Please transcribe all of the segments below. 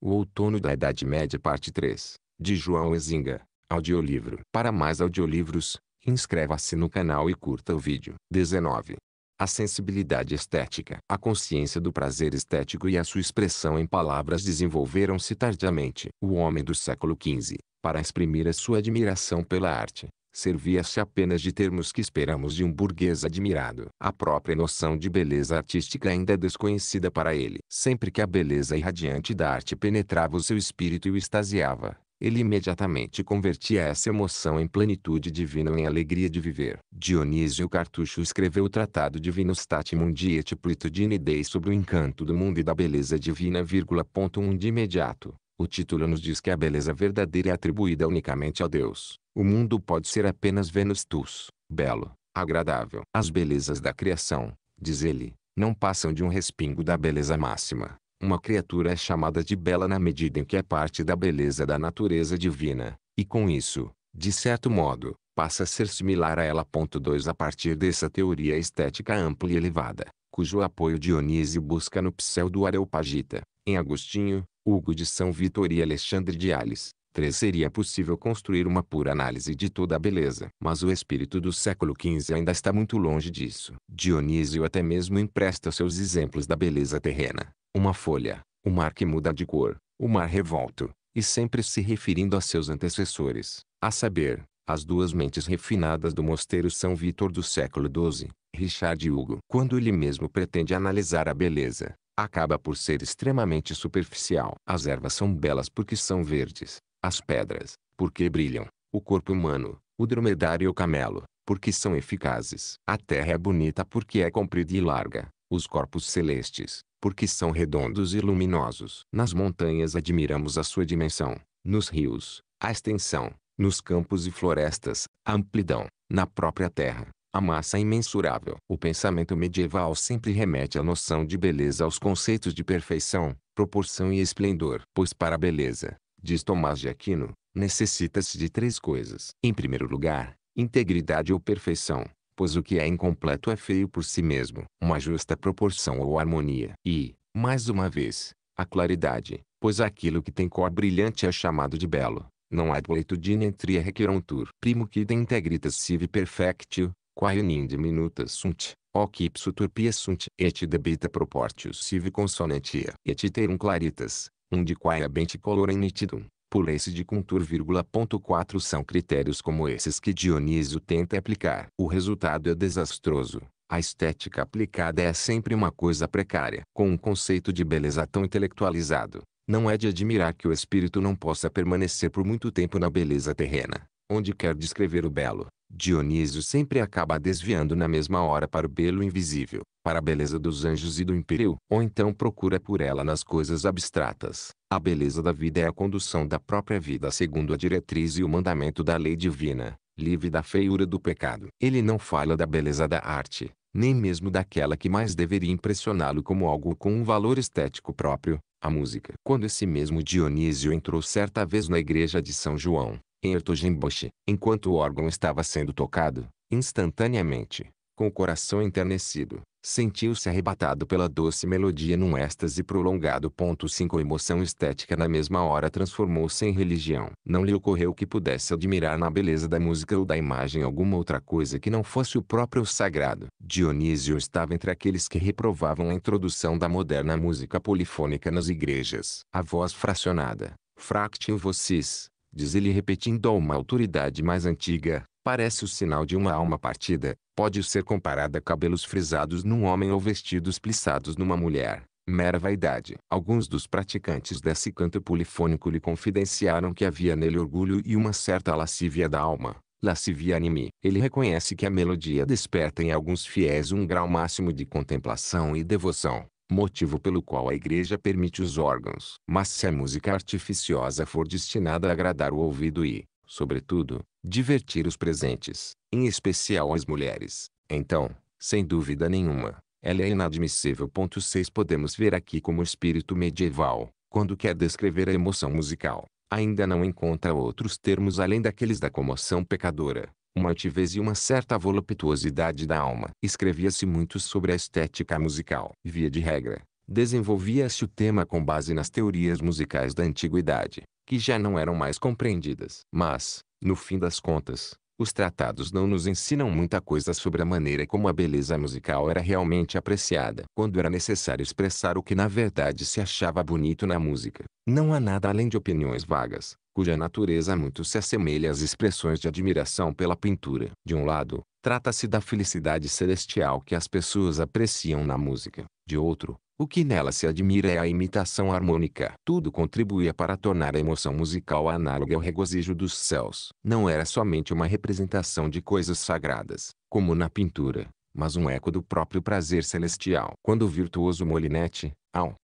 O Outono da Idade Média Parte 3, de João Ezinga, audiolivro. Para mais audiolivros, inscreva-se no canal e curta o vídeo. 19. A sensibilidade estética. A consciência do prazer estético e a sua expressão em palavras desenvolveram-se tardiamente. O homem do século XV, para exprimir a sua admiração pela arte, servia-se apenas de termos que esperamos de um burguês admirado. A própria noção de beleza artística ainda é desconhecida para ele. Sempre que a beleza irradiante da arte penetrava o seu espírito e o extasiava, ele imediatamente convertia essa emoção em plenitude divina ou em alegria de viver. Dionísio Cartucho escreveu o tratado Divino Statimundi et Plitudine Dei sobre o encanto do mundo e da beleza divina, vírgula, ponto um de imediato, o título nos diz que a beleza verdadeira é atribuída unicamente a Deus. O mundo pode ser apenas venustus, belo, agradável. As belezas da criação, diz ele, não passam de um respingo da beleza máxima. Uma criatura é chamada de bela na medida em que é parte da beleza da natureza divina, e com isso, de certo modo, passa a ser similar a ela. 2 A partir dessa teoria estética ampla e elevada, cujo apoio Dionísio busca no pseudo Areopagita, em Agostinho, Hugo de São Vitor e Alexandre de Ales. 3. Seria possível construir uma pura análise de toda a beleza. Mas o espírito do século XV ainda está muito longe disso. Dionísio até mesmo empresta seus exemplos da beleza terrena. Uma folha, o mar que muda de cor, o mar revolto, e sempre se referindo a seus antecessores, a saber, as duas mentes refinadas do mosteiro São Vítor do século XII, Richard Hugo. Quando ele mesmo pretende analisar a beleza, acaba por ser extremamente superficial. As ervas são belas porque são verdes, as pedras, porque brilham, o corpo humano, o dromedário e o camelo, porque são eficazes. A terra é bonita porque é comprida e larga, os corpos celestes, porque são redondos e luminosos. Nas montanhas admiramos a sua dimensão, nos rios, a extensão, nos campos e florestas, a amplidão, na própria terra, a massa é imensurável. O pensamento medieval sempre remete a noção de beleza aos conceitos de perfeição, proporção e esplendor. Pois para a beleza, diz Tomás de Aquino, necessita-se de três coisas. Em primeiro lugar, integridade ou perfeição, pois o que é incompleto é feio por si mesmo. Uma justa proporção ou harmonia. E, mais uma vez, a claridade, pois aquilo que tem cor brilhante é chamado de belo. Não há duetudine entre requirontur. Primo quid integritas sive perfectio, quaenin diminutas sunt, hoc ipso turpia sunt, et debita proportio sive consonantia, et terum claritas, um de quae bente colorem nitidum, pulência de contur, ponto 4 são critérios como esses que Dionísio tenta aplicar. O resultado é desastroso. A estética aplicada é sempre uma coisa precária. Com um conceito de beleza tão intelectualizado, não é de admirar que o espírito não possa permanecer por muito tempo na beleza terrena onde quer descrever o belo, Dionísio sempre acaba desviando na mesma hora para o belo invisível, para a beleza dos anjos e do império, ou então procura por ela nas coisas abstratas. A beleza da vida é a condução da própria vida segundo a diretriz e o mandamento da lei divina, livre da feiura do pecado. Ele não fala da beleza da arte, nem mesmo daquela que mais deveria impressioná-lo como algo com um valor estético próprio, a música. Quando esse mesmo Dionísio entrou certa vez na igreja de São João, em Ertojimboshi, enquanto o órgão estava sendo tocado, instantaneamente, com o coração enternecido, sentiu-se arrebatado pela doce melodia num êxtase prolongado. 5 Emoção estética na mesma hora transformou-se em religião. Não lhe ocorreu que pudesse admirar na beleza da música ou da imagem alguma outra coisa que não fosse o próprio sagrado. Dionísio estava entre aqueles que reprovavam a introdução da moderna música polifônica nas igrejas. A voz fracionada, fractio vocis, diz ele repetindo a uma autoridade mais antiga, parece o sinal de uma alma partida, pode ser comparada a cabelos frisados num homem ou vestidos plissados numa mulher, mera vaidade. Alguns dos praticantes desse canto polifônico lhe confidenciaram que havia nele orgulho e uma certa lascívia da alma. Lascivia anime. Ele reconhece que a melodia desperta em alguns fiéis um grau máximo de contemplação e devoção motivo pelo qual a igreja permite os órgãos. Mas se a música artificiosa for destinada a agradar o ouvido e, sobretudo, divertir os presentes, em especial as mulheres, então, sem dúvida nenhuma, ela é inadmissível. 6 Podemos ver aqui como o espírito medieval, quando quer descrever a emoção musical, ainda não encontra outros termos além daqueles da comoção pecadora, uma altivez e uma certa voluptuosidade da alma. Escrevia-se muito sobre a estética musical. Via de regra, desenvolvia-se o tema com base nas teorias musicais da antiguidade, que já não eram mais compreendidas. Mas, no fim das contas, os tratados não nos ensinam muita coisa sobre a maneira como a beleza musical era realmente apreciada. Quando era necessário expressar o que na verdade se achava bonito na música, não há nada além de opiniões vagas, cuja natureza muito se assemelha às expressões de admiração pela pintura. De um lado, trata-se da felicidade celestial que as pessoas apreciam na música. De outro, o que nela se admira é a imitação harmônica. Tudo contribuía para tornar a emoção musical análoga ao regozijo dos céus. Não era somente uma representação de coisas sagradas, como na pintura, mas um eco do próprio prazer celestial. Quando o virtuoso Molinetti, ao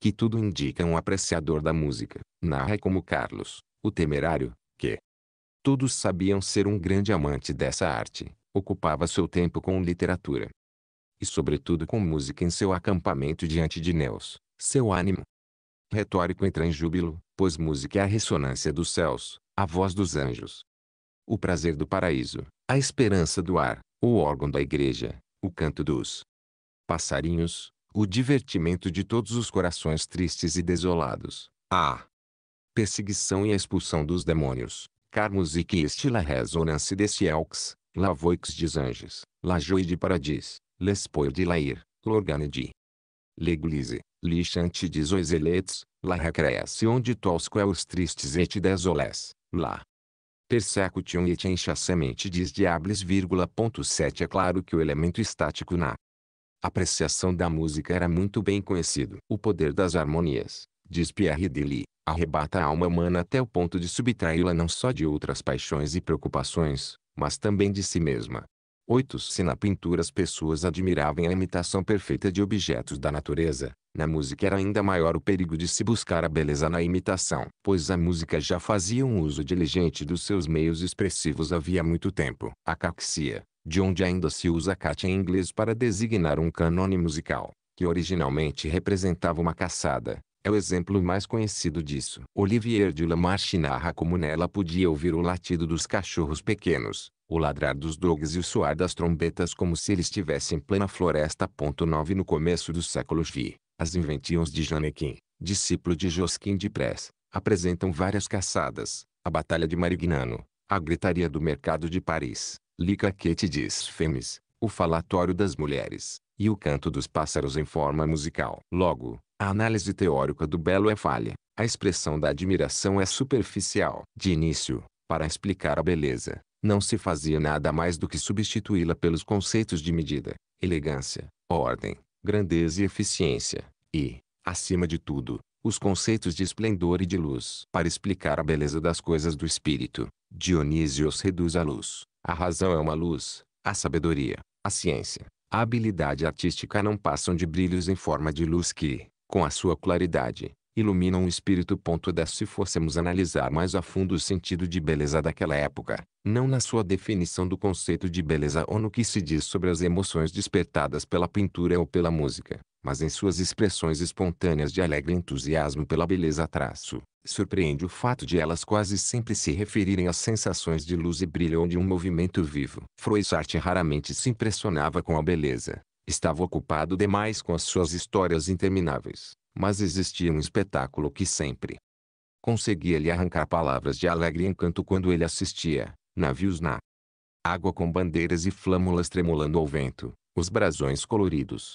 que tudo indica um apreciador da música, narra como Carlos, o temerário, que todos sabiam ser um grande amante dessa arte, ocupava seu tempo com literatura. E sobretudo com música em seu acampamento diante de Neus, seu ânimo. Retórico entra em júbilo, pois música é a ressonância dos céus, a voz dos anjos. O prazer do paraíso, a esperança do ar, o órgão da igreja, o canto dos passarinhos, o divertimento de todos os corações tristes e desolados, Ah! perseguição e a expulsão dos demônios. Carmos e que estila resonance de la voix des Anges, La Joie de Paradis, L'Espoir de Lair, L'Organe de L'Église, Lichante des Oiseletes, La Recreation de Tosco é os Tristes et desolés La Persecution et Enchassemente des Diables. 7 É claro que o elemento estático na apreciação da música era muito bem conhecido. O poder das harmonias, diz Pierre Delis, arrebata a alma humana até o ponto de subtraí-la não só de outras paixões e preocupações, mas também de si mesma. 8. Se na pintura as pessoas admiravam a imitação perfeita de objetos da natureza, na música era ainda maior o perigo de se buscar a beleza na imitação, pois a música já fazia um uso diligente dos seus meios expressivos havia muito tempo. A caxia, de onde ainda se usa cat em inglês para designar um cânone musical, que originalmente representava uma caçada, é o exemplo mais conhecido disso. Olivier de Lamarche narra como nela podia ouvir o latido dos cachorros pequenos, o ladrar dos dogs e o soar das trombetas como se ele estivesse em plena floresta. 9 No começo do século XX, as inventions de Janequim, discípulo de Josquin de Press, apresentam várias caçadas, a Batalha de Marignano, a gritaria do mercado de Paris, Licaquete diz Femes, o falatório das mulheres, e o canto dos pássaros em forma musical. Logo, a análise teórica do belo é falha. A expressão da admiração é superficial. De início, para explicar a beleza, não se fazia nada mais do que substituí-la pelos conceitos de medida, elegância, ordem, grandeza e eficiência, e, acima de tudo, os conceitos de esplendor e de luz. Para explicar a beleza das coisas do espírito, Dionísio os reduz à luz. A razão é uma luz, a sabedoria, a ciência, a habilidade artística não passam de brilhos em forma de luz que, com a sua claridade, iluminam o espírito. ponto Das se fôssemos analisar mais a fundo o sentido de beleza daquela época, não na sua definição do conceito de beleza ou no que se diz sobre as emoções despertadas pela pintura ou pela música, mas em suas expressões espontâneas de alegre entusiasmo pela beleza traço, surpreende o fato de elas quase sempre se referirem às sensações de luz e brilho ou de um movimento vivo. Froissart raramente se impressionava com a beleza, Estava ocupado demais com as suas histórias intermináveis, mas existia um espetáculo que sempre conseguia-lhe arrancar palavras de alegre encanto quando ele assistia, navios na água com bandeiras e flâmulas tremulando ao vento, os brasões coloridos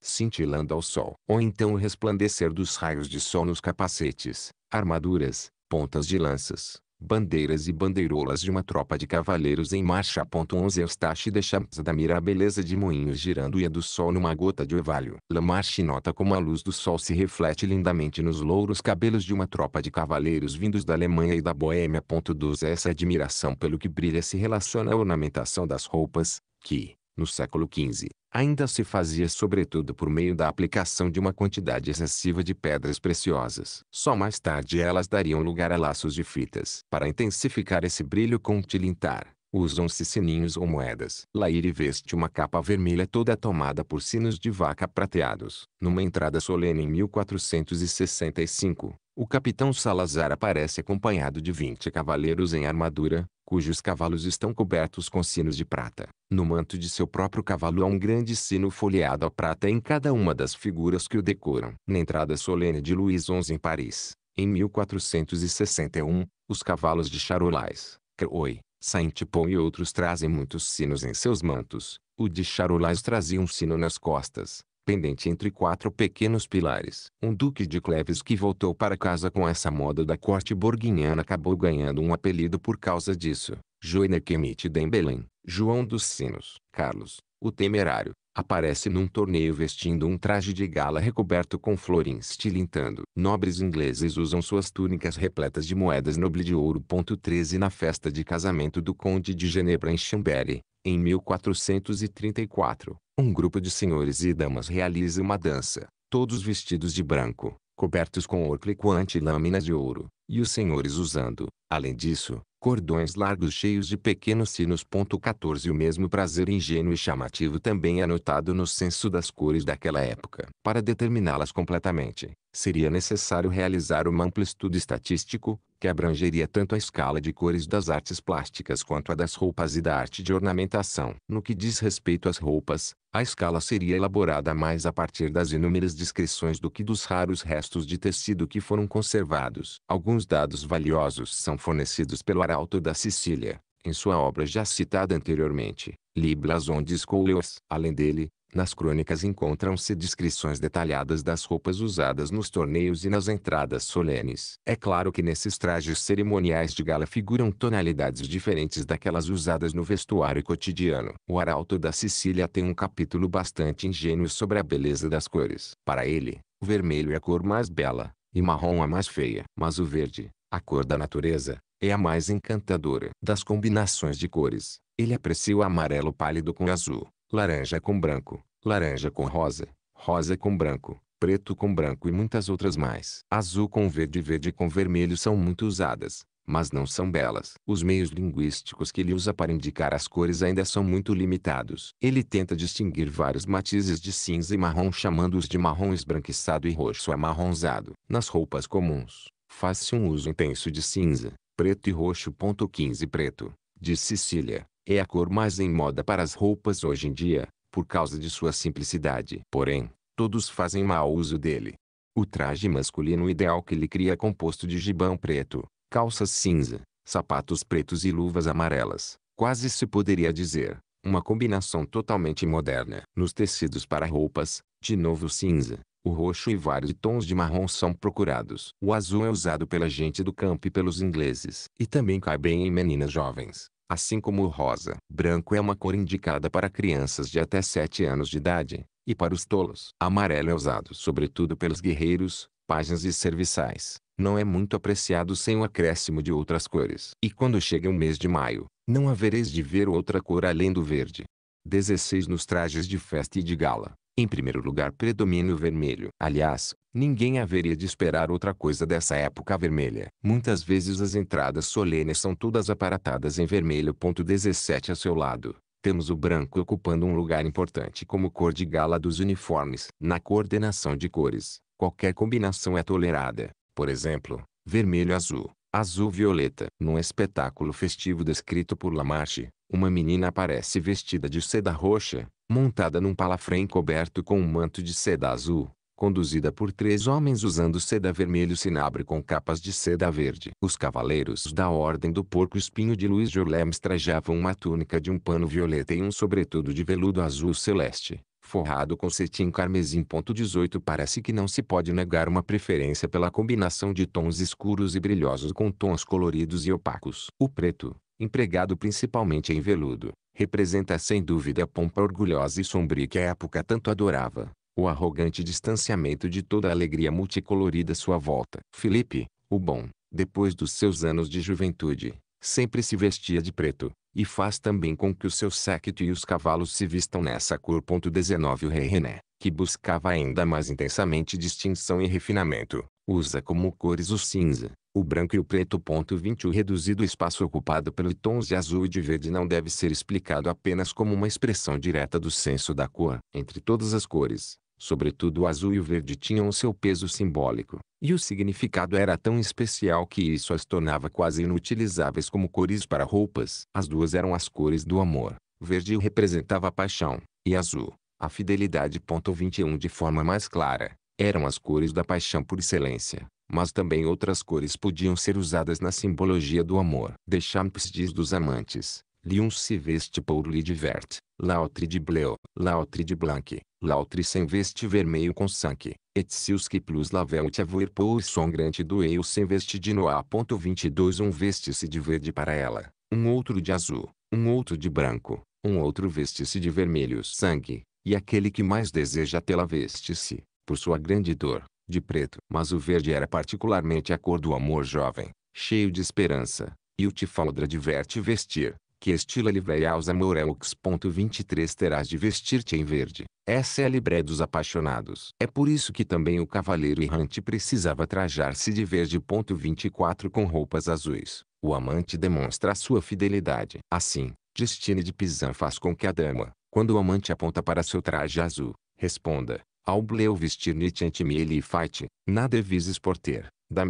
cintilando ao sol, ou então o resplandecer dos raios de sol nos capacetes, armaduras, pontas de lanças, bandeiras e bandeirolas de uma tropa de cavaleiros em marcha. 11 Eustache deixa da mira a beleza de moinhos girando e a do sol numa gota de orvalho. Lamarche nota como a luz do sol se reflete lindamente nos louros cabelos de uma tropa de cavaleiros vindos da Alemanha e da Boêmia. 12 Essa admiração pelo que brilha se relaciona à ornamentação das roupas, que, no século XV, ainda se fazia sobretudo por meio da aplicação de uma quantidade excessiva de pedras preciosas. Só mais tarde elas dariam lugar a laços de fitas. Para intensificar esse brilho com tilintar, usam-se sininhos ou moedas. Laíri veste uma capa vermelha toda tomada por sinos de vaca prateados. Numa entrada solene em 1465, o capitão Salazar aparece acompanhado de 20 cavaleiros em armadura, cujos cavalos estão cobertos com sinos de prata. No manto de seu próprio cavalo há um grande sino folheado a prata em cada uma das figuras que o decoram. Na entrada solene de Luís XI em Paris, em 1461, os cavalos de Charolais, Croy, Saint-Tipon e outros trazem muitos sinos em seus mantos. O de Charolais trazia um sino nas costas, pendente entre quatro pequenos pilares. Um duque de Cleves que voltou para casa com essa moda da corte borguiniana acabou ganhando um apelido por causa disso. Joenequemite Dembelém, João dos Sinos, Carlos, o Temerário, aparece num torneio vestindo um traje de gala recoberto com florins tilintando. Nobres ingleses usam suas túnicas repletas de moedas noble de ouro. 13 na festa de casamento do Conde de Genebra em Chambéry, em 1434. Um grupo de senhores e damas realiza uma dança, todos vestidos de branco, cobertos com orcliquante e lâminas de ouro, e os senhores usando, além disso, cordões largos cheios de pequenos sinos. 14 O mesmo prazer ingênuo e chamativo também é notado no senso das cores daquela época. Para determiná-las completamente, seria necessário realizar um amplo estudo estatístico, que abrangeria tanto a escala de cores das artes plásticas quanto a das roupas e da arte de ornamentação. No que diz respeito às roupas, a escala seria elaborada mais a partir das inúmeras descrições do que dos raros restos de tecido que foram conservados. Alguns dados valiosos são fornecidos pelo Arauto da Sicília, em sua obra já citada anteriormente, Liblas onde Escolhas. Além dele, nas crônicas encontram-se descrições detalhadas das roupas usadas nos torneios e nas entradas solenes. É claro que nesses trajes cerimoniais de gala figuram tonalidades diferentes daquelas usadas no vestuário cotidiano. O Arauto da Sicília tem um capítulo bastante ingênuo sobre a beleza das cores. Para ele, o vermelho é a cor mais bela, e marrom a mais feia. Mas o verde, a cor da natureza, é a mais encantadora. Das combinações de cores, ele aprecia o amarelo pálido com azul, laranja com branco, laranja com rosa, rosa com branco, preto com branco e muitas outras mais. Azul com verde e verde com vermelho são muito usadas, mas não são belas. Os meios linguísticos que ele usa para indicar as cores ainda são muito limitados. Ele tenta distinguir vários matizes de cinza e marrom chamando-os de marrom esbranquiçado e roxo amarronzado. Nas roupas comuns, faz-se um uso intenso de cinza, preto e roxo. 15 preto, de Sicília, é a cor mais em moda para as roupas hoje em dia, por causa de sua simplicidade. Porém, todos fazem mau uso dele. O traje masculino ideal que ele cria é composto de gibão preto, calças cinza, sapatos pretos e luvas amarelas. Quase se poderia dizer, uma combinação totalmente moderna. Nos tecidos para roupas, de novo cinza, o roxo e vários tons de marrom são procurados. O azul é usado pela gente do campo e pelos ingleses. E também cai bem em meninas jovens. Assim como o rosa, branco é uma cor indicada para crianças de até 7 anos de idade, e para os tolos. Amarelo é usado sobretudo pelos guerreiros, páginas e serviçais. Não é muito apreciado sem o acréscimo de outras cores. E quando chega o mês de maio, não havereis de ver outra cor além do verde. 16 Nos trajes de festa e de gala, em primeiro lugar predomínio vermelho. Aliás, ninguém haveria de esperar outra coisa dessa época vermelha. Muitas vezes as entradas solenes são todas aparatadas em vermelho. 17 a seu lado. Temos o branco ocupando um lugar importante como cor de gala dos uniformes. Na coordenação de cores, qualquer combinação é tolerada. Por exemplo, vermelho-azul, azul-violeta. Num espetáculo festivo descrito por Lamarche, uma menina aparece vestida de seda roxa, montada num palafrém coberto com um manto de seda azul, conduzida por três homens usando seda vermelho cinabre com capas de seda verde. Os cavaleiros da Ordem do Porco Espinho de Luiz Jolemes trajavam uma túnica de um pano violeta e um sobretudo de veludo azul celeste, forrado com cetim carmesim. 18 Parece que não se pode negar uma preferência pela combinação de tons escuros e brilhosos com tons coloridos e opacos. O preto, empregado principalmente em veludo, representa sem dúvida a pompa orgulhosa e sombria que a época tanto adorava, o arrogante distanciamento de toda a alegria multicolorida à sua volta. Felipe, o bom, depois dos seus anos de juventude, sempre se vestia de preto, e faz também com que o seu séquito e os cavalos se vistam nessa cor. 19 O rei René, que buscava ainda mais intensamente distinção e refinamento, usa como cores o cinza, o branco e o preto. 20 O reduzido espaço ocupado pelos tons de azul e de verde não deve ser explicado apenas como uma expressão direta do senso da cor. Entre todas as cores, sobretudo o azul e o verde tinham o seu peso simbólico, e o significado era tão especial que isso as tornava quase inutilizáveis como cores para roupas. As duas eram as cores do amor. Verde representava a paixão, e azul, a fidelidade. 21 De forma mais clara, eram as cores da paixão por excelência, mas também outras cores podiam ser usadas na simbologia do amor. Deschamps diz dos amantes, Lions se veste pour lhe diverte, l'autre de bleu, l'autre de blanc, l'autre sem veste vermelho com sangue, et que plus lavelt avoir pour son grande doeu s'investidino a. 22 Um veste-se de verde para ela, um outro de azul, um outro de branco, um outro veste-se de vermelho sangue, e aquele que mais deseja tê-la veste-se, por sua grande dor, de preto. Mas o verde era particularmente a cor do amor jovem, cheio de esperança, e o Tifaldra diverte vestir, que estilo livré aos amoreux. É 23 Terás de vestir-te em verde. Essa é a libré dos apaixonados. É por isso que também o cavaleiro errante precisava trajar-se de verde. 24 Com roupas azuis. O amante demonstra a sua fidelidade. Assim, Destine de Pizan faz com que a dama, quando o amante aponta para seu traje azul, responda: Ao bleu vestir nitentimi e fight, nada vises por ter, da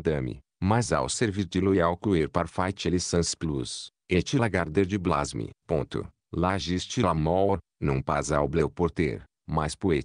dame, mas ao servir de loyal coer par fight ele sans plus et lagarder de blasme, ponto. Lagiste l'amor, non pas au bleu porter, mas poet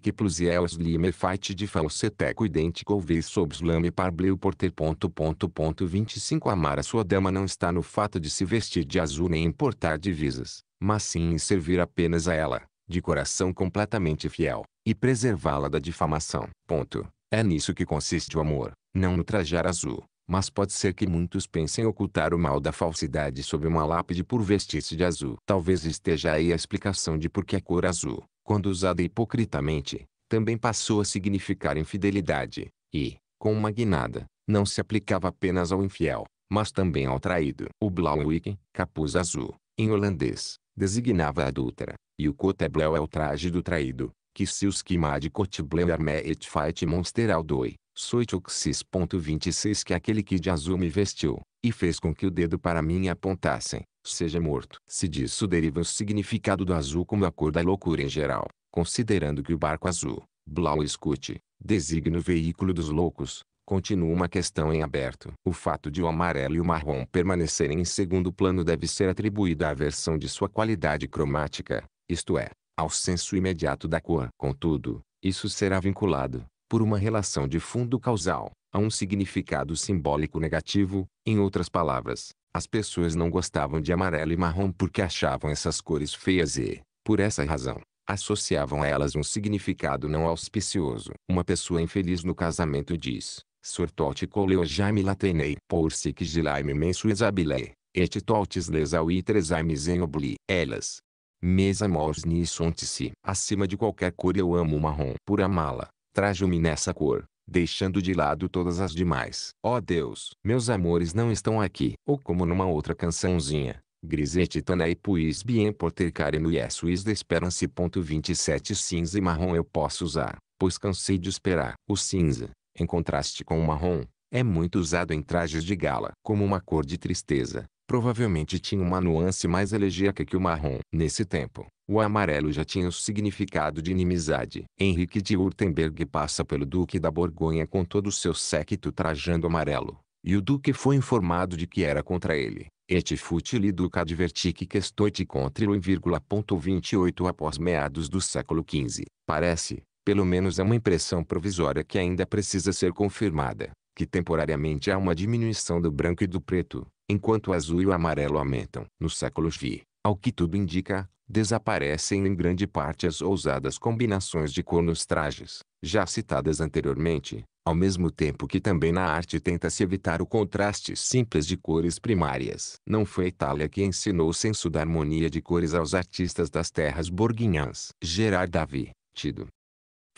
que plusiels lime fait de falseteco idêntico ou vez sobs lame par bleu porter. Ponto, ponto, ponto 25 Amar a sua dama não está no fato de se vestir de azul nem importar divisas, mas sim em servir apenas a ela, de coração completamente fiel, e preservá-la da difamação. Ponto. É nisso que consiste o amor, não no trajar azul, mas pode ser que muitos pensem ocultar o mal da falsidade sob uma lápide por vestir-se de azul. Talvez esteja aí a explicação de por que a cor azul, quando usada hipocritamente, também passou a significar infidelidade, e, com uma guinada, não se aplicava apenas ao infiel, mas também ao traído. O Blauwijk, capuz azul, em holandês, designava a adúltera, e o Cotebleu é o traje do traído, que se os quimade Cotebleu arme et fight monster Aldoi. Soitoxis.26 que aquele que de azul me vestiu, e fez com que o dedo para mim apontassem, seja morto. Se disso deriva o significado do azul como a cor da loucura em geral, considerando que o barco azul, Blau escute, designa o veículo dos loucos, continua uma questão em aberto. O fato de o amarelo e o marrom permanecerem em segundo plano deve ser atribuído à versão de sua qualidade cromática, isto é, ao senso imediato da cor. Contudo, isso será vinculado, por uma relação de fundo causal, a um significado simbólico negativo, em outras palavras, as pessoas não gostavam de amarelo e marrom porque achavam essas cores feias e, por essa razão, associavam a elas um significado não auspicioso. Uma pessoa infeliz no casamento diz, Sortote jaime latenei, porsic mensu mensuesabile, et totis lesaui tresaimes em obli. Elas. Mesa mors nissontice. Acima de qualquer cor eu amo o marrom. Por amá-la, Trajo-me nessa cor, deixando de lado todas as demais. Ó oh Deus, meus amores não estão aqui. Ou como numa outra cançãozinha. Grisete e puis bien porter careno e suis d'esperance. 27 Cinza e marrom eu posso usar, pois cansei de esperar. O cinza, em contraste com o marrom, é muito usado em trajes de gala como uma cor de tristeza. Provavelmente tinha uma nuance mais elegíaca que o marrom. Nesse tempo, o amarelo já tinha o significado de inimizade. Henrique de Urtemberg passa pelo Duque da Borgonha com todo o seu séquito trajando amarelo. E o Duque foi informado de que era contra ele. Et futili duca adverti que estoite contra o em ponto 28 após meados do século XV. Parece, pelo menos é uma impressão provisória que ainda precisa ser confirmada, que temporariamente há uma diminuição do branco e do preto, enquanto o azul e o amarelo aumentam. No século XV, ao que tudo indica, desaparecem em grande parte as ousadas combinações de cor nos trajes, já citadas anteriormente, ao mesmo tempo que também na arte tenta-se evitar o contraste simples de cores primárias. Não foi Itália que ensinou o senso da harmonia de cores aos artistas das terras borguinhãs. Gerard Davi, tido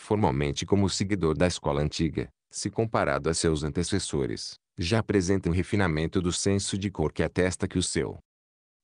formalmente como seguidor da escola antiga, se comparado a seus antecessores, já apresenta um refinamento do senso de cor que atesta que o seu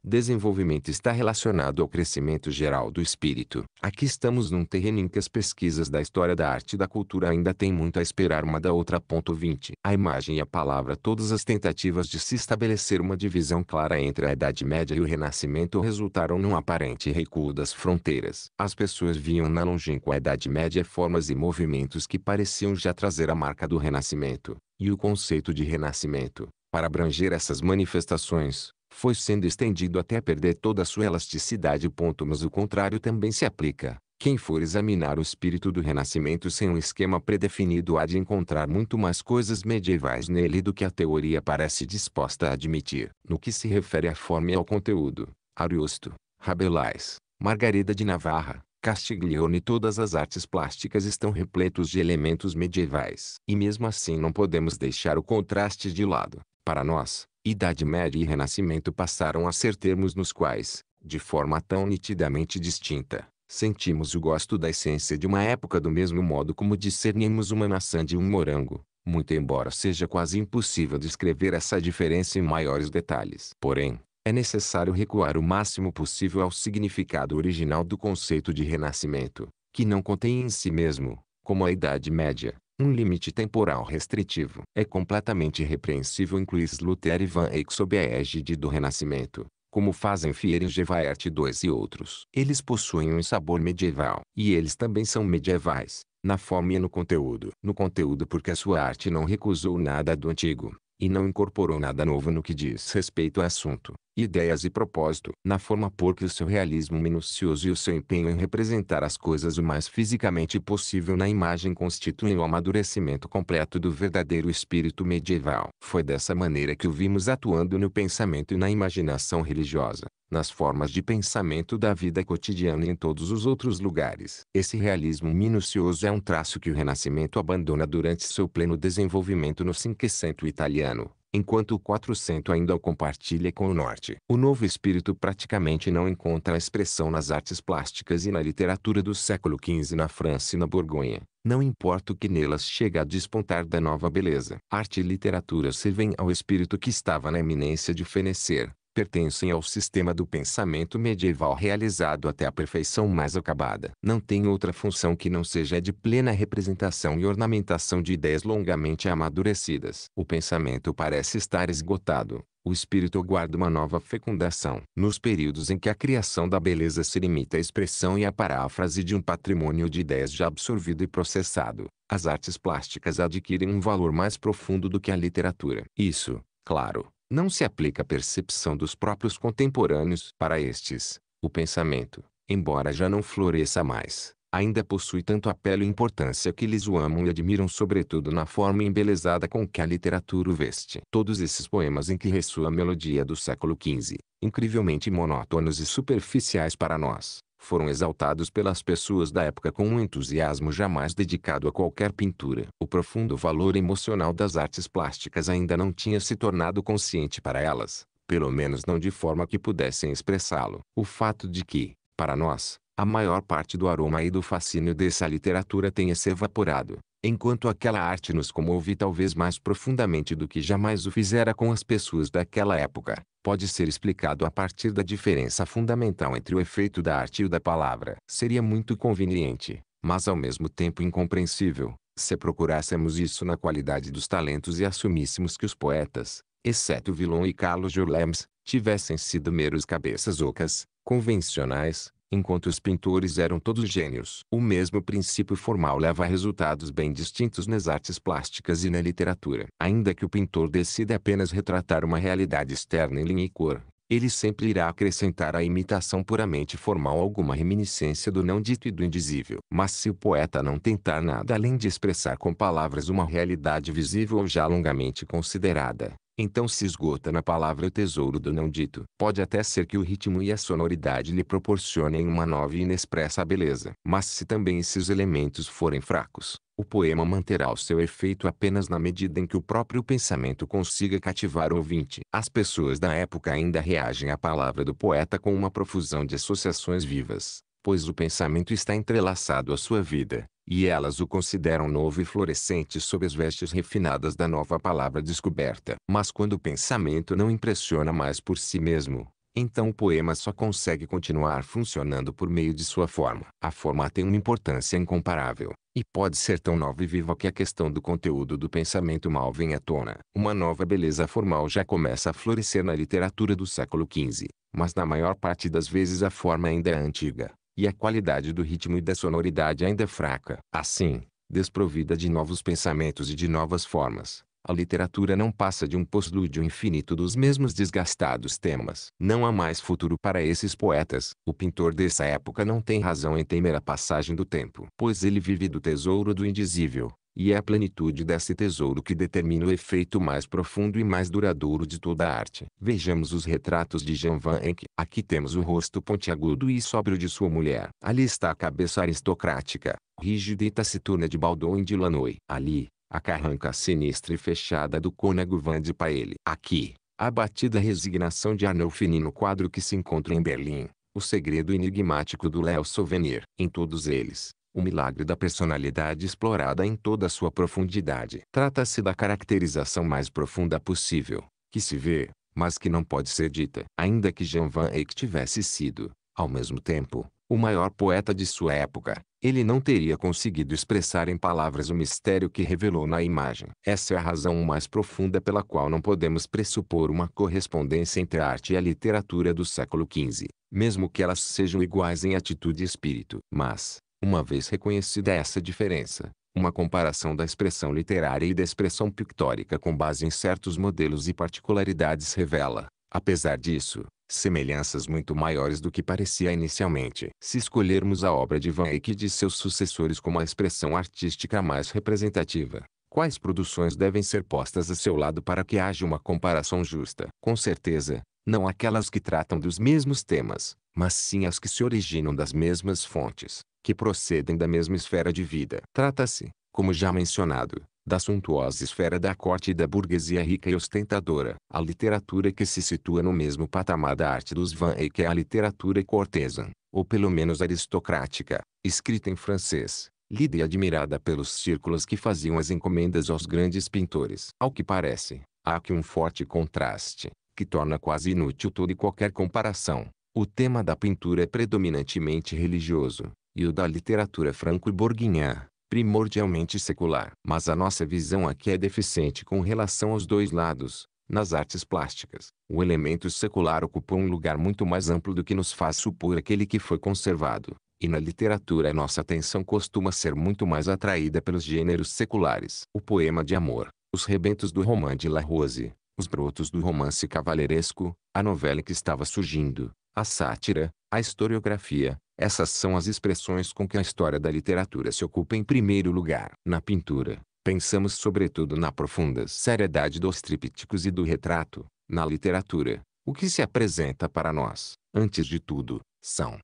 Desenvolvimento está relacionado ao crescimento geral do espírito. Aqui estamos num terreno em que as pesquisas da história da arte e da cultura ainda têm muito a esperar uma da outra. Ponto 20. A imagem e a palavra Todas as tentativas de se estabelecer uma divisão clara entre a Idade Média e o Renascimento resultaram num aparente recuo das fronteiras. As pessoas viam na longínqua Idade Média formas e movimentos que pareciam já trazer a marca do Renascimento, e o conceito de Renascimento. Para abranger essas manifestações, foi sendo estendido até perder toda a sua elasticidade. Ponto, Mas o contrário também se aplica. Quem for examinar o espírito do Renascimento sem um esquema predefinido há de encontrar muito mais coisas medievais nele do que a teoria parece disposta a admitir. No que se refere à forma e ao conteúdo, Ariosto, Rabelais, Margarida de Navarra, Castiglione e todas as artes plásticas estão repletos de elementos medievais. E mesmo assim não podemos deixar o contraste de lado. Para nós, Idade Média e Renascimento passaram a ser termos nos quais, de forma tão nitidamente distinta, sentimos o gosto da essência de uma época do mesmo modo como discernimos uma maçã de um morango, muito embora seja quase impossível descrever essa diferença em maiores detalhes. Porém, é necessário recuar o máximo possível ao significado original do conceito de renascimento, que não contém em si mesmo, como a Idade Média, um limite temporal restritivo é completamente repreensível incluir Luther e Van Eyck sob a égide do Renascimento, como fazem Fier e Gevaert II e outros. Eles possuem um sabor medieval, e eles também são medievais, na forma e no conteúdo. No conteúdo porque a sua arte não recusou nada do antigo, e não incorporou nada novo no que diz respeito ao assunto, ideias e propósito, na forma por que o seu realismo minucioso e o seu empenho em representar as coisas o mais fisicamente possível na imagem constituem o amadurecimento completo do verdadeiro espírito medieval. Foi dessa maneira que o vimos atuando no pensamento e na imaginação religiosa, nas formas de pensamento da vida cotidiana e em todos os outros lugares. Esse realismo minucioso é um traço que o Renascimento abandona durante seu pleno desenvolvimento no Cinquecento italiano, enquanto o Quatrocento ainda o compartilha com o Norte. O novo espírito praticamente não encontra expressão nas artes plásticas e na literatura do século XV na França e na Borgonha. Não importa o que nelas chega a despontar da nova beleza. Arte e literatura servem ao espírito que estava na eminência de fenecer pertencem ao sistema do pensamento medieval realizado até a perfeição mais acabada. Não tem outra função que não seja de plena representação e ornamentação de ideias longamente amadurecidas. O pensamento parece estar esgotado, o espírito guarda uma nova fecundação. Nos períodos em que a criação da beleza se limita à expressão e à paráfrase de um patrimônio de ideias já absorvido e processado, as artes plásticas adquirem um valor mais profundo do que a literatura. Isso, claro, não se aplica a percepção dos próprios contemporâneos para estes. O pensamento, embora já não floresça mais, ainda possui tanto apelo e importância que lhes o amam e admiram sobretudo na forma embelezada com que a literatura o veste. Todos esses poemas em que ressoa a melodia do século XV, incrivelmente monótonos e superficiais para nós, foram exaltados pelas pessoas da época com um entusiasmo jamais dedicado a qualquer pintura. O profundo valor emocional das artes plásticas ainda não tinha se tornado consciente para elas, pelo menos não de forma que pudessem expressá-lo. O fato de que, para nós, a maior parte do aroma e do fascínio dessa literatura tenha se evaporado, enquanto aquela arte nos comove talvez mais profundamente do que jamais o fizera com as pessoas daquela época, pode ser explicado a partir da diferença fundamental entre o efeito da arte e o da palavra. Seria muito conveniente, mas ao mesmo tempo incompreensível, se procurássemos isso na qualidade dos talentos e assumíssemos que os poetas, exceto Villon e Carlos Julemes, tivessem sido meros cabeças ocas, convencionais, enquanto os pintores eram todos gênios. O mesmo princípio formal leva a resultados bem distintos nas artes plásticas e na literatura. Ainda que o pintor decida apenas retratar uma realidade externa em linha e cor, ele sempre irá acrescentar à imitação puramente formal alguma reminiscência do não dito e do indizível. Mas se o poeta não tentar nada além de expressar com palavras uma realidade visível ou já longamente considerada, então se esgota na palavra o tesouro do não dito. Pode até ser que o ritmo e a sonoridade lhe proporcionem uma nova e inexpressa beleza. Mas se também esses elementos forem fracos, o poema manterá o seu efeito apenas na medida em que o próprio pensamento consiga cativar o ouvinte. As pessoas da época ainda reagem à palavra do poeta com uma profusão de associações vivas, pois o pensamento está entrelaçado à sua vida e elas o consideram novo e florescente sob as vestes refinadas da nova palavra descoberta. Mas quando o pensamento não impressiona mais por si mesmo, então o poema só consegue continuar funcionando por meio de sua forma. A forma tem uma importância incomparável, e pode ser tão nova e viva que a questão do conteúdo do pensamento mal vem à tona. Uma nova beleza formal já começa a florescer na literatura do século XV, mas na maior parte das vezes a forma ainda é antiga e a qualidade do ritmo e da sonoridade ainda é fraca. Assim, desprovida de novos pensamentos e de novas formas, a literatura não passa de um poslúdio infinito dos mesmos desgastados temas. Não há mais futuro para esses poetas. O pintor dessa época não tem razão em temer a passagem do tempo, pois ele vive do tesouro do indizível e é a plenitude desse tesouro que determina o efeito mais profundo e mais duradouro de toda a arte. Vejamos os retratos de Jean Van Eyck. Aqui temos o rosto pontiagudo e sóbrio de sua mulher. Ali está a cabeça aristocrática, rígida e taciturna de Baldwin de Lanoy. Ali, a carranca sinistra e fechada do cônego Van de Paele. Aqui, a batida resignação de Arnolfini no quadro que se encontra em Berlim. O segredo enigmático do Léo Souvenir. Em todos eles, o milagre da personalidade explorada em toda a sua profundidade. Trata-se da caracterização mais profunda possível, que se vê, mas que não pode ser dita. Ainda que Jean Van Eyck tivesse sido, ao mesmo tempo, o maior poeta de sua época, ele não teria conseguido expressar em palavras o mistério que revelou na imagem. Essa é a razão mais profunda pela qual não podemos pressupor uma correspondência entre a arte e a literatura do século XV, mesmo que elas sejam iguais em atitude e espírito. Mas, uma vez reconhecida essa diferença, uma comparação da expressão literária e da expressão pictórica com base em certos modelos e particularidades revela, apesar disso, semelhanças muito maiores do que parecia inicialmente. Se escolhermos a obra de Van Eyck e de seus sucessores como a expressão artística mais representativa, quais produções devem ser postas a seu lado para que haja uma comparação justa? Com certeza, não aquelas que tratam dos mesmos temas, mas sim as que se originam das mesmas fontes que procedem da mesma esfera de vida. Trata-se, como já mencionado, da suntuosa esfera da corte e da burguesia rica e ostentadora. A literatura que se situa no mesmo patamar da arte dos van que é a literatura cortesã, ou pelo menos aristocrática, escrita em francês, lida e admirada pelos círculos que faziam as encomendas aos grandes pintores. Ao que parece, há aqui um forte contraste, que torna quase inútil toda e qualquer comparação. O tema da pintura é predominantemente religioso, e o da literatura franco borguinha primordialmente secular. Mas a nossa visão aqui é deficiente com relação aos dois lados. Nas artes plásticas, o elemento secular ocupou um lugar muito mais amplo do que nos faz supor aquele que foi conservado, e na literatura a nossa atenção costuma ser muito mais atraída pelos gêneros seculares. O poema de amor, os rebentos do romã de La Rose, os brotos do romance cavalheiresco, a novela que estava surgindo, a sátira, a historiografia, essas são as expressões com que a história da literatura se ocupa em primeiro lugar. Na pintura, pensamos sobretudo na profunda seriedade dos trípticos e do retrato. Na literatura, o que se apresenta para nós, antes de tudo, são,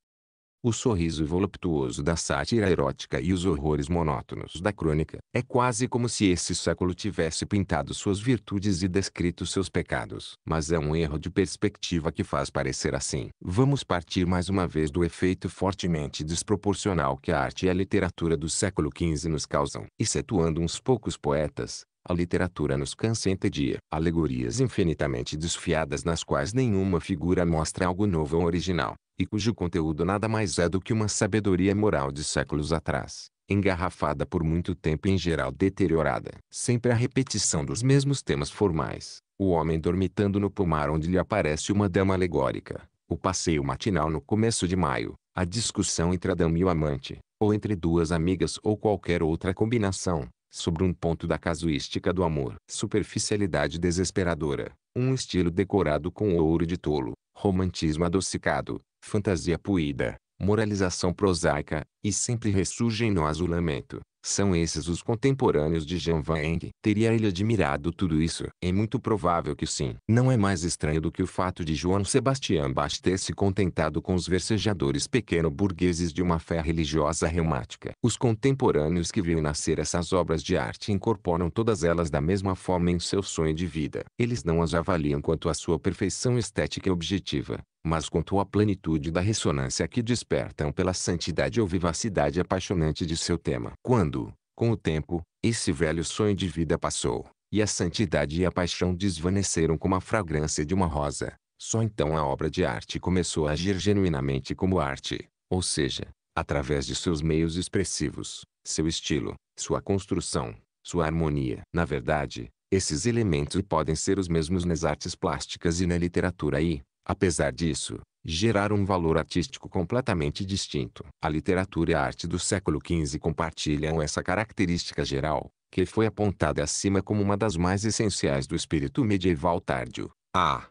o sorriso voluptuoso da sátira erótica e os horrores monótonos da crônica. É quase como se esse século tivesse pintado suas virtudes e descrito seus pecados. Mas é um erro de perspectiva que faz parecer assim. Vamos partir mais uma vez do efeito fortemente desproporcional que a arte e a literatura do século XV nos causam. Excetuando uns poucos poetas, a literatura nos cansa em dia, Alegorias infinitamente desfiadas nas quais nenhuma figura mostra algo novo ou original e cujo conteúdo nada mais é do que uma sabedoria moral de séculos atrás, engarrafada por muito tempo e em geral deteriorada. Sempre a repetição dos mesmos temas formais, o homem dormitando no pomar onde lhe aparece uma dama alegórica, o passeio matinal no começo de maio, a discussão entre a dama e o amante, ou entre duas amigas ou qualquer outra combinação, sobre um ponto da casuística do amor. Superficialidade desesperadora, um estilo decorado com ouro de tolo, romantismo adocicado, fantasia puída, moralização prosaica, e sempre ressurgem no azulamento. São esses os contemporâneos de Jean Van Eng. Teria ele admirado tudo isso? É muito provável que sim. Não é mais estranho do que o fato de João Sebastião Bach ter se contentado com os versejadores pequeno-burgueses de uma fé religiosa reumática. Os contemporâneos que viram nascer essas obras de arte incorporam todas elas da mesma forma em seu sonho de vida. Eles não as avaliam quanto à sua perfeição estética e objetiva, mas quanto à plenitude da ressonância que despertam pela santidade ou vivacidade apaixonante de seu tema. Quando, com o tempo, esse velho sonho de vida passou, e a santidade e a paixão desvaneceram como a fragrância de uma rosa, só então a obra de arte começou a agir genuinamente como arte, ou seja, através de seus meios expressivos, seu estilo, sua construção, sua harmonia. Na verdade, esses elementos podem ser os mesmos nas artes plásticas e na literatura e, Apesar disso, geraram um valor artístico completamente distinto. A literatura e a arte do século XV compartilham essa característica geral, que foi apontada acima como uma das mais essenciais do espírito medieval tardio. A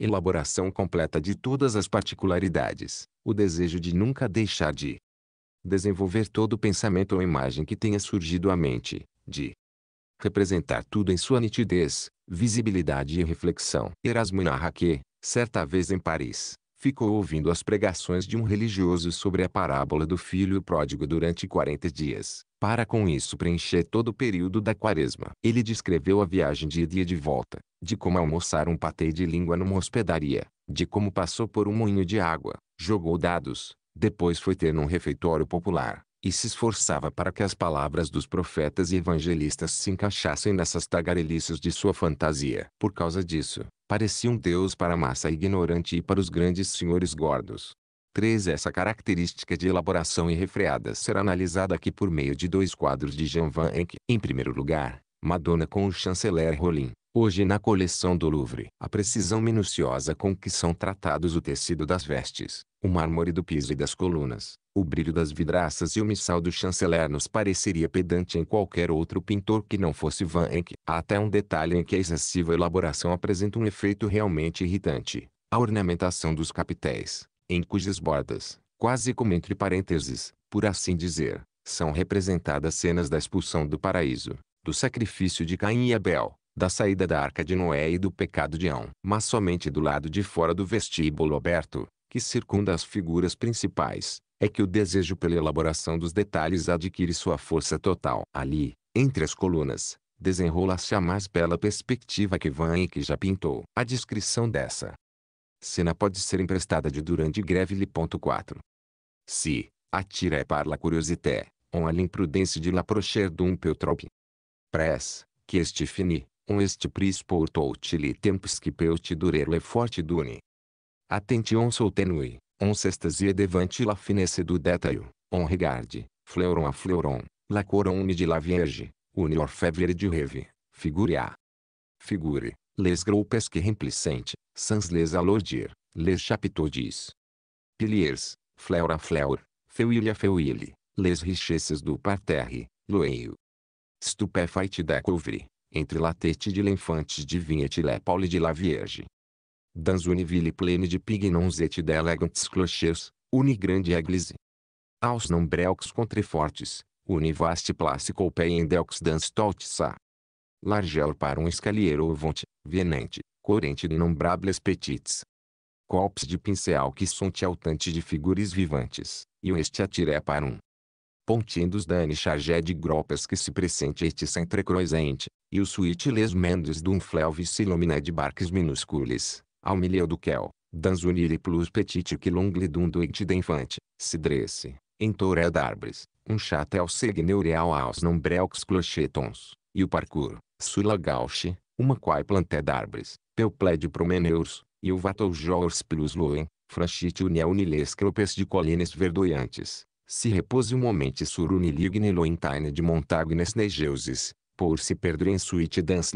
elaboração completa de todas as particularidades, o desejo de nunca deixar de desenvolver todo o pensamento ou imagem que tenha surgido à mente, de representar tudo em sua nitidez, visibilidade e reflexão. Erasmo narra que, certa vez em Paris, ficou ouvindo as pregações de um religioso sobre a parábola do filho pródigo durante 40 dias, para com isso preencher todo o período da quaresma. Ele descreveu a viagem de ida e de volta, de como almoçar um patê de língua numa hospedaria, de como passou por um moinho de água, jogou dados, depois foi ter num refeitório popular, e se esforçava para que as palavras dos profetas e evangelistas se encaixassem nessas tagarelices de sua fantasia. Por causa disso, parecia um deus para a massa ignorante e para os grandes senhores gordos. 3. Essa característica de elaboração irrefreada será analisada aqui por meio de dois quadros de Jean Van Eyck. Em primeiro lugar, Madonna com o chanceler Rolin. hoje na coleção do Louvre. A precisão minuciosa com que são tratados o tecido das vestes, o mármore do piso e das colunas, o brilho das vidraças e o missal do chanceler nos pareceria pedante em qualquer outro pintor que não fosse Van Eyck. Há até um detalhe em que a excessiva elaboração apresenta um efeito realmente irritante. A ornamentação dos capitéis, em cujas bordas, quase como entre parênteses, por assim dizer, são representadas cenas da expulsão do paraíso, do sacrifício de Caim e Abel, da saída da arca de Noé e do pecado de Ão. Mas somente do lado de fora do vestíbulo aberto, que circunda as figuras principais, é que o desejo pela elaboração dos detalhes adquire sua força total. Ali, entre as colunas, desenrola-se a mais bela perspectiva que Van Eyck já pintou. A descrição dessa cena pode ser emprestada de Durand Greville. 4. Si, attire é par la curiosité, on a l'imprudence de la procher d'un peu Press, que este fini, on este pris pour tout le temps que peut durer le fort dune. Attention soltenui, on s'estasie devante la finesse du détail, on regarde, fleuron a fleuron, la couronne de la vierge, unior fevere de reve, figure a. Figure, les groupes que remplissent, sans les alourdir, les chapiteaux dis. Piliers, fleur a fleur, feuille a feuille, les richesses du parterre, loeio. Stupéfait da couvre, entre la tête de l'infante divine et la paule de la vierge, dans une ville pleine de pignons et d'élégants clochers, une grande église. Aos nombreux contrefortes, une vaste place coupée en deux dans tout ça. Largeur para um escalheiro ovante, venente, corrente de innombrables petites. Colpes de pincel que são altantes de figuras vivantes, e um este atiré para um pontindos dani chargé de gropas que se presente et entrecroisente, e o suite les mendes d'un fleuve s'ilumina de barques minúscules, ao milieu do quel, dans plus petit que longlidum doigt d'infante, dresse, em toré d'arbres, um châtel segneurial aos nombrelques clochetons, e o parkour, sur gauche, uma quai planté d'arbres, pel plaid promeneurs, e o vatojors plus loen, franchite unione les cropes de colines verdoyantes, se repose um momento sur unilignelointaine de montagnes negeuses, por se perder em suíte suite dans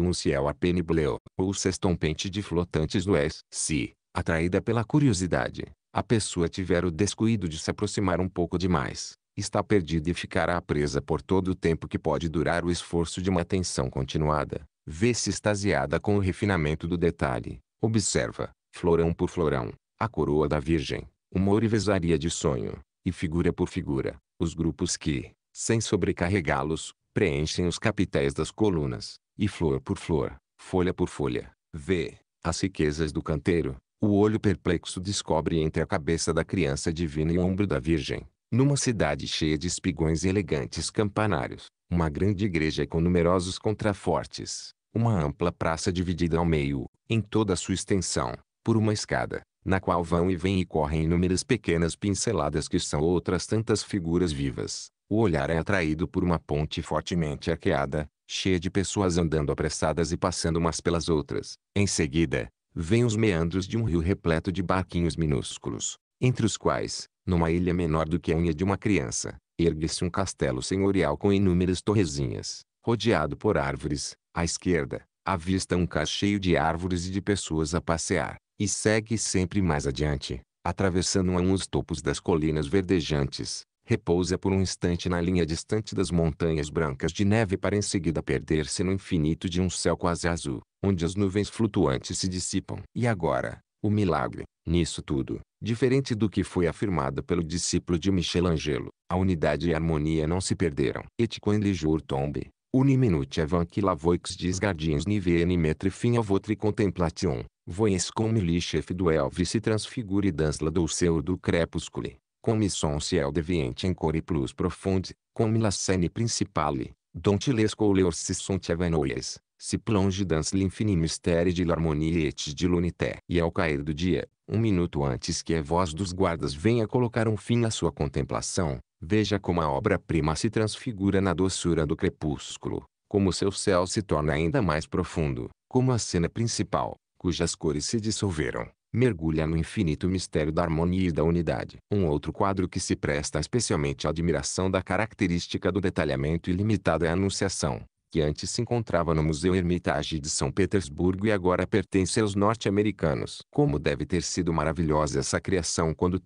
um ciel a penibleu, ou sextompente de flotantes do es. Se, atraída pela curiosidade, a pessoa tiver o descuido de se aproximar um pouco demais, está perdida e ficará presa por todo o tempo que pode durar o esforço de uma atenção continuada. Vê-se extasiada com o refinamento do detalhe. Observa, florão por florão, a coroa da Virgem, uma orivesaria de sonho, e figura por figura, os grupos que, sem sobrecarregá-los, preenchem os capitéis das colunas, e flor por flor, folha por folha, vê, as riquezas do canteiro, o olho perplexo descobre entre a cabeça da criança divina e o ombro da Virgem, numa cidade cheia de espigões e elegantes campanários, uma grande igreja com numerosos contrafortes, uma ampla praça dividida ao meio, em toda a sua extensão, por uma escada, na qual vão e vêm e correm inúmeras pequenas pinceladas que são outras tantas figuras vivas, o olhar é atraído por uma ponte fortemente arqueada, cheia de pessoas andando apressadas e passando umas pelas outras. Em seguida, vêm os meandros de um rio repleto de barquinhos minúsculos, entre os quais, numa ilha menor do que a unha de uma criança, ergue-se um castelo senhorial com inúmeras torrezinhas, rodeado por árvores. À esquerda, avista um cais cheio de árvores e de pessoas a passear, e segue sempre mais adiante, atravessando a uns topos das colinas verdejantes, repousa por um instante na linha distante das montanhas brancas de neve para em seguida perder-se no infinito de um céu quase azul, onde as nuvens flutuantes se dissipam. E agora, o milagre, nisso tudo, diferente do que foi afirmado pelo discípulo de Michelangelo, a unidade e a harmonia não se perderam. Et quand le jour tombe, uniminuti avant que la voix disgardiens niveen metre fin à votre contemplation, voyez comme le chef du se transfigure dans la douceur do crepuscule. Com come ciel deviente em encore plus profonde, com la principale, dont les couleurs se sont avanoies, se plonge dans l'infini mistério de l'harmonie et de l'unité. E ao cair do dia, um minuto antes que a voz dos guardas venha colocar um fim à sua contemplação, veja como a obra-prima se transfigura na doçura do crepúsculo, como seu céu se torna ainda mais profundo, como a cena principal, cujas cores se dissolveram, mergulha no infinito mistério da harmonia e da unidade. Um outro quadro que se presta especialmente à admiração da característica do detalhamento ilimitado é a Anunciação, que antes se encontrava no Museu Hermitage de São Petersburgo e agora pertence aos norte-americanos. Como deve ter sido maravilhosa essa criação quando o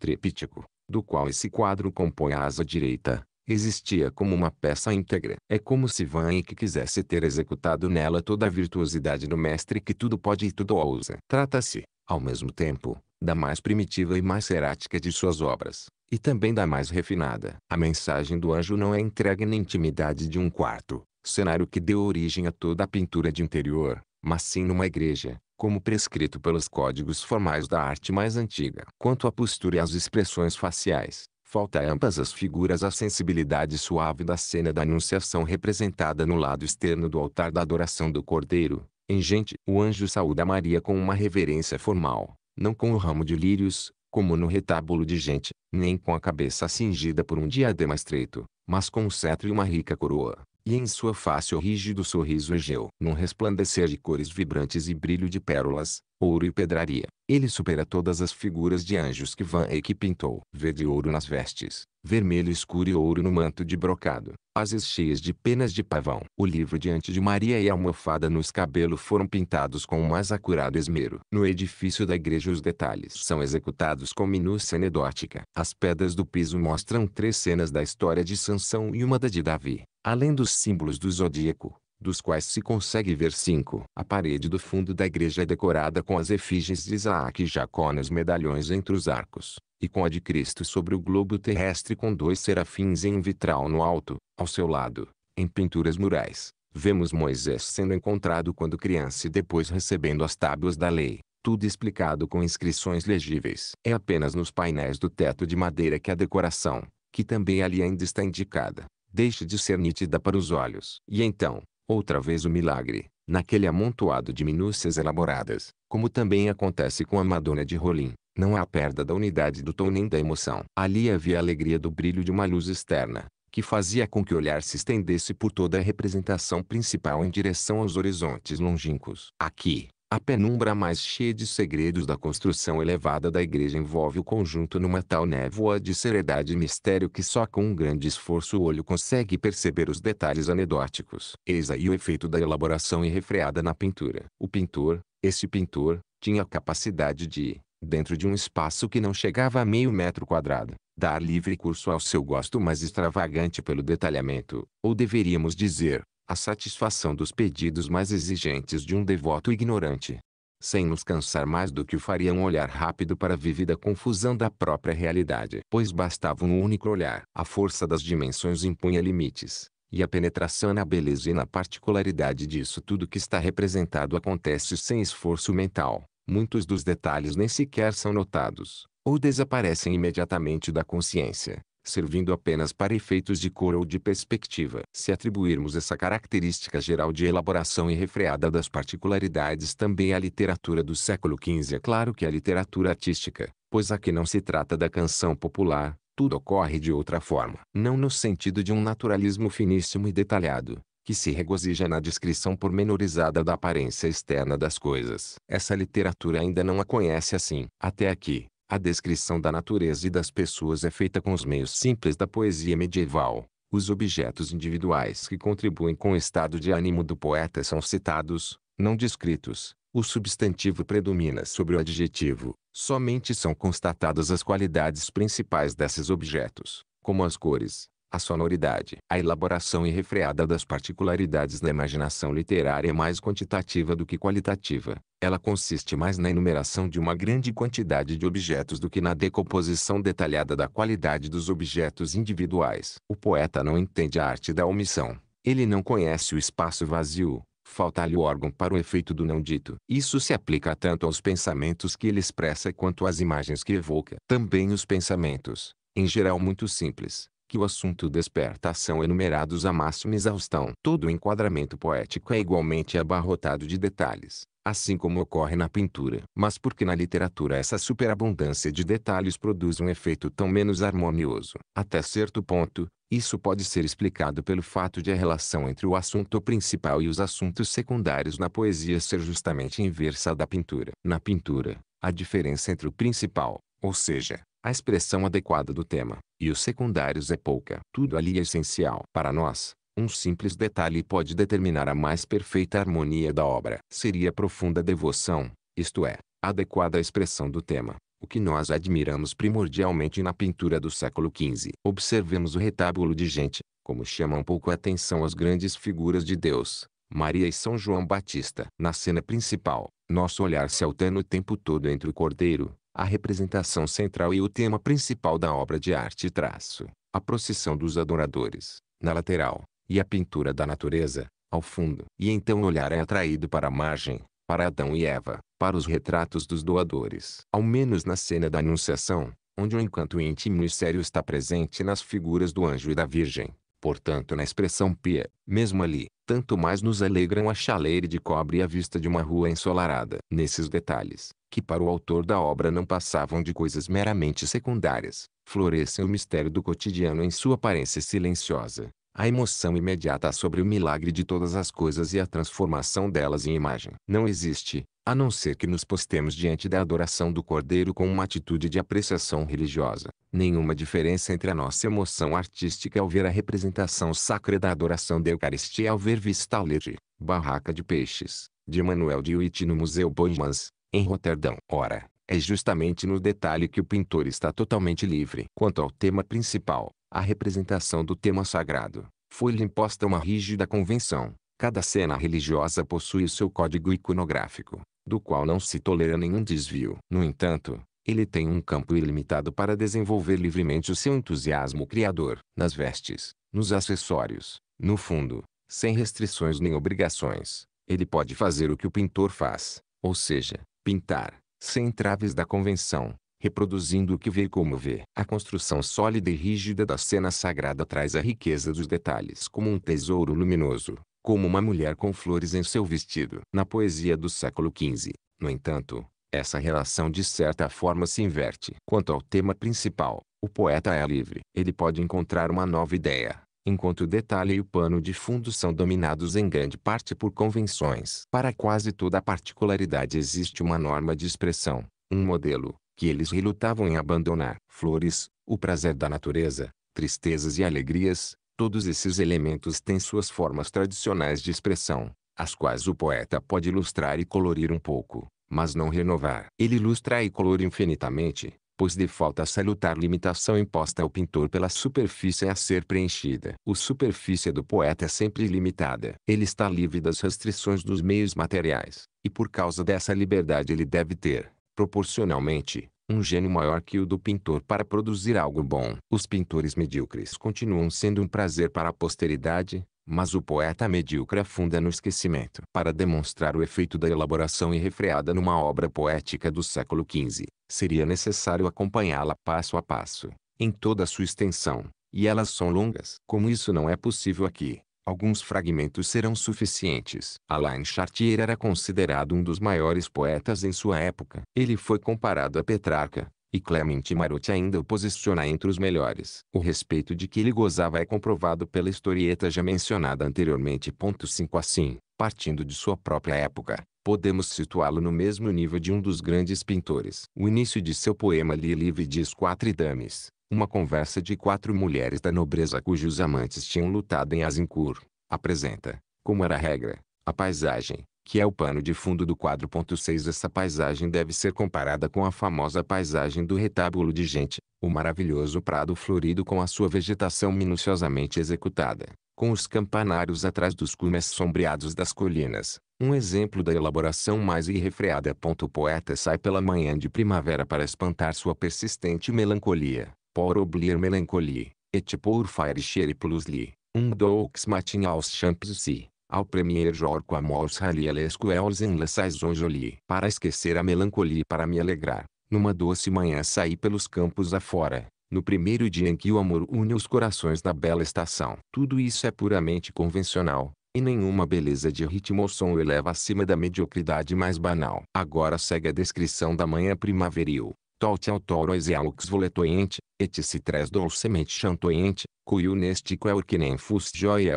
do qual esse quadro compõe a asa direita, existia como uma peça íntegra. É como se Van Eyck quisesse ter executado nela toda a virtuosidade do mestre que tudo pode e tudo ousa. Trata-se, ao mesmo tempo, da mais primitiva e mais cerática de suas obras, e também da mais refinada. A mensagem do anjo não é entregue na intimidade de um quarto, cenário que deu origem a toda a pintura de interior, mas sim numa igreja, como prescrito pelos códigos formais da arte mais antiga. Quanto à postura e às expressões faciais, falta ambas as figuras a sensibilidade suave da cena da anunciação representada no lado externo do altar da adoração do cordeiro, em gente, o anjo saúda Maria com uma reverência formal, não com o ramo de lírios, como no retábulo de gente, nem com a cabeça cingida por um diadema estreito, mas com um cetro e uma rica coroa e em sua face o rígido sorriso ergueu. Num resplandecer de cores vibrantes e brilho de pérolas, ouro e pedraria, ele supera todas as figuras de anjos que Van Eyck pintou. Verde ouro nas vestes, vermelho escuro e ouro no manto de brocado, asas cheias de penas de pavão. O livro diante de Maria e a almofada nos cabelos foram pintados com o mais acurado esmero. No edifício da igreja os detalhes são executados com minúcia anedótica. As pedras do piso mostram três cenas da história de Sansão e uma da de Davi além dos símbolos do zodíaco, dos quais se consegue ver cinco. A parede do fundo da igreja é decorada com as efígies de Isaac e Jacó nos medalhões entre os arcos, e com a de Cristo sobre o globo terrestre com dois serafins em um vitral no alto, ao seu lado, em pinturas murais. Vemos Moisés sendo encontrado quando criança e depois recebendo as tábuas da lei, tudo explicado com inscrições legíveis. É apenas nos painéis do teto de madeira que a decoração, que também ali ainda está indicada, deixe de ser nítida para os olhos. E então, outra vez o milagre, naquele amontoado de minúcias elaboradas, como também acontece com a Madonna de Rolim. Não há perda da unidade do tom nem da emoção. Ali havia a alegria do brilho de uma luz externa, que fazia com que o olhar se estendesse por toda a representação principal em direção aos horizontes longínquos. Aqui, a penumbra mais cheia de segredos da construção elevada da igreja envolve o conjunto numa tal névoa de seriedade e mistério que só com um grande esforço o olho consegue perceber os detalhes anedóticos. Eis aí o efeito da elaboração irrefreada na pintura. O pintor, esse pintor, tinha a capacidade de, dentro de um espaço que não chegava a meio metro quadrado, dar livre curso ao seu gosto mais extravagante pelo detalhamento, ou deveríamos dizer, a satisfação dos pedidos mais exigentes de um devoto ignorante. Sem nos cansar mais do que o faria um olhar rápido para a vivida confusão da própria realidade. Pois bastava um único olhar. A força das dimensões impunha limites, e a penetração na beleza e na particularidade disso tudo que está representado acontece sem esforço mental. Muitos dos detalhes nem sequer são notados, ou desaparecem imediatamente da consciência servindo apenas para efeitos de cor ou de perspectiva. Se atribuirmos essa característica geral de elaboração irrefreada das particularidades também à literatura do século XV é claro que a literatura artística, pois aqui não se trata da canção popular, tudo ocorre de outra forma. Não no sentido de um naturalismo finíssimo e detalhado, que se regozija na descrição pormenorizada da aparência externa das coisas. Essa literatura ainda não a conhece assim. Até aqui, a descrição da natureza e das pessoas é feita com os meios simples da poesia medieval. Os objetos individuais que contribuem com o estado de ânimo do poeta são citados, não descritos. O substantivo predomina sobre o adjetivo. Somente são constatadas as qualidades principais desses objetos, como as cores, a sonoridade, a elaboração irrefreada das particularidades da imaginação literária é mais quantitativa do que qualitativa. Ela consiste mais na enumeração de uma grande quantidade de objetos do que na decomposição detalhada da qualidade dos objetos individuais. O poeta não entende a arte da omissão. Ele não conhece o espaço vazio. Falta-lhe o órgão para o efeito do não dito. Isso se aplica tanto aos pensamentos que ele expressa quanto às imagens que evoca. Também os pensamentos, em geral muito simples, que o assunto desperta são enumerados a máxima exaustão. Todo o enquadramento poético é igualmente abarrotado de detalhes, assim como ocorre na pintura. Mas porque na literatura essa superabundância de detalhes produz um efeito tão menos harmonioso? Até certo ponto, isso pode ser explicado pelo fato de a relação entre o assunto principal e os assuntos secundários na poesia ser justamente inversa da pintura. Na pintura, a diferença entre o principal, ou seja, a expressão adequada do tema, e os secundários é pouca. Tudo ali é essencial. Para nós, um simples detalhe pode determinar a mais perfeita harmonia da obra. Seria profunda devoção, isto é, adequada à expressão do tema, o que nós admiramos primordialmente na pintura do século XV. Observemos o retábulo de gente, como chamam pouco a atenção as grandes figuras de Deus, Maria e São João Batista. Na cena principal, nosso olhar se alterna o tempo todo entre o cordeiro, a representação central e o tema principal da obra de arte traço, a procissão dos adoradores, na lateral, e a pintura da natureza, ao fundo. E então o olhar é atraído para a margem, para Adão e Eva, para os retratos dos doadores. Ao menos na cena da Anunciação, onde o encanto íntimo e sério está presente nas figuras do anjo e da Virgem, Portanto na expressão pia, mesmo ali, tanto mais nos alegram a chaleira de cobre e a vista de uma rua ensolarada. Nesses detalhes, que para o autor da obra não passavam de coisas meramente secundárias, florescem o mistério do cotidiano em sua aparência silenciosa, a emoção imediata sobre o milagre de todas as coisas e a transformação delas em imagem. Não existe, a não ser que nos postemos diante da adoração do Cordeiro com uma atitude de apreciação religiosa. Nenhuma diferença entre a nossa emoção artística ao ver a representação sacra da adoração da Eucaristia ao ver vista Lerge, Barraca de Peixes, de Manuel de Witt no Museu Boymans, em Roterdão. Ora, é justamente no detalhe que o pintor está totalmente livre. Quanto ao tema principal, a representação do tema sagrado, foi-lhe imposta uma rígida convenção. Cada cena religiosa possui seu código iconográfico, do qual não se tolera nenhum desvio. No entanto, ele tem um campo ilimitado para desenvolver livremente o seu entusiasmo criador, nas vestes, nos acessórios, no fundo, sem restrições nem obrigações. Ele pode fazer o que o pintor faz, ou seja, pintar, sem traves da convenção, reproduzindo o que vê e como vê. A construção sólida e rígida da cena sagrada traz a riqueza dos detalhes como um tesouro luminoso como uma mulher com flores em seu vestido. Na poesia do século XV, no entanto, essa relação de certa forma se inverte. Quanto ao tema principal, o poeta é livre. Ele pode encontrar uma nova ideia, enquanto o detalhe e o pano de fundo são dominados em grande parte por convenções. Para quase toda particularidade existe uma norma de expressão, um modelo, que eles relutavam em abandonar. Flores, o prazer da natureza, tristezas e alegrias, Todos esses elementos têm suas formas tradicionais de expressão, as quais o poeta pode ilustrar e colorir um pouco, mas não renovar. Ele ilustra e colore infinitamente, pois de falta salutar limitação imposta ao pintor pela superfície a ser preenchida. A superfície do poeta é sempre limitada. Ele está livre das restrições dos meios materiais, e por causa dessa liberdade ele deve ter, proporcionalmente, um gênio maior que o do pintor para produzir algo bom. Os pintores medíocres continuam sendo um prazer para a posteridade, mas o poeta medíocre afunda no esquecimento. Para demonstrar o efeito da elaboração irrefreada numa obra poética do século XV, seria necessário acompanhá-la passo a passo, em toda a sua extensão, e elas são longas. Como isso não é possível aqui, Alguns fragmentos serão suficientes. Alain Chartier era considerado um dos maiores poetas em sua época. Ele foi comparado a Petrarca, e Clemente Marotti ainda o posiciona entre os melhores. O respeito de que ele gozava é comprovado pela historieta já mencionada anteriormente. 5 Assim, partindo de sua própria época, podemos situá-lo no mesmo nível de um dos grandes pintores. O início de seu poema Li Livre diz quatro dames, uma conversa de quatro mulheres da nobreza cujos amantes tinham lutado em Azincourt, apresenta, como era a regra, a paisagem, que é o pano de fundo do quadro. 6 Essa paisagem deve ser comparada com a famosa paisagem do retábulo de gente, o maravilhoso prado florido com a sua vegetação minuciosamente executada, com os campanários atrás dos cumes sombreados das colinas, um exemplo da elaboração mais irrefreada. O poeta sai pela manhã de primavera para espantar sua persistente melancolia por oublier melancolie, et por fire cheer plus li, um dox matin aos champs-ci, ao premier jour comme aux rallies quels en la saison jolie. Para esquecer a melancolia para me alegrar, numa doce manhã saí pelos campos afora, no primeiro dia em que o amor une os corações na bela estação. Tudo isso é puramente convencional, e nenhuma beleza de ritmo ou som eleva acima da mediocridade mais banal. Agora segue a descrição da manhã primaveril, Tolte autorois e aux voletoiente, et si tres dolcemente chantoiente, cuiu neste quel que nem fus joieux,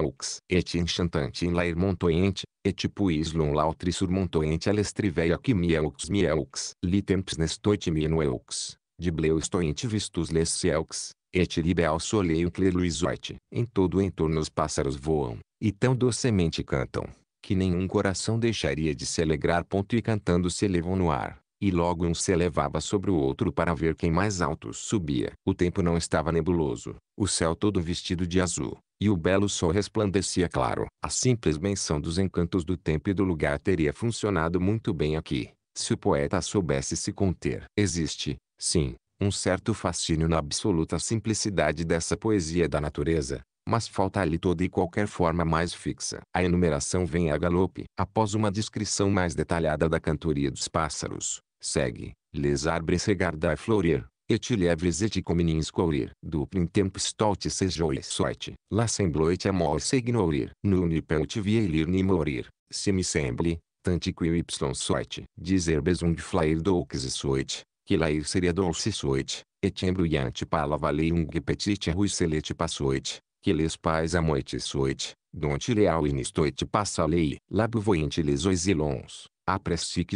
et enchantante in lair montoiente, et puis lum lautri surmontoiente alestriveia que mieux mieux, li temps nestoit minueux, de bleustoiente vistus les cieux, et libeal soleil cleruisoite. Em todo o entorno os pássaros voam, e tão docemente cantam, que nenhum coração deixaria de se alegrar. Ponto e cantando se elevam no ar e logo um se elevava sobre o outro para ver quem mais alto subia. O tempo não estava nebuloso, o céu todo vestido de azul, e o belo sol resplandecia claro. A simples menção dos encantos do tempo e do lugar teria funcionado muito bem aqui, se o poeta soubesse se conter. Existe, sim, um certo fascínio na absoluta simplicidade dessa poesia da natureza, mas falta ali toda e qualquer forma mais fixa. A enumeração vem a galope. Após uma descrição mais detalhada da cantoria dos pássaros, segue, les arbres se gardai florir, et liebres et comenins courir. Duplim tempus tot ses joies soit, la sembloit amor se ignorir. Nuni peut vielir ni morir, se me semble, qui y soit. Dizer besung flair doux soit, que lair seria dolce soit, et embrulhante palavaleung petit ruisselet passoit, que les pais amoit soit, dont leal inistoit passa lei. Labo voente les oisilons,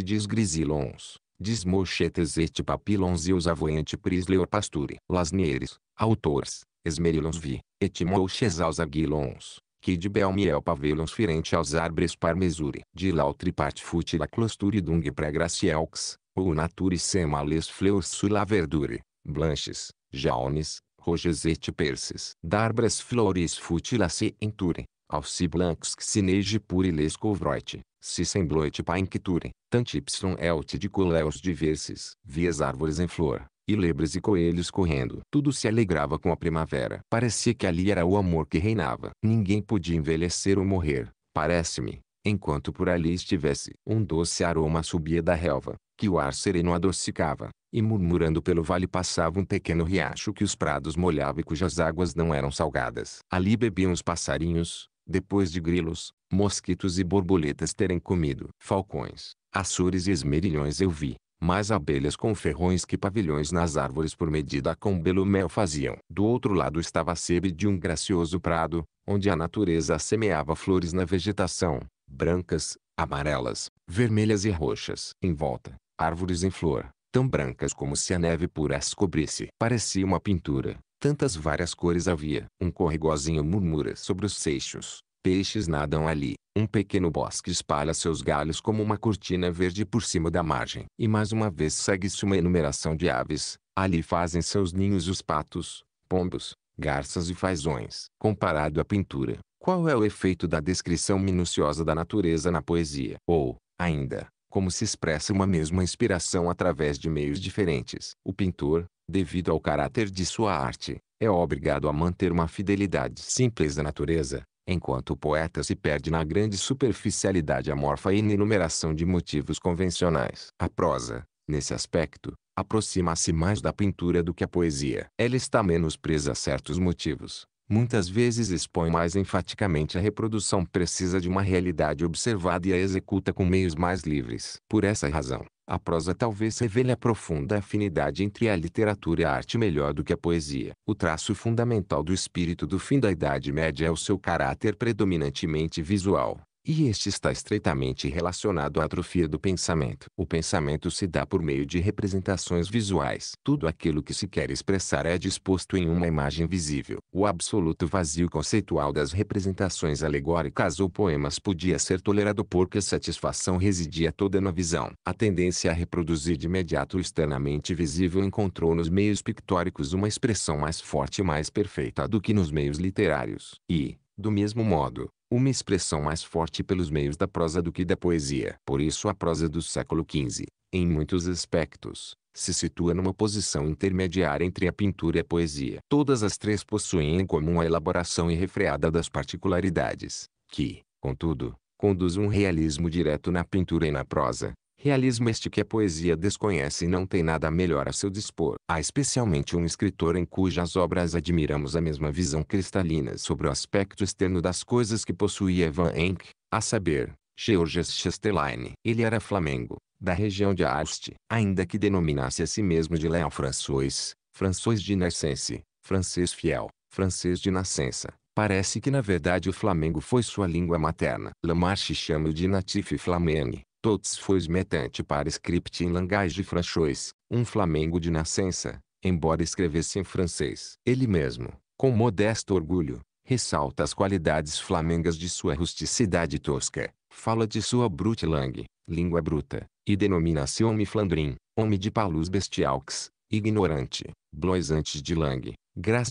diz grisilons. Dismochetes et papilons e os avoiantepris pasture Lasnieres, autores esmerilons vi, et aux aos aguilons, que de belmiel pavelons firente aos arbres parmesure mesure. De lautripart fut la closture dung pregracielx, ou nature semales fleurs sur la verdure, blanches, jaunes, roges et perses. D'arbres flores fut la enture Alci blancs sineige puri lescovroit, si sembloit paincture, tantipson elt de coléus diverses. vias árvores em flor, e lebres e coelhos correndo. Tudo se alegrava com a primavera. Parecia que ali era o amor que reinava. Ninguém podia envelhecer ou morrer, parece-me, enquanto por ali estivesse. Um doce aroma subia da relva, que o ar sereno adocicava, e murmurando pelo vale passava um pequeno riacho que os prados molhava e cujas águas não eram salgadas. Ali bebiam os passarinhos, depois de grilos, mosquitos e borboletas terem comido falcões, açores e esmerilhões eu vi, mais abelhas com ferrões que pavilhões nas árvores por medida com belo mel faziam. Do outro lado estava a sebe de um gracioso prado, onde a natureza semeava flores na vegetação, brancas, amarelas, vermelhas e roxas. Em volta, árvores em flor, tão brancas como se a neve pura as cobrisse. Parecia uma pintura, Tantas várias cores havia. Um corregozinho murmura sobre os seixos. Peixes nadam ali. Um pequeno bosque espalha seus galhos como uma cortina verde por cima da margem. E mais uma vez segue-se uma enumeração de aves. Ali fazem seus ninhos os patos, pombos, garças e fazões. Comparado à pintura, qual é o efeito da descrição minuciosa da natureza na poesia? Ou, ainda, como se expressa uma mesma inspiração através de meios diferentes? O pintor, devido ao caráter de sua arte, é obrigado a manter uma fidelidade simples à natureza, enquanto o poeta se perde na grande superficialidade amorfa e na enumeração de motivos convencionais. A prosa, nesse aspecto, aproxima-se mais da pintura do que a poesia. Ela está menos presa a certos motivos, muitas vezes expõe mais enfaticamente a reprodução precisa de uma realidade observada e a executa com meios mais livres. Por essa razão, a prosa talvez revele a profunda afinidade entre a literatura e a arte melhor do que a poesia. O traço fundamental do espírito do fim da Idade Média é o seu caráter predominantemente visual. E este está estreitamente relacionado à atrofia do pensamento. O pensamento se dá por meio de representações visuais. Tudo aquilo que se quer expressar é disposto em uma imagem visível. O absoluto vazio conceitual das representações alegóricas ou poemas podia ser tolerado porque a satisfação residia toda na visão. A tendência a reproduzir de imediato o externamente visível encontrou nos meios pictóricos uma expressão mais forte e mais perfeita do que nos meios literários. E, do mesmo modo, uma expressão mais forte pelos meios da prosa do que da poesia. Por isso a prosa do século XV, em muitos aspectos, se situa numa posição intermediária entre a pintura e a poesia. Todas as três possuem em comum a elaboração irrefreada das particularidades, que, contudo, conduz um realismo direto na pintura e na prosa, Realismo este que a poesia desconhece e não tem nada melhor a seu dispor. Há especialmente um escritor em cujas obras admiramos a mesma visão cristalina sobre o aspecto externo das coisas que possuía Van Eyck, a saber, Georges Chastelain. Ele era flamengo, da região de Aoste, ainda que denominasse a si mesmo de léo françois, françois de nascença, francês fiel, francês de nascença. Parece que na verdade o Flamengo foi sua língua materna. Lamarche chama-o de natif flamengue, Tots foi metante para script em langage francês, um Flamengo de nascença, embora escrevesse em francês. Ele mesmo, com modesto orgulho, ressalta as qualidades flamengas de sua rusticidade tosca, fala de sua langue, língua bruta, e denomina-se homem flandrin, homem de palus bestiaux, ignorante, Blois antes de Lang,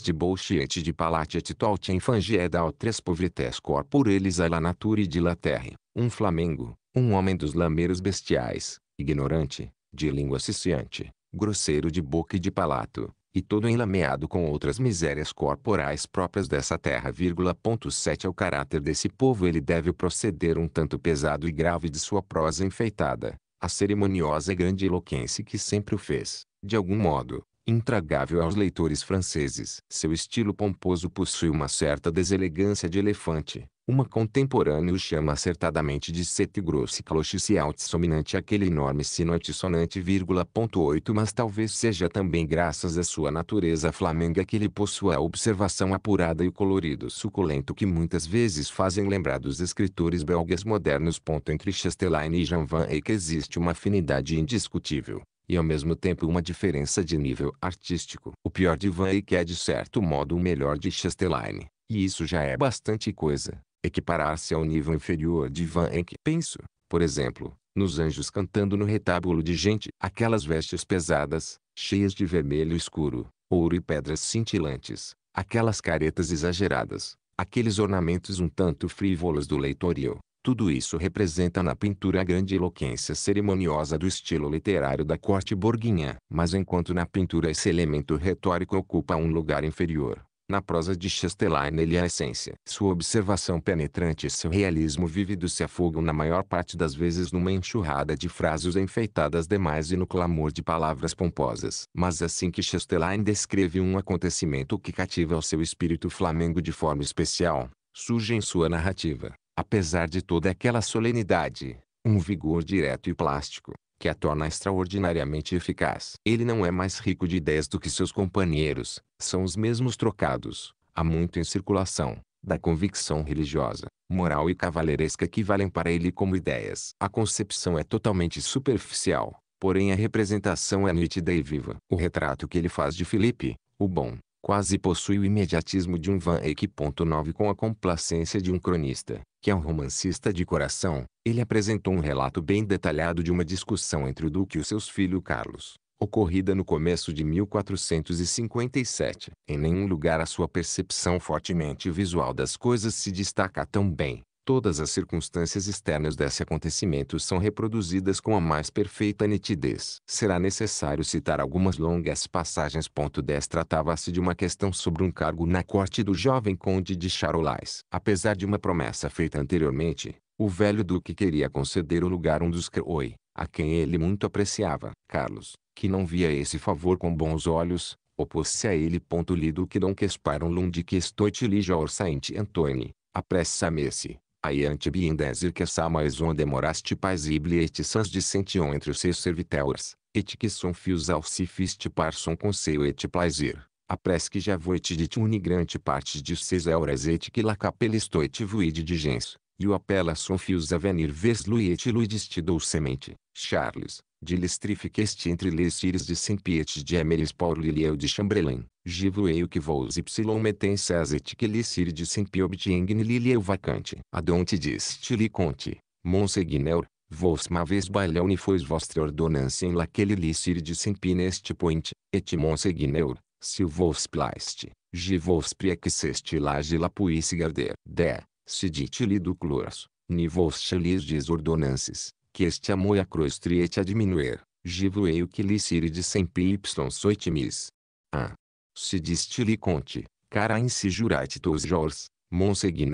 de Bolchiete de Palatia et em Fangieda ao Tres Povretes Cor por eles a la nature de la terre, um Flamengo, um homem dos lameiros bestiais, ignorante, de língua ciciante, grosseiro de boca e de palato, e todo enlameado com outras misérias corporais próprias dessa terra. Ponto 7 Ao caráter desse povo ele deve proceder um tanto pesado e grave de sua prosa enfeitada, a cerimoniosa e grande eloquência que sempre o fez, de algum modo, intragável aos leitores franceses. Seu estilo pomposo possui uma certa deselegância de elefante. Uma contemporânea o chama acertadamente de sete grosso clochice sominante aquele enorme sino altissonante vírgula ponto oito mas talvez seja também graças à sua natureza flamenga que ele possua a observação apurada e o colorido suculento que muitas vezes fazem lembrar dos escritores belgas modernos. Entre Chastelain e Jean Van Eyck existe uma afinidade indiscutível e ao mesmo tempo uma diferença de nível artístico. O pior de Van é Eyck é de certo modo o melhor de Chastelain e isso já é bastante coisa. Equiparar-se ao nível inferior de Van é Eyck. Penso, por exemplo, nos anjos cantando no retábulo de gente. Aquelas vestes pesadas, cheias de vermelho escuro, ouro e pedras cintilantes. Aquelas caretas exageradas. Aqueles ornamentos um tanto frívolos do leitorio. Tudo isso representa na pintura a grande eloquência cerimoniosa do estilo literário da corte borguinha. Mas enquanto na pintura esse elemento retórico ocupa um lugar inferior, na prosa de Chastelain ele é a essência. Sua observação penetrante e seu realismo vívido se afogam na maior parte das vezes numa enxurrada de frases enfeitadas demais e no clamor de palavras pomposas. Mas assim que Chastelain descreve um acontecimento que cativa o seu espírito flamengo de forma especial, surge em sua narrativa Apesar de toda aquela solenidade, um vigor direto e plástico, que a torna extraordinariamente eficaz. Ele não é mais rico de ideias do que seus companheiros, são os mesmos trocados, há muito em circulação, da convicção religiosa, moral e cavaleiresca que valem para ele como ideias. A concepção é totalmente superficial, porém a representação é nítida e viva. O retrato que ele faz de Felipe, o bom, quase possui o imediatismo de um Van Eyck. 9 com a complacência de um cronista que é um romancista de coração, ele apresentou um relato bem detalhado de uma discussão entre o duque e seus filhos Carlos, ocorrida no começo de 1457. Em nenhum lugar a sua percepção fortemente visual das coisas se destaca tão bem todas as circunstâncias externas desse acontecimento são reproduzidas com a mais perfeita nitidez. Será necessário citar algumas longas passagens. 10 Tratava-se de uma questão sobre um cargo na corte do jovem conde de Charolais. Apesar de uma promessa feita anteriormente, o velho duque queria conceder o lugar a um dos Croi, a quem ele muito apreciava. Carlos, que não via esse favor com bons olhos, opôs-se a ele. Lido que não quesparam lum de que estoite lija orçaente Antônio apressa-me-se, Aiante bien desir que sa maison demoraste paisible et sans dissention entre os seus serviteurs, et que son fios ao se fiste par son conseil et plaisir. Apresse que já voit dit une grande parte de seis horas et que la capelisto et vui diligence, e o apela son fios a venir vez lui et lui diste semente. Charles, de Listrifiqueste entre Licíris de Simpietes de Emeris Paulo Lilieu de Chambrelém, Givoei o que vos y metem et que Liciri de Simpiobtiengni Lilieu vacante. Adonte diste lhe conte, Monsegneur, vos maves bailão fois vostra ordonância em laquele Liciri de Sempi neste point, et Monsegneur, se vos plaiste, givos priexeste lage la puisse garder. De, se dite-lhe do vos nivos chalis desordonances, que este amor a cruz triete a diminuir, givoei o que lhe sire de sempre y soit mis. Ah. Se diste-lhe conte, cara em si jurate tous jours, gi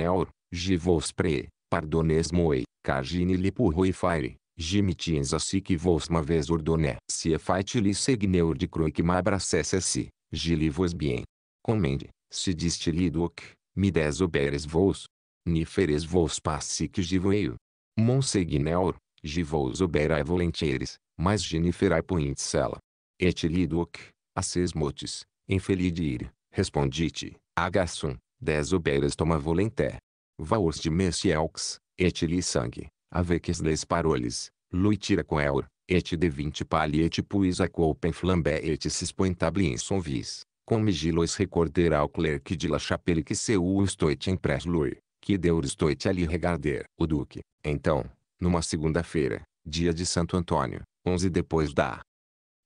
givos pre, pardones moi, cagine lhe pour e faire, gimitins si que vos uma vez ordone, se fait lhe segneur de croi que m'abracesse si, gili vos bien. Comende, se diste-lhe doc, me desoberes vos, ni feres vos passe que givoeio. Monsegneur, obera e volentieres, mas geniferae pointcela. Et lidoc, aces motis, infelidir, respondite, agassum, dez oberas toma volenté. Vaos de elx, et li sangue, aveques des paroles, luitira coeur, et de vinte pali et puis a colpen flambe et s'espointabli em sonvis, com migilois recorderá o clerc de la chapelle que seu estoit em pres lui, que deur estoit ali regarder. O duque, então, numa segunda-feira, dia de Santo Antônio, onze depois da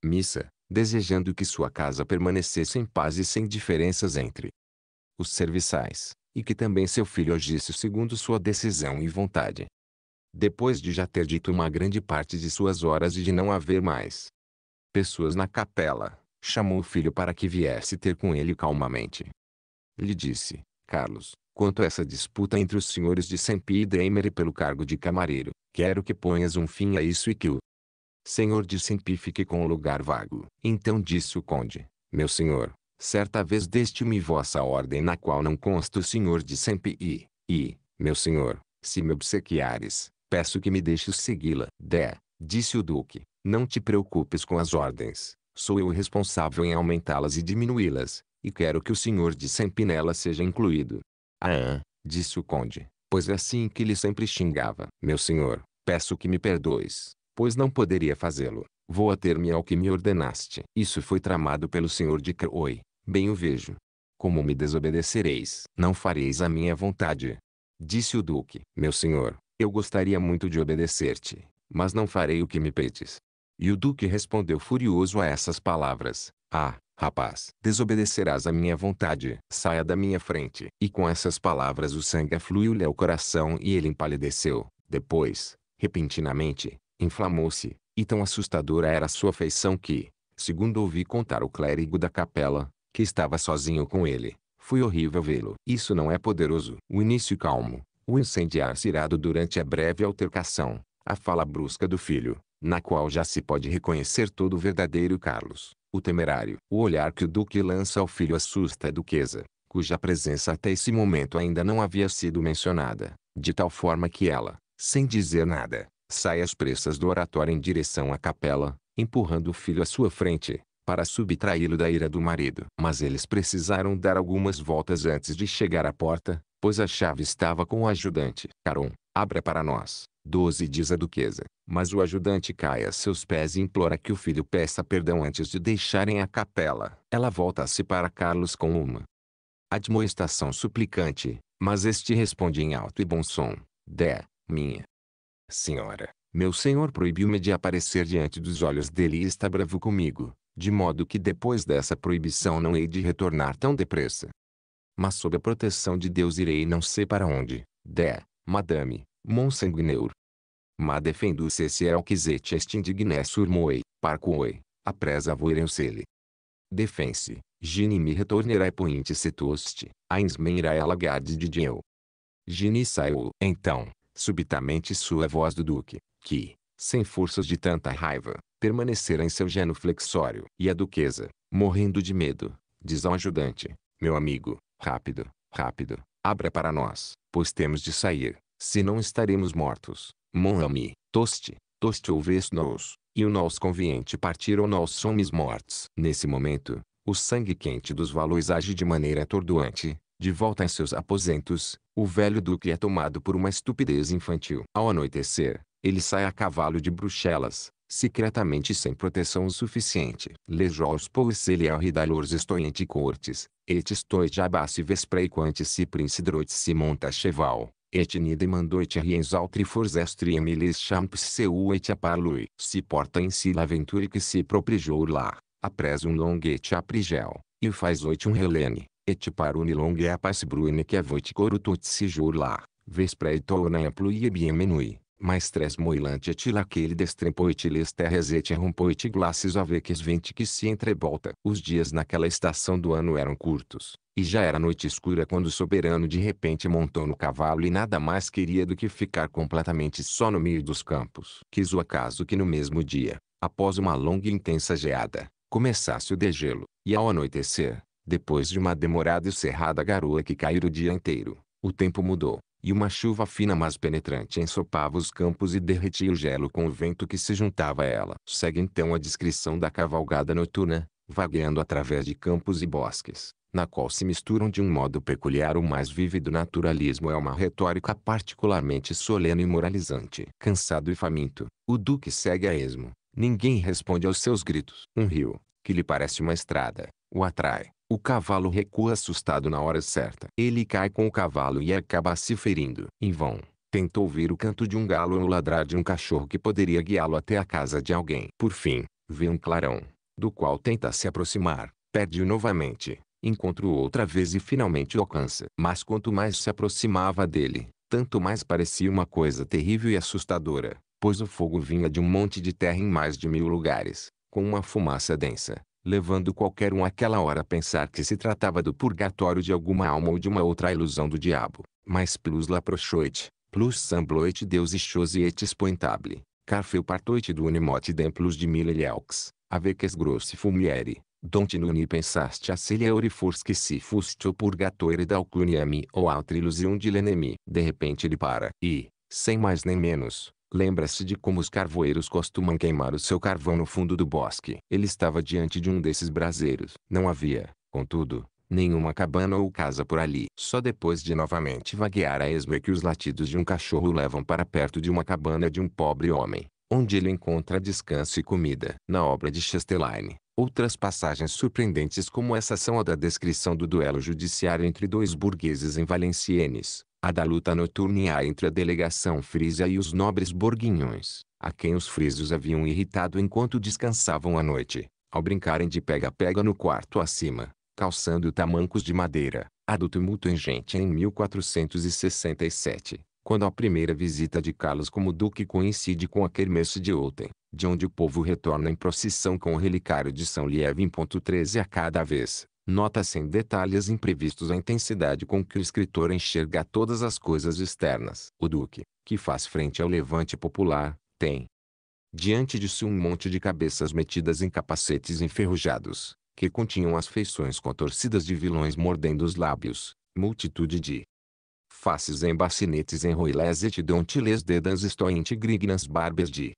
missa, desejando que sua casa permanecesse em paz e sem diferenças entre os serviçais, e que também seu filho agisse segundo sua decisão e vontade. Depois de já ter dito uma grande parte de suas horas e de não haver mais pessoas na capela, chamou o filho para que viesse ter com ele calmamente. Lhe disse, Carlos, quanto a essa disputa entre os senhores de Sempi e Dremer pelo cargo de camareiro, Quero que ponhas um fim a isso e que o Senhor de Sempi fique com o lugar vago. Então disse o conde, meu senhor, certa vez deste-me vossa ordem na qual não consta o senhor de Sempi e, e, meu senhor, se me obsequiares, peço que me deixes segui-la. Dé, disse o duque, não te preocupes com as ordens, sou eu o responsável em aumentá-las e diminuí-las, e quero que o senhor de Sempinela seja incluído. Ah, disse o conde, pois é assim que lhe sempre xingava. Meu senhor, peço que me perdoes, pois não poderia fazê-lo. Vou ater-me ao que me ordenaste. Isso foi tramado pelo senhor de Croi. Bem o vejo. Como me desobedecereis? Não fareis a minha vontade. Disse o duque. Meu senhor, eu gostaria muito de obedecer-te, mas não farei o que me pedes. E o duque respondeu furioso a essas palavras. Ah, Rapaz, desobedecerás à minha vontade, saia da minha frente. E com essas palavras o sangue afluiu-lhe ao coração e ele empalideceu. Depois, repentinamente, inflamou-se, e tão assustadora era a sua feição que, segundo ouvi contar o clérigo da capela, que estava sozinho com ele, foi horrível vê-lo. Isso não é poderoso. O início calmo, o incendiar-se irado durante a breve altercação, a fala brusca do filho, na qual já se pode reconhecer todo o verdadeiro Carlos, o temerário. O olhar que o duque lança ao filho assusta a duquesa, cuja presença até esse momento ainda não havia sido mencionada, de tal forma que ela, sem dizer nada, sai às pressas do oratório em direção à capela, empurrando o filho à sua frente, para subtraí-lo da ira do marido. Mas eles precisaram dar algumas voltas antes de chegar à porta, pois a chave estava com o ajudante. Caron, abra para nós. 12 diz a duquesa. Mas o ajudante cai a seus pés e implora que o filho peça perdão antes de deixarem a capela. Ela volta-se para Carlos com uma admoestação suplicante, mas este responde em alto e bom som. Dé, minha senhora, meu senhor proibiu-me de aparecer diante dos olhos dele e está bravo comigo, de modo que depois dessa proibição não hei de retornar tão depressa. Mas sob a proteção de Deus irei não sei para onde. Dé, madame, Monsanguineur. Ma defendu se é o quisete est indignesur moe, parcoe, a presa voirensele. Defense, gini me retornerai pointe se toste, ains meira alagade de dieu. Gini saiu. Então, subitamente sua voz do duque, que, sem forças de tanta raiva, permanecera em seu genuflexório. E a duquesa, morrendo de medo, diz ao ajudante, meu amigo, rápido, rápido, abra para nós, pois temos de sair se não estaremos mortos. Mon ami, toste, toste ouveste-nos, e o nosso conveniente partir ou nós somos mortos. Nesse momento, o sangue quente dos valores age de maneira atordoante. De volta em seus aposentos, o velho duque é tomado por uma estupidez infantil. Ao anoitecer, ele sai a cavalo de Bruxelas, secretamente sem proteção é o suficiente. Lejos pois ao ridalores estoente cortes, et estoite abasse vesprei quanti si prince droit si monta cheval, et nidem mandoit riens altriforz estriam ilis champs seu et aparlui. Si porta em si l'aventure que se proprijou lá, apres um long et aprigel, e faz oit um relene, et parunilong e apas brune que avoit corutot si lá, vespre et amplo e biemenui. mais três moilante et laquele destrempoit les terres et rompoit glaces aveques vente que se entrebolta. Os dias naquela estação do ano eram curtos. E já era noite escura quando o soberano de repente montou no cavalo e nada mais queria do que ficar completamente só no meio dos campos. Quis o acaso que no mesmo dia, após uma longa e intensa geada, começasse o degelo, e ao anoitecer, depois de uma demorada e cerrada garoa que caíra o dia inteiro, o tempo mudou, e uma chuva fina mas penetrante ensopava os campos e derretia o gelo com o vento que se juntava a ela. Segue então a descrição da cavalgada noturna, vagueando através de campos e bosques, na qual se misturam de um modo peculiar o mais vívido naturalismo é uma retórica particularmente solene e moralizante. Cansado e faminto, o duque segue a esmo. Ninguém responde aos seus gritos. Um rio, que lhe parece uma estrada, o atrai. O cavalo recua assustado na hora certa. Ele cai com o cavalo e acaba se ferindo. Em vão, tenta ouvir o canto de um galo ou o ladrar de um cachorro que poderia guiá-lo até a casa de alguém. Por fim, vê um clarão, do qual tenta se aproximar. Perde-o novamente encontra-o outra vez e finalmente o alcança. Mas quanto mais se aproximava dele, tanto mais parecia uma coisa terrível e assustadora, pois o fogo vinha de um monte de terra em mais de mil lugares, com uma fumaça densa, levando qualquer um àquela hora a pensar que se tratava do purgatório de alguma alma ou de uma outra ilusão do diabo. Mas plus la prochoite, plus sambloite Deus e chose et expointable, carfeu partoit partoite do unimote dem plus de mille leux, que es grosse fumiere, Don't nunni pensaste a celiauri fors que se fuste o purgatoire dalcuniami ou altra ilusión de lenemi. De repente ele para e, sem mais nem menos, lembra-se de como os carvoeiros costumam queimar o seu carvão no fundo do bosque. Ele estava diante de um desses braseiros. Não havia, contudo, nenhuma cabana ou casa por ali. Só depois de novamente vaguear a esmo é que os latidos de um cachorro levam para perto de uma cabana de um pobre homem, onde ele encontra descanso e comida. Na obra de Chastelaine, Outras passagens surpreendentes como essa são a da descrição do duelo judiciário entre dois burgueses em Valenciennes, a da luta noturna entre a delegação frisa e os nobres borguinhões, a quem os frisos haviam irritado enquanto descansavam à noite, ao brincarem de pega-pega no quarto acima, calçando tamancos de madeira, a do tumulto em gente em 1467, quando a primeira visita de Carlos como duque coincide com a quermesse de ontem de onde o povo retorna em procissão com o relicário de São Lievin. 13 a cada vez. Nota-se em detalhes imprevistos a intensidade com que o escritor enxerga todas as coisas externas. O duque, que faz frente ao levante popular, tem diante de si um monte de cabeças metidas em capacetes enferrujados, que continham as feições contorcidas de vilões mordendo os lábios, multitude de faces em bacinetes enroilés et dontiles dedans estoint grignas barbas de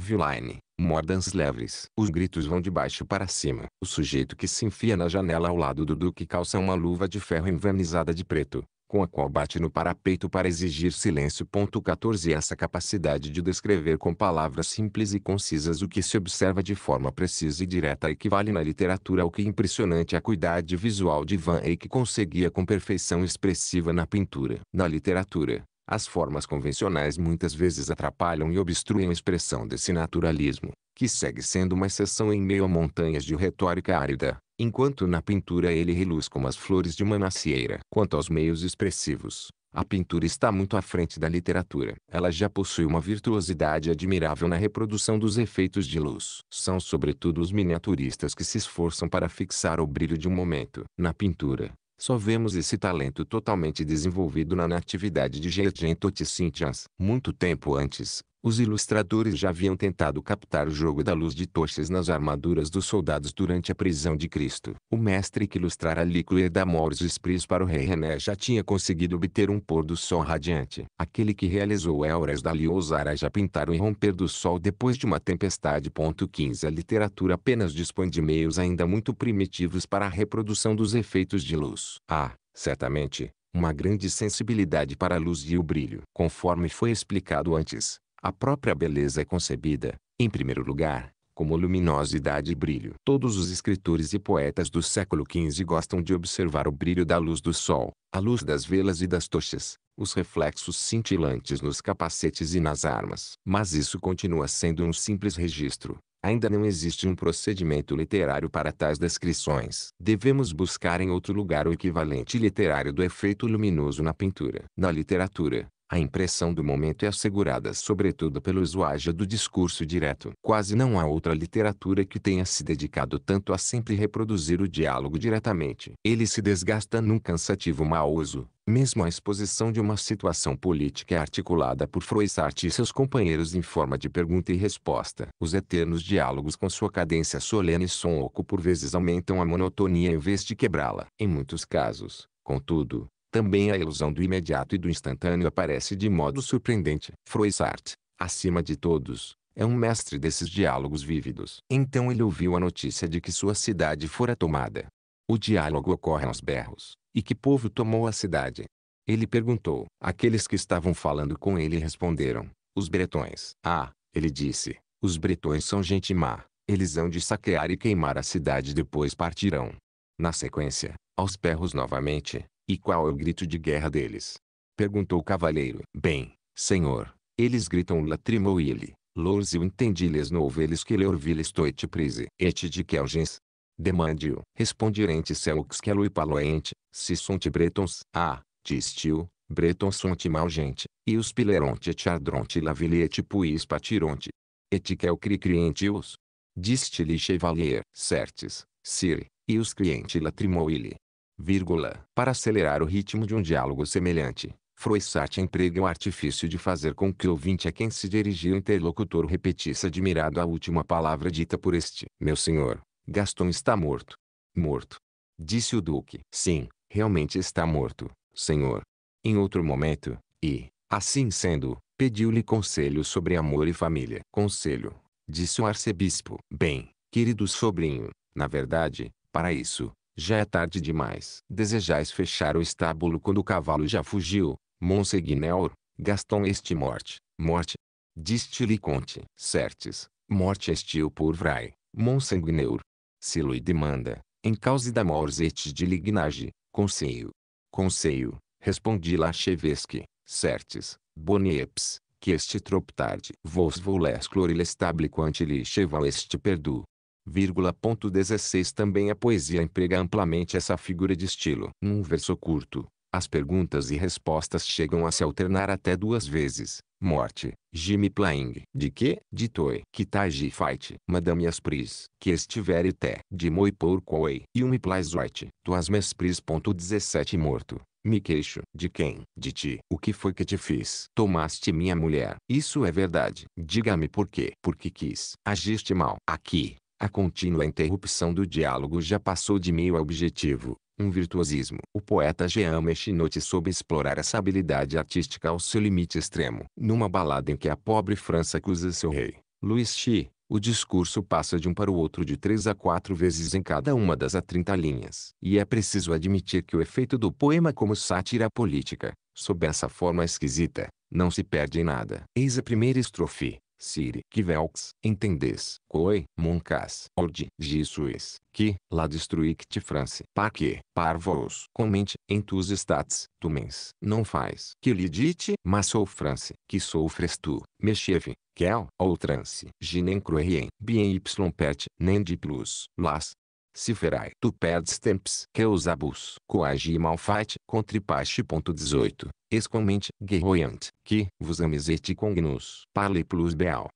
Villaine, mordans leves. Os gritos vão de baixo para cima. O sujeito que se enfia na janela ao lado do duque calça uma luva de ferro envernizada de preto, com a qual bate no parapeito para exigir silêncio. 14 Essa capacidade de descrever com palavras simples e concisas o que se observa de forma precisa e direta equivale na literatura ao que impressionante acuidade visual de Van Eyck conseguia com perfeição expressiva na pintura. Na literatura, as formas convencionais muitas vezes atrapalham e obstruem a expressão desse naturalismo, que segue sendo uma exceção em meio a montanhas de retórica árida, enquanto na pintura ele reluz como as flores de uma macieira. Quanto aos meios expressivos, a pintura está muito à frente da literatura. Ela já possui uma virtuosidade admirável na reprodução dos efeitos de luz. São sobretudo os miniaturistas que se esforçam para fixar o brilho de um momento. Na pintura, só vemos esse talento totalmente desenvolvido na natividade de Giacinto Ticintias. Muito tempo antes, os ilustradores já haviam tentado captar o jogo da luz de tochas nas armaduras dos soldados durante a prisão de Cristo. O mestre que ilustrara Liquia da Morris Espris para o rei René já tinha conseguido obter um pôr do sol radiante. Aquele que realizou Eures Dali ousara já pintar o romper do sol depois de uma tempestade. 15 A literatura apenas dispõe de meios ainda muito primitivos para a reprodução dos efeitos de luz. Há, ah, certamente, uma grande sensibilidade para a luz e o brilho. Conforme foi explicado antes, a própria beleza é concebida, em primeiro lugar, como luminosidade e brilho. Todos os escritores e poetas do século XV gostam de observar o brilho da luz do sol, a luz das velas e das tochas, os reflexos cintilantes nos capacetes e nas armas. Mas isso continua sendo um simples registro. Ainda não existe um procedimento literário para tais descrições. Devemos buscar em outro lugar o equivalente literário do efeito luminoso na pintura. Na literatura, a impressão do momento é assegurada sobretudo pelo usuário do discurso direto. Quase não há outra literatura que tenha se dedicado tanto a sempre reproduzir o diálogo diretamente. Ele se desgasta num cansativo mau uso. Mesmo a exposição de uma situação política é articulada por Froissart e seus companheiros em forma de pergunta e resposta. Os eternos diálogos com sua cadência solene e sonroco por vezes aumentam a monotonia em vez de quebrá-la. Em muitos casos, contudo, também a ilusão do imediato e do instantâneo aparece de modo surpreendente. Froissart, acima de todos, é um mestre desses diálogos vívidos. Então ele ouviu a notícia de que sua cidade fora tomada. O diálogo ocorre aos berros. E que povo tomou a cidade? Ele perguntou. Aqueles que estavam falando com ele responderam. Os bretões. Ah, ele disse. Os bretões são gente má. Eles hão de saquear e queimar a cidade depois partirão. Na sequência, aos berros novamente, e qual é o grito de guerra deles? Perguntou o cavaleiro. Bem, senhor, eles gritam o lorsio no noveles que leorviles toite prise, et de kelgens. Demande-o. respondirente celux quelo é e paloente, se sonte bretons, ah, distil, bretons sonte gente e os pileronte et ardronte lavile et puis patironte. Et quel cri os. Diste-lhe chevalier, certes, sire, e os cliente latrimoile, vírgula, para acelerar o ritmo de um diálogo semelhante, Froissart emprega o artifício de fazer com que o ouvinte a quem se dirigiu o interlocutor repetisse admirado a última palavra dita por este. Meu senhor, Gaston está morto. Morto. Disse o duque. Sim, realmente está morto, senhor. Em outro momento, e, assim sendo, pediu-lhe conselho sobre amor e família. Conselho, disse o arcebispo. Bem, querido sobrinho, na verdade, para isso, já é tarde demais. Desejais fechar o estábulo quando o cavalo já fugiu. Monseguinel, Gaston este morte, morte. Diste-lhe conte. Certes, morte estiu por vrai, Monseguineur. Se lui demanda, em causa da morzete de lignage, conselho, conselho. respondi Lachevesque, certes, bonieps, que este trop tarde. Vos voulez clore l'estable quant li cheval este perdu. 1.16 Também a poesia emprega amplamente essa figura de estilo. Num verso curto, as perguntas e respostas chegam a se alternar até duas vezes. Morte, Jimmy Plaing. De que? De toi. Kitaji fight. Madame Aspris. Que estiver e te. De moi por e um plais right. Tuas mespris. 17 Morto. Me queixo. De quem? De ti. O que foi que te fiz? Tomaste minha mulher. Isso é verdade. Diga-me por quê. Porque quis. Agiste mal. Aqui. A contínua interrupção do diálogo já passou de meio ao objetivo, um virtuosismo. O poeta Jean Mechinotti soube explorar essa habilidade artística ao seu limite extremo. Numa balada em que a pobre França acusa seu rei, Louis Chi, o discurso passa de um para o outro de três a quatro vezes em cada uma das a trinta linhas. E é preciso admitir que o efeito do poema como sátira política, sob essa forma esquisita, não se perde em nada. Eis a primeira estrofe. Siri, Kvelx, entendes, coi, moncas, ordi gisuis que, la destruicte France, paque, parvos, comente, em tus estats, tu não faz, que lhe dite, mas sou France, que sofres tu, mexeve, quel, outrance, ginen cruerien, bien y pet, nem de plus, las, se tu perdes temps que usabus abus coagi malfate contripaste.18 Esquamente, guerroyant, que, vos ames et cognos, parle plus beal,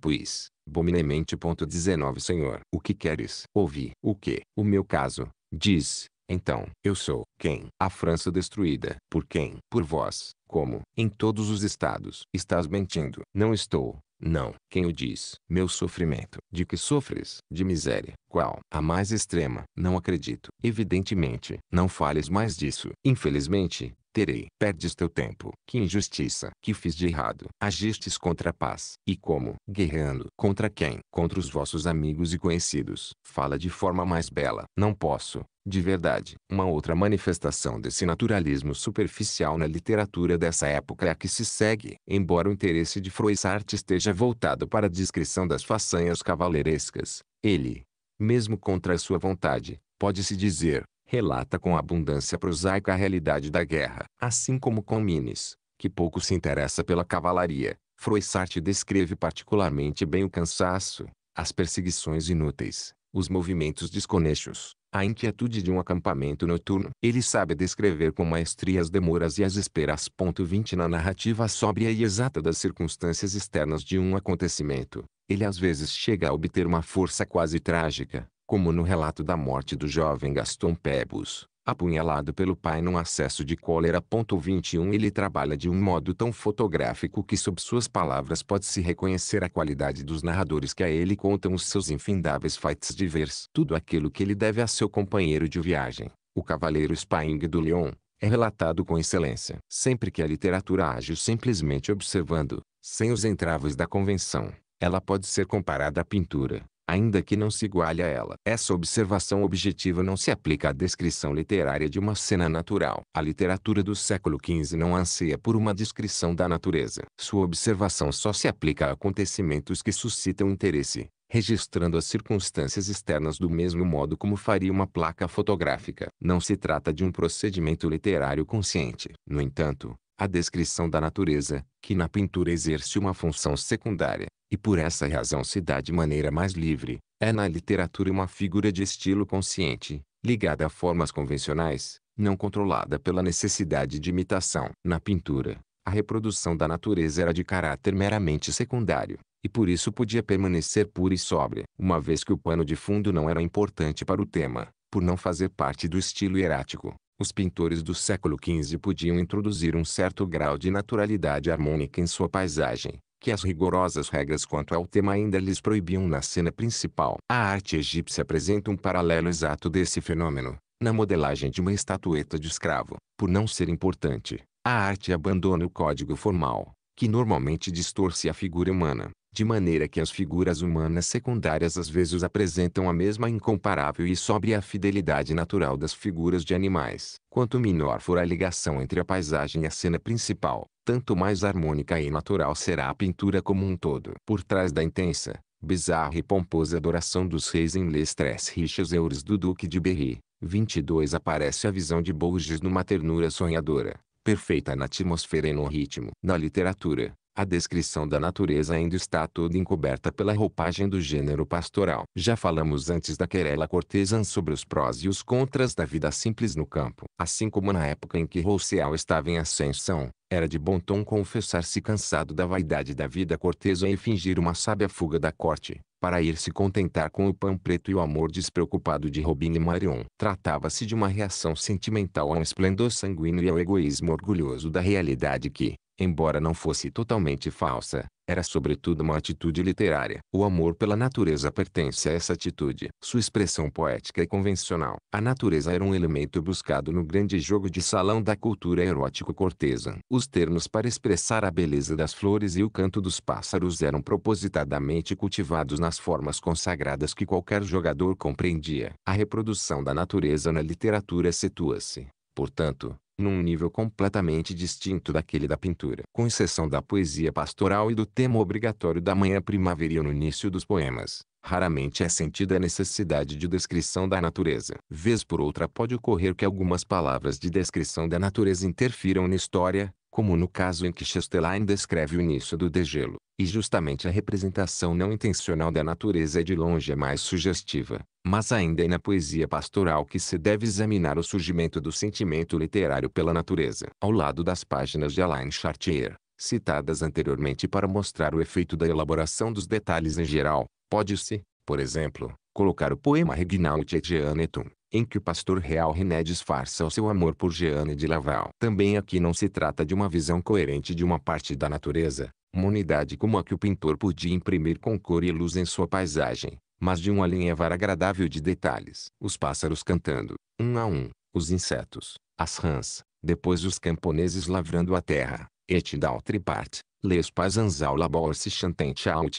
puis bominemente. 19 Senhor, o que queres? Ouvi, o que? O meu caso, diz, então, eu sou, quem? A França destruída, por quem? Por vós, como, em todos os estados, estás mentindo, não estou, não. Quem o diz? Meu sofrimento. De que sofres? De miséria. Qual? A mais extrema. Não acredito. Evidentemente, não fales mais disso. Infelizmente, terei. Perdes teu tempo. Que injustiça. Que fiz de errado. Agistes contra a paz. E como? Guerreando. Contra quem? Contra os vossos amigos e conhecidos. Fala de forma mais bela. Não posso. De verdade, uma outra manifestação desse naturalismo superficial na literatura dessa época é a que se segue. Embora o interesse de Froissart esteja voltado para a descrição das façanhas cavaleirescas, ele, mesmo contra a sua vontade, pode-se dizer, relata com abundância prosaica a realidade da guerra. Assim como com Minis, que pouco se interessa pela cavalaria, Froissart descreve particularmente bem o cansaço, as perseguições inúteis, os movimentos desconexos, a inquietude de um acampamento noturno. Ele sabe descrever com maestria as demoras e as esperas. 20 Na narrativa sóbria e exata das circunstâncias externas de um acontecimento, ele às vezes chega a obter uma força quase trágica, como no relato da morte do jovem Gaston Pebus, apunhalado pelo pai num acesso de cólera. 21 Ele trabalha de um modo tão fotográfico que sob suas palavras pode-se reconhecer a qualidade dos narradores que a ele contam os seus infindáveis fights de vers. tudo aquilo que ele deve a seu companheiro de viagem, o cavaleiro Spaing do Leon, é relatado com excelência. Sempre que a literatura age simplesmente observando, sem os entraves da convenção, ela pode ser comparada à pintura, ainda que não se iguale a ela. Essa observação objetiva não se aplica à descrição literária de uma cena natural. A literatura do século XV não anseia por uma descrição da natureza. Sua observação só se aplica a acontecimentos que suscitam interesse, registrando as circunstâncias externas do mesmo modo como faria uma placa fotográfica. Não se trata de um procedimento literário consciente. No entanto, a descrição da natureza, que na pintura exerce uma função secundária, e por essa razão se dá de maneira mais livre, é na literatura uma figura de estilo consciente, ligada a formas convencionais, não controlada pela necessidade de imitação. Na pintura, a reprodução da natureza era de caráter meramente secundário, e por isso podia permanecer pura e sóbria, uma vez que o pano de fundo não era importante para o tema, por não fazer parte do estilo hierático. Os pintores do século XV podiam introduzir um certo grau de naturalidade harmônica em sua paisagem, que as rigorosas regras quanto ao tema ainda lhes proibiam na cena principal. A arte egípcia apresenta um paralelo exato desse fenômeno, na modelagem de uma estatueta de escravo. Por não ser importante, a arte abandona o código formal, que normalmente distorce a figura humana, de maneira que as figuras humanas secundárias às vezes apresentam a mesma incomparável e sóbria fidelidade natural das figuras de animais. Quanto menor for a ligação entre a paisagem e a cena principal, tanto mais harmônica e natural será a pintura como um todo. Por trás da intensa, bizarra e pomposa adoração dos reis em Les Tres Riches Eures do Duque de Berry, 22 aparece a visão de Bourges numa ternura sonhadora, perfeita na atmosfera e no ritmo. Na literatura, a descrição da natureza ainda está toda encoberta pela roupagem do gênero pastoral. Já falamos antes da querela cortesã sobre os prós e os contras da vida simples no campo. Assim como na época em que Rousseau estava em ascensão, era de bom tom confessar-se cansado da vaidade da vida cortesã e fingir uma sábia fuga da corte, para ir se contentar com o pão preto e o amor despreocupado de Robin e Marion. Tratava-se de uma reação sentimental ao esplendor sanguíneo e ao egoísmo orgulhoso da realidade que, embora não fosse totalmente falsa, era sobretudo uma atitude literária. O amor pela natureza pertence a essa atitude. Sua expressão poética é convencional. A natureza era um elemento buscado no grande jogo de salão da cultura erótico cortesa. Os termos para expressar a beleza das flores e o canto dos pássaros eram propositadamente cultivados nas formas consagradas que qualquer jogador compreendia. A reprodução da natureza na literatura situa-se, portanto, num nível completamente distinto daquele da pintura. Com exceção da poesia pastoral e do tema obrigatório da manhã primaveril no início dos poemas, raramente é sentida a necessidade de descrição da natureza. Vez por outra pode ocorrer que algumas palavras de descrição da natureza interfiram na história, como no caso em que Chastelain descreve o início do degelo, e justamente a representação não intencional da natureza é de longe a é mais sugestiva, mas ainda é na poesia pastoral que se deve examinar o surgimento do sentimento literário pela natureza. Ao lado das páginas de Alain Chartier, citadas anteriormente para mostrar o efeito da elaboração dos detalhes em geral, pode-se, por exemplo, colocar o poema Reginald et Jeannetum, em que o pastor real René disfarça o seu amor por Jeanne de Laval. Também aqui não se trata de uma visão coerente de uma parte da natureza, uma unidade como a que o pintor podia imprimir com cor e luz em sua paisagem, mas de um alinhavar agradável de detalhes. Os pássaros cantando, um a um, os insetos, as rãs, depois os camponeses lavrando a terra, et dal tripart, les paysans au labor se chantent out,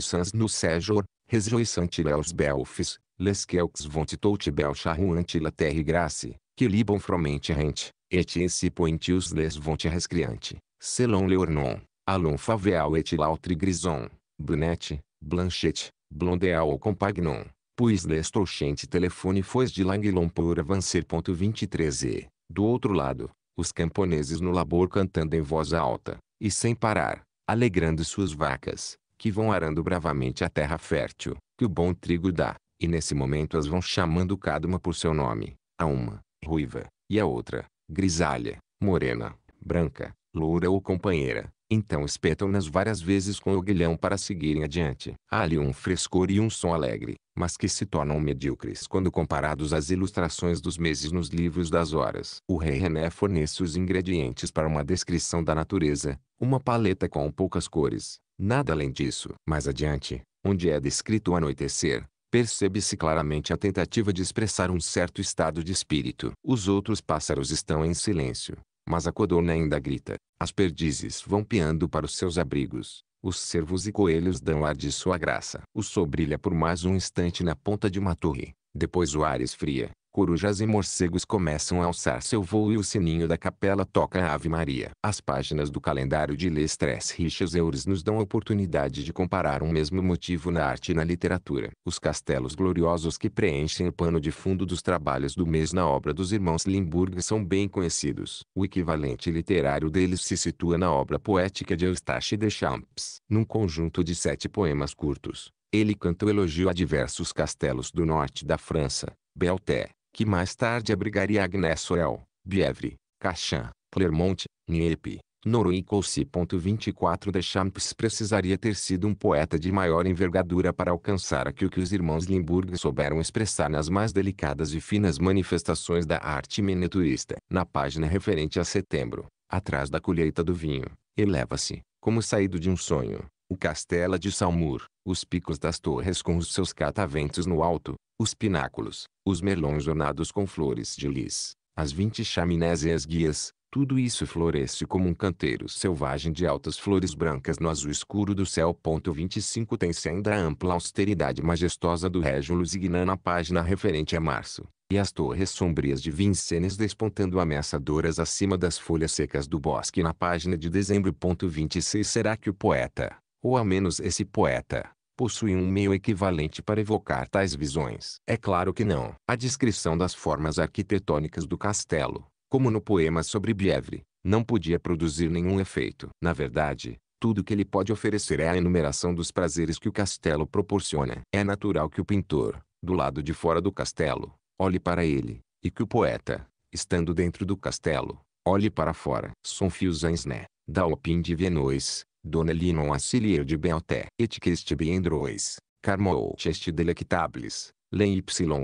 sans no séjour, rejoissant les belfes, lesquelques vont toutibel charruante la terre grace que libam fromente rente, et si pointius les vont rescriante, selon nom allons faveal et lautre grison, brunette, blanchette, blondeal ou compagnon, puis les trouxente telefone foi de languilon avancer. 23 e, do outro lado, os camponeses no labor cantando em voz alta, e sem parar, alegrando suas vacas, que vão arando bravamente a terra fértil, que o bom trigo dá. E nesse momento as vão chamando cada uma por seu nome. A uma, ruiva, e a outra, grisalha, morena, branca, loura ou companheira. Então espetam-nas várias vezes com o aguilhão para seguirem adiante. Há ali um frescor e um som alegre, mas que se tornam medíocres quando comparados às ilustrações dos meses nos livros das horas. O rei René fornece os ingredientes para uma descrição da natureza, uma paleta com poucas cores, nada além disso. Mais adiante, onde é descrito o anoitecer, percebe-se claramente a tentativa de expressar um certo estado de espírito. Os outros pássaros estão em silêncio, mas a codorna ainda grita. As perdizes vão piando para os seus abrigos. Os cervos e coelhos dão ar de sua graça. O sol brilha por mais um instante na ponta de uma torre. Depois o ar esfria corujas e morcegos começam a alçar seu voo e o sininho da capela toca a Ave Maria. As páginas do calendário de Lestress Riches Eures nos dão a oportunidade de comparar um mesmo motivo na arte e na literatura. Os castelos gloriosos que preenchem o pano de fundo dos trabalhos do mês na obra dos irmãos Limburg são bem conhecidos. O equivalente literário deles se situa na obra poética de Eustache Deschamps, num conjunto de sete poemas curtos. Ele canta o elogio a diversos castelos do norte da França, Belté, que mais tarde abrigaria Agnès Sorel, Bièvre, Cachan, Clermont, Nieppe, Noronha e Colcy. 24 Deschamps precisaria ter sido um poeta de maior envergadura para alcançar aquilo que os irmãos Limburg souberam expressar nas mais delicadas e finas manifestações da arte miniaturista. Na página referente a setembro, atrás da colheita do vinho, eleva-se, como saído de um sonho, o castelo de Salmur, os picos das torres com os seus cataventos no alto, os pináculos, os melões ornados com flores de lis, as vinte chaminés e as guias, tudo isso floresce como um canteiro selvagem de altas flores brancas no azul escuro do céu. 25 Tem ainda a ampla austeridade majestosa do Régio Lusignan na página referente a março, e as torres sombrias de Vincennes despontando ameaçadoras acima das folhas secas do bosque na página de dezembro. 26 Será que o poeta, ou ao menos esse poeta, possui um meio equivalente para evocar tais visões. É claro que não. A descrição das formas arquitetônicas do castelo, como no poema sobre Bievre, não podia produzir nenhum efeito. Na verdade, tudo que ele pode oferecer é a enumeração dos prazeres que o castelo proporciona. É natural que o pintor, do lado de fora do castelo, olhe para ele, e que o poeta, estando dentro do castelo, olhe para fora. São fios né? da Opin de Venois, Donellinon Ancilier de Beoté. Et quist bien drois, carmout teste delectables, len y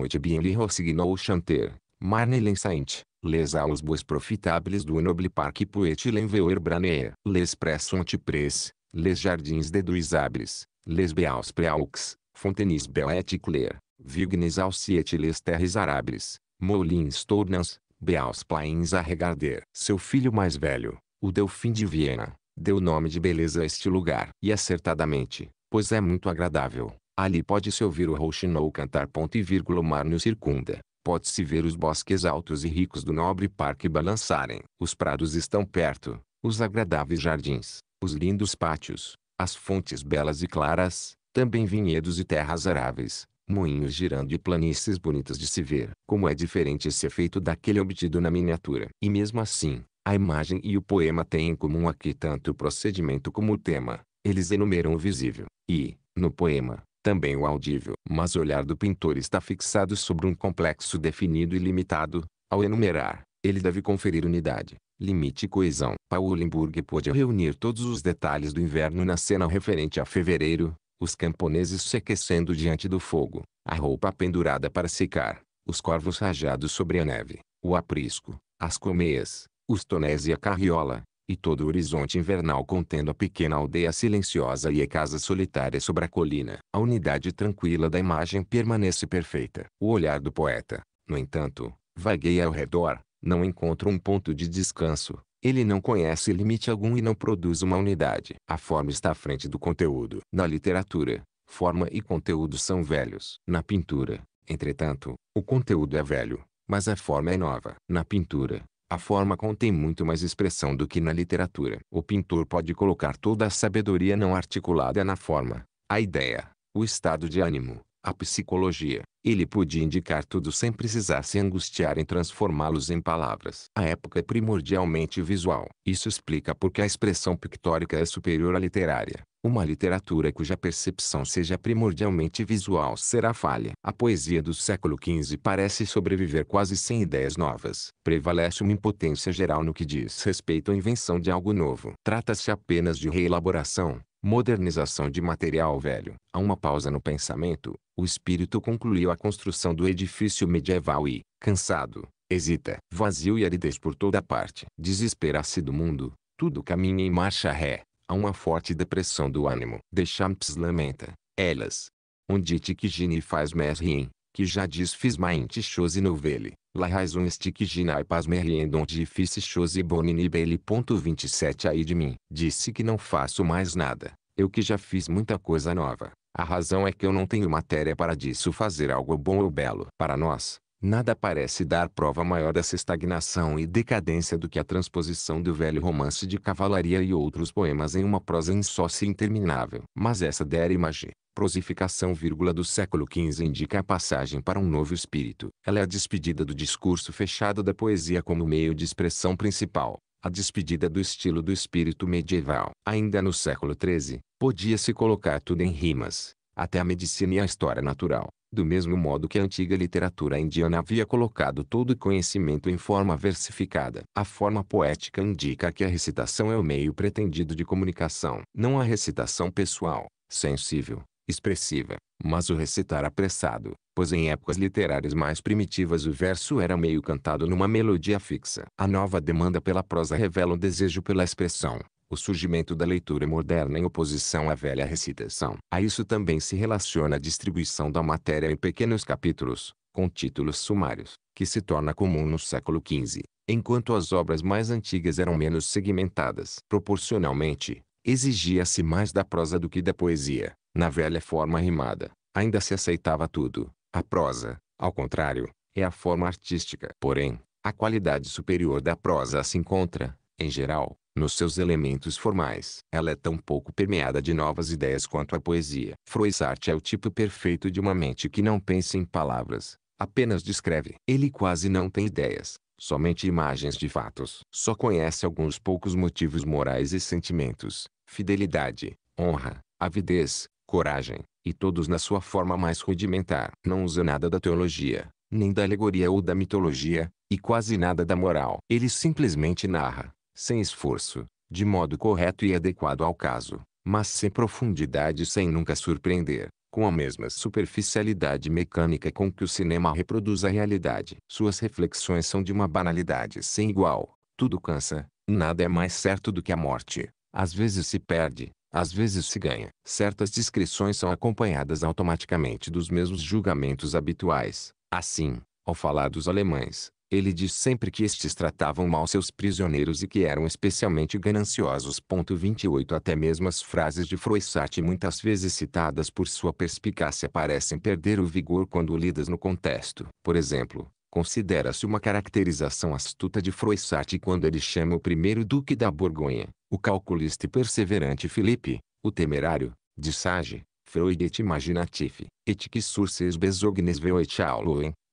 et bien li signou chanter, marne len saint, les aus bois profitables du noble parque poet len veuer branea, les pressonte Press, les jardins deduisables, les beaus preaux, fontenis beoet cler, vignes alciet les terres arables, molins tornans, beaus plains a regarder. Seu filho mais velho, o Delfim de Viena, deu o nome de beleza a este lugar. E acertadamente, pois é muito agradável. Ali pode-se ouvir o rouxinou cantar ponto e vírgula o mar nos circunda. Pode-se ver os bosques altos e ricos do nobre parque balançarem. Os prados estão perto, os agradáveis jardins, os lindos pátios, as fontes belas e claras, também vinhedos e terras aráveis, moinhos girando e planícies bonitas de se ver. Como é diferente esse efeito daquele obtido na miniatura. E mesmo assim, a imagem e o poema têm em comum aqui tanto o procedimento como o tema. Eles enumeram o visível, e, no poema, também o audível. Mas o olhar do pintor está fixado sobre um complexo definido e limitado. Ao enumerar, ele deve conferir unidade, limite e coesão. Paulenburg pôde reunir todos os detalhes do inverno na cena referente a fevereiro, os camponeses se aquecendo diante do fogo, a roupa pendurada para secar, os corvos rajados sobre a neve, o aprisco, as colmeias, os tonéis e a carriola, e todo o horizonte invernal contendo a pequena aldeia silenciosa e a casa solitária sobre a colina. A unidade tranquila da imagem permanece perfeita. O olhar do poeta, no entanto, vagueia ao redor, não encontra um ponto de descanso. Ele não conhece limite algum e não produz uma unidade. A forma está à frente do conteúdo. Na literatura, forma e conteúdo são velhos. Na pintura, entretanto, o conteúdo é velho, mas a forma é nova. Na pintura, a forma contém muito mais expressão do que na literatura. O pintor pode colocar toda a sabedoria não articulada na forma, a ideia, o estado de ânimo, a psicologia. Ele podia indicar tudo sem precisar se angustiar em transformá-los em palavras. A época é primordialmente visual. Isso explica porque a expressão pictórica é superior à literária. Uma literatura cuja percepção seja primordialmente visual será falha. A poesia do século XV parece sobreviver quase sem ideias novas. Prevalece uma impotência geral no que diz respeito à invenção de algo novo. Trata-se apenas de reelaboração, modernização de material velho. há uma pausa no pensamento, o espírito concluiu a construção do edifício medieval e, cansado, hesita. Vazio e aridez por toda parte. desespera se do mundo, tudo caminha em marcha ré. Há uma forte depressão do ânimo. Champs lamenta, elas. Onde Tiquigini faz Mesrin, que já fiz mainte chose novele, la raison estique ginai pas merriendon difícil chose bonini bele. 27 Aí de mim, disse que não faço mais nada, eu que já fiz muita coisa nova. A razão é que eu não tenho matéria para disso fazer algo bom ou belo. Para nós, nada parece dar prova maior dessa estagnação e decadência do que a transposição do velho romance de cavalaria e outros poemas em uma prosa em interminável. Mas essa der imagem, prosificação do século XV indica a passagem para um novo espírito. Ela é a despedida do discurso fechado da poesia como meio de expressão principal, a despedida do estilo do espírito medieval. Ainda no século XIII, podia-se colocar tudo em rimas, até a medicina e a história natural. Do mesmo modo que a antiga literatura indiana havia colocado todo o conhecimento em forma versificada. A forma poética indica que a recitação é o meio pretendido de comunicação. Não a recitação pessoal, sensível, expressiva, mas o recitar apressado, pois em épocas literárias mais primitivas o verso era meio cantado numa melodia fixa. A nova demanda pela prosa revela um desejo pela expressão, o surgimento da leitura moderna em oposição à velha recitação. A isso também se relaciona a distribuição da matéria em pequenos capítulos, com títulos sumários, que se torna comum no século XV, enquanto as obras mais antigas eram menos segmentadas. Proporcionalmente, exigia-se mais da prosa do que da poesia, na velha forma rimada, ainda se aceitava tudo. A prosa, ao contrário, é a forma artística. Porém, a qualidade superior da prosa se encontra, em geral, nos seus elementos formais. Ela é tão pouco permeada de novas ideias quanto a poesia. Froissart é o tipo perfeito de uma mente que não pensa em palavras, apenas descreve. Ele quase não tem ideias, somente imagens de fatos. Só conhece alguns poucos motivos morais e sentimentos: fidelidade, honra, avidez, coragem, e todos na sua forma mais rudimentar. Não usa nada da teologia, nem da alegoria ou da mitologia, e quase nada da moral. Ele simplesmente narra, sem esforço, de modo correto e adequado ao caso, mas sem profundidade e sem nunca surpreender, com a mesma superficialidade mecânica com que o cinema reproduz a realidade. Suas reflexões são de uma banalidade sem igual. Tudo cansa, nada é mais certo do que a morte. Às vezes se perde, às vezes se ganha. Certas discrições são acompanhadas automaticamente dos mesmos julgamentos habituais. Assim, ao falar dos alemães, ele diz sempre que estes tratavam mal seus prisioneiros e que eram especialmente gananciosos. 28 Até mesmo as frases de Froissart muitas vezes citadas por sua perspicácia parecem perder o vigor quando lidas no contexto. Por exemplo, Considera-se uma caracterização astuta de Froissart quando ele chama o primeiro duque da Borgonha, o calculista e perseverante Felipe, o temerário, de Sage, Freud et imaginatif, et qui sur ses besognes veu et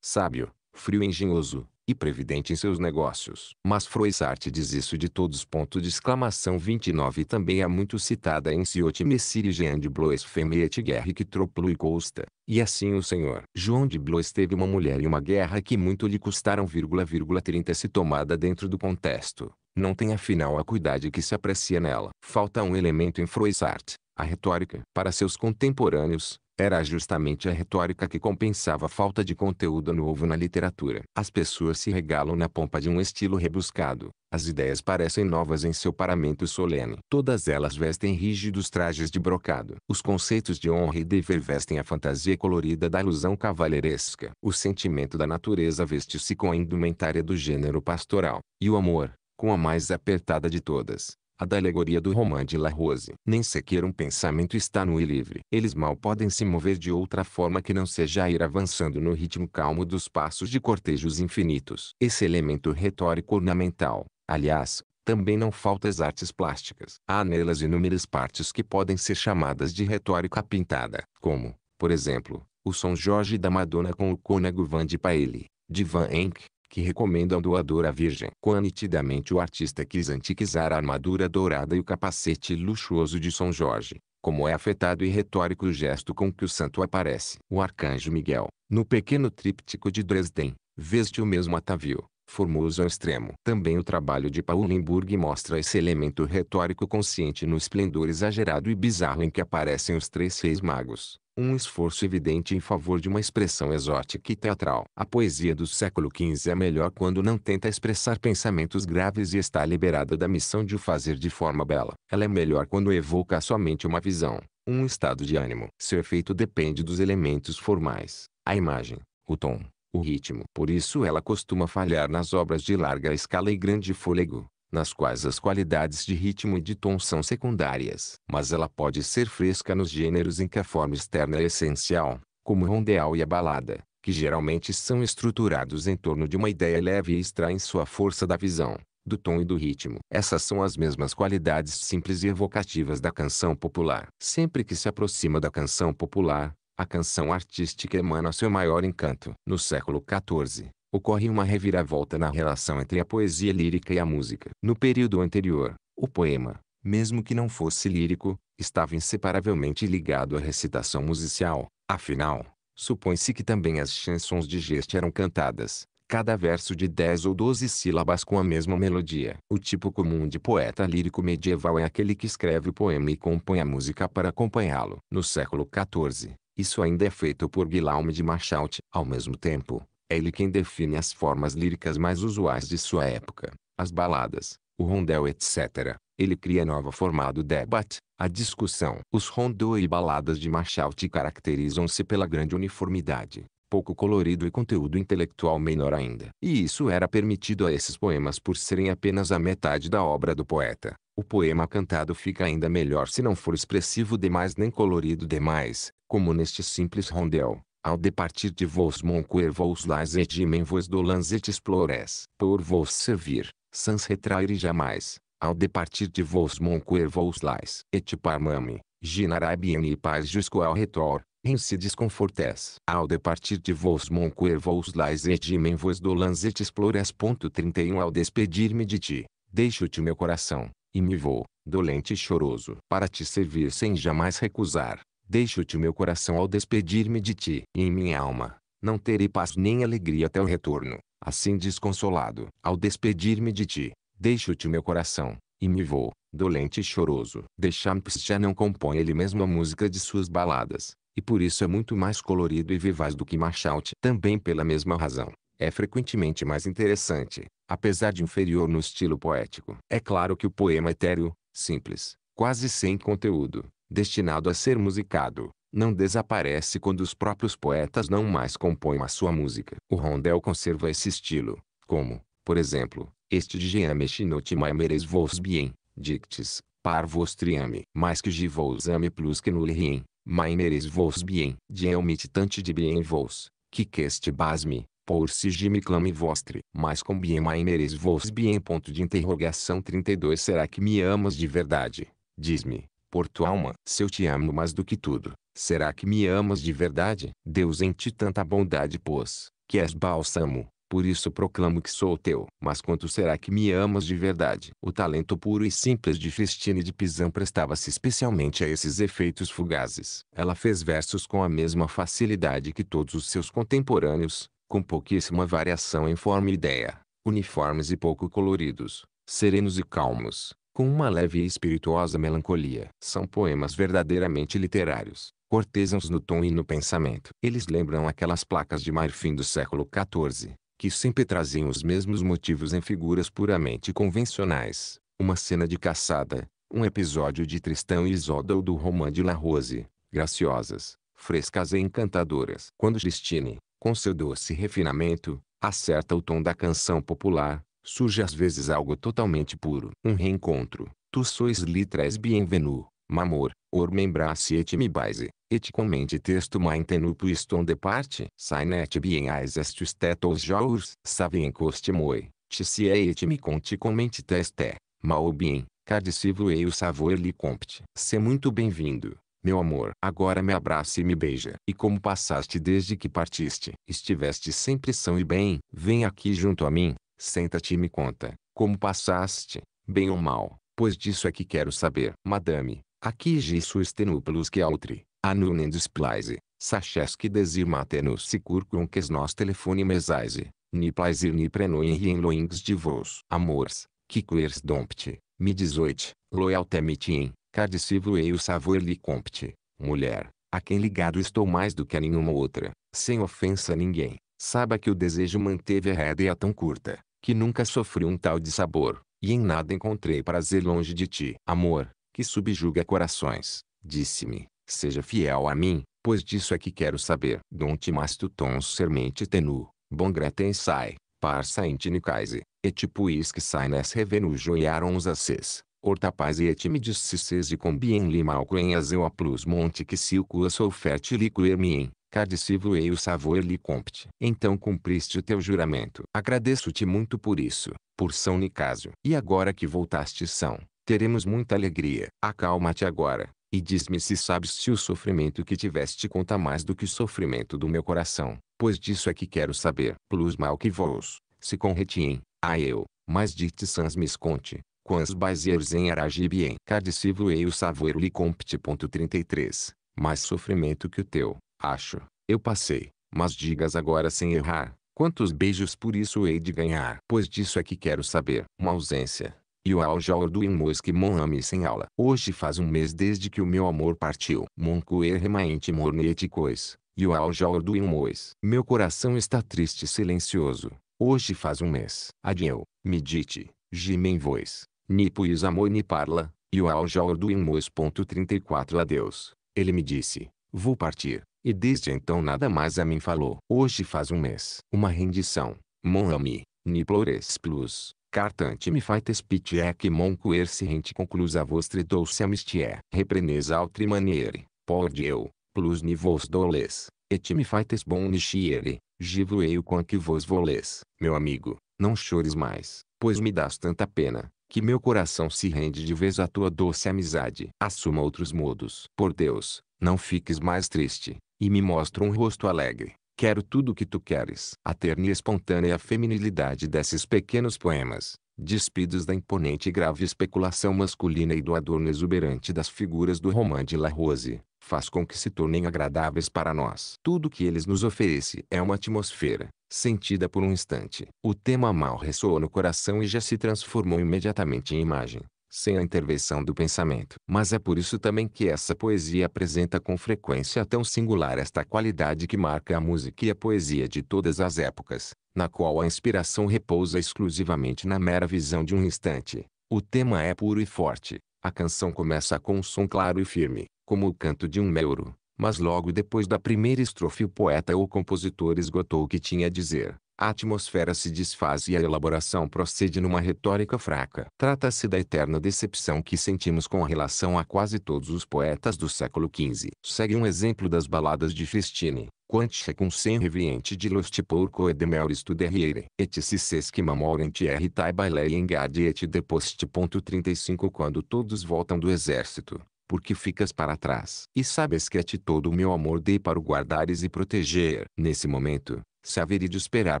sábio, frio e engenhoso, e previdente em seus negócios. Mas Froissart diz isso de todos. Ponto de exclamação 29 também é muito citada em Ciotti Messire Jean de Blois Femet Guerre que Troplo e Costa. E assim o senhor João de Blois teve uma mulher e uma guerra que muito lhe custaram, vírgula, vírgula, se tomada dentro do contexto. Não tem afinal a cuidade que se aprecia nela. Falta um elemento em Froissart, a retórica. Para seus contemporâneos, era justamente a retórica que compensava a falta de conteúdo novo na literatura. As pessoas se regalam na pompa de um estilo rebuscado. As ideias parecem novas em seu paramento solene. Todas elas vestem rígidos trajes de brocado. Os conceitos de honra e dever vestem a fantasia colorida da ilusão cavalheiresca. O sentimento da natureza veste-se com a indumentária do gênero pastoral. E o amor, com a mais apertada de todas, a da alegoria do Romain de La Rose. Nem sequer um pensamento está no e livre. Eles mal podem se mover de outra forma que não seja ir avançando no ritmo calmo dos passos de cortejos infinitos. Esse elemento retórico ornamental, aliás, também não falta as artes plásticas. Há nelas inúmeras partes que podem ser chamadas de retórica pintada, como, por exemplo, o São Jorge da Madonna com o cônego Van de paele de Van Eyck, que recomenda ao doador a Virgem. Quão nitidamente o artista quis antiquizar a armadura dourada e o capacete luxuoso de São Jorge, como é afetado e retórico o gesto com que o santo aparece. O arcanjo Miguel, no pequeno tríptico de Dresden, veste o mesmo atavio, formoso ao extremo. Também o trabalho de Paulenburg mostra esse elemento retórico consciente no esplendor exagerado e bizarro em que aparecem os três reis magos. Um esforço evidente em favor de uma expressão exótica e teatral. A poesia do século XV é melhor quando não tenta expressar pensamentos graves e está liberada da missão de o fazer de forma bela. Ela é melhor quando evoca somente uma visão, um estado de ânimo. Seu efeito depende dos elementos formais, a imagem, o tom, o ritmo. Por isso ela costuma falhar nas obras de larga escala e grande fôlego, nas quais as qualidades de ritmo e de tom são secundárias. Mas ela pode ser fresca nos gêneros em que a forma externa é essencial, como o rondeal e a balada, que geralmente são estruturados em torno de uma ideia leve e extraem sua força da visão, do tom e do ritmo. Essas são as mesmas qualidades simples e evocativas da canção popular. Sempre que se aproxima da canção popular, a canção artística emana seu maior encanto. No século XIV, ocorre uma reviravolta na relação entre a poesia lírica e a música. No período anterior, o poema, mesmo que não fosse lírico, estava inseparavelmente ligado à recitação musical. Afinal, supõe-se que também as chansons de geste eram cantadas, cada verso de dez ou doze sílabas com a mesma melodia. O tipo comum de poeta lírico medieval é aquele que escreve o poema e compõe a música para acompanhá-lo. No século XIV, isso ainda é feito por Guilherme de Machaut. Ao mesmo tempo, é ele quem define as formas líricas mais usuais de sua época, as baladas, o rondel etc. Ele cria nova forma do debate, a discussão. Os rondô e baladas de Machaut caracterizam-se pela grande uniformidade, pouco colorido e conteúdo intelectual menor ainda. E isso era permitido a esses poemas por serem apenas a metade da obra do poeta. O poema cantado fica ainda melhor se não for expressivo demais nem colorido demais, como neste simples rondel. Ao departir de vos monquer vos las dimen vos dolans et explores. Por vos servir, sans retrair jamais. Ao departir de vos monquer vos las et parmame, ginarai bien e paz jusqu'au retor em se desconfortes. Ao departir de vós mon vos lais regimem vos do lancet exploras. 31 Ao despedir-me de ti, deixo-te meu coração, e me vou, dolente e choroso, para te servir sem jamais recusar. Deixo-te meu coração ao despedir-me de ti, e em minha alma, não terei paz nem alegria até o retorno. Assim desconsolado, ao despedir-me de ti, deixo-te meu coração, e me vou, dolente e choroso. De Champs já não compõe ele mesmo a música de suas baladas, e por isso é muito mais colorido e vivaz do que Machaut. Também pela mesma razão, é frequentemente mais interessante, apesar de inferior no estilo poético. É claro que o poema etéreo, simples, quase sem conteúdo, destinado a ser musicado, não desaparece quando os próprios poetas não mais compõem a sua música. O rondel conserva esse estilo, como, por exemplo, este de Jean Mechinot Maimeres vos bien, Dictes, par vos triame, mais que je vos ame plus que nul rien, Maineres vos bien, de eu mititante de bien vos, que queste basme, por si gime clame vostre. Mas com bien maineres vos bien ponto de interrogação 32 Será que me amas de verdade? Diz-me, por tua alma, se eu te amo mais do que tudo, será que me amas de verdade? Deus em ti tanta bondade pôs, que és bálsamo, por isso proclamo que sou teu. Mas quanto será que me amas de verdade? O talento puro e simples de e de Pisan prestava-se especialmente a esses efeitos fugazes. Ela fez versos com a mesma facilidade que todos os seus contemporâneos, com pouquíssima variação em forma e ideia, uniformes e pouco coloridos, serenos e calmos, com uma leve e espirituosa melancolia. São poemas verdadeiramente literários cortesãos no tom e no pensamento. Eles lembram aquelas placas de marfim do século XIV, que sempre traziam os mesmos motivos em figuras puramente convencionais. Uma cena de caçada, um episódio de Tristão e Isolda ou do romã de La Rose, graciosas, frescas e encantadoras. Quando Christine, com seu doce refinamento, acerta o tom da canção popular, surge às vezes algo totalmente puro. Um reencontro. Tu sois lhe traz bienvenu, mamor, Or membrasse et mi baise, et commente texto maintenupus isto onde parte, sainet bien est stetos jaurs, savien moi, tisia é et mi conte comente teste, mal bien, cardicivo e o savor lhe compte. Se muito bem-vindo. Meu amor, agora me abraça e me beija. E como passaste desde que partiste, estiveste sempre são e bem, vem aqui junto a mim, senta-te e me conta, como passaste, bem ou mal, pois disso é que quero saber. Madame, Aqui gissus tenuplus que altri, anunem displaise, sachesque desimatenus sicurcum que nos telefone mesaise, ni plaisir ni prenuinri em loings de vos amors, que quers dompte, me 18, loyalté mitiem, cardicivo e o savor lhe compte, mulher, a quem ligado estou mais do que a nenhuma outra, sem ofensa a ninguém, saiba que o desejo manteve a rédea tão curta, que nunca sofri um tal de sabor, e em nada encontrei prazer longe de ti. Amor, que subjuga corações, disse-me, seja fiel a mim, pois disso é que quero saber. Donti Timasto tons sermente tenu, bon gratensai, parsa intinicaise, et tipo puis que sai nes revenu e arons aces. Hortapaz e etimides cices de combien lima alcunhas eu a plus monte que silcua sou fertiliquer mien, cardicivo e o savor lhe compte. Então cumpriste o teu juramento. Agradeço-te muito por isso, por São Nicásio. E agora que voltaste são, Teremos muita alegria. Acalma-te agora, e diz-me se sabes se o sofrimento que tiveste conta mais do que o sofrimento do meu coração, pois disso é que quero saber. Plus mal que vos, se retiem, a eu, mas dite sans me esconte, quans baisers em em Cardicivo e o Savoiro lhe 33 mais sofrimento que o teu, acho, eu passei, mas digas agora sem errar, quantos beijos por isso hei de ganhar? Pois disso é que quero saber. Uma ausência, e o Aljor do Inmoski Monami sem aula. Hoje faz um mês desde que o meu amor partiu. Moncuer remaente mornete cois. E o Aljor do Mois. Meu coração está triste e silencioso. Hoje faz um mês. Adieu, medite, gimem voz. Nipo amor ni parla. E o Aljor do Mois. 34 Adeus. Ele me disse, vou partir. E desde então nada mais a mim falou. Hoje faz um mês. Uma rendição. Monami, Niplores Plus. Cartante mi faites pitiec é mon coercirente conclusa vostre dulceam istie. Reprenes altri maniere, pode eu, plus ni vos doles, et me faites bon nisciere, givo eu com que vos voles. Meu amigo, não chores mais, pois me das tanta pena, que meu coração se rende de vez à tua doce amizade. Assuma outros modos. Por Deus, não fiques mais triste, e me mostra um rosto alegre. Quero tudo o que tu queres. A terna e espontânea feminilidade desses pequenos poemas, despidos da imponente e grave especulação masculina e do adorno exuberante das figuras do romã de La Rose, faz com que se tornem agradáveis para nós. Tudo o que eles nos oferecem é uma atmosfera, sentida por um instante. O tema mal ressoou no coração e já se transformou imediatamente em imagem sem a intervenção do pensamento. Mas é por isso também que essa poesia apresenta com frequência tão singular esta qualidade que marca a música e a poesia de todas as épocas, na qual a inspiração repousa exclusivamente na mera visão de um instante. O tema é puro e forte. A canção começa com um som claro e firme, como o canto de um meuro, mas logo depois da primeira estrofe o poeta ou compositor esgotou o que tinha a dizer. A atmosfera se desfaz e a elaboração procede numa retórica fraca. Trata-se da eterna decepção que sentimos com relação a quase todos os poetas do século XV. Segue um exemplo das baladas de Festine. Quantique cum sem reviente de porco e et meur studeriere, et si sesc mamorent erritae bailei engade et depost. 35 Quando todos voltam do exército, porque ficas para trás. E sabes que a ti todo o meu amor dei para o guardares e proteger. Nesse momento, se haveria de esperar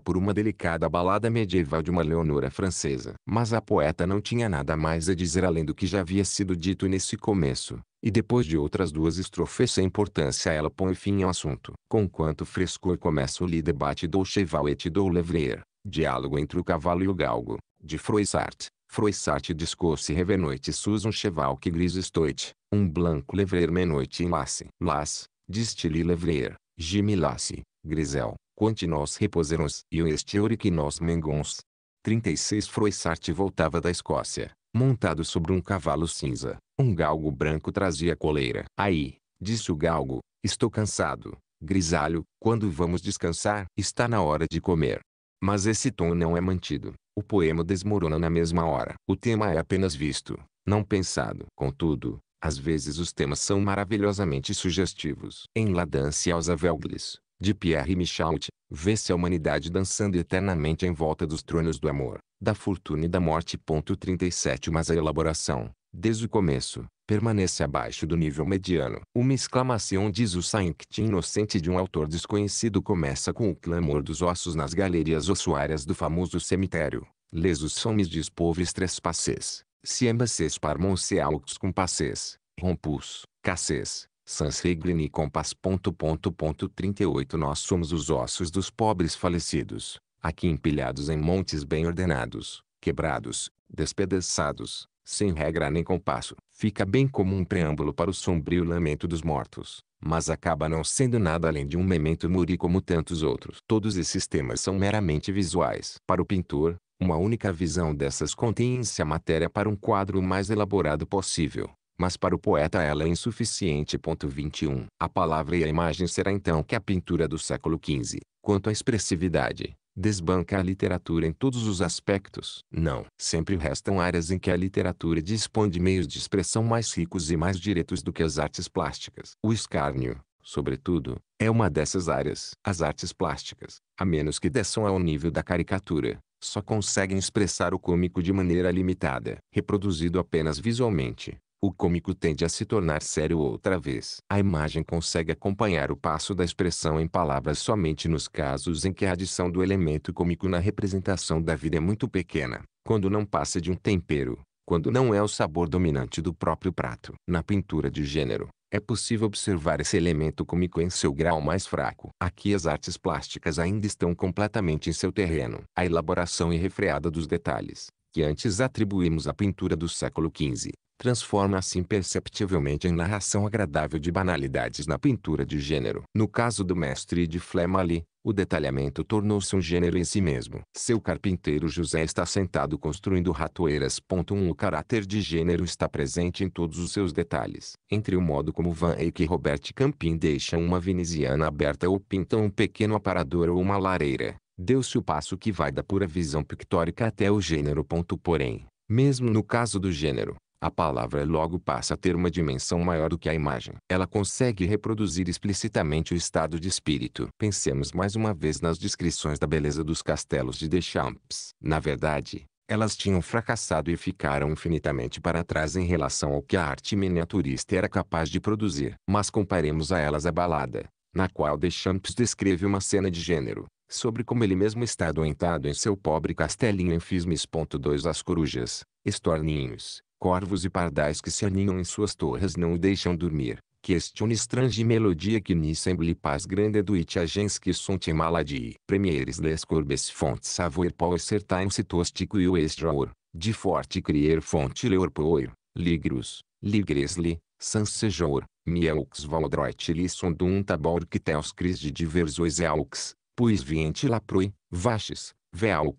por uma delicada balada medieval de uma Leonora francesa. Mas a poeta não tinha nada mais a dizer além do que já havia sido dito nesse começo, e depois de outras duas estrofes sem importância ela põe fim ao assunto. Com quanto frescor começa o li debate do cheval et do levrier, diálogo entre o cavalo e o galgo, de Froissart. Froissart discurse revenoite Susan cheval que gris estoit, um blanco levrier menoite em lasse. Las, distili levrer, gimilasse, grisel, quante nós reposerons, e o estiore que nós mengons. 36 Froissart voltava da Escócia, montado sobre um cavalo cinza. Um galgo branco trazia coleira. Aí, disse o galgo, estou cansado. Grisalho, quando vamos descansar? Está na hora de comer. Mas esse tom não é mantido. O poema desmorona na mesma hora. O tema é apenas visto, não pensado. Contudo, às vezes os temas são maravilhosamente sugestivos. Em La Danse aos Aveuglés, de Pierre Michaud, vê-se a humanidade dançando eternamente em volta dos tronos do amor, da fortuna e da morte. 37 Mas a elaboração, desde o começo, permanece abaixo do nível mediano. Uma exclamação diz o Sancti inocente de um autor desconhecido começa com o clamor dos ossos nas galerias ossuárias do famoso cemitério. Les os sommes des pauvres trespassés, si ambasses parmon se aux compassés, rompus, casses, Sans Reglin e Compass. 38 Nós somos os ossos dos pobres falecidos, aqui empilhados em montes bem ordenados, quebrados, despedaçados, sem regra nem compasso. Fica bem como um preâmbulo para o sombrio lamento dos mortos, mas acaba não sendo nada além de um memento muri como tantos outros. Todos esses temas são meramente visuais. Para o pintor, uma única visão dessas contém em si a matéria para um quadro mais elaborado possível mas para o poeta ela é insuficiente. 21. A palavra e a imagem será então que a pintura do século XV, quanto à expressividade, desbanca a literatura em todos os aspectos. Não. Sempre restam áreas em que a literatura dispõe de meios de expressão mais ricos e mais diretos do que as artes plásticas. O escárnio, sobretudo, é uma dessas áreas. As artes plásticas, a menos que desçam ao nível da caricatura, só conseguem expressar o cômico de maneira limitada, reproduzido apenas visualmente. O cômico tende a se tornar sério outra vez. A imagem consegue acompanhar o passo da expressão em palavras somente nos casos em que a adição do elemento cômico na representação da vida é muito pequena, quando não passa de um tempero, quando não é o sabor dominante do próprio prato. Na pintura de gênero, é possível observar esse elemento cômico em seu grau mais fraco. Aqui as artes plásticas ainda estão completamente em seu terreno. A elaboração irrefreada dos detalhes, que antes atribuímos à pintura do século XV, transforma-se imperceptivelmente em narração agradável de banalidades na pintura de gênero. No caso do mestre de Flemali, o detalhamento tornou-se um gênero em si mesmo. Seu carpinteiro José está sentado construindo ratoeiras. Um, o caráter de gênero está presente em todos os seus detalhes. Entre o modo como Van Eyck e Robert Campin deixam uma veneziana aberta ou pintam um pequeno aparador ou uma lareira, deu-se o passo que vai da pura visão pictórica até o gênero. Porém, mesmo no caso do gênero, a palavra logo passa a ter uma dimensão maior do que a imagem. Ela consegue reproduzir explicitamente o estado de espírito. Pensemos mais uma vez nas descrições da beleza dos castelos de Deschamps. Na verdade, elas tinham fracassado e ficaram infinitamente para trás em relação ao que a arte miniaturista era capaz de produzir. Mas comparemos a elas a balada, na qual Deschamps descreve uma cena de gênero, sobre como ele mesmo está adoentado em seu pobre castelinho em Fismes. 2 As corujas, estorninhos, corvos e pardais que se aninham em suas torres não o deixam dormir. Questione estrange melodia que nissemble paz grande do agens que sonte maladie. Premieres les corbes fontes savoir power certain se tostico e o extraor, de forte crier fonte leor poer, ligros, ligresli, sans sejor, mieux valdroit lisson d'un tabor que teus cris de diversos aux puis laprui, vaches, veaux,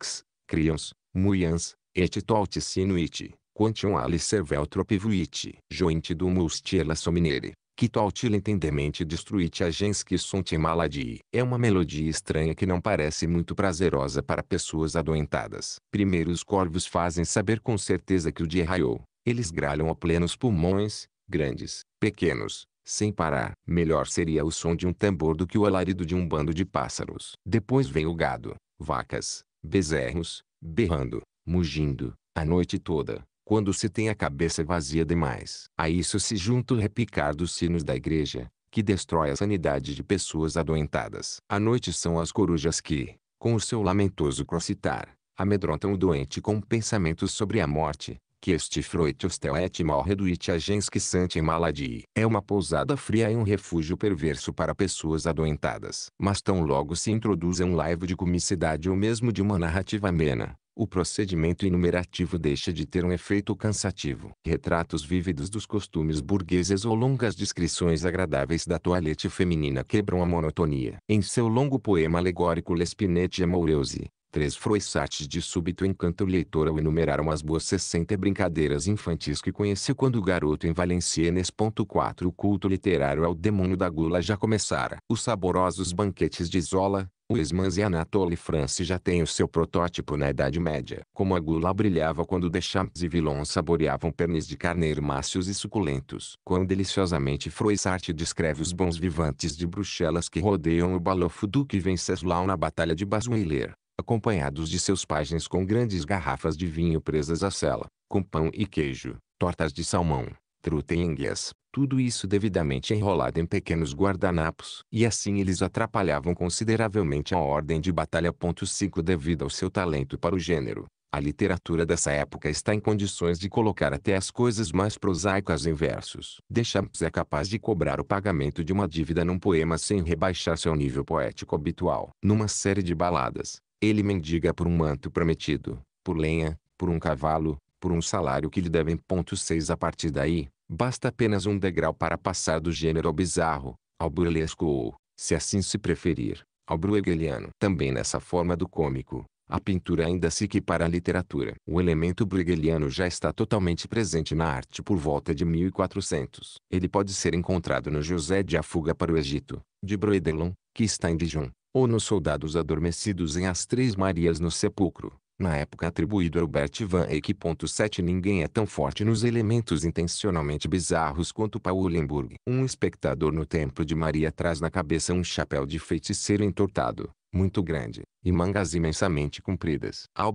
crions, muians, et tolticinuit, quantum alicer vuit, jointe do mustiela sominere, que totil entendemente destruit agens que sunt maladie. É uma melodia estranha que não parece muito prazerosa para pessoas adoentadas. Primeiro os corvos fazem saber com certeza que o dia raiou. Eles gralham a plenos pulmões, grandes, pequenos, sem parar. Melhor seria o som de um tambor do que o alarido de um bando de pássaros. Depois vem o gado, vacas, bezerros, berrando, mugindo, a noite toda, quando se tem a cabeça vazia demais. A isso se junta o repicar dos sinos da igreja, que destrói a sanidade de pessoas adoentadas. À noite são as corujas que, com o seu lamentoso crocitar, amedrontam o doente com pensamentos sobre a morte, que este Froitostel et morreduit agens que santem maladie. É uma pousada fria e um refúgio perverso para pessoas adoentadas. Mas tão logo se introduz um laivo de comicidade ou mesmo de uma narrativa amena, o procedimento enumerativo deixa de ter um efeito cansativo. Retratos vívidos dos costumes burgueses ou longas descrições agradáveis da toalete feminina quebram a monotonia. Em seu longo poema alegórico L'Espinette Amoureuse, Três Froissartes de súbito encanta o leitor ao enumerar umas boas 60 brincadeiras infantis que conheceu quando garoto em Valenciennes. 4 O culto literário ao demônio da gula já começara. Os saborosos banquetes de Zola, Huysmans e Anatole France já têm o seu protótipo na Idade Média. Como a gula brilhava quando Deschamps e Villon saboreavam pernis de carneiro mácios e suculentos. Quão deliciosamente Froissart descreve os bons vivantes de Bruxelas que rodeiam o balofo Duque Venceslau na Batalha de Basweiler acompanhados de seus pajens com grandes garrafas de vinho presas à cela, com pão e queijo, tortas de salmão, truta e enguias, tudo isso devidamente enrolado em pequenos guardanapos. E assim eles atrapalhavam consideravelmente a ordem de batalha. 5 Devido ao seu talento para o gênero, a literatura dessa época está em condições de colocar até as coisas mais prosaicas em versos. Deschamps é capaz de cobrar o pagamento de uma dívida num poema sem rebaixar seu nível poético habitual. Numa série de baladas, ele mendiga por um manto prometido, por lenha, por um cavalo, por um salário que lhe devem. Ponto seis A partir daí, basta apenas um degrau para passar do gênero ao bizarro, ao burlesco ou, se assim se preferir, ao bruegeliano. Também nessa forma do cômico, a pintura ainda se equipara à literatura. O elemento bruegeliano já está totalmente presente na arte por volta de 1400. Ele pode ser encontrado no José de A Fuga para o Egito, de Broedelon, que está em Dijon, ou nos soldados adormecidos em As Três Marias no Sepulcro. Na época atribuído a Albert Van Eyck. 7 Ninguém é tão forte nos elementos intencionalmente bizarros quanto Paulenburg. Um espectador no Templo de Maria traz na cabeça um chapéu de feiticeiro entortado, muito grande, e mangas imensamente compridas. Ao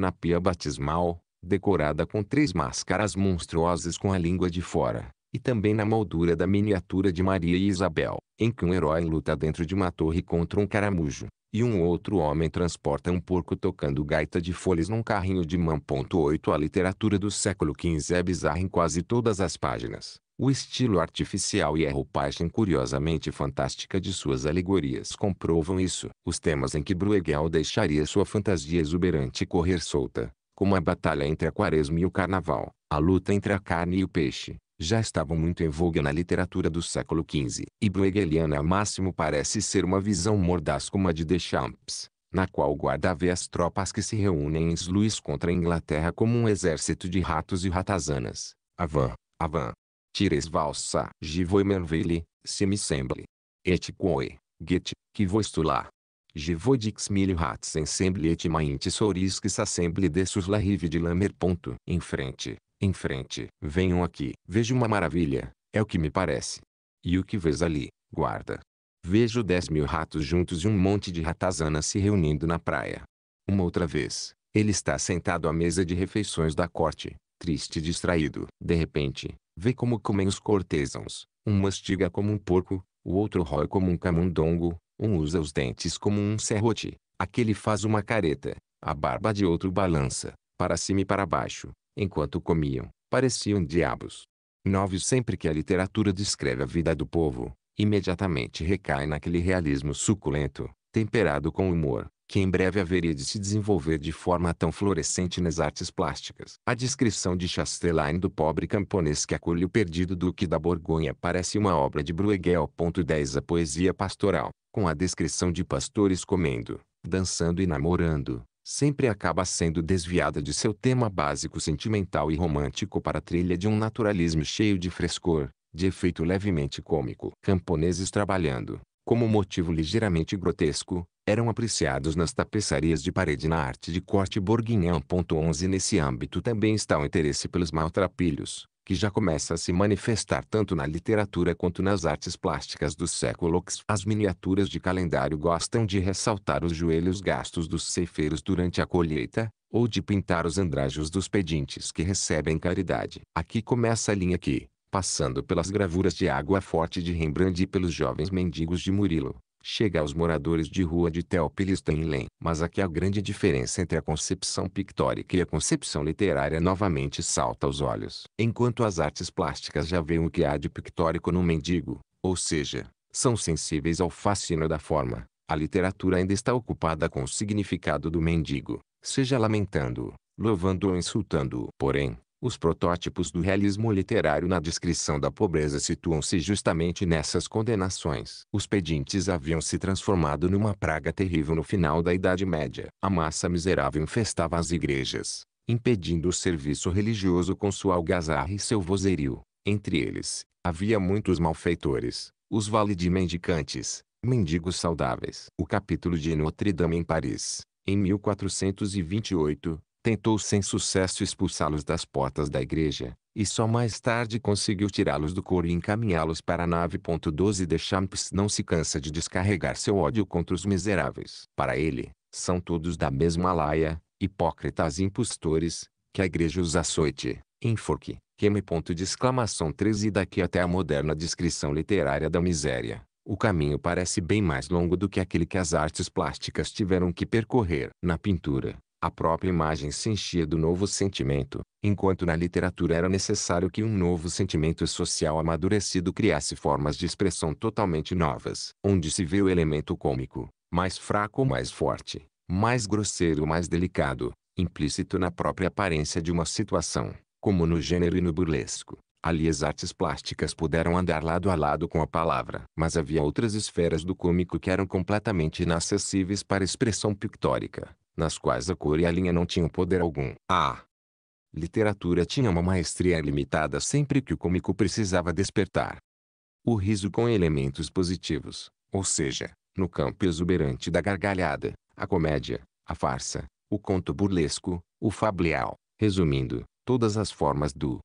na pia batismal, decorada com três máscaras monstruosas com a língua de fora e também na moldura da miniatura de Maria e Isabel, em que um herói luta dentro de uma torre contra um caramujo, e um outro homem transporta um porco tocando gaita de folhas num carrinho de mão. 8 A literatura do século XV é bizarra em quase todas as páginas. O estilo artificial e a roupagem curiosamente fantástica de suas alegorias comprovam isso. Os temas em que Bruegel deixaria sua fantasia exuberante correr solta, como a batalha entre a quaresma e o carnaval, a luta entre a carne e o peixe, já estavam muito em voga na literatura do século XV, e bruegeliana ao máximo parece ser uma visão mordaz como a de Deschamps, na qual guarda vê as tropas que se reúnem em Sluis contra a Inglaterra como um exército de ratos e ratazanas. Avan, avan. Tires valsa, me semble, Et quoi, get, que voistula. dix mille rats ensemble et mainte soris que s'assemble dessus la rive de lamer. Ponto. Em frente, em frente, venham aqui, vejo uma maravilha, é o que me parece. E o que vês ali, guarda? Vejo dez mil ratos juntos e um monte de ratazanas se reunindo na praia. Uma outra vez, ele está sentado à mesa de refeições da corte, triste e distraído. De repente, vê como comem os cortesãos. Um mastiga como um porco, o outro rói como um camundongo, um usa os dentes como um serrote, aquele faz uma careta, a barba de outro balança, para cima e para baixo, Enquanto comiam, pareciam diabos. 9. Sempre que a literatura descreve a vida do povo, imediatamente recai naquele realismo suculento, temperado com humor, que em breve haveria de se desenvolver de forma tão florescente nas artes plásticas. A descrição de Chastelain do pobre camponês que acolhe o perdido duque da Borgonha parece uma obra de Bruegel. 10 A poesia pastoral, com a descrição de pastores comendo, dançando e namorando, sempre acaba sendo desviada de seu tema básico sentimental e romântico para a trilha de um naturalismo cheio de frescor, de efeito levemente cômico. Camponeses trabalhando, como motivo ligeiramente grotesco, eram apreciados nas tapeçarias de parede na arte de corte borguinhão. 11 Nesse âmbito também está o interesse pelos maltrapilhos, que já começa a se manifestar tanto na literatura quanto nas artes plásticas do século X. As miniaturas de calendário gostam de ressaltar os joelhos gastos dos ceifeiros durante a colheita, ou de pintar os andrajos dos pedintes que recebem caridade. Aqui começa a linha que, passando pelas gravuras de água forte de Rembrandt e pelos jovens mendigos de Murilo, chega aos moradores de rua de Teópolis Tenlém. Mas aqui a grande diferença entre a concepção pictórica e a concepção literária novamente salta aos olhos. Enquanto as artes plásticas já veem o que há de pictórico no mendigo, ou seja, são sensíveis ao fascínio da forma, a literatura ainda está ocupada com o significado do mendigo, seja lamentando-o, louvando ou insultando-o. Porém, os protótipos do realismo literário na descrição da pobreza situam-se justamente nessas condenações. Os pedintes haviam se transformado numa praga terrível no final da Idade Média. A massa miserável infestava as igrejas, impedindo o serviço religioso com sua algazarra e seu vozerio. Entre eles, havia muitos malfeitores, os vale de mendicantes, mendigos saudáveis. O capítulo de Notre Dame em Paris, em 1428, tentou sem sucesso expulsá-los das portas da igreja, e só mais tarde conseguiu tirá-los do coro e encaminhá-los para a nave. 12 Deschamps não se cansa de descarregar seu ódio contra os miseráveis. Para ele, são todos da mesma laia, hipócritas e impostores, que a igreja os açoite, enforque, queime. Ponto de exclamação 13 Daqui até a moderna descrição literária da miséria, o caminho parece bem mais longo do que aquele que as artes plásticas tiveram que percorrer. Na pintura, a própria imagem se enchia do novo sentimento, enquanto na literatura era necessário que um novo sentimento social amadurecido criasse formas de expressão totalmente novas, onde se vê o elemento cômico, mais fraco ou mais forte, mais grosseiro ou mais delicado, implícito na própria aparência de uma situação, como no gênero e no burlesco. Ali as artes plásticas puderam andar lado a lado com a palavra, mas havia outras esferas do cômico que eram completamente inacessíveis para expressão pictórica nas quais a cor e a linha não tinham poder algum. A literatura tinha uma maestria limitada sempre que o cômico precisava despertar. O riso com elementos positivos, ou seja, no campo exuberante da gargalhada, a comédia, a farsa, o conto burlesco, o fablial, resumindo, todas as formas do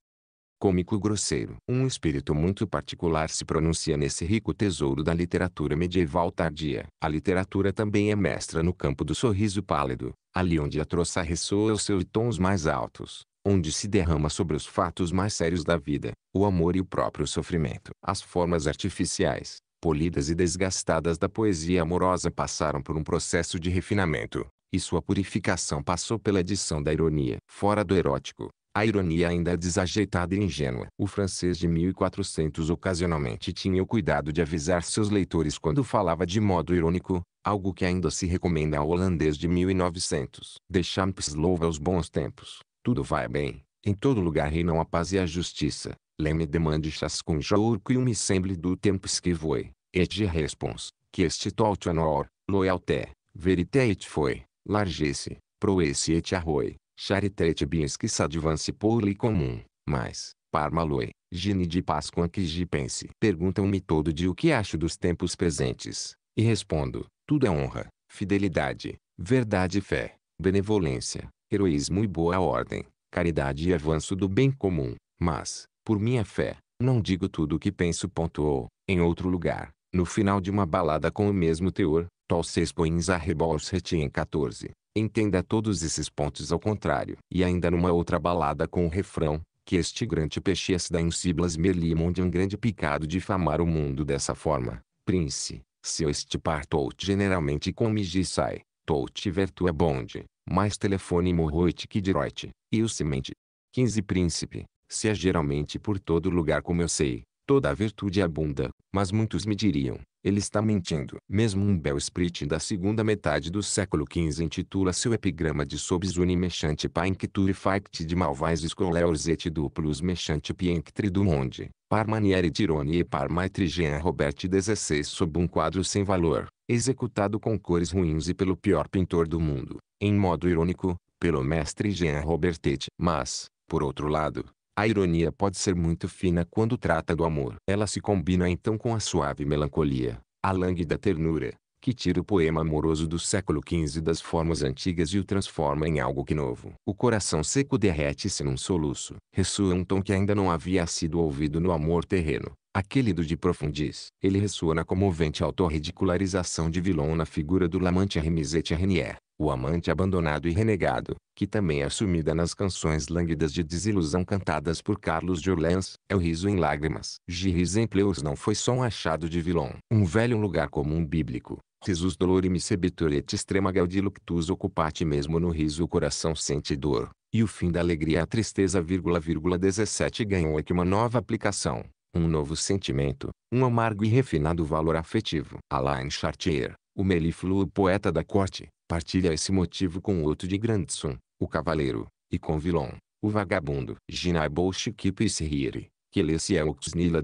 cômico grosseiro. Um espírito muito particular se pronuncia nesse rico tesouro da literatura medieval tardia. A literatura também é mestra no campo do sorriso pálido, ali onde a troça ressoa os seus tons mais altos, onde se derrama sobre os fatos mais sérios da vida, o amor e o próprio sofrimento. As formas artificiais, polidas e desgastadas da poesia amorosa passaram por um processo de refinamento, e sua purificação passou pela adição da ironia. Fora do erótico, a ironia ainda é desajeitada e ingênua. O francês de 1400 ocasionalmente tinha o cuidado de avisar seus leitores quando falava de modo irônico, algo que ainda se recomenda ao holandês de 1900. Deschamps louva os bons tempos. Tudo vai bem. Em todo lugar reinam a paz e a justiça. Leme demande chas com jour que me semble do tempos que voe. Et je réponds, que este tout honor, loyalté, verité et foi, largesse, proesse et arroi. Charitrete, é Charitretibinsky Sadvansi Poli comum, mas, Parmaloi, gine de Páscoa que pense. Perguntam-me todo dia o que acho dos tempos presentes, e respondo, tudo é honra, fidelidade, verdade e fé, benevolência, heroísmo e boa ordem, caridade e avanço do bem comum, mas, por minha fé, não digo tudo o que penso. Ou, em outro lugar, no final de uma balada com o mesmo teor, tal seis pões a rebolsete em 14. Entenda todos esses pontos ao contrário. E ainda numa outra balada com o refrão, que este grande peixe se dá em Siblas Merlimon de um grande picado difamar o mundo dessa forma. Prince, se eu estipar tout generalmente com migi sai, tout vertu é bonde, mais telefone morroit que diroit, e o semente. 15 Príncipe, se é geralmente por todo lugar como eu sei, Toda a virtude é abunda, mas muitos me diriam, ele está mentindo. Mesmo um bel sprit da segunda metade do século XV intitula seu epigrama de Sobs unimexante paencture facti de malvais escoleurs et duplus mexante pienctre du monde, par maniere tirone e par Jean Robert XVI sob um quadro sem valor, executado com cores ruins e pelo pior pintor do mundo, em modo irônico, pelo mestre Jean Robertet. Mas, por outro lado, a ironia pode ser muito fina quando trata do amor. Ela se combina então com a suave melancolia, a lânguida ternura, que tira o poema amoroso do século XV das formas antigas e o transforma em algo que novo. O coração seco derrete-se num soluço. Ressoa um tom que ainda não havia sido ouvido no amor terreno, aquele do de profundis. Ele ressoa na comovente autorridicularização de Villon na figura do Lamante Remisette Renier. O amante abandonado e renegado, que também é sumida nas canções lânguidas de desilusão cantadas por Carlos de Orleans, é o riso em lágrimas. Giris em Pleus não foi só um achado de vilão, Um velho lugar comum bíblico. Risus dolorim sebitur extrema gaudiluctus luctus ocupate mesmo no riso o coração sente dor. E o fim da alegria a tristeza vírgula vírgula 17 ganhou aqui uma nova aplicação. Um novo sentimento, um amargo e refinado valor afetivo. Alain Chartier, o melífluo poeta da corte, Partilha esse motivo com outro de Grandson, o cavaleiro, e com Vilon, o vagabundo. Ginaibou Chiquipe Siriri, que lesse é Oxnila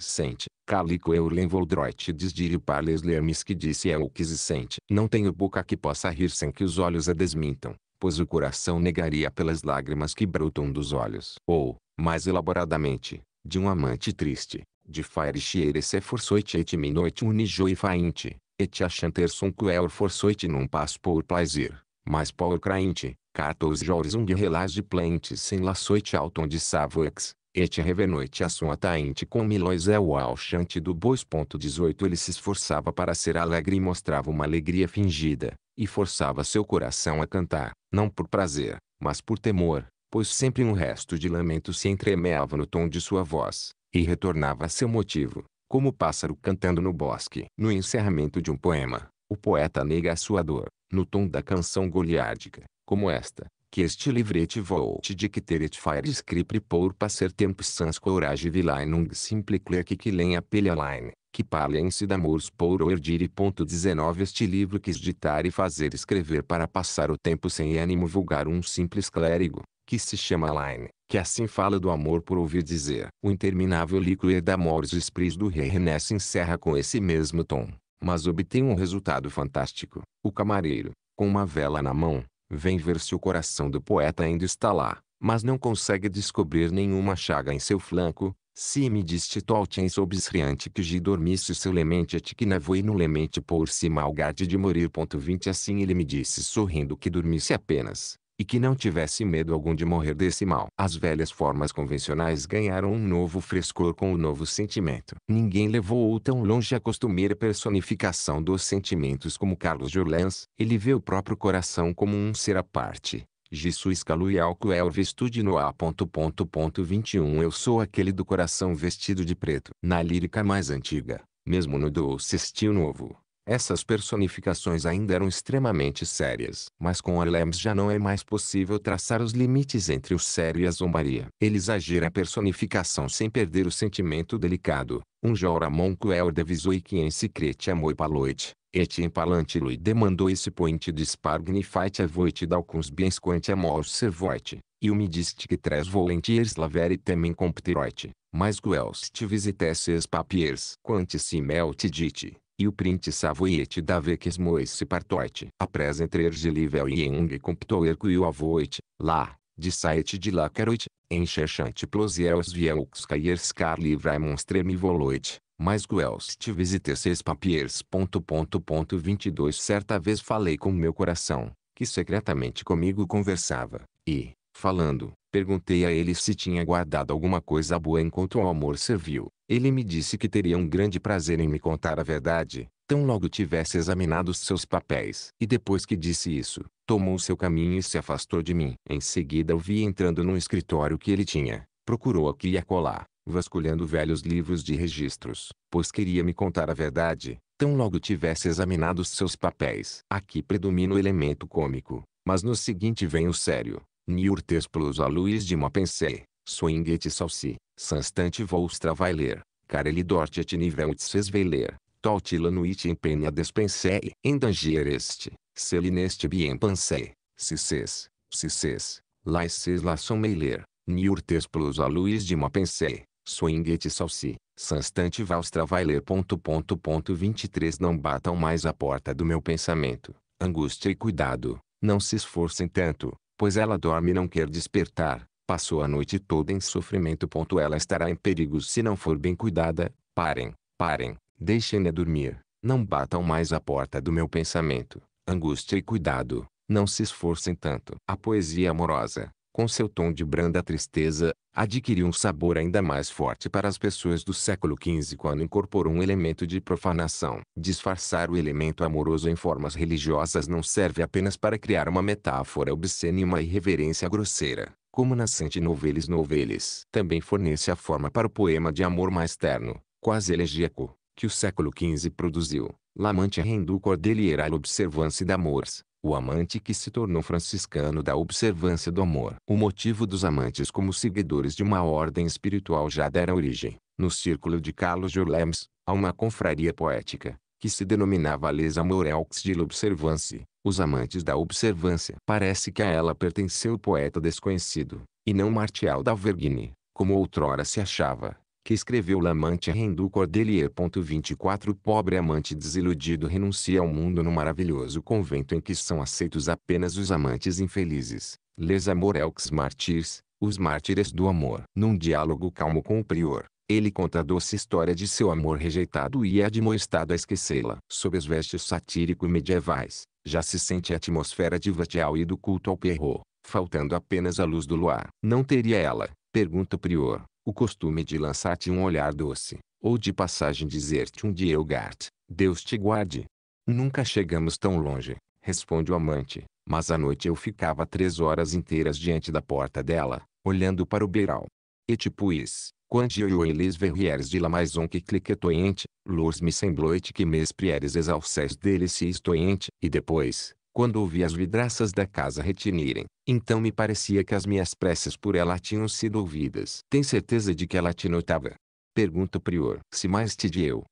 sente, Calico Eulen Voldroit desdire Parles Lermis que disse é sente, Não tenho boca que possa rir sem que os olhos a desmintam, pois o coração negaria pelas lágrimas que brotam dos olhos. Ou, mais elaboradamente, de um amante triste, de fire cheire se forçoite et minoite unijoi fainte, et achanter son queer forçoit non pas por plaisir, mas por crainte, cartos jores jours un relage de plaintes sem laçoite auton de savox, et revenoit a sua ataente com milóis é o alchante do bois. 18 Ele se esforçava para ser alegre e mostrava uma alegria fingida, e forçava seu coração a cantar, não por prazer, mas por temor, pois sempre um resto de lamento se entremeava no tom de sua voz, e retornava a seu motivo como o pássaro cantando no bosque. No encerramento de um poema, o poeta nega a sua dor, no tom da canção goliárdica, como esta, que este livrete volte et fire scripre pour passer tempo sans courage vilainung simple clerc que lenha pelha line, que parlem d'amours pour oerdire. 19 Este livro quis ditar e fazer escrever para passar o tempo sem ânimo vulgar um simples clérigo, que se chama Line, que assim fala do amor por ouvir dizer. O interminável líquido da Morris Spris do Rei René se encerra com esse mesmo tom, mas obtém um resultado fantástico. O camareiro, com uma vela na mão, vem ver se o coração do poeta ainda está lá, mas não consegue descobrir nenhuma chaga em seu flanco. Se me diste tu audiência obsriante que gi dormisse seu lemente et que e no lemente por si malgade de morir. 20 Assim ele me disse sorrindo que dormisse apenas e que não tivesse medo algum de morrer desse mal. As velhas formas convencionais ganharam um novo frescor com o um novo sentimento. Ninguém levou-o tão longe a costumeira personificação dos sentimentos como Carlos Julens. Ele vê o próprio coração como um ser à parte. Gisu Scalu e Alcoel é Vestude no 21 Eu sou aquele do coração vestido de preto. Na lírica mais antiga, mesmo no doce estilo Novo, essas personificações ainda eram extremamente sérias, mas com Orlems já não é mais possível traçar os limites entre o sério e a zombaria. Ele exagera a personificação sem perder o sentimento delicado. Um joramon cruel devisou e que em secrete amoi paloite. Et empalante palantilui demandou esse poente de spargni fight avoit dalcuns biens quante amor servoite. E o me diste que tres volentiers lavere temem compteroite. Mas guels te visitesses papiers quante si te dite e o print savoiet se partoit. Apres entre ergilivel e eng comptoerco e o avoit, lá, de saite de lacaroit, enchechante plosiels vielxca ierscar livrai monstremi voloit. Mas guels te visitei seis papiers. Ponto, ponto, ponto, 22 Certa vez falei com meu coração, que secretamente comigo conversava, e, falando, perguntei a ele se tinha guardado alguma coisa boa enquanto o amor serviu. Ele me disse que teria um grande prazer em me contar a verdade, tão logo tivesse examinado os seus papéis. E depois que disse isso, tomou seu caminho e se afastou de mim. Em seguida o vi entrando num escritório que ele tinha. Procurou aqui e acolá, vasculhando velhos livros de registros, pois queria me contar a verdade, tão logo tivesse examinado os seus papéis. Aqui predomina o elemento cômico, mas no seguinte vem o sério. Niurtes plus a Luiz de Mopense, Swinget Salsi. Sanstante Careli dorte et nuit Tautilanuit penia despensei, se selineste bien pensei, cices, cices, la laçon meiler, niurtes plus a luis de ma pensei, et salsi, sanstante valstravailer. Ponto, ponto, ponto 23 Não batam mais a porta do meu pensamento, angústia e cuidado, não se esforcem tanto, pois ela dorme e não quer despertar, passou a noite toda em sofrimento. Ela estará em perigo se não for bem cuidada. Parem, parem, deixem-na dormir. Não batam mais a porta do meu pensamento. Angústia e cuidado, não se esforcem tanto. A poesia amorosa, com seu tom de branda tristeza, adquiriu um sabor ainda mais forte para as pessoas do século XV quando incorporou um elemento de profanação. Disfarçar o elemento amoroso em formas religiosas não serve apenas para criar uma metáfora obscena e uma irreverência grosseira como nascente noveles noveles. Também fornece a forma para o poema de amor mais terno, quase elegíaco, que o século XV produziu. L'amante rendu cordeliera l'observância d'amores, o amante que se tornou franciscano da observância do amor. O motivo dos amantes como seguidores de uma ordem espiritual já dera origem, no círculo de Carlos Jorlemes, a uma confraria poética, que se denominava Les Amoreux de l'Observance, os amantes da observância. Parece que a ela pertenceu o poeta desconhecido, e não Martial da Vergine, como outrora se achava, que escreveu L'amante rendu Cordelier. 24 Pobre amante desiludido renuncia ao mundo no maravilhoso convento em que são aceitos apenas os amantes infelizes, les amoreux martyrs, os mártires do amor. Num diálogo calmo com o prior, ele conta a doce história de seu amor rejeitado e é admoestado a esquecê-la. Sob as vestes satírico-medievais, já se sente a atmosfera Vatial e do culto ao perro, faltando apenas a luz do luar. Não teria ela, pergunta o prior, o costume de lançar-te um olhar doce, ou de passagem dizer-te um dia Elgart, Deus te guarde. Nunca chegamos tão longe, responde o amante, mas à noite eu ficava três horas inteiras diante da porta dela, olhando para o beiral. E tipo isso, quando eu eles verrières de lá mais maison que cliquetoente, luz me sembloite que mes prieres se delicistoente, e depois, quando ouvi as vidraças da casa retinirem, então me parecia que as minhas preces por ela tinham sido ouvidas. Tem certeza de que ela te notava? Pergunta o prior. Se mais te de eu,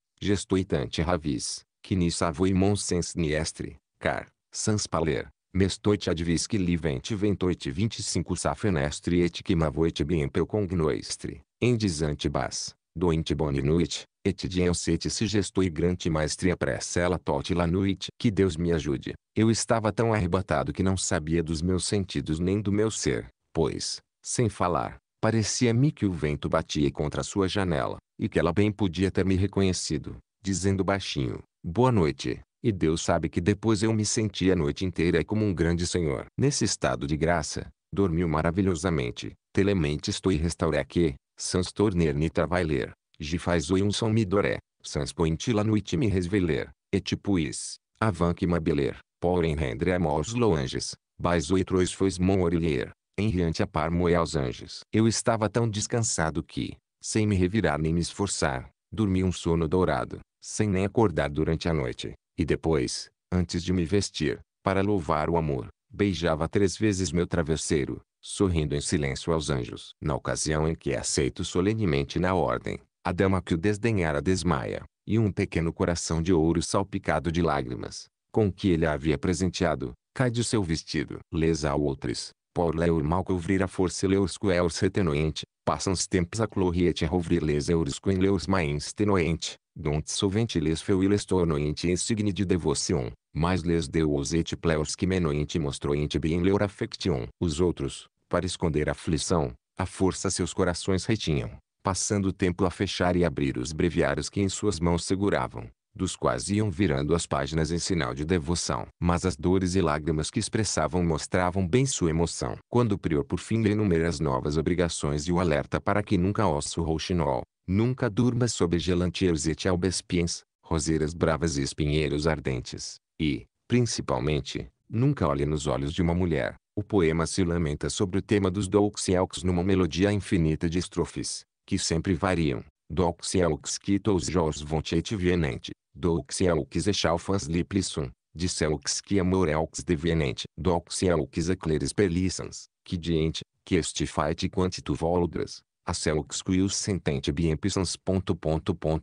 tante ravis, que nis avoi monsens niestre, car, sans paler, mestoit advis que livente ventoit 25 safenestre et que mavoite bien peu congnoistre. Endis antibas, doente nuit et dienset si gestui grande maestria pressela tot la nuit. Que Deus me ajude. Eu estava tão arrebatado que não sabia dos meus sentidos nem do meu ser, pois, sem falar, parecia-me que o vento batia contra a sua janela, e que ela bem podia ter me reconhecido, dizendo baixinho, boa noite. E Deus sabe que depois eu me senti a noite inteira como um grande senhor. Nesse estado de graça, dormiu maravilhosamente. Telemente estou e restaurei aqui, sans torner ni travailler, j'y fais un son midoré, sans pointilla nuit me resveler, et puis, avant que m'abeler, pour en rendre amours loanges, bais oitrois fois mon orilier, enriante a parmo e aos anjos. Eu estava tão descansado que, sem me revirar nem me esforçar, dormi um sono dourado, sem nem acordar durante a noite, e depois, antes de me vestir, para louvar o amor, beijava três vezes meu travesseiro, sorrindo em silêncio aos anjos. Na ocasião em que é aceito solenemente na ordem, a dama que o desdenhara desmaia, e um pequeno coração de ouro salpicado de lágrimas, com que ele a havia presenteado, cai de seu vestido. Les autres, por leur mal couvrir a força leurs cuels retenoente, passam-se tempos a cloriete rovrir les eursco em leurs mains tenoente, dont souvent les feuilles tornoente insigne de devotion. Mas lhes deu os et que menoente mostrou ente bem leur affection. Os outros, para esconder a aflição, a força seus corações retinham, passando o tempo a fechar e abrir os breviários que em suas mãos seguravam, dos quais iam virando as páginas em sinal de devoção. Mas as dores e lágrimas que expressavam mostravam bem sua emoção. Quando o prior por fim lhe enumera as novas obrigações e o alerta para que nunca osso rouxinol, nunca durma sob gelantiers e albespiens, roseiras bravas e espinheiros ardentes, e, principalmente, nunca olhe nos olhos de uma mulher. O poema se lamenta sobre o tema dos doxielques numa melodia infinita de estrofes, que sempre variam. Doxielques quitos jos vontet vienente, doxielques echalfas liplissum, disselques que amorelques devienente, e cleres pelissans, que diente, que estifite quantitu voldras, acelques quius sentente biempissans.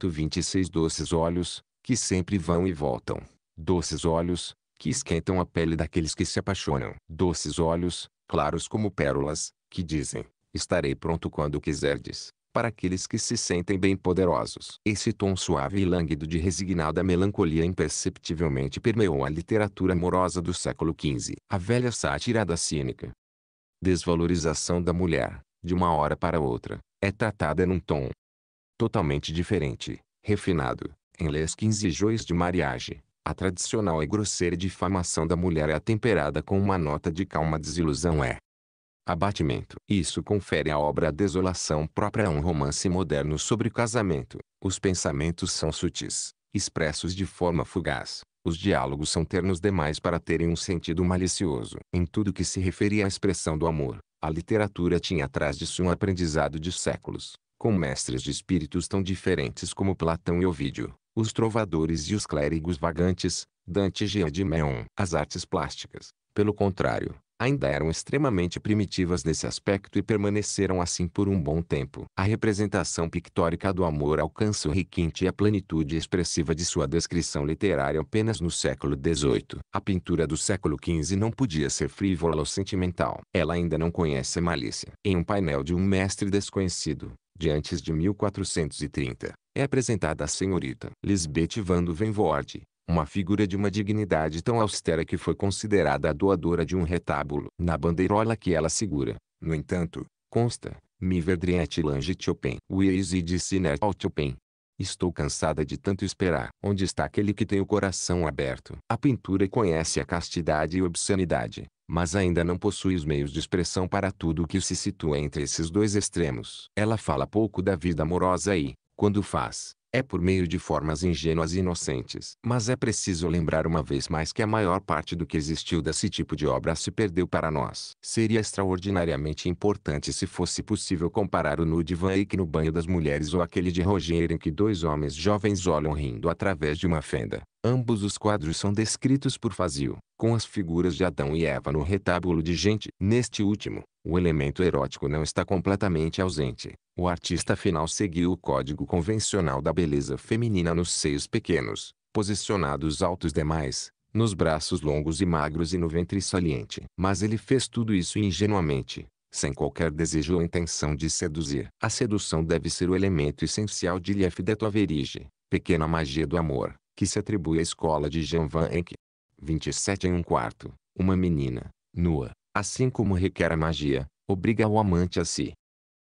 26 Doces olhos, que sempre vão e voltam doces olhos, que esquentam a pele daqueles que se apaixonam. Doces olhos, claros como pérolas, que dizem: Estarei pronto quando quiserdes. Para aqueles que se sentem bem poderosos. Esse tom suave e lânguido de resignada melancolia imperceptivelmente permeou a literatura amorosa do século XV. A velha sátira da cínica desvalorização da mulher, de uma hora para outra, é tratada num tom totalmente diferente, refinado, em Les 15 Joies de Mariage, a tradicional e grosseira difamação da mulher é atemperada com uma nota de calma desilusão é abatimento. Isso confere à obra a desolação própria a um romance moderno sobre casamento. Os pensamentos são sutis, expressos de forma fugaz. Os diálogos são ternos demais para terem um sentido malicioso. Em tudo que se referia à expressão do amor, a literatura tinha atrás de si um aprendizado de séculos, com mestres de espíritos tão diferentes como Platão e Ovídio, os trovadores e os clérigos vagantes, Dante Adiméon, As artes plásticas, pelo contrário, ainda eram extremamente primitivas nesse aspecto e permaneceram assim por um bom tempo. A representação pictórica do amor alcança o requinte e a plenitude expressiva de sua descrição literária apenas no século XVIII. A pintura do século XV não podia ser frívola ou sentimental. Ela ainda não conhece a malícia. Em um painel de um mestre desconhecido, de antes de 1430, é apresentada a senhorita Lisbeth van Duvenvoorde, uma figura de uma dignidade tão austera que foi considerada a doadora de um retábulo na bandeirola que ela segura. No entanto, consta, mi verdriet lange Chopin, uis e de Estou cansada de tanto esperar. Onde está aquele que tem o coração aberto? A pintura conhece a castidade e obscenidade mas ainda não possui os meios de expressão para tudo o que se situa entre esses dois extremos. Ela fala pouco da vida amorosa e, quando faz, é por meio de formas ingênuas e inocentes. Mas é preciso lembrar uma vez mais que a maior parte do que existiu desse tipo de obra se perdeu para nós. Seria extraordinariamente importante se fosse possível comparar o nude de Van Eyck no banho das mulheres ou aquele de Roger em que dois homens jovens olham rindo através de uma fenda. Ambos os quadros são descritos por Fazio, com as figuras de Adão e Eva no retábulo de gente. Neste último, o elemento erótico não está completamente ausente, o artista final seguiu o código convencional da beleza feminina nos seios pequenos, posicionados altos demais, nos braços longos e magros e no ventre saliente. Mas ele fez tudo isso ingenuamente, sem qualquer desejo ou intenção de seduzir. A sedução deve ser o elemento essencial de Liefdet Toverige, pequena magia do amor, que se atribui à escola de Jean Van Eyck. 27 em um quarto, uma menina, nua, assim como requer a magia, obriga o amante a se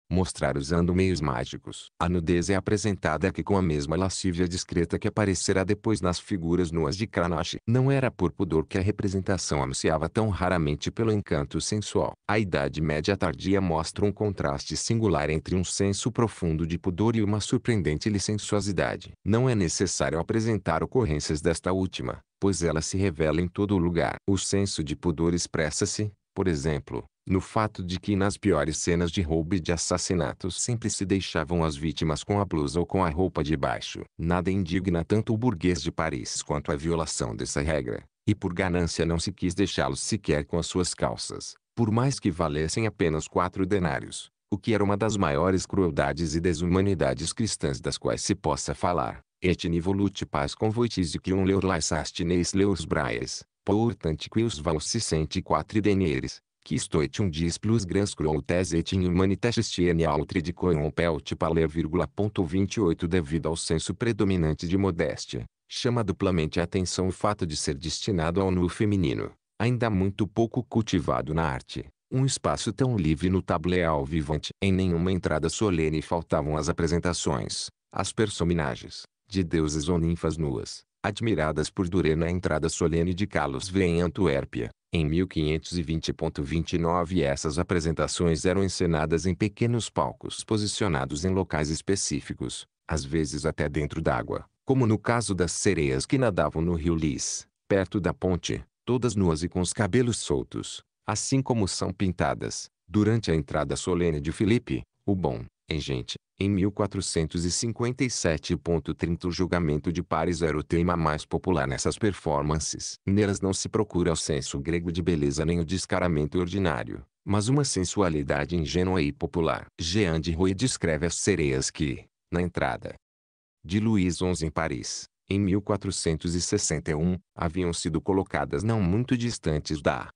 mostrar usando meios mágicos. A nudez é apresentada aqui com a mesma lascívia discreta que aparecerá depois nas figuras nuas de Kranache. Não era por pudor que a representação ansiava tão raramente pelo encanto sensual. A Idade Média tardia mostra um contraste singular entre um senso profundo de pudor e uma surpreendente licenciosidade. Não é necessário apresentar ocorrências desta última, pois ela se revela em todo lugar. O senso de pudor expressa-se, por exemplo, no fato de que nas piores cenas de roubo e de assassinatos sempre se deixavam as vítimas com a blusa ou com a roupa de baixo. Nada indigna tanto o burguês de Paris quanto a violação dessa regra, e por ganância não se quis deixá-los sequer com as suas calças, por mais que valessem apenas quatro denários, o que era uma das maiores crueldades e desumanidades cristãs das quais se possa falar. Et niveau lutte pas convoitis que un leur laissastes neis leurs braies, pour tant que os valses sente quatre denieres, qui stoit un dis plus grans crueltés et inhumanitestes tiene altri de coimpelt paler, 28 Devido ao senso predominante de modéstia, chama duplamente a atenção o fato de ser destinado ao nu feminino, ainda muito pouco cultivado na arte. Um espaço tão livre no tableau vivante. Em nenhuma entrada solene faltavam as apresentações, as personagens, de deuses ou ninfas nuas, admiradas por Durena na entrada solene de Carlos V em Antuérpia. Em 1520.29 essas apresentações eram encenadas em pequenos palcos posicionados em locais específicos, às vezes até dentro d'água, como no caso das sereias que nadavam no rio Lis, perto da ponte, todas nuas e com os cabelos soltos, assim como são pintadas, durante a entrada solene de Filipe, o Bom, em gente. Em 1457.30 o julgamento de pares era o tema mais popular nessas performances. Nelas não se procura o senso grego de beleza nem o descaramento ordinário, mas uma sensualidade ingênua e popular. Jean de Roy descreve as sereias que, na entrada de Luís XI em Paris, em 1461, haviam sido colocadas não muito distantes da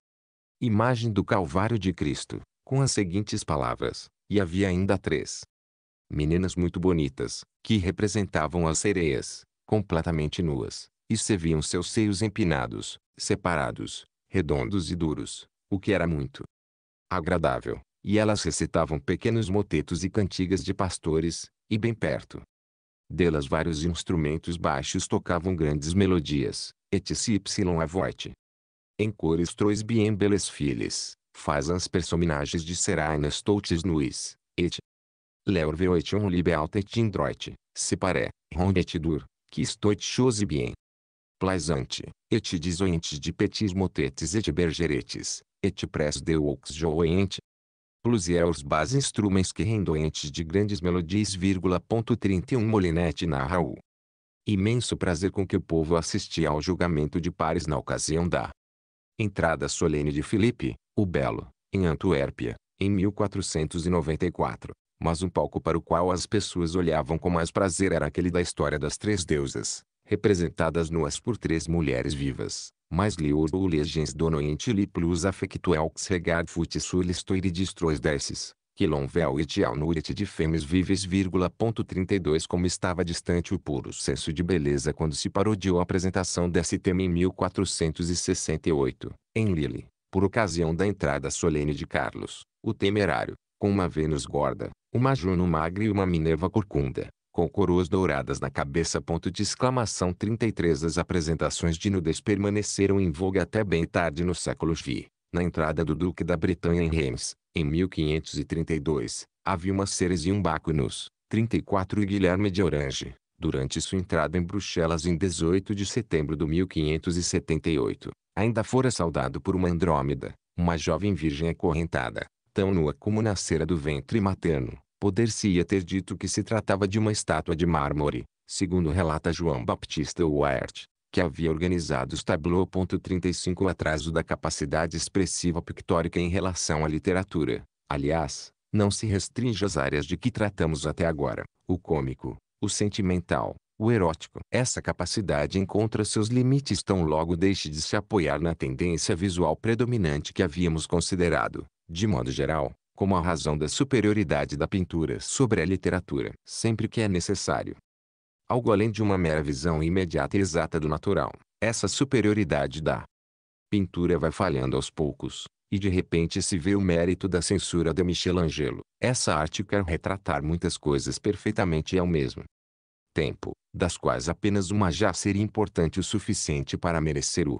imagem do Calvário de Cristo, com as seguintes palavras e havia ainda três meninas muito bonitas, que representavam as sereias, completamente nuas, e se viam seus seios empinados, separados, redondos e duros, o que era muito agradável, e elas recitavam pequenos motetos e cantigas de pastores, e bem perto delas vários instrumentos baixos tocavam grandes melodias, etc. y a voite. Em cores trois bien belles filhas, faz as personagens de Seraina toutis nuis, et leur veoition libéalt et indroit, se paré, et dur, qui stoit chose bien. Plaisante, et disoentes de petis motetes et bergeretes, et pres de aux joente. Plusieurs bas instruments que rendoentes de grandes melodias, 31 Molinete narra o imenso prazer com que o povo assistia ao julgamento de pares na ocasião da entrada solene de Felipe, o Belo, em Antuérpia, em 1494. Mas um palco para o qual as pessoas olhavam com mais prazer era aquele da história das três deusas, representadas nuas por três mulheres vivas. Mas Lior ou Legens donoente li plus affectuelx regard fut sulistoire destrois desses, vel et alnurit de femes vives, vírgula, ponto 32 Como estava distante o puro senso de beleza quando se parodiou a apresentação desse tema em 1468, em Lille, por ocasião da entrada solene de Carlos, o temerário, com uma Vênus gorda, uma Juno magra e uma Minerva corcunda, com coroas douradas na cabeça. Ponto de exclamação 33 As apresentações de nudez permaneceram em voga até bem tarde no século XX. Na entrada do Duque da Bretanha em Reims, em 1532, havia uma Ceres e um Baco nos 34 e Guilherme de Orange, durante sua entrada em Bruxelas em 18 de setembro de 1578, Ainda fora saudado por uma andrômeda, uma jovem virgem acorrentada, tão nua como nascera do ventre materno. Poder-se-ia ter dito que se tratava de uma estátua de mármore, segundo relata João Baptista Wert, que havia organizado os 35 atraso da capacidade expressiva pictórica em relação à literatura. Aliás, não se restringe às áreas de que tratamos até agora, o cômico, o sentimental, o erótico. Essa capacidade encontra seus limites tão logo deixe de se apoiar na tendência visual predominante que havíamos considerado, de modo geral, como a razão da superioridade da pintura sobre a literatura, sempre que é necessário. Algo além de uma mera visão imediata e exata do natural, essa superioridade da pintura vai falhando aos poucos, e de repente se vê o mérito da censura de Michelangelo. Essa arte quer retratar muitas coisas perfeitamente ao mesmo tempo, das quais apenas uma já seria importante o suficiente para merecer o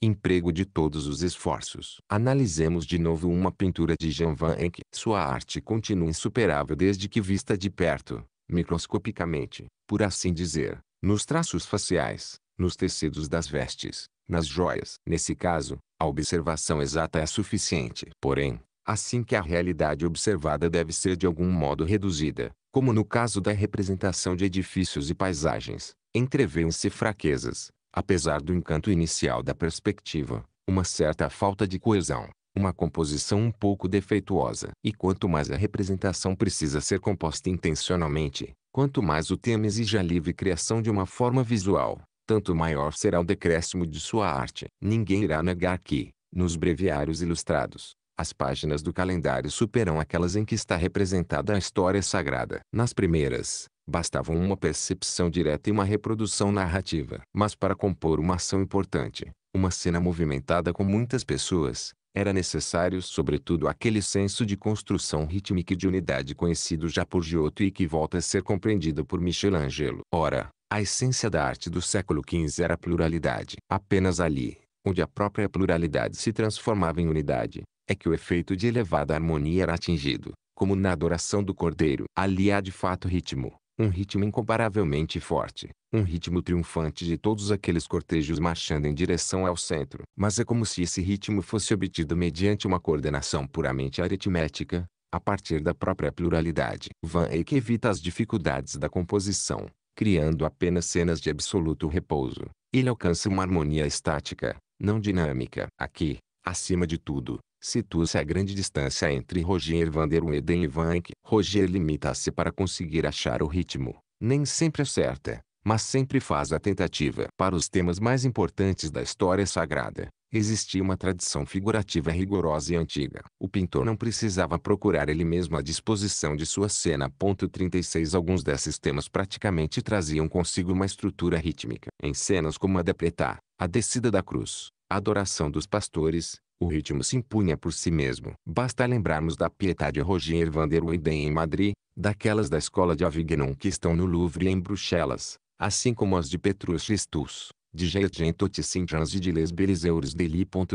emprego de todos os esforços. Analisemos de novo uma pintura de Jean Van Eyck. Sua arte continua insuperável desde que vista de perto, microscopicamente, por assim dizer, nos traços faciais, nos tecidos das vestes, nas joias. Nesse caso, a observação exata é suficiente. Porém, assim que a realidade observada deve ser de algum modo reduzida, como no caso da representação de edifícios e paisagens, entrevêem-se fraquezas, apesar do encanto inicial da perspectiva, uma certa falta de coesão, uma composição um pouco defeituosa. E quanto mais a representação precisa ser composta intencionalmente, quanto mais o tema exige a livre criação de uma forma visual, tanto maior será o decréscimo de sua arte. Ninguém irá negar que, nos breviários ilustrados, as páginas do calendário superam aquelas em que está representada a história sagrada. Nas primeiras, bastavam uma percepção direta e uma reprodução narrativa. Mas para compor uma ação importante, uma cena movimentada com muitas pessoas, era necessário sobretudo aquele senso de construção rítmica e de unidade conhecido já por Giotto e que volta a ser compreendido por Michelangelo. Ora, a essência da arte do século XV era a pluralidade. Apenas ali, onde a própria pluralidade se transformava em unidade, é que o efeito de elevada harmonia era atingido, como na adoração do cordeiro. Ali há de fato ritmo, um ritmo incomparavelmente forte, um ritmo triunfante de todos aqueles cortejos marchando em direção ao centro. Mas é como se esse ritmo fosse obtido mediante uma coordenação puramente aritmética, a partir da própria pluralidade. Van Eyck evita as dificuldades da composição, criando apenas cenas de absoluto repouso. Ele alcança uma harmonia estática, não dinâmica. Aqui, acima de tudo, Situa-se a grande distância entre Roger van der Weyden e Van Eyck. Roger limita-se para conseguir achar o ritmo. Nem sempre acerta, mas sempre faz a tentativa. Para os temas mais importantes da história sagrada, existia uma tradição figurativa rigorosa e antiga. O pintor não precisava procurar ele mesmo a disposição de sua cena. 36 Alguns desses temas praticamente traziam consigo uma estrutura rítmica. Em cenas como a da Preta, a descida da cruz, a adoração dos pastores, o ritmo se impunha por si mesmo. Basta lembrarmos da Pietade Roger van der Weyden em Madrid, daquelas da escola de Avignon que estão no Louvre e em Bruxelas, assim como as de Petrus Christus, de Jean Saint-Jean e de Les Belles Eures de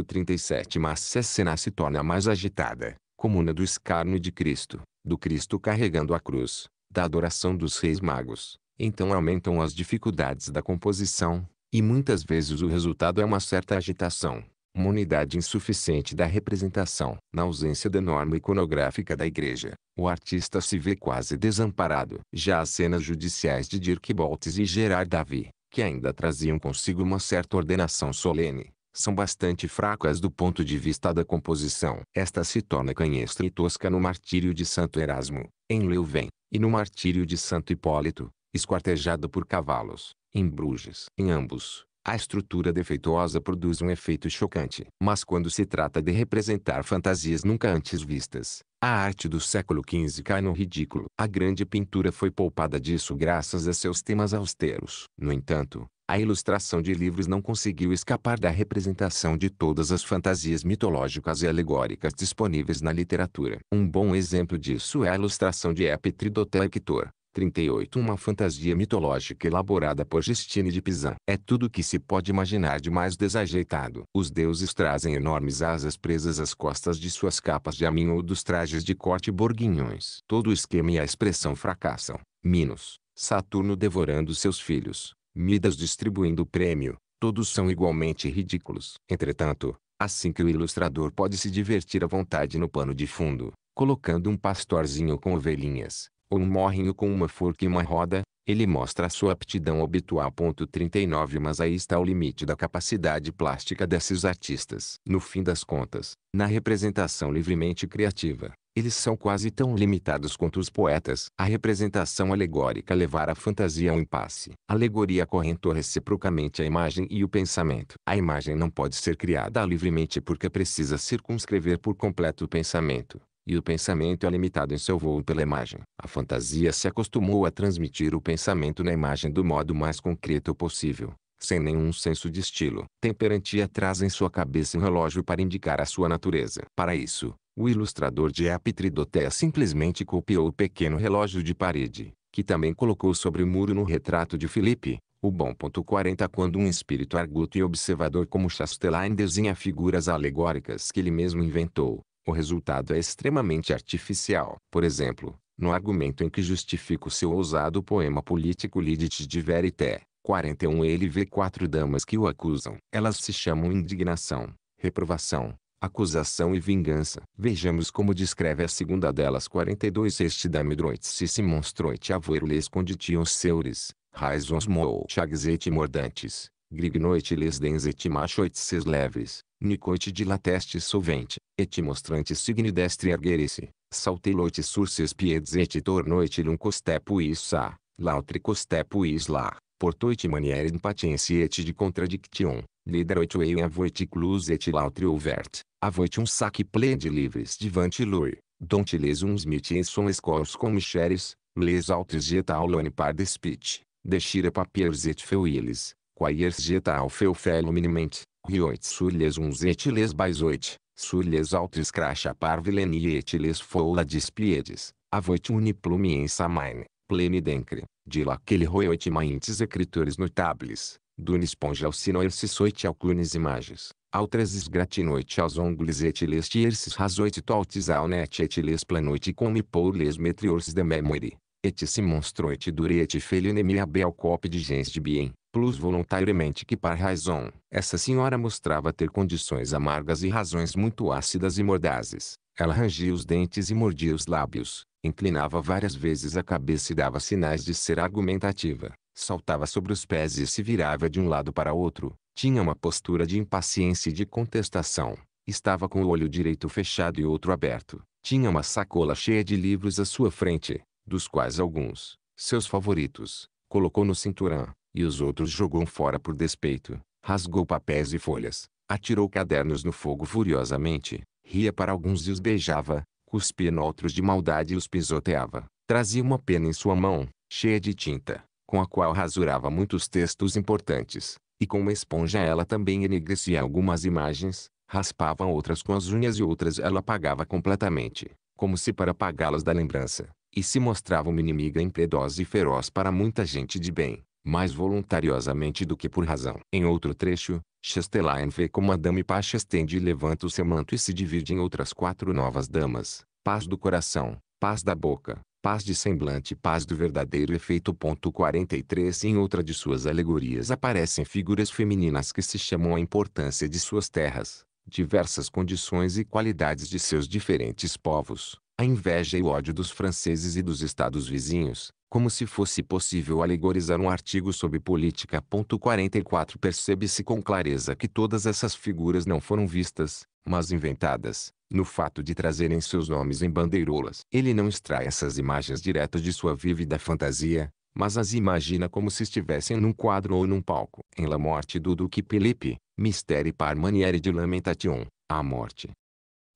37 Mas a cena se torna mais agitada, comuna do escárnio de Cristo, do Cristo carregando a cruz, da adoração dos reis magos. Então aumentam as dificuldades da composição, e muitas vezes o resultado é uma certa agitação, uma unidade insuficiente da representação. Na ausência da norma iconográfica da igreja, o artista se vê quase desamparado. Já as cenas judiciais de Dirk Boltz e Gerard Davi, que ainda traziam consigo uma certa ordenação solene, são bastante fracas do ponto de vista da composição. Esta se torna canhestra e tosca no Martírio de Santo Erasmo, em Leuven, e no Martírio de Santo Hipólito, esquartejado por cavalos, em Bruges. Em ambos, a estrutura defeituosa produz um efeito chocante. Mas quando se trata de representar fantasias nunca antes vistas, a arte do século XV cai no ridículo. A grande pintura foi poupada disso graças a seus temas austeros. No entanto, a ilustração de livros não conseguiu escapar da representação de todas as fantasias mitológicas e alegóricas disponíveis na literatura. Um bom exemplo disso é a ilustração de Hector. 38 Uma fantasia mitológica elaborada por Justine de Pizan. É tudo o que se pode imaginar de mais desajeitado. Os deuses trazem enormes asas presas às costas de suas capas de aminho ou dos trajes de corte borguinhões. Todo o esquema e a expressão fracassam. Minos, Saturno devorando seus filhos, Midas distribuindo o prêmio, todos são igualmente ridículos. Entretanto, assim que o ilustrador pode se divertir à vontade no pano de fundo, colocando um pastorzinho com ovelhinhas, ou um morrinho com uma forca e uma roda, ele mostra a sua aptidão habitual. 39 Mas aí está o limite da capacidade plástica desses artistas. No fim das contas, na representação livremente criativa, eles são quase tão limitados quanto os poetas. A representação alegórica levar a fantasia a um impasse. alegoria correntou reciprocamente a imagem e o pensamento. A imagem não pode ser criada livremente porque precisa circunscrever por completo o pensamento e o pensamento é limitado em seu voo pela imagem. A fantasia se acostumou a transmitir o pensamento na imagem do modo mais concreto possível, sem nenhum senso de estilo. Temperantia traz em sua cabeça um relógio para indicar a sua natureza. Para isso, o ilustrador de Apitridotea simplesmente copiou o pequeno relógio de parede, que também colocou sobre o muro no retrato de Felipe, o bom ponto 40 quando um espírito arguto e observador como Chastelain desenha figuras alegóricas que ele mesmo inventou, o resultado é extremamente artificial. Por exemplo, no argumento em que justifica o seu ousado poema político Lidite de Verité, 41 ele vê quatro damas que o acusam. Elas se chamam indignação, reprovação, acusação e vingança. Vejamos como descreve a segunda delas 42 este damidroit se se monstroit avoirles conditios seures, raisons mou chags mordantes, grignoit les dens et machoit ses leves, Nicoite dilateste solvente, et mostrantes destri erguerice, saltelote surces piedes et tornoite um costepuis sa, lautri costepuis la, portoite maniere impatiensi et de contradiction, lideroite ei avoit clus et lautri overt, avoit um saque plen de livres divante lui, dont les uns mitiens com micheres les autres et aulone par despite, deixira papiers et feuilles, quaiers et au feu feluminamente, Rioit sulles uns etiles basoit, sulles altres cracha parvileni etiles foula dispiedes, avoit uniplumien main, pleni dencre, de laquele roioit maintes escritores notables, dunis ponge sinoersis soit alcunes images, altresis gratinoit aos ongles etiles tiersis razoit toltis aunet etiles planoit comi poules metriorsis de memory, et se monstrou et dure et felinemi abel cop de gens de bien, plus voluntariamente que par razão. Essa senhora mostrava ter condições amargas e razões muito ácidas e mordazes. Ela rangia os dentes e mordia os lábios, inclinava várias vezes a cabeça e dava sinais de ser argumentativa, saltava sobre os pés e se virava de um lado para outro, tinha uma postura de impaciência e de contestação, estava com o olho direito fechado e outro aberto, tinha uma sacola cheia de livros à sua frente, dos quais alguns, seus favoritos, colocou no cinturão, e os outros jogou fora por despeito, rasgou papéis e folhas, atirou cadernos no fogo furiosamente, ria para alguns e os beijava, cuspia em outros de maldade e os pisoteava. Trazia uma pena em sua mão, cheia de tinta, com a qual rasurava muitos textos importantes, e com uma esponja ela também enegrecia algumas imagens, raspava outras com as unhas e outras ela apagava completamente, como se para apagá-las da lembrança e se mostrava uma inimiga impiedosa e feroz para muita gente de bem, mais voluntariosamente do que por razão. Em outro trecho, Chastelain vê como a dama Pacha estende e levanta o seu manto e se divide em outras quatro novas damas, paz do coração, paz da boca, paz de semblante e paz do verdadeiro efeito. 43 Em outra de suas alegorias aparecem figuras femininas que se chamam à importância de suas terras, diversas condições e qualidades de seus diferentes povos, a inveja e o ódio dos franceses e dos estados vizinhos, como se fosse possível alegorizar um artigo sobre política. 44 Percebe-se com clareza que todas essas figuras não foram vistas, mas inventadas, no fato de trazerem seus nomes em bandeirolas. Ele não extrai essas imagens diretas de sua vívida fantasia, mas as imagina como se estivessem num quadro ou num palco. Em La Morte do Duque Felipe, Mistério par de lamentation, a morte,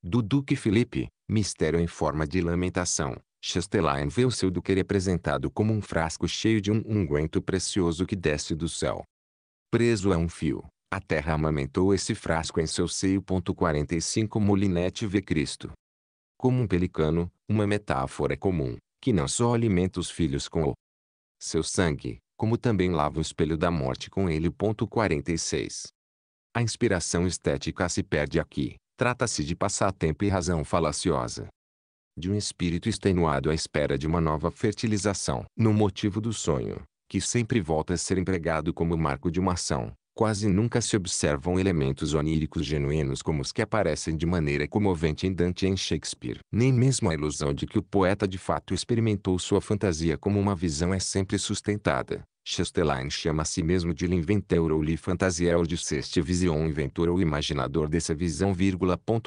do Duque Felipe, mistério em forma de lamentação. Chastelain vê o seu duque representado como um frasco cheio de um unguento precioso que desce do céu. Preso a um fio, a terra amamentou esse frasco em seu seio. 45 Molinete vê Cristo. Como um pelicano, uma metáfora comum, que não só alimenta os filhos com o seu sangue, como também lava o espelho da morte com ele. 46. A inspiração estética se perde aqui. Trata-se de passatempo e razão falaciosa. De um espírito extenuado à espera de uma nova fertilização. No motivo do sonho, que sempre volta a ser empregado como marco de uma ação, quase nunca se observam elementos oníricos genuínos como os que aparecem de maneira comovente em Dante e em Shakespeare. Nem mesmo a ilusão de que o poeta de fato experimentou sua fantasia como uma visão é sempre sustentada. Chastelain chama a si mesmo de l'inventeur ou ou de ceste vision inventor ou imaginador dessa visão,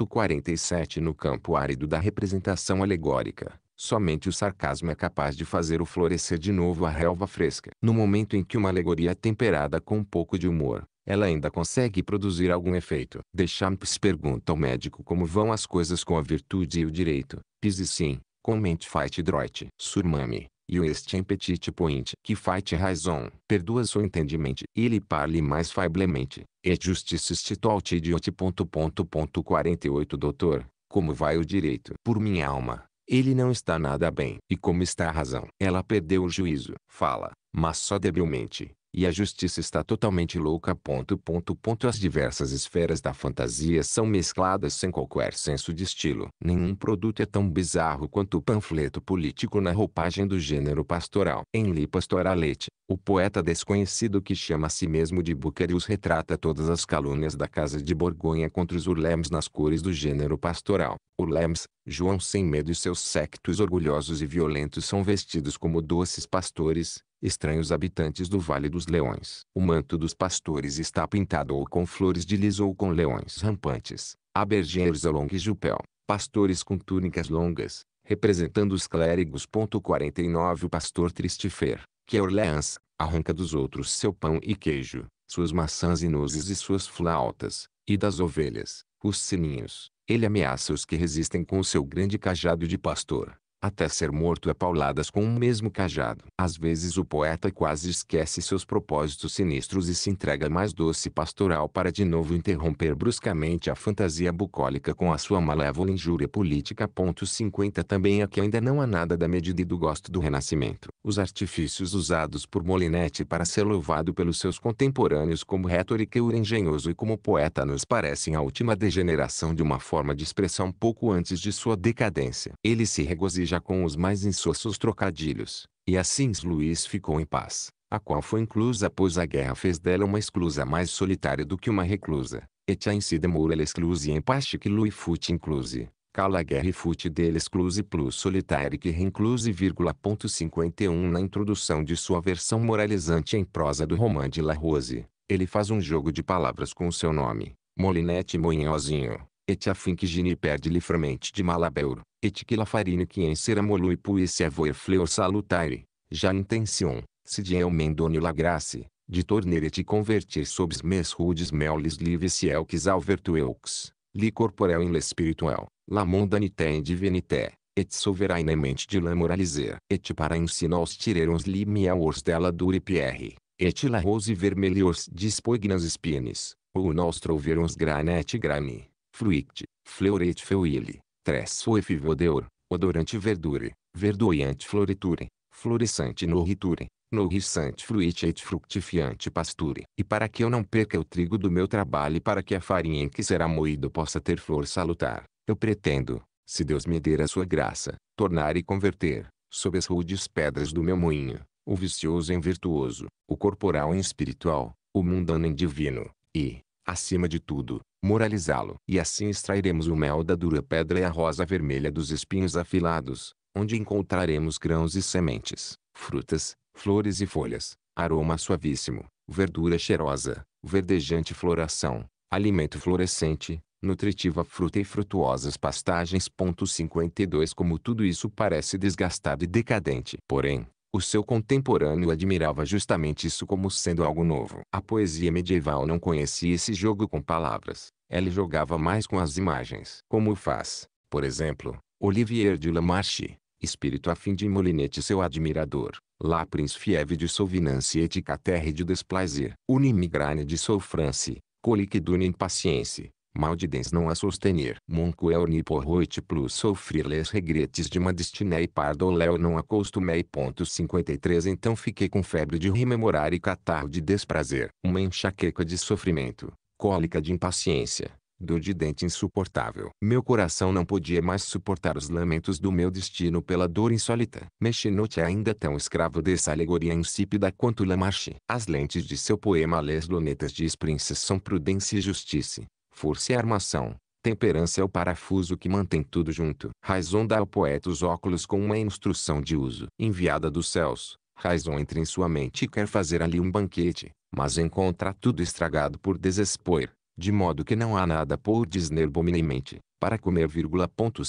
47 No campo árido da representação alegórica, somente o sarcasmo é capaz de fazer o florescer de novo a relva fresca. No momento em que uma alegoria é temperada com um pouco de humor, ela ainda consegue produzir algum efeito. Deschamps pergunta ao médico como vão as coisas com a virtude e o direito. Pise sim, comente Fight droite. surmame. E o este petit point que fight razão, perdoa seu entendimento e lhe parle mais faiblemente, et é justice situaut idiot. Ponto, ponto, ponto 48 Doutor, como vai o direito? Por minha alma, ele não está nada bem. E como está a razão? Ela perdeu o juízo. Fala, mas só debilmente, e a justiça está totalmente louca. Ponto, ponto, ponto. As diversas esferas da fantasia são mescladas sem qualquer senso de estilo. Nenhum produto é tão bizarro quanto o panfleto político na roupagem do gênero pastoral. Em Li Pastoralete, o poeta desconhecido que chama a si mesmo de os retrata todas as calúnias da Casa de Borgonha contra os ulems nas cores do gênero pastoral. Ulems, João sem medo e seus sectos orgulhosos e violentos são vestidos como doces pastores, estranhos habitantes do Vale dos Leões. O manto dos pastores está pintado ou com flores de lis ou com leões rampantes, abergeiros along e jupel, pastores com túnicas longas, representando os clérigos. 49 O pastor Tristifer, que é Orleans, arranca dos outros seu pão e queijo, suas maçãs e nozes e suas flautas, e das ovelhas, os sininhos. Ele ameaça os que resistem com o seu grande cajado de pastor até ser morto a pauladas com o um mesmo cajado. Às vezes o poeta quase esquece seus propósitos sinistros e se entrega mais doce pastoral para de novo interromper bruscamente a fantasia bucólica com a sua malévola injúria política. Ponto 50 Também aqui ainda não há nada da medida e do gosto do renascimento. Os artifícios usados por Molinete para ser louvado pelos seus contemporâneos como retórica e engenhoso e como poeta nos parecem a última degeneração de uma forma de expressão pouco antes de sua decadência. Ele se regozija já com os mais insossos trocadilhos, e assim Luís ficou em paz, a qual foi inclusa pois a guerra fez dela uma exclusa mais solitária do que uma reclusa, et a si demora l'exclusi em paste que lui fut inclusi, cala guerra e fut dele exclusi plus solitária que reincluse vírgula ponto 51 na introdução de sua versão moralizante em prosa do romã de La Rose, ele faz um jogo de palavras com o seu nome, Molinete Monhozinho et afin que gine perde livremente de malabeuro, et que la farine qui en sera molui puisse avoir fleur salutare, já intencion, se Dieu m'en donne la grace de torner et convertir sobes mes rudes meules livres ciel que al vertueux, li corporel in l'espirituel, la mondanité in divinité, et soverainemente de la moraliser, et para ensinar os tirerons li miaors della dure pierre, et la rose vermelios dispognas espines, ou nostro verons granet grani fruit, fleuret feuille, tres ou efivodeur, odorante verdure, verdoyante floriture, florescente nourriture, nourrissante fruit et fructifiante pasture. E para que eu não perca o trigo do meu trabalho e para que a farinha em que será moído possa ter flor salutar, eu pretendo, se Deus me der a sua graça, tornar e converter, sob as rudes pedras do meu moinho, o vicioso em virtuoso, o corporal em espiritual, o mundano em divino, e, acima de tudo, moralizá-lo. E assim extrairemos o mel da dura pedra e a rosa vermelha dos espinhos afilados, onde encontraremos grãos e sementes, frutas, flores e folhas, aroma suavíssimo, verdura cheirosa, verdejante floração, alimento florescente, nutritiva fruta e frutuosas pastagens. 52 Como tudo isso parece desgastado e decadente. Porém, o seu contemporâneo admirava justamente isso como sendo algo novo. A poesia medieval não conhecia esse jogo com palavras. Ela jogava mais com as imagens. Como faz, por exemplo, Olivier de Lamarche, espírito afim de Molinete seu admirador, La Prince Fieve de Souvenance et Caterre de Desplaisir, Unimigrane de Souffrance, Colique d'une Impaciência, Maldidens não a sostener. Moncuel é niporroit plus sofrir les regretes de uma destiné e pardoléu não acostumei. Ponto 53 Então fiquei com febre de rememorar e catarro de desprazer. Uma enxaqueca de sofrimento, cólica de impaciência, dor de dente insuportável. Meu coração não podia mais suportar os lamentos do meu destino pela dor insólita. Mechinote é ainda tão escravo dessa alegoria insípida quanto Lamarche. As lentes de seu poema Les Lunetas de esprinces são prudência e justiça, Força é a armação. Temperança é o parafuso que mantém tudo junto. Raison dá ao poeta os óculos com uma instrução de uso. Enviada dos céus, Raison entra em sua mente e quer fazer ali um banquete, mas encontra tudo estragado por desespero, de modo que não há nada por disner bominemente. Para comer,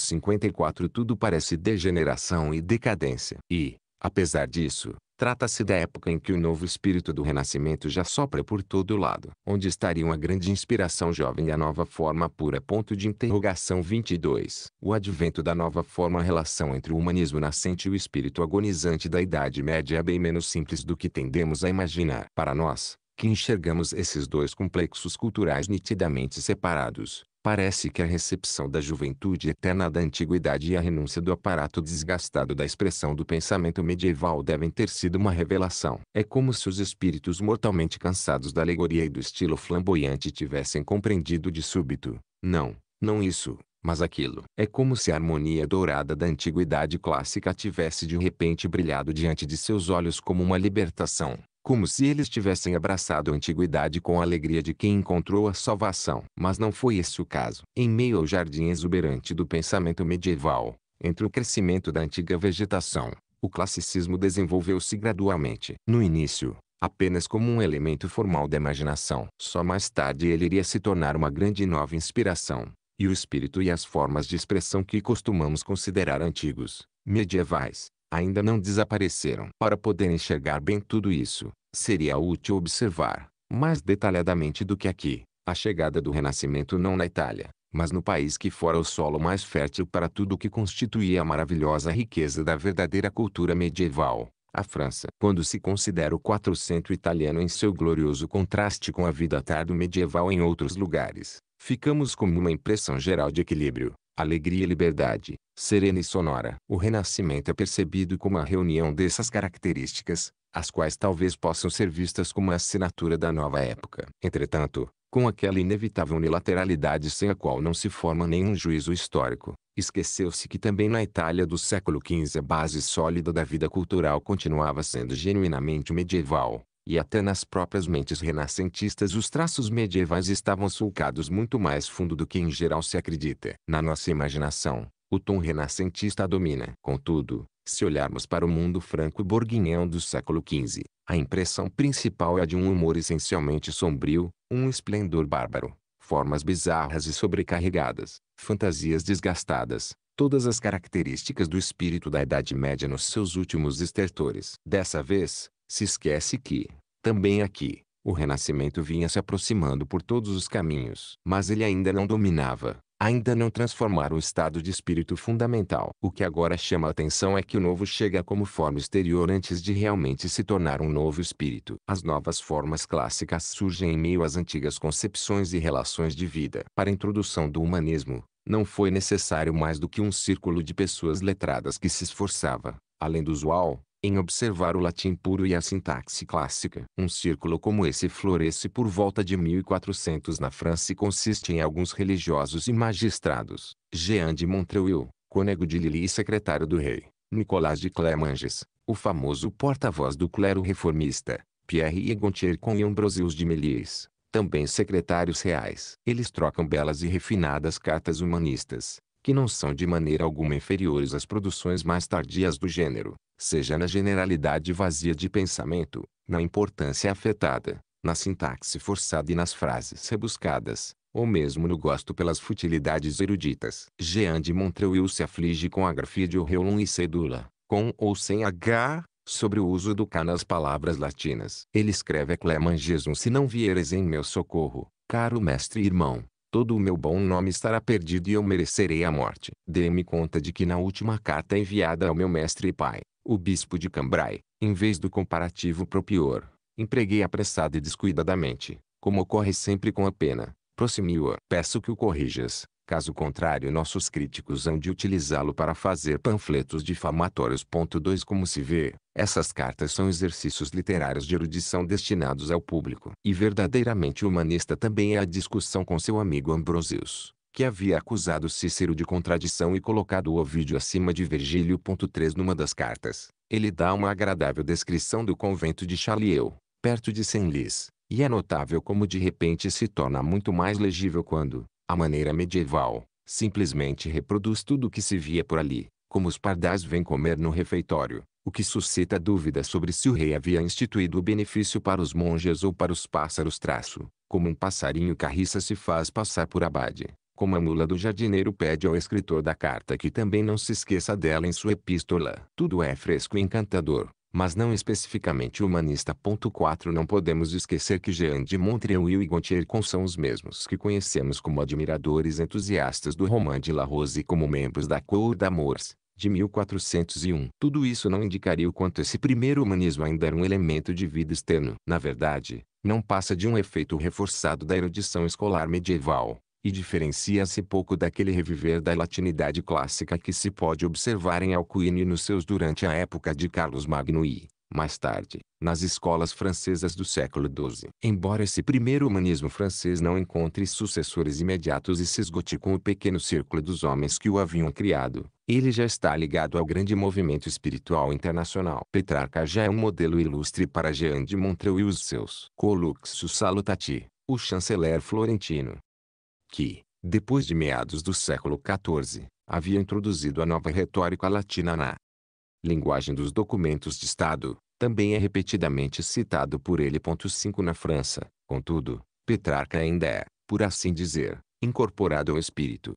54 tudo parece degeneração e decadência. E, Apesar disso, trata-se da época em que o novo espírito do renascimento já sopra por todo lado, onde estariam a grande inspiração jovem e a nova forma pura. Ponto de interrogação 22. O advento da nova forma a relação entre o humanismo nascente e o espírito agonizante da Idade Média é bem menos simples do que tendemos a imaginar. Para nós, que enxergamos esses dois complexos culturais nitidamente separados, Parece que a recepção da juventude eterna da antiguidade e a renúncia do aparato desgastado da expressão do pensamento medieval devem ter sido uma revelação. É como se os espíritos mortalmente cansados da alegoria e do estilo flamboyante tivessem compreendido de súbito. Não, não isso, mas aquilo. É como se a harmonia dourada da antiguidade clássica tivesse de repente brilhado diante de seus olhos como uma libertação como se eles tivessem abraçado a antiguidade com a alegria de quem encontrou a salvação. Mas não foi esse o caso. Em meio ao jardim exuberante do pensamento medieval, entre o crescimento da antiga vegetação, o classicismo desenvolveu-se gradualmente. No início, apenas como um elemento formal da imaginação. Só mais tarde ele iria se tornar uma grande e nova inspiração, e o espírito e as formas de expressão que costumamos considerar antigos, medievais, ainda não desapareceram. Para poder enxergar bem tudo isso, seria útil observar, mais detalhadamente do que aqui, a chegada do Renascimento não na Itália, mas no país que fora o solo mais fértil para tudo o que constituía a maravilhosa riqueza da verdadeira cultura medieval, a França. Quando se considera o quatrocento italiano em seu glorioso contraste com a vida tardo medieval em outros lugares, ficamos com uma impressão geral de equilíbrio, alegria e liberdade, serena e sonora. O renascimento é percebido como a reunião dessas características, as quais talvez possam ser vistas como a assinatura da nova época. Entretanto, com aquela inevitável unilateralidade sem a qual não se forma nenhum juízo histórico, esqueceu-se que também na Itália do século XV a base sólida da vida cultural continuava sendo genuinamente medieval, e até nas próprias mentes renascentistas os traços medievais estavam sulcados muito mais fundo do que em geral se acredita. Na nossa imaginação, o tom renascentista domina. Contudo, se olharmos para o mundo franco-borguinhão do século XV, a impressão principal é a de um humor essencialmente sombrio, um esplendor bárbaro, formas bizarras e sobrecarregadas, fantasias desgastadas, todas as características do espírito da Idade Média nos seus últimos estertores. Dessa vez, se esquece que, também aqui, o renascimento vinha se aproximando por todos os caminhos, mas ele ainda não dominava, ainda não transformara o estado de espírito fundamental. O que agora chama a atenção é que o novo chega como forma exterior antes de realmente se tornar um novo espírito. As novas formas clássicas surgem em meio às antigas concepções e relações de vida. Para a introdução do humanismo, não foi necessário mais do que um círculo de pessoas letradas que se esforçava, além do usual, em observar o latim puro e a sintaxe clássica. Um círculo como esse floresce por volta de 1400 na França e consiste em alguns religiosos e magistrados, Jean de Montreuil, cônego de Lili e secretário do rei, Nicolas de Clemanges, o famoso porta-voz do clero reformista, Pierre e Gontier com Ambrosius de Melies, também secretários reais. Eles trocam belas e refinadas cartas humanistas, que não são de maneira alguma inferiores às produções mais tardias do gênero seja na generalidade vazia de pensamento, na importância afetada, na sintaxe forçada e nas frases rebuscadas, ou mesmo no gosto pelas futilidades eruditas. Jean de Montreuil se aflige com a grafia de O'Reilly e Cedula, com ou sem H, sobre o uso do K nas palavras latinas. Ele escreve a Clemangesum: Jesus se não vieres em meu socorro, caro mestre e irmão, todo o meu bom nome estará perdido e eu merecerei a morte. Dê-me conta de que na última carta enviada ao meu mestre e pai, o bispo de Cambrai, em vez do comparativo propior, empreguei apressado e descuidadamente, como ocorre sempre com a pena, proximio-a. Peço que o corrijas, caso contrário nossos críticos hão de utilizá-lo para fazer panfletos difamatórios. 2 Como se vê, essas cartas são exercícios literários de erudição destinados ao público. E verdadeiramente humanista também é a discussão com seu amigo Ambrosius que havia acusado Cícero de contradição e colocado o Ovídio acima de Virgílio. 3 Numa das cartas, ele dá uma agradável descrição do convento de Chalieu, perto de Senlis, e é notável como de repente se torna muito mais legível quando, à maneira medieval, simplesmente reproduz tudo o que se via por ali, como os pardais vêm comer no refeitório, o que suscita dúvida sobre se o rei havia instituído o benefício para os monges ou para os pássaros traço, como um passarinho carriça se faz passar por abade como a mula do jardineiro pede ao escritor da carta que também não se esqueça dela em sua epístola. Tudo é fresco e encantador, mas não especificamente humanista. 4 Não podemos esquecer que Jean de Montreuil e Gontier são os mesmos que conhecemos como admiradores entusiastas do romance de La Rose e como membros da Cour d'Amours, de 1401. Tudo isso não indicaria o quanto esse primeiro humanismo ainda era um elemento de vida externo. Na verdade, não passa de um efeito reforçado da erudição escolar medieval e diferencia-se pouco daquele reviver da latinidade clássica que se pode observar em Alcuíne e nos seus durante a época de Carlos Magno e, mais tarde, nas escolas francesas do século XII. Embora esse primeiro humanismo francês não encontre sucessores imediatos e se esgote com o pequeno círculo dos homens que o haviam criado, ele já está ligado ao grande movimento espiritual internacional. Petrarca já é um modelo ilustre para Jean de Montreux e os seus. Coluxo Salutati, o chanceler florentino, que, depois de meados do século XIV, havia introduzido a nova retórica latina na linguagem dos documentos de Estado, também é repetidamente citado por ele. 5 Na França, contudo, Petrarca ainda é, por assim dizer, incorporado ao espírito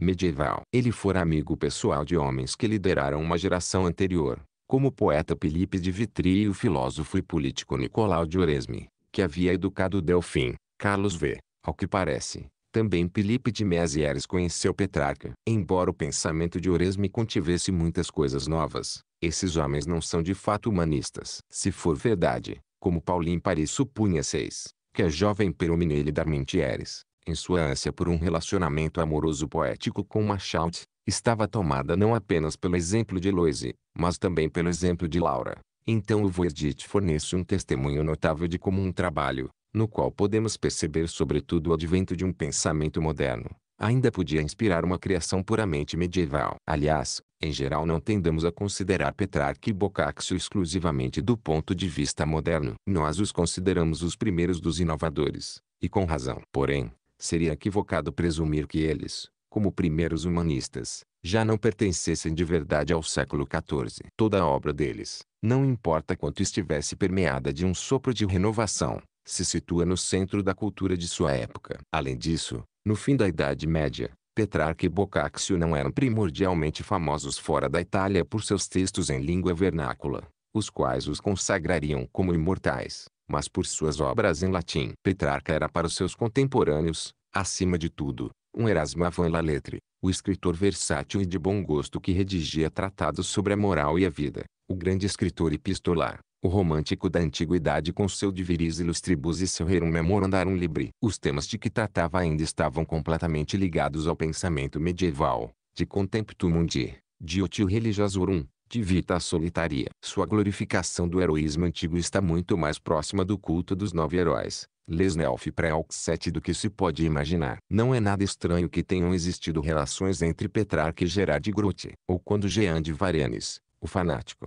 medieval. Ele fora amigo pessoal de homens que lideraram uma geração anterior, como o poeta Felipe de Vitry e o filósofo e político Nicolau de Oresme, que havia educado Delfim, Carlos V, ao que parece, também Filipe de Mézières conheceu Petrarca. Embora o pensamento de Oresme contivesse muitas coisas novas, esses homens não são de fato humanistas. Se for verdade, como Pauline Paris supunha seis, que a jovem Perominele Darmentieres, em sua ânsia por um relacionamento amoroso poético com Machaut, estava tomada não apenas pelo exemplo de Loise, mas também pelo exemplo de Laura. Então o Voedit fornece um testemunho notável de como um trabalho, no qual podemos perceber sobretudo o advento de um pensamento moderno, ainda podia inspirar uma criação puramente medieval. Aliás, em geral não tendemos a considerar Petrarca e Boccaccio exclusivamente do ponto de vista moderno. Nós os consideramos os primeiros dos inovadores, e com razão. Porém, seria equivocado presumir que eles, como primeiros humanistas, já não pertencessem de verdade ao século XIV. Toda a obra deles, não importa quanto estivesse permeada de um sopro de renovação, se situa no centro da cultura de sua época. Além disso, no fim da Idade Média, Petrarca e Boccaccio não eram primordialmente famosos fora da Itália por seus textos em língua vernácula, os quais os consagrariam como imortais, mas por suas obras em latim. Petrarca era para os seus contemporâneos, acima de tudo, um Erasmo avant la lettre, o escritor versátil e de bom gosto que redigia tratados sobre a moral e a vida, o grande escritor epistolar, o romântico da antiguidade com seu diviris ilustribus e seu rerum memorandarum libri. Os temas de que tratava ainda estavam completamente ligados ao pensamento medieval, de contemptum mundi, de otio religiosorum, de vita solitaria. Sua glorificação do heroísmo antigo está muito mais próxima do culto dos nove heróis, Lesnelf Preauxet do que se pode imaginar. Não é nada estranho que tenham existido relações entre Petrarca e Gerard Grote, ou quando Jean de Varennes, o fanático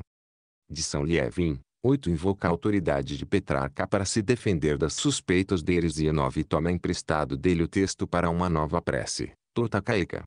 de São Lievin, 8. Invoca a autoridade de Petrarca para se defender das suspeitas de heresia. 9. Toma emprestado dele o texto para uma nova prece, caica.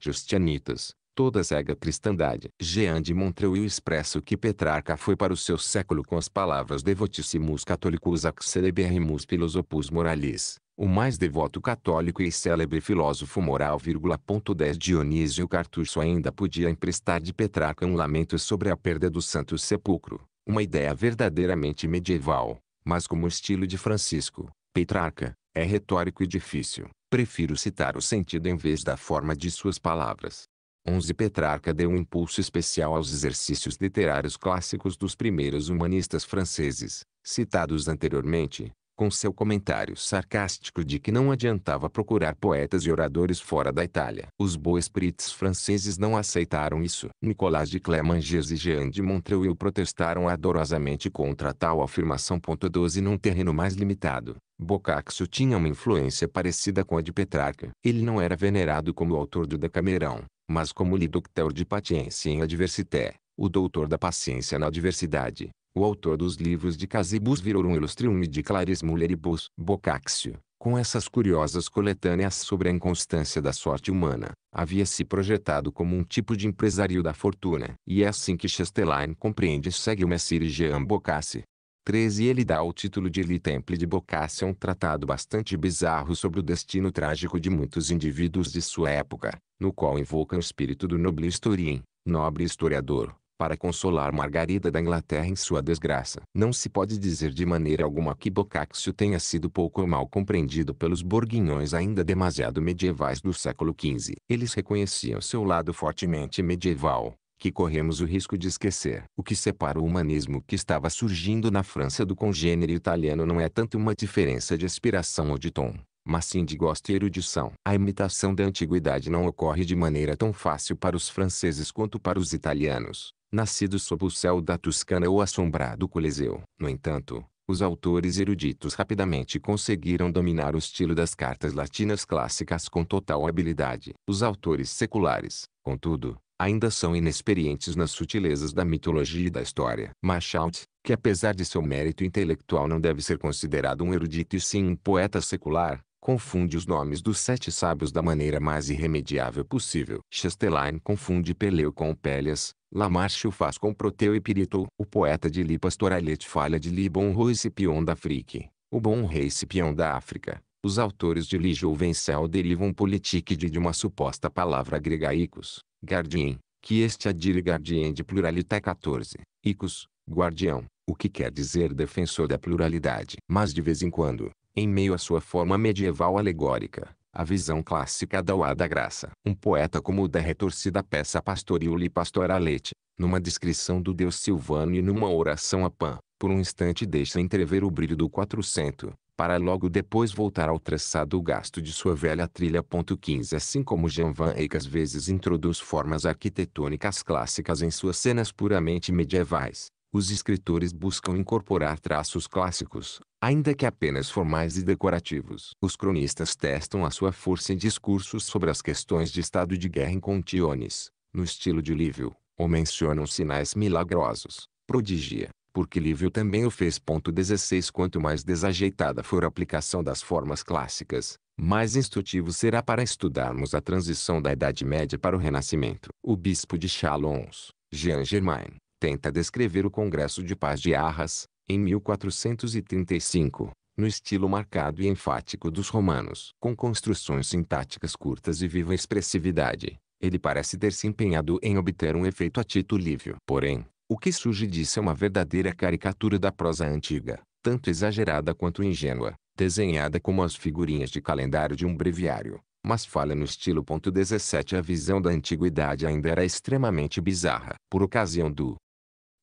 Justianitas, toda cega cristandade. Jean de Montreuil expresso que Petrarca foi para o seu século com as palavras devotissimus catholicus ac celeberrimus filosopus moralis, o mais devoto católico e célebre filósofo moral. 10 Dionísio Cartucho ainda podia emprestar de Petrarca um lamento sobre a perda do Santo Sepulcro, uma ideia verdadeiramente medieval, mas como o estilo de Francisco, Petrarca, é retórico e difícil. Prefiro citar o sentido em vez da forma de suas palavras. 11 Petrarca deu um impulso especial aos exercícios literários clássicos dos primeiros humanistas franceses, citados anteriormente, com seu comentário sarcástico de que não adiantava procurar poetas e oradores fora da Itália. Os boas franceses não aceitaram isso. Nicolas de Clémenges e Jean de Montreuil protestaram ardorosamente contra tal afirmação. 12 Num terreno mais limitado, Boccaccio tinha uma influência parecida com a de Petrarca. Ele não era venerado como o autor do Decamerão, mas como o Docteur de Patiência em Adversité, o doutor da paciência na adversidade o autor dos livros de Casibus Virorum Illustrium e de Claris Mulheribus, Bocaccio, com essas curiosas coletâneas sobre a inconstância da sorte humana, havia se projetado como um tipo de empresário da fortuna. E é assim que Chastelain compreende e segue o Messire Jean Boccaccio. 13 Ele dá o título de Le Temple de a um tratado bastante bizarro sobre o destino trágico de muitos indivíduos de sua época, no qual invoca o espírito do nobre historien, nobre historiador, para consolar Margarida da Inglaterra em sua desgraça. Não se pode dizer de maneira alguma que Boccaccio tenha sido pouco ou mal compreendido pelos borguinhões ainda demasiado medievais do século XV. Eles reconheciam seu lado fortemente medieval, que corremos o risco de esquecer. O que separa o humanismo que estava surgindo na França do congênere italiano não é tanto uma diferença de aspiração ou de tom, mas sim de gosto e erudição. A imitação da antiguidade não ocorre de maneira tão fácil para os franceses quanto para os italianos nascido sob o céu da Toscana ou assombrado Coliseu. No entanto, os autores eruditos rapidamente conseguiram dominar o estilo das cartas latinas clássicas com total habilidade. Os autores seculares, contudo, ainda são inexperientes nas sutilezas da mitologia e da história. Machaut, que apesar de seu mérito intelectual não deve ser considerado um erudito e sim um poeta secular, confunde os nomes dos sete sábios da maneira mais irremediável possível. Chastelain confunde Peleu com Pélias, Lamartio faz com Proteu e Pirito. O poeta de Lipas Pastoralete falha de Libon, Bonro e Cipião da Frique, o bom rei Cipião da África. Os autores de Li Vencel derivam politique de, de uma suposta palavra grega icos, guardião, que este adire guardião de pluralita 14, icos, guardião, o que quer dizer defensor da pluralidade. Mas de vez em quando, em meio à sua forma medieval alegórica, a visão clássica da Oá da Graça. Um poeta como o da retorcida peça e Pastoralete, numa descrição do deus Silvano e numa oração a Pan, por um instante deixa entrever o brilho do 400, para logo depois voltar ao traçado gasto de sua velha trilha. 15 Assim como Jean Van Eyck às vezes introduz formas arquitetônicas clássicas em suas cenas puramente medievais, os escritores buscam incorporar traços clássicos, ainda que apenas formais e decorativos. Os cronistas testam a sua força em discursos sobre as questões de estado de guerra em Contiones, no estilo de Lívio, ou mencionam sinais milagrosos, prodigia, porque Lívio também o fez. 16 Quanto mais desajeitada for a aplicação das formas clássicas, mais instrutivo será para estudarmos a transição da Idade Média para o Renascimento. O bispo de Chalons, Jean Germain, tenta descrever o Congresso de Paz de Arras, em 1435, no estilo marcado e enfático dos romanos. Com construções sintáticas curtas e viva expressividade, ele parece ter se empenhado em obter um efeito a Tito Lívio. Porém, o que surge disso é uma verdadeira caricatura da prosa antiga, tanto exagerada quanto ingênua, desenhada como as figurinhas de calendário de um breviário. Mas falha no estilo. 17 A visão da antiguidade ainda era extremamente bizarra. Por ocasião do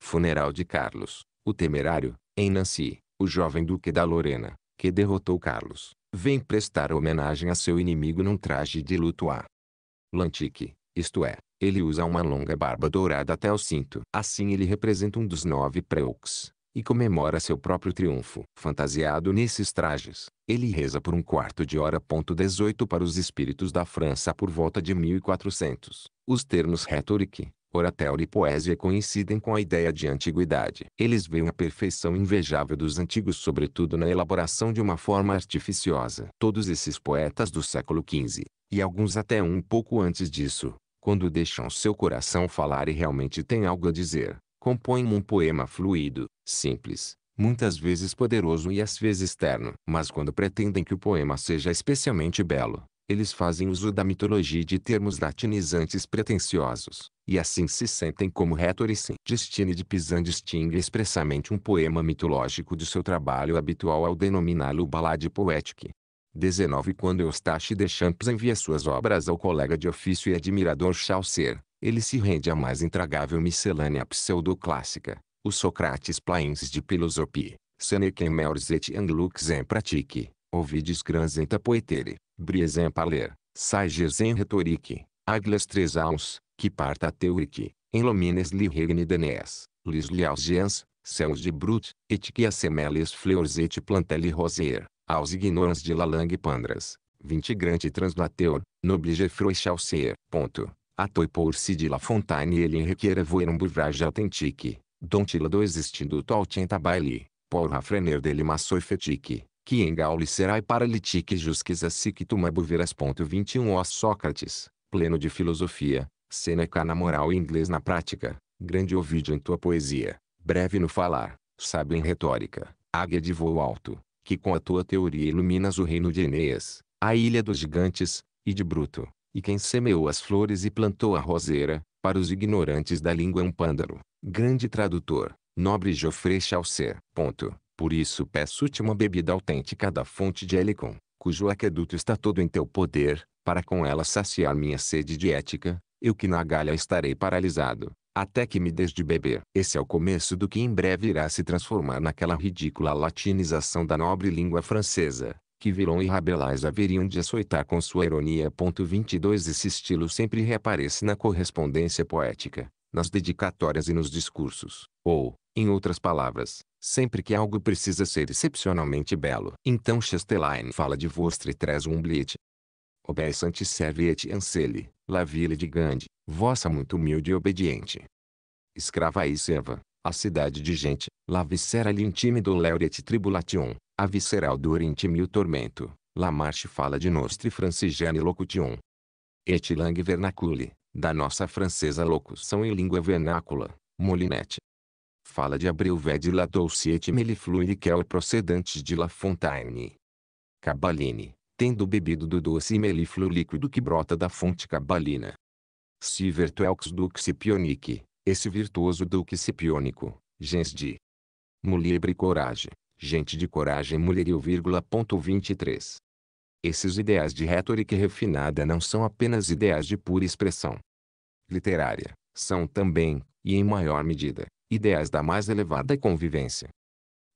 Funeral de Carlos, o Temerário, em Nancy, o jovem duque da Lorena, que derrotou Carlos, vem prestar homenagem a seu inimigo num traje de luto a Lantique, isto é, ele usa uma longa barba dourada até o cinto. Assim ele representa um dos nove preux, e comemora seu próprio triunfo. Fantasiado nesses trajes, ele reza por um quarto de hora. 18 para os espíritos da França por volta de 1400. Os termos rhetoric, Oratório e poesia coincidem com a ideia de antiguidade. Eles veem a perfeição invejável dos antigos sobretudo na elaboração de uma forma artificiosa. Todos esses poetas do século XV, e alguns até um pouco antes disso, quando deixam seu coração falar e realmente têm algo a dizer, compõem um poema fluido, simples, muitas vezes poderoso e às vezes externo. Mas quando pretendem que o poema seja especialmente belo, eles fazem uso da mitologia de termos latinizantes pretensiosos, e assim se sentem como retoricem. Destine de Pisan distingue expressamente um poema mitológico de seu trabalho habitual ao denominá-lo Balade Poétique. 19 Quando Eustache Deschamps envia suas obras ao colega de ofício e admirador Chaucer, ele se rende à mais intragável miscelânea pseudoclássica, o Socrates Plains de Philosophie, Seneca melzete Anglux en Pratique, Ovides Grans en Briesen parler, sages en retorique, agles tresaus, que parta teurique, en lomines li regne denes, lis liaugians, céus de brut, et que assemeles fleurs et planteli rosier, aos ignorans de la langue pandras, vintigrante translateur, noblige froichalcer, ponto. Atoi por si de la fontaine ele enriqueira voer um buvrage autentique. dont il dois instituto autenta baile, por rafrener dele maçoi fetique, que em engaulecerai paralitique jusques a 21 Ó Sócrates, pleno de filosofia, Seneca na moral e inglês na prática, grande ouvido em tua poesia, breve no falar, sábio em retórica, águia de voo alto, que com a tua teoria iluminas o reino de Enéas, a ilha dos gigantes, e de Bruto, e quem semeou as flores e plantou a roseira, para os ignorantes da língua é um pândaro, grande tradutor, nobre Geoffrey Chaucer. Ponto. Por isso peço-te uma bebida autêntica da fonte de Helicon, cujo aqueduto está todo em teu poder, para com ela saciar minha sede de ética, eu que na galha estarei paralisado, até que me des de beber. Esse é o começo do que em breve irá se transformar naquela ridícula latinização da nobre língua francesa, que Viron e Rabelais haveriam de açoitar com sua ironia. 22 Esse estilo sempre reaparece na correspondência poética, nas dedicatórias e nos discursos, ou, em outras palavras, sempre que algo precisa ser excepcionalmente belo. Então Chastelain fala de vostre tres umbliet. Obeissante serve et ansele, la ville de Gandhi, vossa muito humilde e obediente. Escrava e serva, a cidade de gente, la viscera lintime do lauret tribulation, a visceral dor oriente mil tormento, la marche fala de nostre francigene locution. Et langue vernacule, da nossa francesa locução em língua vernácula, molinete. Fala de de la Douce et o procedente de La Fontaine. Cabaline, tendo bebido do doce melifluo líquido que brota da fonte cabalina. Si virtuelx duc cipionique, esse virtuoso duque cipiônico, gens de e coragem, gente de coragem mulherio, vírgula, ponto 23. Esses ideais de retórica refinada não são apenas ideais de pura expressão literária, são também, e em maior medida, ideais da mais elevada convivência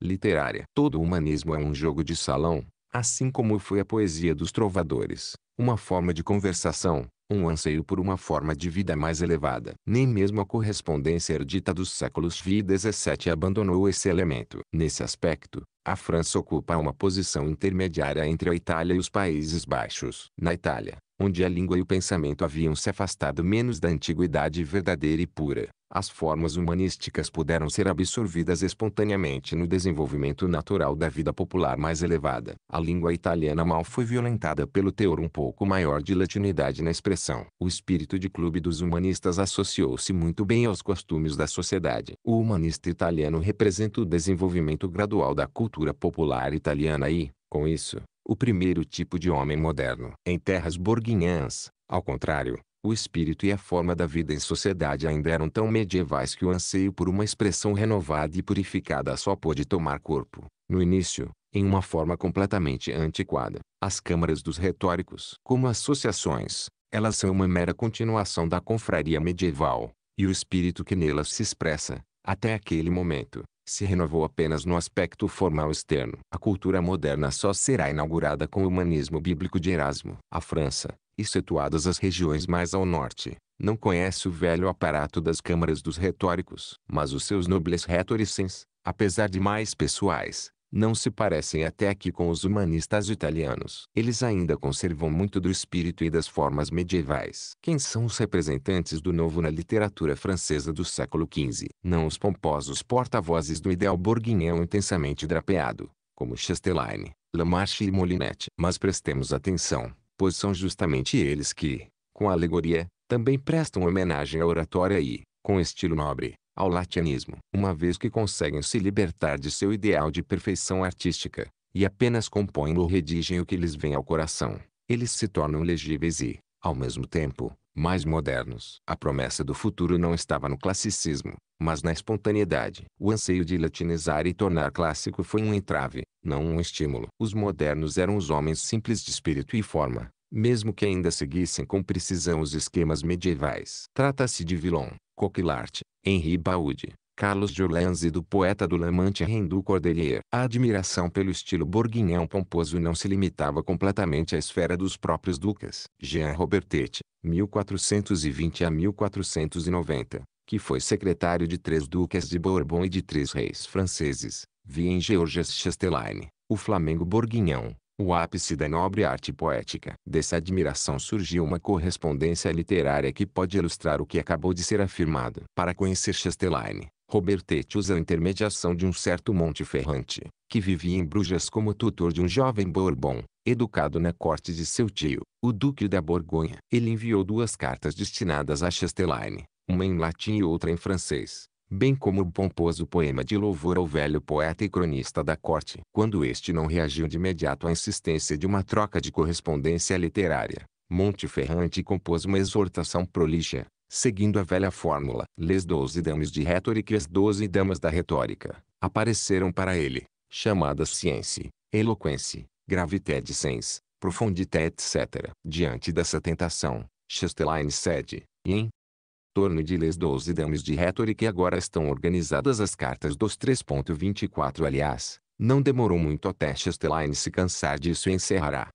literária. Todo humanismo é um jogo de salão, assim como foi a poesia dos trovadores, uma forma de conversação, um anseio por uma forma de vida mais elevada. Nem mesmo a correspondência erudita dos séculos e XVII abandonou esse elemento. Nesse aspecto, a França ocupa uma posição intermediária entre a Itália e os Países Baixos. Na Itália, onde a língua e o pensamento haviam se afastado menos da antiguidade verdadeira e pura, as formas humanísticas puderam ser absorvidas espontaneamente no desenvolvimento natural da vida popular mais elevada. A língua italiana mal foi violentada pelo teor um pouco maior de latinidade na expressão. O espírito de clube dos humanistas associou-se muito bem aos costumes da sociedade. O humanista italiano representa o desenvolvimento gradual da cultura popular italiana e, com isso, o primeiro tipo de homem moderno. Em terras borguinhãs, ao contrário, o espírito e a forma da vida em sociedade ainda eram tão medievais que o anseio por uma expressão renovada e purificada só pôde tomar corpo, no início, em uma forma completamente antiquada. As câmaras dos retóricos, como associações, elas são uma mera continuação da confraria medieval, e o espírito que nelas se expressa, até aquele momento, se renovou apenas no aspecto formal externo. A cultura moderna só será inaugurada com o humanismo bíblico de Erasmo. A França, e situadas as regiões mais ao norte, não conhece o velho aparato das câmaras dos retóricos. Mas os seus nobles retoricens, apesar de mais pessoais, não se parecem até aqui com os humanistas italianos. Eles ainda conservam muito do espírito e das formas medievais. Quem são os representantes do novo na literatura francesa do século XV? Não os pomposos porta-vozes do ideal bourguignon intensamente drapeado, como Chastelaine, Lamarche e Molinet. Mas prestemos atenção, pois são justamente eles que, com alegoria, também prestam homenagem à oratória e, com estilo nobre, ao latianismo, uma vez que conseguem se libertar de seu ideal de perfeição artística, e apenas compõem ou redigem o que lhes vem ao coração, eles se tornam legíveis e, ao mesmo tempo, mais modernos. A promessa do futuro não estava no classicismo, mas na espontaneidade. O anseio de latinizar e tornar clássico foi um entrave, não um estímulo. Os modernos eram os homens simples de espírito e forma, mesmo que ainda seguissem com precisão os esquemas medievais. Trata-se de Villon, Coquillart, Henri Baude, Carlos Jolens e do poeta do Lamante Rendu Cordelier. A admiração pelo estilo bourguignon pomposo não se limitava completamente à esfera dos próprios ducas. Jean Robertet, 1420 a 1490, que foi secretário de três ducas de Bourbon e de três reis franceses, via em Georges Chastelaine, o Flamengo bourguignon, o ápice da nobre arte poética. Dessa admiração surgiu uma correspondência literária que pode ilustrar o que acabou de ser afirmado. Para conhecer Chastelaine, Robertetti usa a intermediação de um certo Monte Ferrante, que vivia em Bruges como tutor de um jovem Bourbon, educado na corte de seu tio, o Duque da Borgonha. Ele enviou duas cartas destinadas a Chastelaine, uma em latim e outra em francês, bem como o pomposo poema de louvor ao velho poeta e cronista da corte. Quando este não reagiu de imediato à insistência de uma troca de correspondência literária, Monteferrante compôs uma exortação prolixa, seguindo a velha fórmula. Les doze dames de retórica e as doze damas da retórica apareceram para ele, chamadas ciência, eloquência, gravité de sens, profundité etc. Diante dessa tentação, Chastelain cede, e em torno de Les 12 dames de retórica e agora estão organizadas as cartas dos 3.24 aliás, não demorou muito até Chastelaine se cansar disso e encerrará.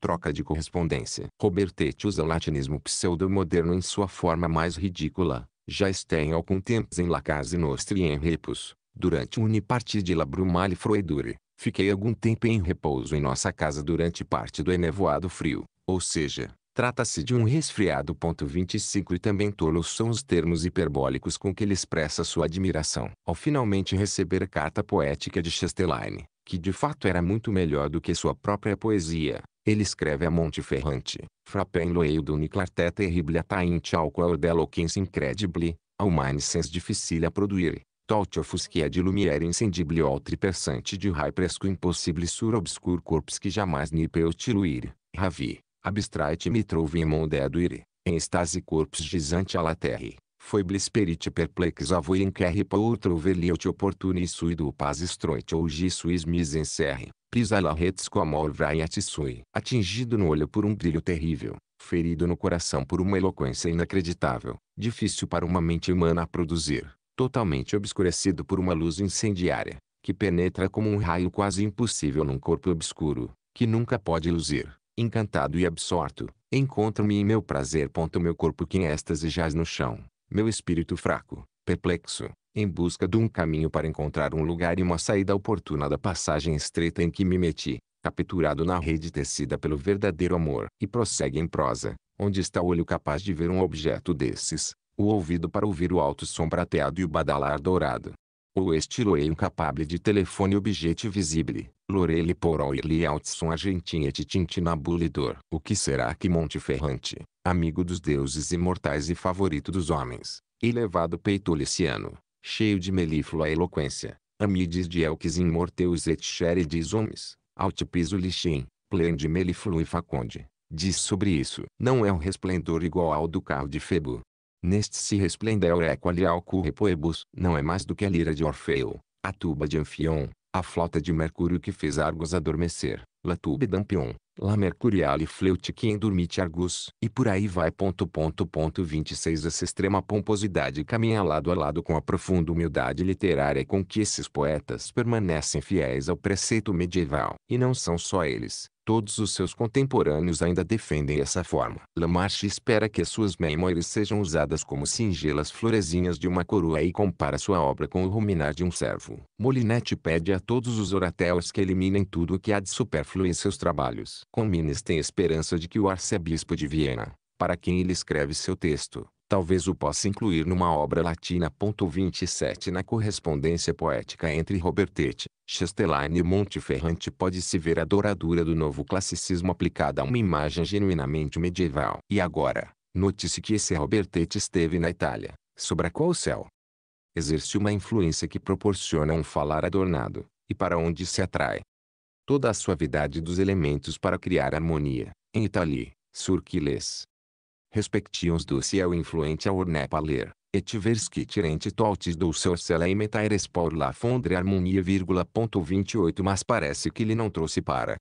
Troca de correspondência. Robertetti usa o latinismo pseudo-moderno em sua forma mais ridícula. Já está em algum tempo em La Casa Nostri em Repos, durante une parte de La Brumale Froidure. Fiquei algum tempo em repouso em nossa casa durante parte do enevoado frio, ou seja, Trata-se de um resfriado. 25 E também tolos são os termos hiperbólicos com que ele expressa sua admiração. Ao finalmente receber a carta poética de Chastelain, que de fato era muito melhor do que sua própria poesia, ele escreve a Monteferrante, Frappem loeudum clarté terrible attainte alcoa qual delocens incredible, ao manicens difficile a produire, tolte é de lumière incendible altre persante de rai presco impossível sur obscur corpus que jamais ni peut tiluir, ravi abstrait-me trouve in é dedo ire, em stase corpus gisante la terre, foi blisperit perplex avui inquerre pour trouver liot opportunis sui du paz estroit ou gissuis mis encerre, pisa la rets com amor vraiat sui. Atingido no olho por um brilho terrível, ferido no coração por uma eloquência inacreditável, difícil para uma mente humana a produzir, totalmente obscurecido por uma luz incendiária, que penetra como um raio quase impossível num corpo obscuro, que nunca pode luzir, encantado e absorto, encontro-me em meu prazer. Meu corpo que em êxtase jaz no chão, meu espírito fraco, perplexo, em busca de um caminho para encontrar um lugar e uma saída oportuna da passagem estreita em que me meti, capturado na rede tecida pelo verdadeiro amor. E prossegue em prosa, onde está o olho capaz de ver um objeto desses, o ouvido para ouvir o alto som prateado e o badalar dourado. Ou este loeio é incapable de telefone objeto visível, Lorele por Altson Argentinete Tintinabulidor. O que será que Monteferrante, amigo dos deuses imortais e favorito dos homens, elevado peito liciano, cheio de melíflua eloquência, amides de Elques imorteus et xeridis homens, altipiso lixim, plende de melifluo e faconde, diz sobre isso. Não é um resplendor igual ao do carro de Febo. Neste se resplendeu é qualial currepoebus, não é mais do que a lira de Orfeu, a tuba de Anfion, a flauta de Mercúrio que fez Argos adormecer, La Tube d'Ampion, La Mercuriale Fleute que endormite Argus, e por aí vai. Ponto, ponto, ponto 26 Essa extrema pomposidade caminha lado a lado com a profunda humildade literária com que esses poetas permanecem fiéis ao preceito medieval. E não são só eles, Todos os seus contemporâneos ainda defendem essa forma. Lamarche espera que suas memórias sejam usadas como singelas florezinhas de uma coroa e compara sua obra com o ruminar de um servo. Molinete pede a todos os oratéus que eliminem tudo o que há de supérfluo em seus trabalhos. Comines tem esperança de que o arcebispo de Viena, para quem ele escreve seu texto, Talvez o possa incluir numa obra latina. 27 Na correspondência poética entre Robertetti, Chastelain e Monteferrante pode-se ver a doradura do novo classicismo aplicada a uma imagem genuinamente medieval. E agora, note-se que esse Robertetti esteve na Itália, sobre a qual o céu exerce uma influência que proporciona um falar adornado, e para onde se atrai toda a suavidade dos elementos para criar harmonia, em Itali, Surquiles, respections do céu influente ao ornepaler, etversky tirente toutis do seu e metaires por la fondre harmonia vírgula 28 mas parece que ele não trouxe para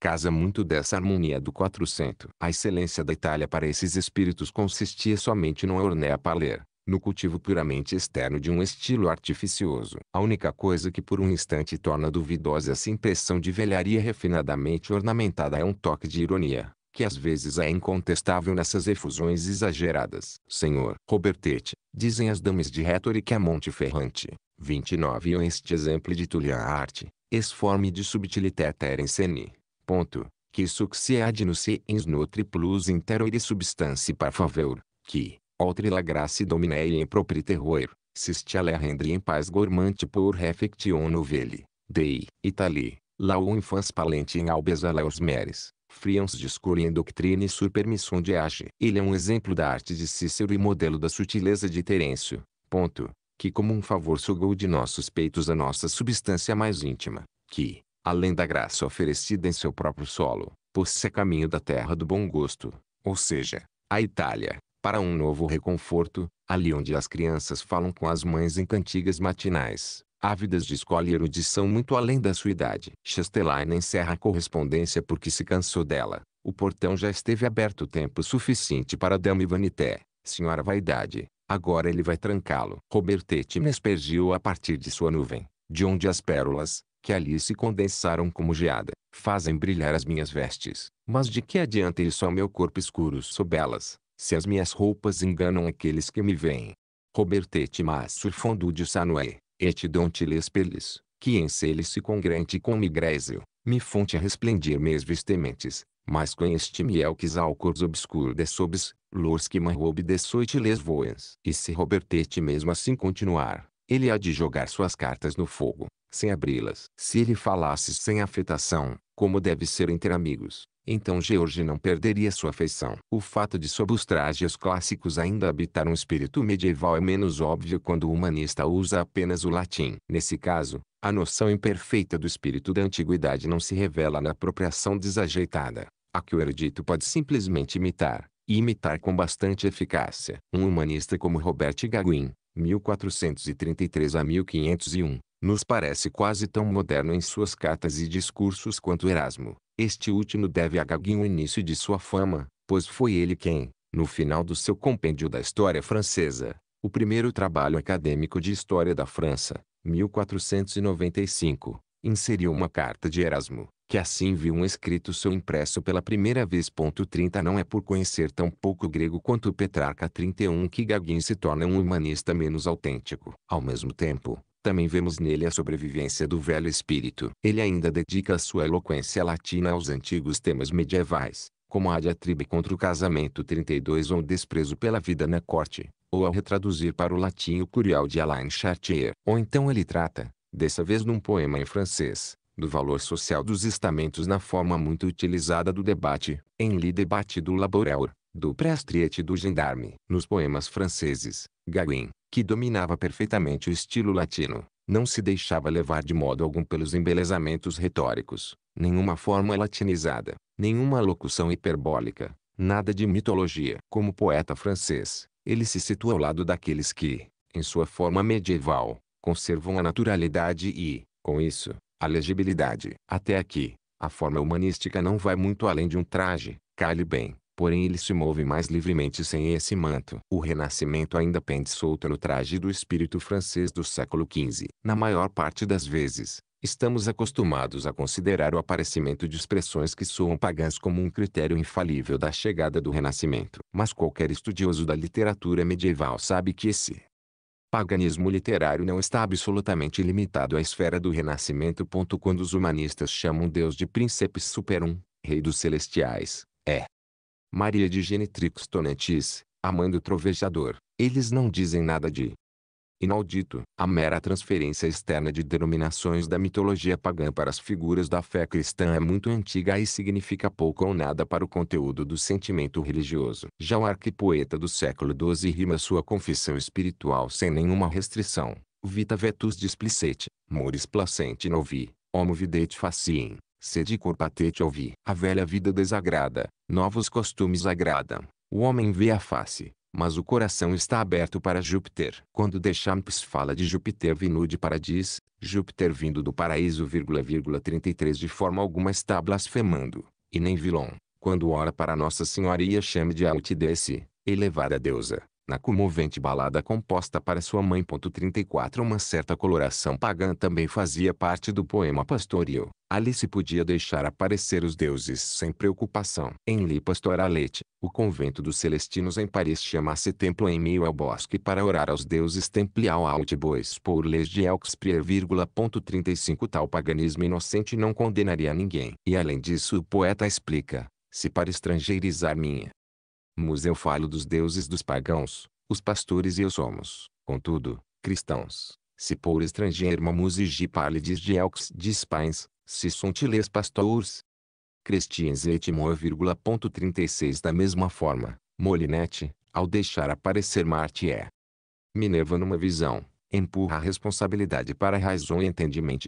casa muito dessa harmonia do 400. A excelência da Itália para esses espíritos consistia somente no paler. no cultivo puramente externo de um estilo artificioso. A única coisa que por um instante torna duvidosa essa impressão de velharia refinadamente ornamentada é um toque de ironia que às vezes é incontestável nessas efusões exageradas. Senhor Robertete, dizem as damas de retórica Ferrante. 29 e este exemplo de Tullian arte, esforme de subtilité erenseni. Ponto. Que succeade no se ens nutri plus interoire substance par favor, que, outre la grace dominei em propri terror, sistiale rendri em paz gormante por refectiono veli, dei, itali, lau infans palente em albesa leus meres friam-se de escolha em doutrina e supermissão de age. Ele é um exemplo da arte de Cícero e modelo da sutileza de Terêncio, ponto, que como um favor sugou de nossos peitos a nossa substância mais íntima, que, além da graça oferecida em seu próprio solo, pôs-se a caminho da terra do bom gosto, ou seja, a Itália, para um novo reconforto, ali onde as crianças falam com as mães em cantigas matinais, ávidas de escola e erudição muito além da sua idade. Chastelain encerra a correspondência porque se cansou dela. O portão já esteve aberto tempo suficiente para Dame Vanité, senhora vaidade. Agora ele vai trancá-lo. Robertete aspergiu a partir de sua nuvem, de onde as pérolas, que ali se condensaram como geada, fazem brilhar as minhas vestes. Mas de que adianta isso ao meu corpo escuro sob elas, se as minhas roupas enganam aqueles que me veem? Robertete mas surfondu de Sanoé et dont les pelis, que em seles se congrente com migrésio, me fonte a resplendir mes vestementes, mas conheste-me el que ao cors obscur de sobes, lors que marrobe de soite les voens. E se Robertete mesmo assim continuar, ele há de jogar suas cartas no fogo, sem abri-las. Se ele falasse sem afetação, como deve ser entre amigos, então George não perderia sua afeição. O fato de sob os trajes clássicos ainda habitar um espírito medieval é menos óbvio quando o humanista usa apenas o latim. Nesse caso, a noção imperfeita do espírito da antiguidade não se revela na apropriação desajeitada, a que o erudito pode simplesmente imitar, e imitar com bastante eficácia. Um humanista como Robert Gaguin, 1433 a 1501, nos parece quase tão moderno em suas cartas e discursos quanto Erasmo, este último deve a Gaguinho o início de sua fama, pois foi ele quem, no final do seu compêndio da história francesa, o primeiro trabalho acadêmico de história da França, 1495, inseriu uma carta de Erasmo, que assim viu um escrito seu impresso pela primeira vez. 30 Não é por conhecer tão pouco grego quanto Petrarca 31 que Gaguinho se torna um humanista menos autêntico. Ao mesmo tempo, também vemos nele a sobrevivência do velho espírito. Ele ainda dedica sua eloquência latina aos antigos temas medievais, como a diatribe contra o casamento 32 ou o desprezo pela vida na corte, ou ao retraduzir para o latim o Curial de Alain Chartier. Ou então ele trata, dessa vez num poema em francês, do valor social dos estamentos na forma muito utilizada do debate, em Le Debate du Laboreur, do Prestriete do Gendarme. Nos poemas franceses, Gawin, que dominava perfeitamente o estilo latino, não se deixava levar de modo algum pelos embelezamentos retóricos, nenhuma forma latinizada, nenhuma locução hiperbólica, nada de mitologia. Como poeta francês, ele se situa ao lado daqueles que, em sua forma medieval, conservam a naturalidade e, com isso, a legibilidade. Até aqui, a forma humanística não vai muito além de um traje, cale bem, porém ele se move mais livremente sem esse manto. O renascimento ainda pende solto no traje do espírito francês do século XV. Na maior parte das vezes, estamos acostumados a considerar o aparecimento de expressões que soam pagãs como um critério infalível da chegada do renascimento. Mas qualquer estudioso da literatura medieval sabe que esse paganismo literário não está absolutamente limitado à esfera do renascimento. Quando os humanistas chamam Deus de príncipe superum, rei dos celestiais, é, Maria de Genitrix Tonantis, a mãe do trovejador, eles não dizem nada de inaudito, a mera transferência externa de denominações da mitologia pagã para as figuras da fé cristã é muito antiga e significa pouco ou nada para o conteúdo do sentimento religioso. Já o arquipoeta do século XII rima sua confissão espiritual sem nenhuma restrição. Vita vetus displicete, moris placente novi, homo videte faciem sede cor patete ouvi. A velha vida desagrada, novos costumes agradam. O homem vê a face, mas o coração está aberto para Júpiter. Quando Deschamps fala de Júpiter vindo de paradis, Júpiter vindo do paraíso, 33 de forma alguma está blasfemando, e nem vilão. Quando ora para Nossa Senhora a chame de Altidice, elevada deusa, na comovente balada composta para sua mãe. 34 Uma certa coloração pagã também fazia parte do poema pastoril. Ali se podia deixar aparecer os deuses sem preocupação. Em Li Pastoralete, o convento dos Celestinos em Paris chama-se templo em meio ao bosque para orar aos deuses templial audibus por leis de Elxprier, 35 Tal paganismo inocente não condenaria ninguém. E além disso o poeta explica, se para estrangeirizar minha eu falo dos deuses dos pagãos, os pastores e eu somos, contudo, cristãos. Se por estrangeiro e pálides de elx dispais, se sontiles pastores. cristians e Christians etimou 36 Da mesma forma, Molinete, ao deixar aparecer Marte é. Minerva numa visão, empurra a responsabilidade para a razão e entendimento.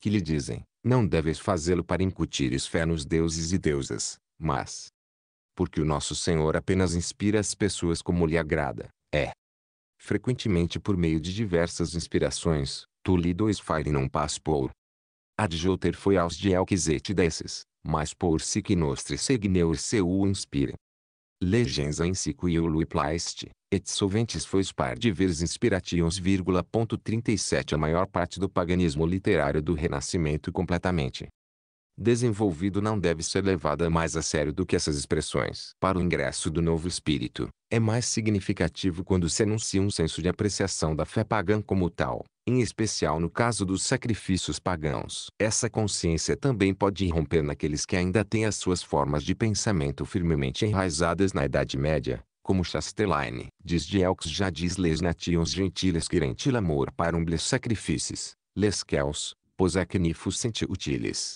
Que lhe dizem, não deves fazê-lo para incutires fé nos deuses e deusas, mas, porque o nosso Senhor apenas inspira as pessoas como lhe agrada, é. Frequentemente por meio de diversas inspirações, tu lhe dois fire não pass por. Ad foi aos de Elquisete desses, mas por si que nostre segneur seu o inspira. Legens em sico e lui plaiste, et solventes foi par de vers inspirations, 37 A maior parte do paganismo literário do Renascimento completamente desenvolvido não deve ser levada mais a sério do que essas expressões. Para o ingresso do novo espírito, é mais significativo quando se anuncia um senso de apreciação da fé pagã como tal, em especial no caso dos sacrifícios pagãos. Essa consciência também pode irromper naqueles que ainda têm as suas formas de pensamento firmemente enraizadas na Idade Média, como Chastelaine, diz de Dielx já diz les nations gentiles querent l'amor para les sacrifices, les quels, pos acnifus senti utiles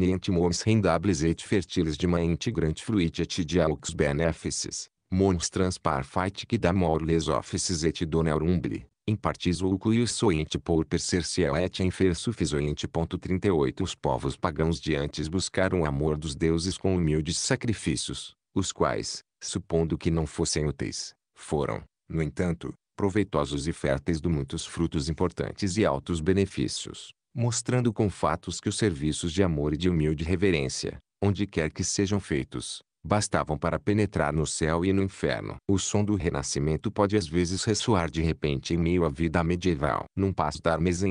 niente mons rendables et fertiles de integrante fruit et diaux benefices, mons transpar fight que da mor les offices et donerumbli, em partis ou soente por perserciel é et infer suficiente. 38 Os povos pagãos de antes buscaram o amor dos deuses com humildes sacrifícios, os quais, supondo que não fossem úteis, foram, no entanto, proveitosos e férteis de muitos frutos importantes e altos benefícios mostrando com fatos que os serviços de amor e de humilde reverência, onde quer que sejam feitos, bastavam para penetrar no céu e no inferno. O som do renascimento pode às vezes ressoar de repente em meio à vida medieval. Num passo da armes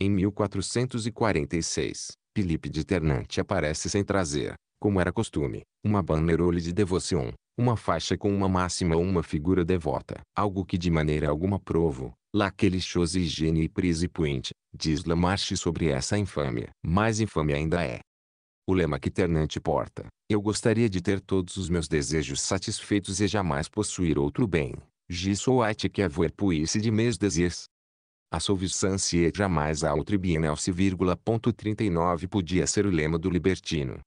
em 1446, Filipe de Ternante aparece sem trazer, como era costume, uma bannerole de devoção, uma faixa com uma máxima ou uma figura devota. Algo que de maneira alguma provo, Laquele chose higiene e prisipuente, diz Lamarche sobre essa infâmia. Mais infame ainda é. O lema que Ternante porta, eu gostaria de ter todos os meus desejos satisfeitos e jamais possuir outro bem. Gisouate que avoir puisse de mes désirs. A e jamais a tribunal se 39 podia ser o lema do libertino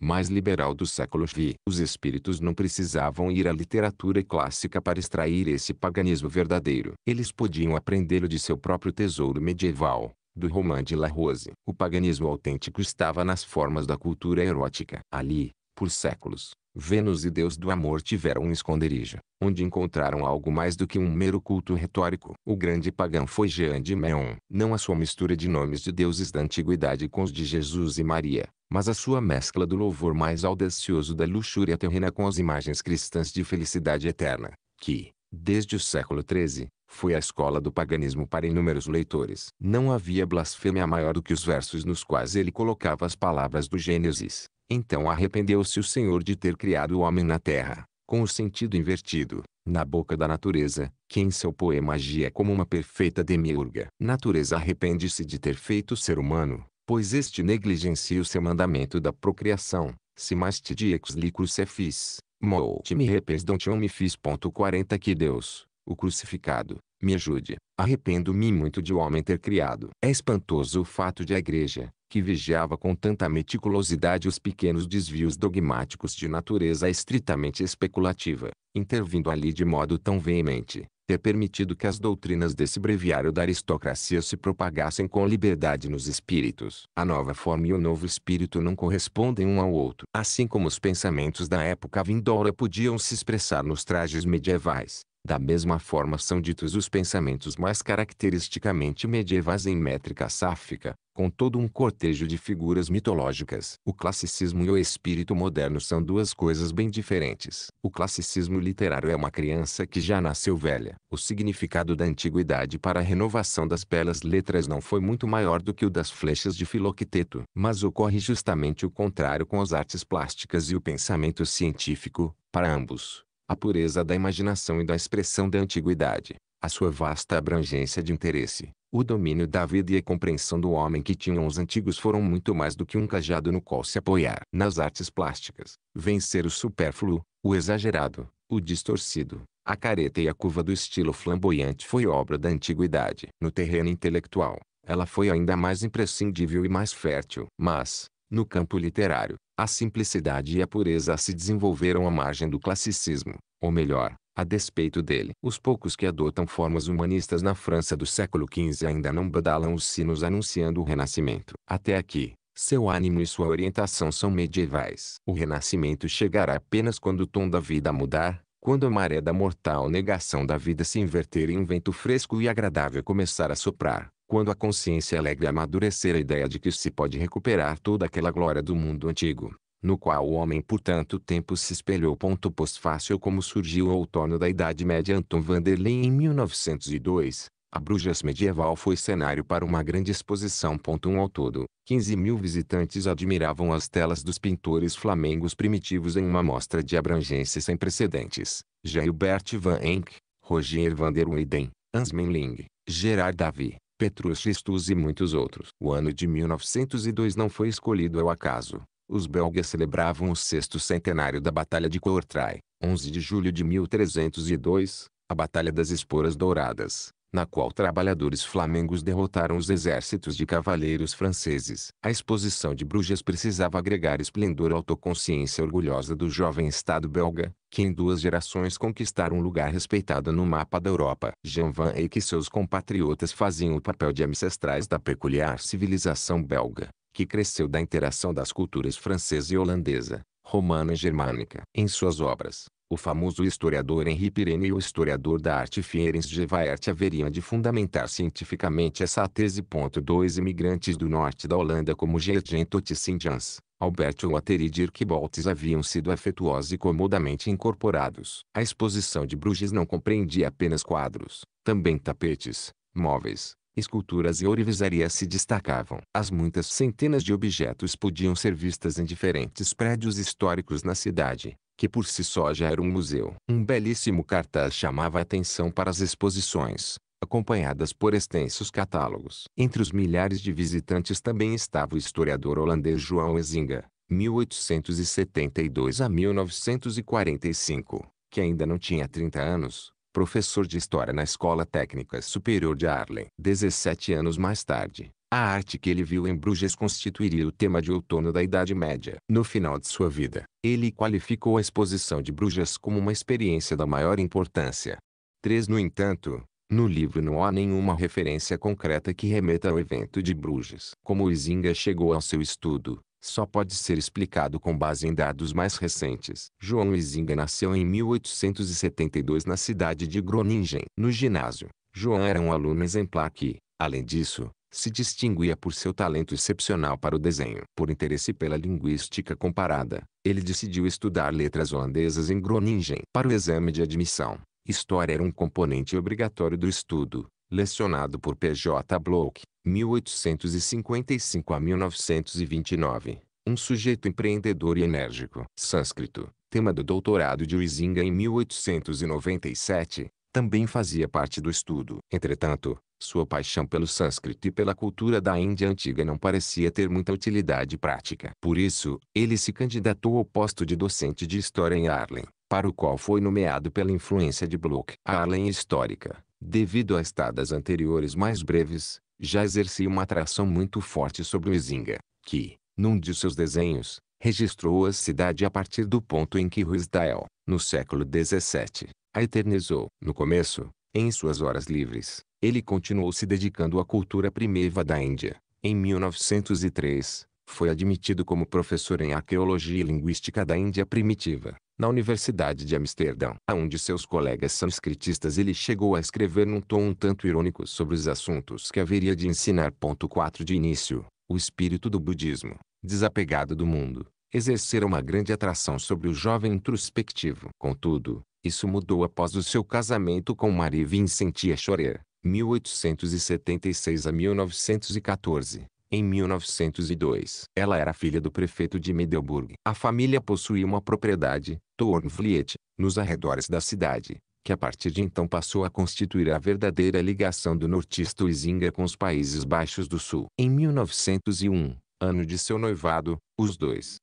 mais liberal do século XX. Os espíritos não precisavam ir à literatura clássica para extrair esse paganismo verdadeiro. Eles podiam aprendê-lo de seu próprio tesouro medieval, do Romain de La Rose. O paganismo autêntico estava nas formas da cultura erótica. Ali, por séculos, Vênus e Deus do Amor tiveram um esconderijo, onde encontraram algo mais do que um mero culto retórico. O grande pagão foi Jean de Meon. Não a sua mistura de nomes de deuses da antiguidade com os de Jesus e Maria, mas a sua mescla do louvor mais audacioso da luxúria terrena com as imagens cristãs de felicidade eterna, que, desde o século XIII, foi a escola do paganismo para inúmeros leitores. Não havia blasfêmia maior do que os versos nos quais ele colocava as palavras do Gênesis, então arrependeu-se o Senhor de ter criado o homem na terra, com o sentido invertido, na boca da natureza, que em seu poema agia é como uma perfeita demiurga. Natureza arrepende-se de ter feito o ser humano, pois este negligencia o seu mandamento da procriação. Se mais te diex li crucifis, molte me repens don't me fiz. 40 Que Deus, o crucificado, me ajude. Arrependo-me muito de o homem ter criado. É espantoso o fato de a igreja, que vigiava com tanta meticulosidade os pequenos desvios dogmáticos de natureza estritamente especulativa, intervindo ali de modo tão veemente, ter permitido que as doutrinas desse breviário da aristocracia se propagassem com liberdade nos espíritos. A nova forma e o novo espírito não correspondem um ao outro. Assim como os pensamentos da época vindoura podiam se expressar nos trajes medievais, da mesma forma são ditos os pensamentos mais caracteristicamente medievais em métrica sáfica, com todo um cortejo de figuras mitológicas. O classicismo e o espírito moderno são duas coisas bem diferentes. O classicismo literário é uma criança que já nasceu velha. O significado da antiguidade para a renovação das belas letras não foi muito maior do que o das flechas de Filocteto. Mas ocorre justamente o contrário com as artes plásticas e o pensamento científico, para ambos a pureza da imaginação e da expressão da antiguidade, a sua vasta abrangência de interesse, o domínio da vida e a compreensão do homem que tinham os antigos foram muito mais do que um cajado no qual se apoiar. Nas artes plásticas, vencer o supérfluo, o exagerado, o distorcido, a careta e a curva do estilo flamboyante foi obra da antiguidade. No terreno intelectual, ela foi ainda mais imprescindível e mais fértil. Mas, no campo literário, a simplicidade e a pureza se desenvolveram à margem do classicismo, ou melhor, a despeito dele. Os poucos que adotam formas humanistas na França do século XV ainda não badalam os sinos anunciando o Renascimento. Até aqui, seu ânimo e sua orientação são medievais. O Renascimento chegará apenas quando o tom da vida mudar, quando a maré da mortal negação da vida se inverter e um vento fresco e agradável começar a soprar quando a consciência é alegre amadurecer a ideia de que se pode recuperar toda aquela glória do mundo antigo, no qual o homem por tanto tempo se espelhou. Ponto pós-fácil como surgiu o outono da Idade Média Anton Vanderlei em 1902. A Bruges medieval foi cenário para uma grande exposição. Um ao todo, 15 mil visitantes admiravam as telas dos pintores flamengos primitivos em uma mostra de abrangência sem precedentes. Gilbert van Eyck, Roger van der Weyden, Hans Menling, Gerard Davi, Petrus Christus e muitos outros. O ano de 1902 não foi escolhido ao é acaso. Os belgas celebravam o sexto centenário da Batalha de Courtrai, 11 de julho de 1302, a Batalha das Esporas Douradas, na qual trabalhadores flamengos derrotaram os exércitos de cavaleiros franceses. A exposição de Bruges precisava agregar esplendor à autoconsciência orgulhosa do jovem Estado belga, que em duas gerações conquistaram um lugar respeitado no mapa da Europa. Jean Van Eyck e seus compatriotas faziam o papel de ancestrais da peculiar civilização belga, que cresceu da interação das culturas francesa e holandesa, romana e germânica. Em suas obras, o famoso historiador Henri Pirene e o historiador da arte Fierens de Vaert haveriam de fundamentar cientificamente essa tese. Dois imigrantes do norte da Holanda como Geert Tissinjans, Albert Water e Dirk Boltz haviam sido afetuosos e comodamente incorporados. A exposição de Bruges não compreendia apenas quadros, também tapetes, móveis, esculturas e ourivesaria se destacavam. As muitas centenas de objetos podiam ser vistas em diferentes prédios históricos na cidade, que por si só já era um museu. Um belíssimo cartaz chamava a atenção para as exposições, acompanhadas por extensos catálogos. Entre os milhares de visitantes também estava o historiador holandês João Ezinga, 1872 a 1945, que ainda não tinha 30 anos, professor de História na Escola Técnica Superior de Arlen. 17 anos mais tarde, a arte que ele viu em Bruges constituiria o tema de outono da Idade Média. No final de sua vida, ele qualificou a exposição de Bruges como uma experiência da maior importância. 3. No entanto, no livro não há nenhuma referência concreta que remeta ao evento de Bruges. Como Isinga chegou ao seu estudo, só pode ser explicado com base em dados mais recentes. João Isinga nasceu em 1872 na cidade de Groningen. No ginásio, João era um aluno exemplar que, além disso, se distinguia por seu talento excepcional para o desenho. Por interesse pela linguística comparada, ele decidiu estudar letras holandesas em Groningen. Para o exame de admissão, história era um componente obrigatório do estudo, lecionado por P.J. Bloch, 1855 a 1929, um sujeito empreendedor e enérgico. Sânscrito, tema do doutorado de Huizinga em 1897, também fazia parte do estudo. Entretanto, sua paixão pelo sânscrito e pela cultura da Índia antiga não parecia ter muita utilidade prática. Por isso, ele se candidatou ao posto de docente de história em Arlen, para o qual foi nomeado pela influência de Bloch. A Arlen histórica, devido a estadas anteriores mais breves, já exercia uma atração muito forte sobre o Izinga, que, num de seus desenhos, registrou a cidade a partir do ponto em que Ruisdael, no século XVII, a eternizou. No começo, em suas horas livres, ele continuou se dedicando à cultura primeva da Índia. Em 1903, foi admitido como professor em arqueologia e linguística da Índia primitiva, na Universidade de Amsterdã. A um de seus colegas sânscritistas ele chegou a escrever num tom um tanto irônico sobre os assuntos que haveria de ensinar. 4 De início, o espírito do budismo, desapegado do mundo, exercera uma grande atração sobre o jovem introspectivo. Contudo, isso mudou após o seu casamento com Marie Vincentia Chorer 1876 a 1914. Em 1902, ela era filha do prefeito de Medelburg. A família possuía uma propriedade, Thornfliet, nos arredores da cidade, que a partir de então passou a constituir a verdadeira ligação do nortista Isinga com os Países Baixos do Sul. Em 1901, ano de seu noivado, os dois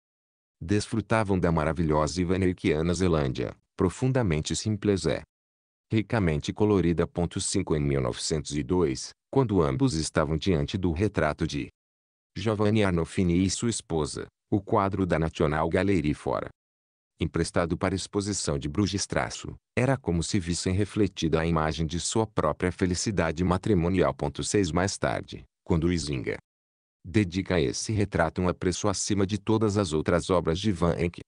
desfrutavam da maravilhosa e vaneriquiana Zelândia, profundamente simples é, ricamente colorida. 5 Em 1902, quando ambos estavam diante do retrato de Giovanni Arnolfini e sua esposa, o quadro da National Gallery fora emprestado para exposição de Bruges traço, era como se vissem refletida a imagem de sua própria felicidade matrimonial. 6 Mais tarde, quando Isinga dedica a esse retrato um apreço acima de todas as outras obras de Van Eyck,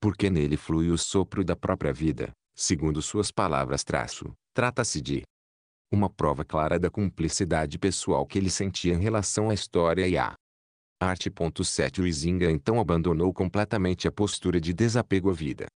porque nele flui o sopro da própria vida, segundo suas palavras traço, trata-se de uma prova clara da cumplicidade pessoal que ele sentia em relação à história e à arte. 7 O então abandonou completamente a postura de desapego à vida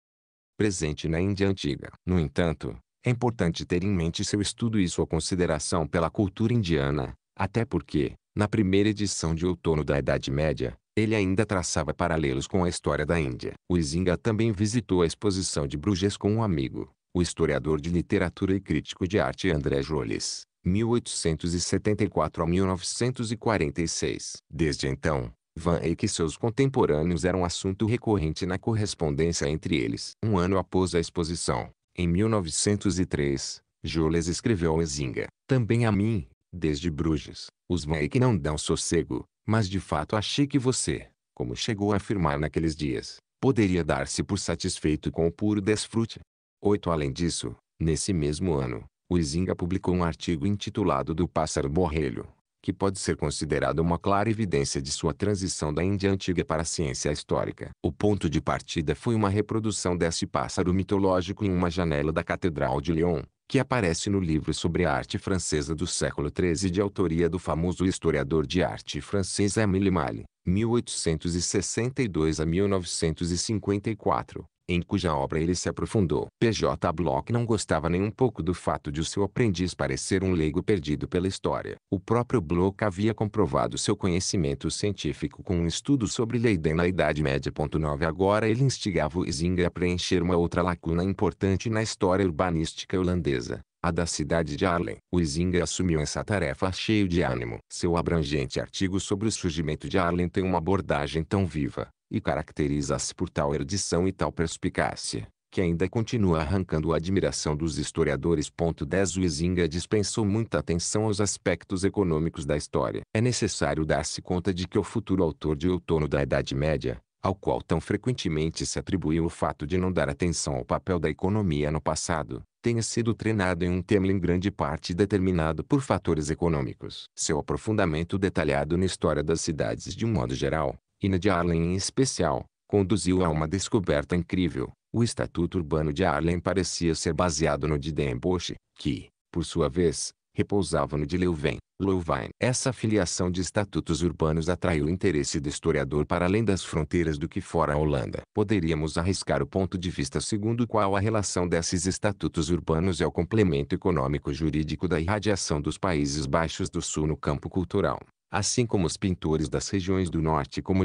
presente na Índia antiga. No entanto, é importante ter em mente seu estudo e sua consideração pela cultura indiana, até porque, na primeira edição de outono da Idade Média, ele ainda traçava paralelos com a história da Índia. O Izinga também visitou a exposição de Bruges com um amigo, o historiador de literatura e crítico de arte André Jules 1874 a 1946. Desde então, Van Eyck e seus contemporâneos eram assunto recorrente na correspondência entre eles. Um ano após a exposição, em 1903, Jules escreveu a Zinga, também a mim, desde Bruges. Os Van Eyck não dão sossego, mas de fato achei que você, como chegou a afirmar naqueles dias, poderia dar-se por satisfeito com o puro desfrute. 8. Além disso, nesse mesmo ano, o Izinga publicou um artigo intitulado Do Pássaro Borrelho, que pode ser considerado uma clara evidência de sua transição da Índia antiga para a ciência histórica. O ponto de partida foi uma reprodução desse pássaro mitológico em uma janela da Catedral de Lyon, que aparece no livro sobre a arte francesa do século XIII de autoria do famoso historiador de arte francês Émile Malle, 1862 a 1954, em cuja obra ele se aprofundou. P.J. Bloch não gostava nem um pouco do fato de o seu aprendiz parecer um leigo perdido pela história. O próprio Bloch havia comprovado seu conhecimento científico com um estudo sobre Leiden na Idade Média. 9 Agora ele instigava o Isinger a preencher uma outra lacuna importante na história urbanística holandesa a da cidade de Arlen. O Izinga assumiu essa tarefa cheio de ânimo. Seu abrangente artigo sobre o surgimento de Arlen tem uma abordagem tão viva, e caracteriza-se por tal erudição e tal perspicácia, que ainda continua arrancando a admiração dos historiadores. 10 Huizinga dispensou muita atenção aos aspectos econômicos da história. É necessário dar-se conta de que o futuro autor de Outono da Idade Média, ao qual tão frequentemente se atribuiu o fato de não dar atenção ao papel da economia no passado, tenha sido treinado em um tema em grande parte determinado por fatores econômicos. Seu aprofundamento detalhado na história das cidades de um modo geral, e na de Arlen em especial, conduziu a uma descoberta incrível. O Estatuto Urbano de Arlen parecia ser baseado no de Den Bosch, que, por sua vez, repousava no de Leuven. Louvain. Essa filiação de estatutos urbanos atraiu o interesse do historiador para além das fronteiras do que fora a Holanda. Poderíamos arriscar o ponto de vista segundo o qual a relação desses estatutos urbanos é o complemento econômico-jurídico da irradiação dos Países Baixos do Sul no campo cultural assim como os pintores das regiões do norte como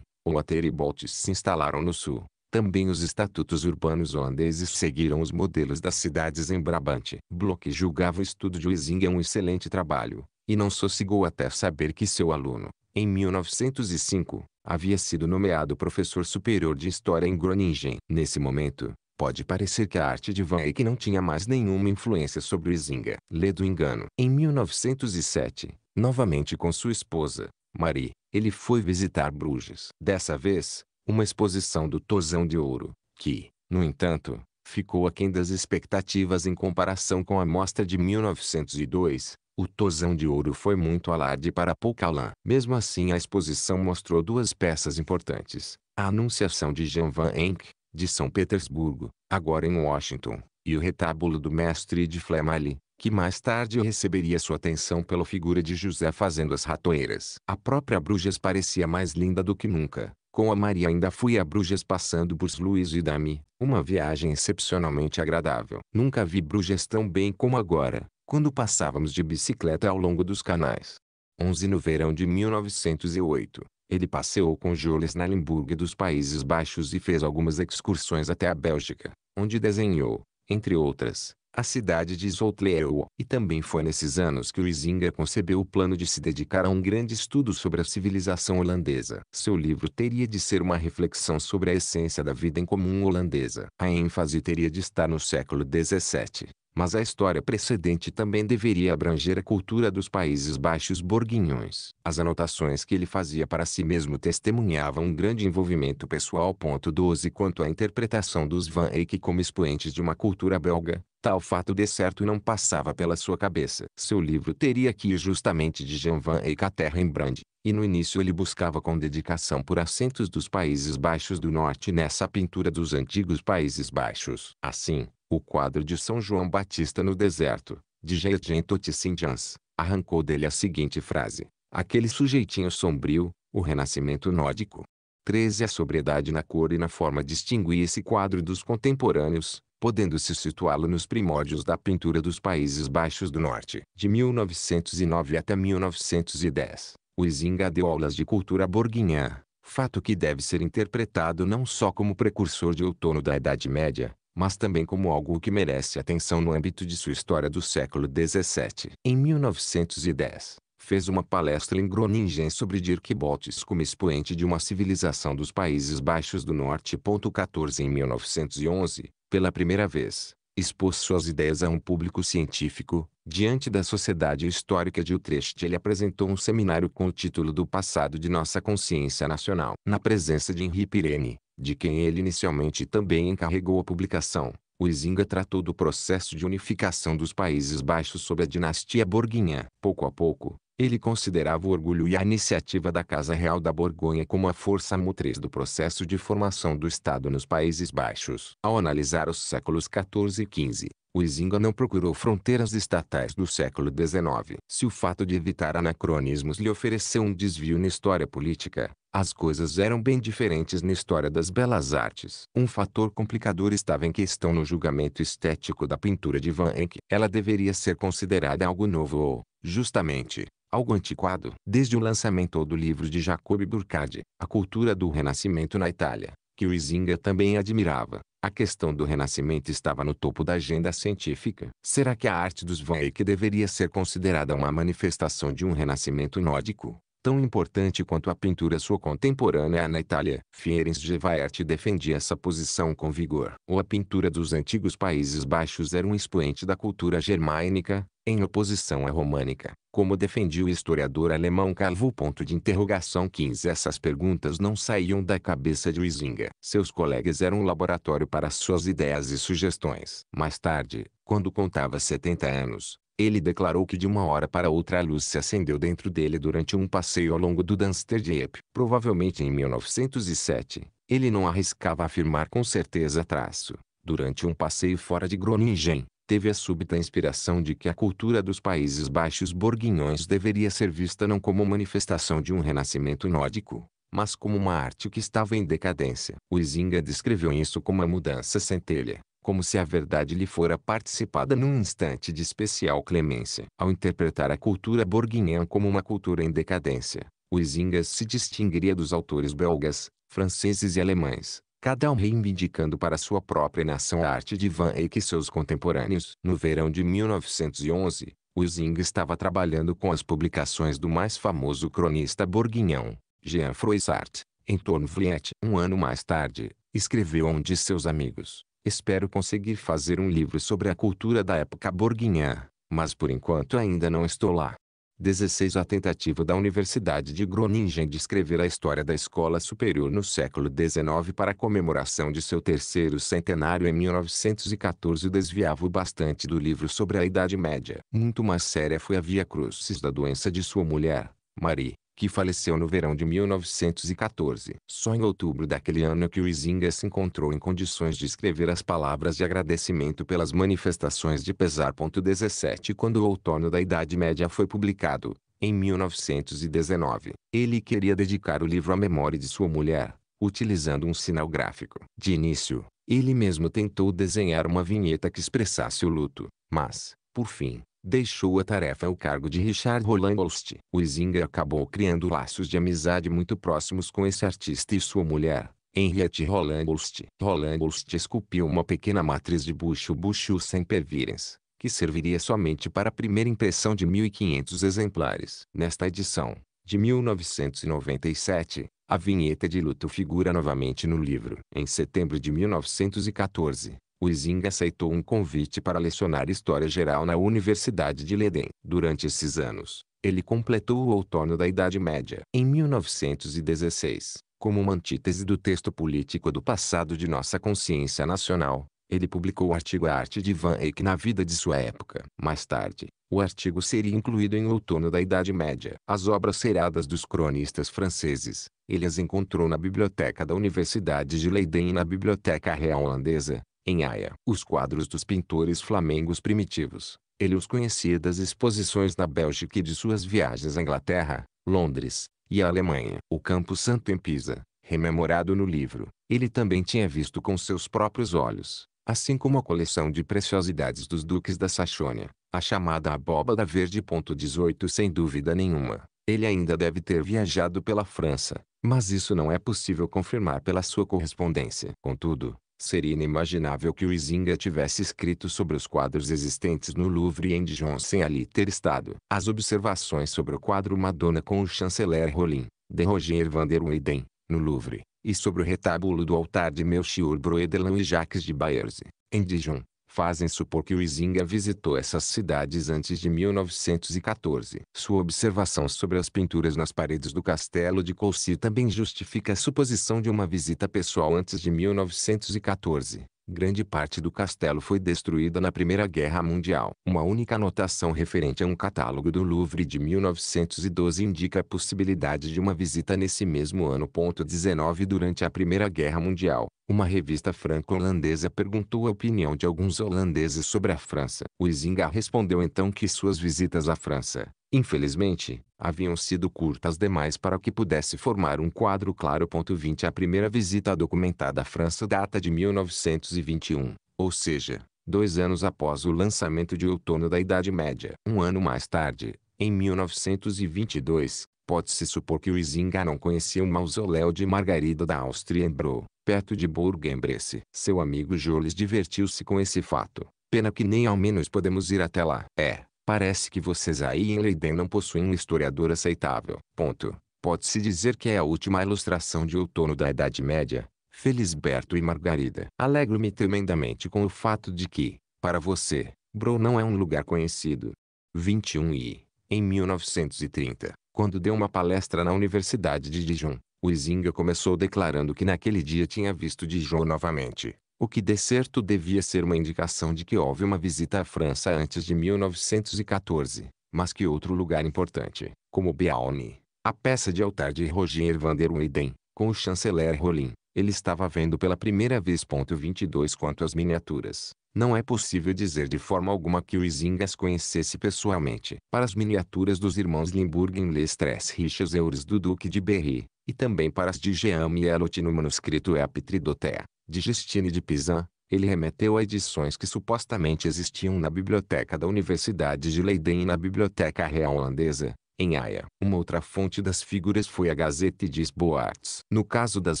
ou Ater e Boltes se instalaram no sul. Também os estatutos urbanos holandeses seguiram os modelos das cidades em Brabante. Bloch julgava o estudo de Huizinga é um excelente trabalho, e não sossegou até saber que seu aluno, em 1905, havia sido nomeado professor superior de História em Groningen. Nesse momento, Pode parecer que a arte de Van Eyck não tinha mais nenhuma influência sobre o Zinga. Lê do engano. Em 1907, novamente com sua esposa, Marie, ele foi visitar Bruges. Dessa vez, uma exposição do Tozão de Ouro, que, no entanto, ficou aquém das expectativas em comparação com a mostra de 1902, o Tozão de Ouro foi muito alarde para Poucalin. Mesmo assim a exposição mostrou duas peças importantes, a Anunciação de Jean Van Eyck de São Petersburgo, agora em Washington, e o retábulo do mestre de Flemali, que mais tarde receberia sua atenção pela figura de José fazendo as ratoeiras. A própria Bruges parecia mais linda do que nunca. Com a Maria ainda fui a Bruges passando por Luiz e Dami, uma viagem excepcionalmente agradável. Nunca vi Bruges tão bem como agora, quando passávamos de bicicleta ao longo dos canais. 11 no verão de 1908. Ele passeou com Joles na Limburg dos Países Baixos e fez algumas excursões até a Bélgica, onde desenhou, entre outras, a cidade de Zoltleeuw. E também foi nesses anos que Huizinga concebeu o plano de se dedicar a um grande estudo sobre a civilização holandesa. Seu livro teria de ser uma reflexão sobre a essência da vida em comum holandesa. A ênfase teria de estar no século XVII, mas a história precedente também deveria abranger a cultura dos Países Baixos borguinhões. As anotações que ele fazia para si mesmo testemunhavam um grande envolvimento pessoal. Ponto 12 Quanto à interpretação dos Van Eyck como expoentes de uma cultura belga, tal fato de certo não passava pela sua cabeça. Seu livro teria que ir justamente de Jean Van Eyck em Brande, e no início ele buscava com dedicação por assentos dos Países Baixos do Norte nessa pintura dos antigos Países Baixos. Assim, o quadro de São João Batista no deserto, de Gengento Tissindians, arrancou dele a seguinte frase. Aquele sujeitinho sombrio, o renascimento nórdico. 13. A sobriedade na cor e na forma distinguia esse quadro dos contemporâneos, podendo-se situá-lo nos primórdios da pintura dos Países Baixos do Norte. De 1909 até 1910, o Izinga deu aulas de cultura borguinha, fato que deve ser interpretado não só como precursor de outono da Idade Média, mas também como algo que merece atenção no âmbito de sua história do século XVII. Em 1910, fez uma palestra em Groningen sobre Dirk Bottes como expoente de uma civilização dos Países Baixos do Norte. 14 Em 1911, pela primeira vez, expôs suas ideias a um público científico. Diante da Sociedade Histórica de Utrecht ele apresentou um seminário com o título do passado de nossa consciência nacional. Na presença de Henri Pirene, de quem ele inicialmente também encarregou a publicação. Huizinga tratou do processo de unificação dos Países Baixos sob a dinastia Borguinha. Pouco a pouco, ele considerava o orgulho e a iniciativa da Casa Real da Borgonha como a força motriz do processo de formação do Estado nos Países Baixos. Ao analisar os séculos XIV e XV, Huizinga não procurou fronteiras estatais do século XIX. Se o fato de evitar anacronismos lhe ofereceu um desvio na história política, as coisas eram bem diferentes na história das belas artes. Um fator complicador estava em questão no julgamento estético da pintura de Van Eyck. Ela deveria ser considerada algo novo ou, justamente, algo antiquado. Desde o lançamento do livro de Jacob Burcade, A Cultura do Renascimento na Itália, que o também admirava, a questão do renascimento estava no topo da agenda científica. Será que a arte dos Van Eyck deveria ser considerada uma manifestação de um renascimento nórdico? tão importante quanto a pintura sua contemporânea na Itália. Fierens de arte defendia essa posição com vigor. Ou a pintura dos antigos Países Baixos era um expoente da cultura germânica, em oposição à românica. Como defendia o historiador alemão Calvo. Ponto de interrogação 15 Essas perguntas não saíam da cabeça de Wisinga. Seus colegas eram um laboratório para suas ideias e sugestões. Mais tarde, quando contava 70 anos, ele declarou que de uma hora para outra a luz se acendeu dentro dele durante um passeio ao longo do Dunsterjeep. Provavelmente em 1907, ele não arriscava afirmar com certeza traço. Durante um passeio fora de Groningen, teve a súbita inspiração de que a cultura dos Países Baixos Borguinhões deveria ser vista não como manifestação de um renascimento nódico, mas como uma arte que estava em decadência. O Izinga descreveu isso como a mudança centelha, como se a verdade lhe fora participada num instante de especial clemência. Ao interpretar a cultura borguignan como uma cultura em decadência, o Isingas se distinguiria dos autores belgas, franceses e alemães, cada um reivindicando para sua própria nação a arte de Van Eyck e seus contemporâneos. No verão de 1911, o Isingas estava trabalhando com as publicações do mais famoso cronista bourguignon, Jean Froissart. Em Tornvliet, um ano mais tarde, escreveu a um de seus amigos, Espero conseguir fazer um livro sobre a cultura da época borguinhã, mas por enquanto ainda não estou lá. 16 A tentativa da Universidade de Groningen de escrever a história da escola superior no século XIX para a comemoração de seu terceiro centenário em 1914 desviava o bastante do livro sobre a Idade Média. Muito mais séria foi a via crucis da doença de sua mulher, Marie, que faleceu no verão de 1914. Só em outubro daquele ano que o Izinga se encontrou em condições de escrever as palavras de agradecimento pelas manifestações de pesar. 17 Quando o outono da Idade Média foi publicado, em 1919, ele queria dedicar o livro à memória de sua mulher, utilizando um sinal gráfico. De início, ele mesmo tentou desenhar uma vinheta que expressasse o luto, mas, por fim, deixou a tarefa ao cargo de Richard Roland Holst. Huizinga acabou criando laços de amizade muito próximos com esse artista e sua mulher, Henriette Roland Holst. Roland Holst esculpiu uma pequena matriz de bucho bucho sem pervirens, que serviria somente para a primeira impressão de 1.500 exemplares. Nesta edição, de 1997, a vinheta de luto figura novamente no livro. Em setembro de 1914, o aceitou um convite para lecionar História Geral na Universidade de Leiden. Durante esses anos, ele completou o outono da Idade Média. Em 1916, como uma antítese do texto político do passado de nossa consciência nacional, ele publicou o artigo A Arte de Van Eyck na vida de sua época. Mais tarde, o artigo seria incluído em Outono da Idade Média. As obras ceradas dos cronistas franceses, ele as encontrou na biblioteca da Universidade de Leiden e na Biblioteca Real Holandesa, em Haia. Os quadros dos pintores flamengos primitivos, ele os conhecia das exposições na Bélgica e de suas viagens à Inglaterra, Londres e à Alemanha. O Campo Santo em Pisa, rememorado no livro, ele também tinha visto com seus próprios olhos, assim como a coleção de preciosidades dos duques da Saxônia, a chamada abóbada verde. 18 Sem dúvida nenhuma, ele ainda deve ter viajado pela França, mas isso não é possível confirmar pela sua correspondência. Contudo, Seria inimaginável que o Izinga tivesse escrito sobre os quadros existentes no Louvre em Dijon sem ali ter estado. As observações sobre o quadro Madonna com o chanceler Rolin de Roger van der Weyden, no Louvre, e sobre o retábulo do altar de Melchior Broedelin e Jacques de Bayerse, em Dijon, fazem supor que o Isinga visitou essas cidades antes de 1914. Sua observação sobre as pinturas nas paredes do castelo de Colcy também justifica a suposição de uma visita pessoal antes de 1914. Grande parte do castelo foi destruída na Primeira Guerra Mundial. Uma única anotação referente a um catálogo do Louvre de 1912 indica a possibilidade de uma visita nesse mesmo ano. 19 Durante a Primeira Guerra Mundial, uma revista franco-holandesa perguntou a opinião de alguns holandeses sobre a França. Huizinga respondeu então que suas visitas à França Infelizmente, haviam sido curtas demais para que pudesse formar um quadro claro. 20 A primeira visita documentada à França data de 1921, ou seja, dois anos após o lançamento de Outono da Idade Média. Um ano mais tarde, em 1922, pode-se supor que o Izinga não conhecia o mausoléu de Margarida da Áustria em Bro, perto de Bourg-en-Bresse. Seu amigo Jules divertiu-se com esse fato. Pena que nem ao menos podemos ir até lá. É, Parece que vocês aí em Leiden não possuem um historiador aceitável. Ponto. Pode-se dizer que é a última ilustração de outono da Idade Média, Felisberto e Margarida. Alegro-me tremendamente com o fato de que, para você, Brou não é um lugar conhecido. 21 e, em 1930, quando deu uma palestra na Universidade de Dijon, Izinga começou declarando que naquele dia tinha visto Dijon novamente. O que de certo devia ser uma indicação de que houve uma visita à França antes de 1914, mas que outro lugar importante, como Beaune, a peça de altar de Roger van der Weyden, com o chanceler Rollin, ele estava vendo pela primeira vez. 22 Quanto às miniaturas, não é possível dizer de forma alguma que o Isingas conhecesse pessoalmente. Para as miniaturas dos irmãos Limburg em Lestres Tres Riches Eures do Duque de Berry, e também para as de Jean Mielot no manuscrito Epitridotea, de Justine de Pizan, ele remeteu a edições que supostamente existiam na biblioteca da Universidade de Leiden e na Biblioteca Real Holandesa, em Haia. Uma outra fonte das figuras foi a Gazette de Boards. No caso das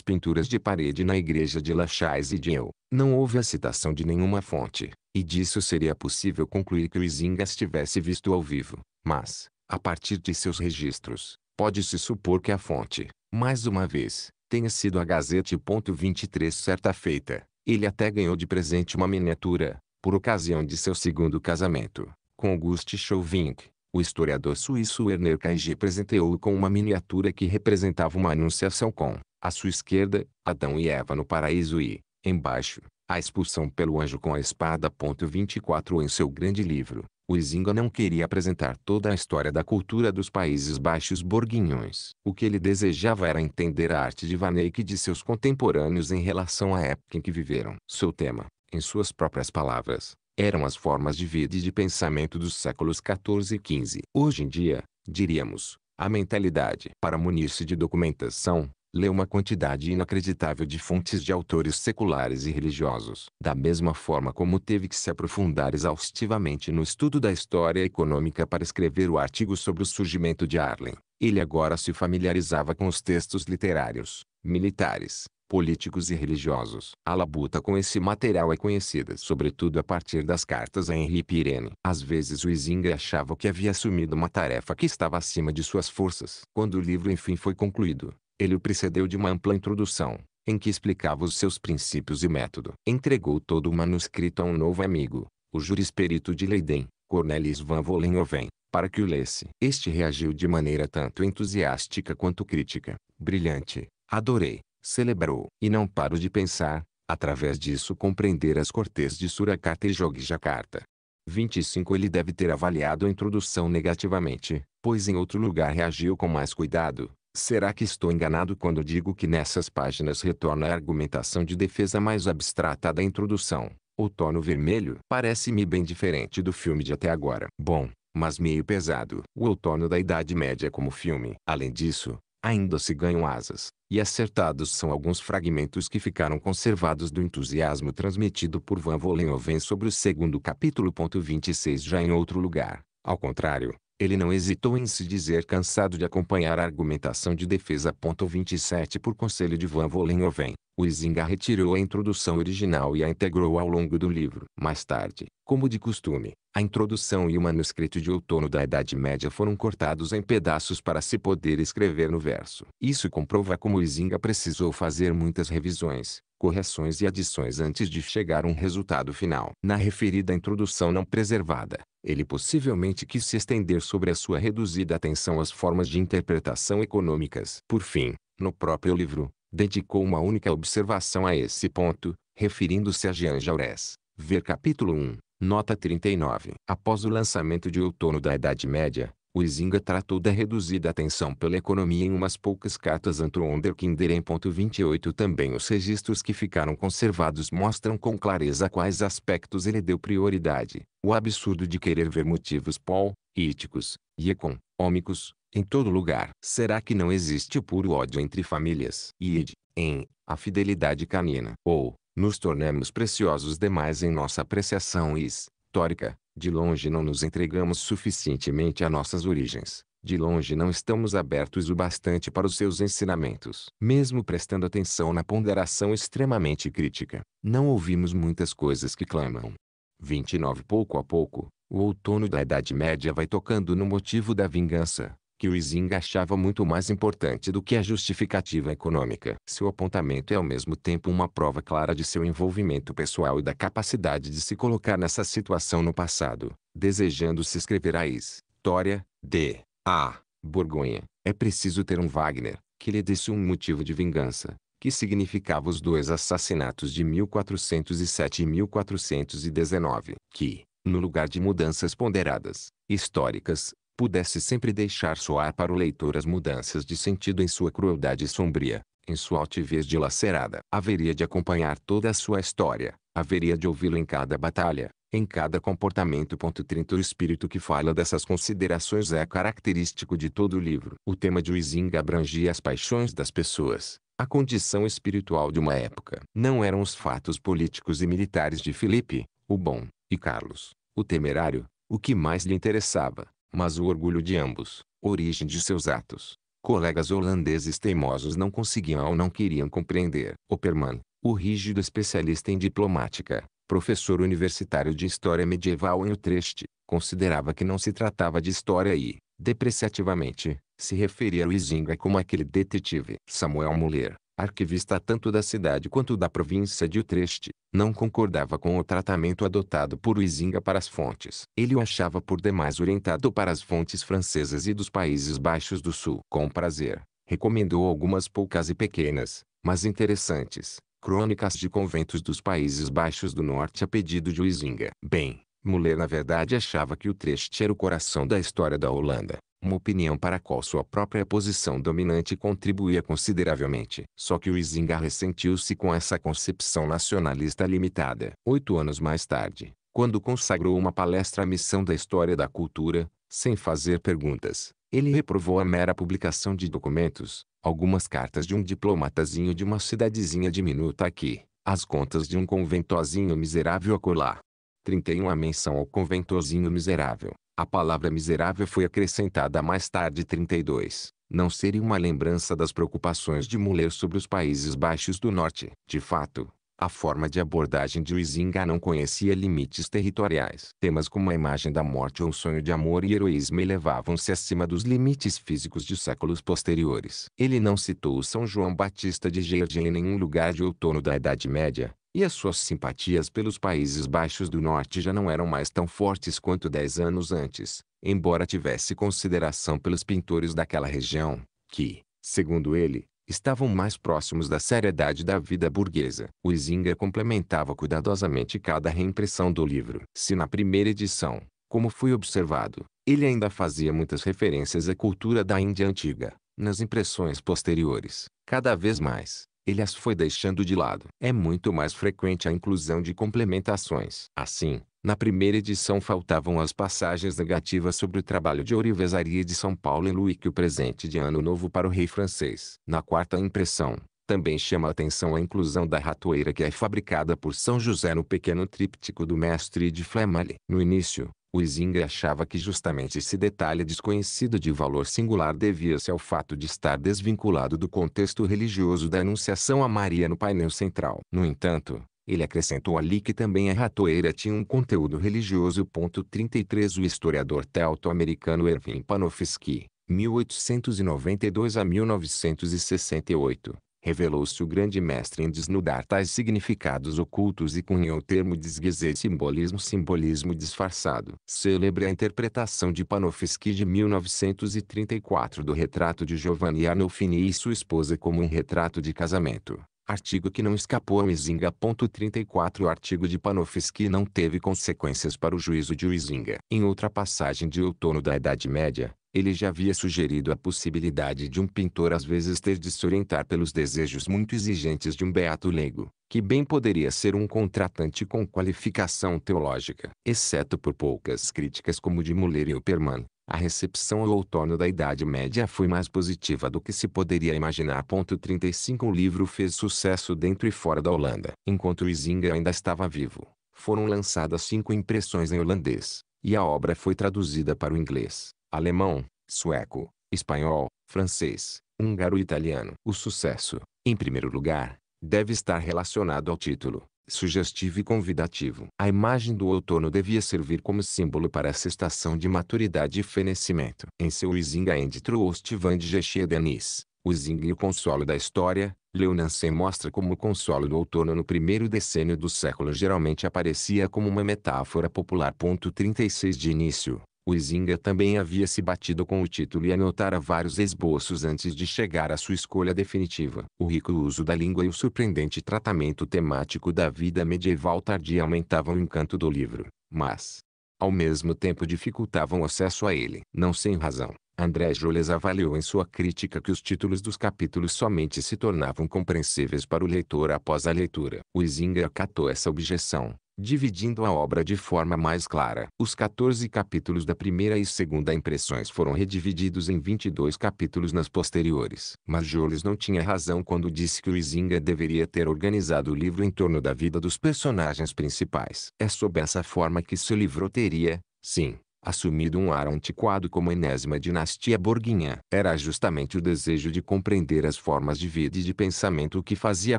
pinturas de parede na igreja de Lachaise e de Eu, não houve a citação de nenhuma fonte, e disso seria possível concluir que Isingas tivesse visto ao vivo. Mas, a partir de seus registros, pode-se supor que a fonte, mais uma vez, tenha sido a Gazette.23 certa feita. Ele até ganhou de presente uma miniatura, por ocasião de seu segundo casamento, com Auguste Chauvin. O historiador suíço Werner Kaiji presenteou-o com uma miniatura que representava uma anunciação com, à sua esquerda, Adão e Eva no paraíso e, embaixo, a expulsão pelo anjo com a espada. 24 em seu grande livro, o Izinga não queria apresentar toda a história da cultura dos Países Baixos borguinhões. O que ele desejava era entender a arte de Van Eyck e de seus contemporâneos em relação à época em que viveram. Seu tema, em suas próprias palavras, eram as formas de vida e de pensamento dos séculos XIV e XV. Hoje em dia, diríamos, a mentalidade. Para munir-se de documentação, leu uma quantidade inacreditável de fontes de autores seculares e religiosos. Da mesma forma como teve que se aprofundar exaustivamente no estudo da história econômica para escrever o artigo sobre o surgimento de Arlen, ele agora se familiarizava com os textos literários, militares, políticos e religiosos. A labuta com esse material é conhecida sobretudo a partir das cartas a Henri Pirene. Às vezes o achava que havia assumido uma tarefa que estava acima de suas forças. Quando o livro enfim foi concluído, ele o precedeu de uma ampla introdução, em que explicava os seus princípios e método. Entregou todo o manuscrito a um novo amigo, o jurisperito de Leiden, Cornelis van Vollenhoven, para que o lesse. Este reagiu de maneira tanto entusiástica quanto crítica. Brilhante, adorei, celebrou. E não paro de pensar, através disso compreender as cortes de Surakarta e Jogjakarta. 25 Ele deve ter avaliado a introdução negativamente, pois em outro lugar reagiu com mais cuidado, Será que estou enganado quando digo que nessas páginas retorna a argumentação de defesa mais abstrata da introdução? O tono vermelho parece-me bem diferente do filme de até agora. Bom, mas meio pesado. O outono da Idade Média como filme. Além disso, ainda se ganham asas, e acertados são alguns fragmentos que ficaram conservados do entusiasmo transmitido por Van Vollenhoven sobre o segundo capítulo. 26 já em outro lugar. Ao contrário, ele não hesitou em se dizer cansado de acompanhar a argumentação de defesa. 27 Por conselho de Van O Huizinga retirou a introdução original e a integrou ao longo do livro. Mais tarde, como de costume, a introdução e o manuscrito de outono da Idade Média foram cortados em pedaços para se poder escrever no verso. Isso comprova como Izinga precisou fazer muitas revisões, correções e adições antes de chegar a um resultado final. Na referida introdução não preservada, ele possivelmente quis se estender sobre a sua reduzida atenção às formas de interpretação econômicas. Por fim, no próprio livro, dedicou uma única observação a esse ponto, referindo-se a Jean Jaurès. Ver capítulo 1, nota 39. Após o lançamento de Outono da Idade Média, o Izinga tratou da reduzida atenção pela economia em umas poucas cartas Antroonder Kinder em ponto 28 também os registros que ficaram conservados mostram com clareza quais aspectos ele deu prioridade. O absurdo de querer ver motivos pol, íticos, econ, ômicos, em todo lugar. Será que não existe o puro ódio entre famílias? e em, a fidelidade canina. Ou, nos tornemos preciosos demais em nossa apreciação histórica, de longe não nos entregamos suficientemente a nossas origens. De longe não estamos abertos o bastante para os seus ensinamentos. Mesmo prestando atenção na ponderação extremamente crítica, não ouvimos muitas coisas que clamam. 29 Pouco a pouco, o outono da Idade Média vai tocando no motivo da vingança, que o Ising achava muito mais importante do que a justificativa econômica. Seu apontamento é ao mesmo tempo uma prova clara de seu envolvimento pessoal e da capacidade de se colocar nessa situação no passado, desejando se escrever a história de a Borgonha. É preciso ter um Wagner, que lhe desse um motivo de vingança, que significava os dois assassinatos de 1407 e 1419, que, no lugar de mudanças ponderadas, históricas, pudesse sempre deixar soar para o leitor as mudanças de sentido em sua crueldade sombria, em sua altivez dilacerada. Haveria de acompanhar toda a sua história, haveria de ouvi-lo em cada batalha, em cada comportamento. 30 O espírito que fala dessas considerações é característico de todo o livro. O tema de Huizinga abrangia as paixões das pessoas, a condição espiritual de uma época. Não eram os fatos políticos e militares de Felipe, o bom, e Carlos, o temerário, o que mais lhe interessava mas o orgulho de ambos, origem de seus atos. Colegas holandeses teimosos não conseguiam ou não queriam compreender. Opermann, o rígido especialista em diplomática, professor universitário de História Medieval em Utrecht, considerava que não se tratava de história e, depreciativamente, se referia a Luizinga como aquele detetive. Samuel Muller, arquivista tanto da cidade quanto da província de Utrecht, não concordava com o tratamento adotado por Huizinga para as fontes. Ele o achava por demais orientado para as fontes francesas e dos Países Baixos do Sul. Com prazer, recomendou algumas poucas e pequenas, mas interessantes, crônicas de conventos dos Países Baixos do Norte a pedido de Huizinga. Bem, Muller na verdade achava que Utrecht era o coração da história da Holanda uma opinião para a qual sua própria posição dominante contribuía consideravelmente. Só que o Izingar ressentiu-se com essa concepção nacionalista limitada. Oito anos mais tarde, quando consagrou uma palestra à missão da história da cultura, sem fazer perguntas, ele reprovou a mera publicação de documentos, algumas cartas de um diplomatazinho de uma cidadezinha diminuta aqui, as contas de um conventozinho miserável acolá. 31 A menção ao conventozinho miserável a palavra miserável foi acrescentada mais tarde 32. Não seria uma lembrança das preocupações de Muller sobre os Países Baixos do Norte. De fato, a forma de abordagem de Huizinga não conhecia limites territoriais. Temas como a imagem da morte ou o sonho de amor e heroísmo elevavam-se acima dos limites físicos de séculos posteriores. Ele não citou São João Batista de Gergely em nenhum lugar de outono da Idade Média, e as suas simpatias pelos Países Baixos do Norte já não eram mais tão fortes quanto dez anos antes, embora tivesse consideração pelos pintores daquela região, que, segundo ele, estavam mais próximos da seriedade da vida burguesa. O Isinga complementava cuidadosamente cada reimpressão do livro. Se na primeira edição, como foi observado, ele ainda fazia muitas referências à cultura da Índia antiga, nas impressões posteriores, cada vez mais, ele as foi deixando de lado. É muito mais frequente a inclusão de complementações. Assim, na primeira edição faltavam as passagens negativas sobre o trabalho de Orivesaria de São Paulo e Louis que o presente de Ano Novo para o rei francês. Na quarta impressão, também chama a atenção a inclusão da ratoeira que é fabricada por São José no pequeno tríptico do mestre de Flemale. No início, Zing achava que justamente esse detalhe desconhecido de valor singular devia-se ao fato de estar desvinculado do contexto religioso da Anunciação a Maria no painel central. No entanto, ele acrescentou ali que também a ratoeira tinha um conteúdo religioso. 33 O historiador teuto-americano Erwin Panofsky, 1892 a 1968, revelou-se o grande mestre em desnudar tais significados ocultos e cunhou o termo desguizê simbolismo simbolismo disfarçado. Celebre a interpretação de Panofsky de 1934 do retrato de Giovanni Arnolfini e sua esposa como um retrato de casamento. Artigo que não escapou a Izinga. 34 O artigo de Panofsky não teve consequências para o juízo de Izinga. Em outra passagem de outono da Idade Média, ele já havia sugerido a possibilidade de um pintor às vezes ter de se orientar pelos desejos muito exigentes de um beato leigo, que bem poderia ser um contratante com qualificação teológica. Exceto por poucas críticas como de Muller e Oppermann, a recepção ao outono da Idade Média foi mais positiva do que se poderia imaginar. 35 O livro fez sucesso dentro e fora da Holanda. Enquanto Isinga ainda estava vivo, foram lançadas cinco impressões em holandês, e a obra foi traduzida para o inglês alemão, sueco, espanhol, francês, húngaro e italiano. O sucesso, em primeiro lugar, deve estar relacionado ao título, sugestivo e convidativo. A imagem do outono devia servir como símbolo para essa estação de maturidade e fenecimento. Em seu Isingend Troostvand Geshe Denis, o Zing e o consolo da história, Leonansen mostra como o consolo do outono no primeiro decênio do século geralmente aparecia como uma metáfora popular. 36 de início, o Izinga também havia se batido com o título e anotara vários esboços antes de chegar à sua escolha definitiva. O rico uso da língua e o surpreendente tratamento temático da vida medieval tardia aumentavam o encanto do livro, mas, ao mesmo tempo dificultavam o acesso a ele. Não sem razão, André Jules avaliou em sua crítica que os títulos dos capítulos somente se tornavam compreensíveis para o leitor após a leitura. Huizinga acatou essa objeção, dividindo a obra de forma mais clara. Os 14 capítulos da primeira e segunda impressões foram redivididos em 22 capítulos nas posteriores. Mas Jules não tinha razão quando disse que Huizinga deveria ter organizado o livro em torno da vida dos personagens principais. É sob essa forma que seu livro teria, sim, assumido um ar antiquado como a enésima dinastia borguinha. Era justamente o desejo de compreender as formas de vida e de pensamento que fazia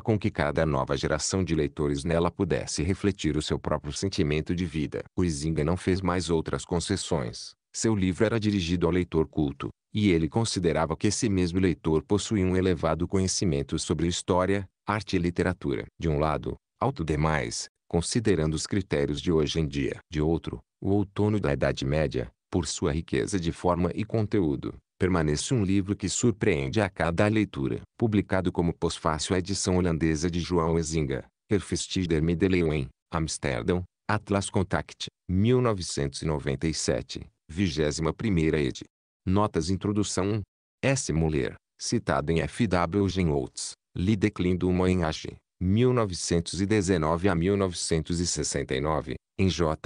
com que cada nova geração de leitores nela pudesse refletir o seu próprio sentimento de vida. Huizinga não fez mais outras concessões. Seu livro era dirigido ao leitor culto, e ele considerava que esse mesmo leitor possuía um elevado conhecimento sobre história, arte e literatura. De um lado, alto demais, considerando os critérios de hoje em dia. De outro, o outono da Idade Média, por sua riqueza de forma e conteúdo, permanece um livro que surpreende a cada leitura. Publicado como pós-fácil a edição holandesa de João Ezinga, Erfstider Medeleeuwen, Amsterdam, Atlas Contact, 1997, 21ª ed. Notas Introdução 1. S. Muller, citado em F. W. Genoltz, Lideclin do Moenage, 1919 a 1969, em J.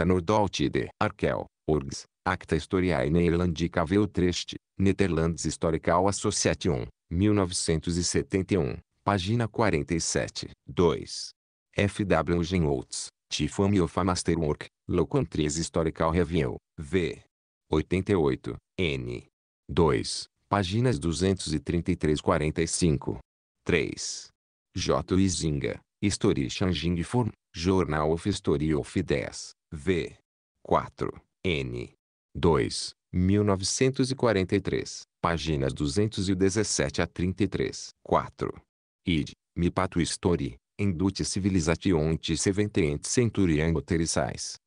de Arkel, Orgs, Acta Historiae Neerlandica v. Treste, Netherlands Historical Association, 1971, página 47, 2. F.W. Genoltz, Tifami of a Masterwork, Locantries Historical Review, v. 88, n. 2, páginas 233-45. 3. J. Zinga History Changing Form, Journal of History of 10, v. 4, n. 2, 1943, páginas 217 a 33, 4. Id, Mipato History, Indute Civilization et 70 Century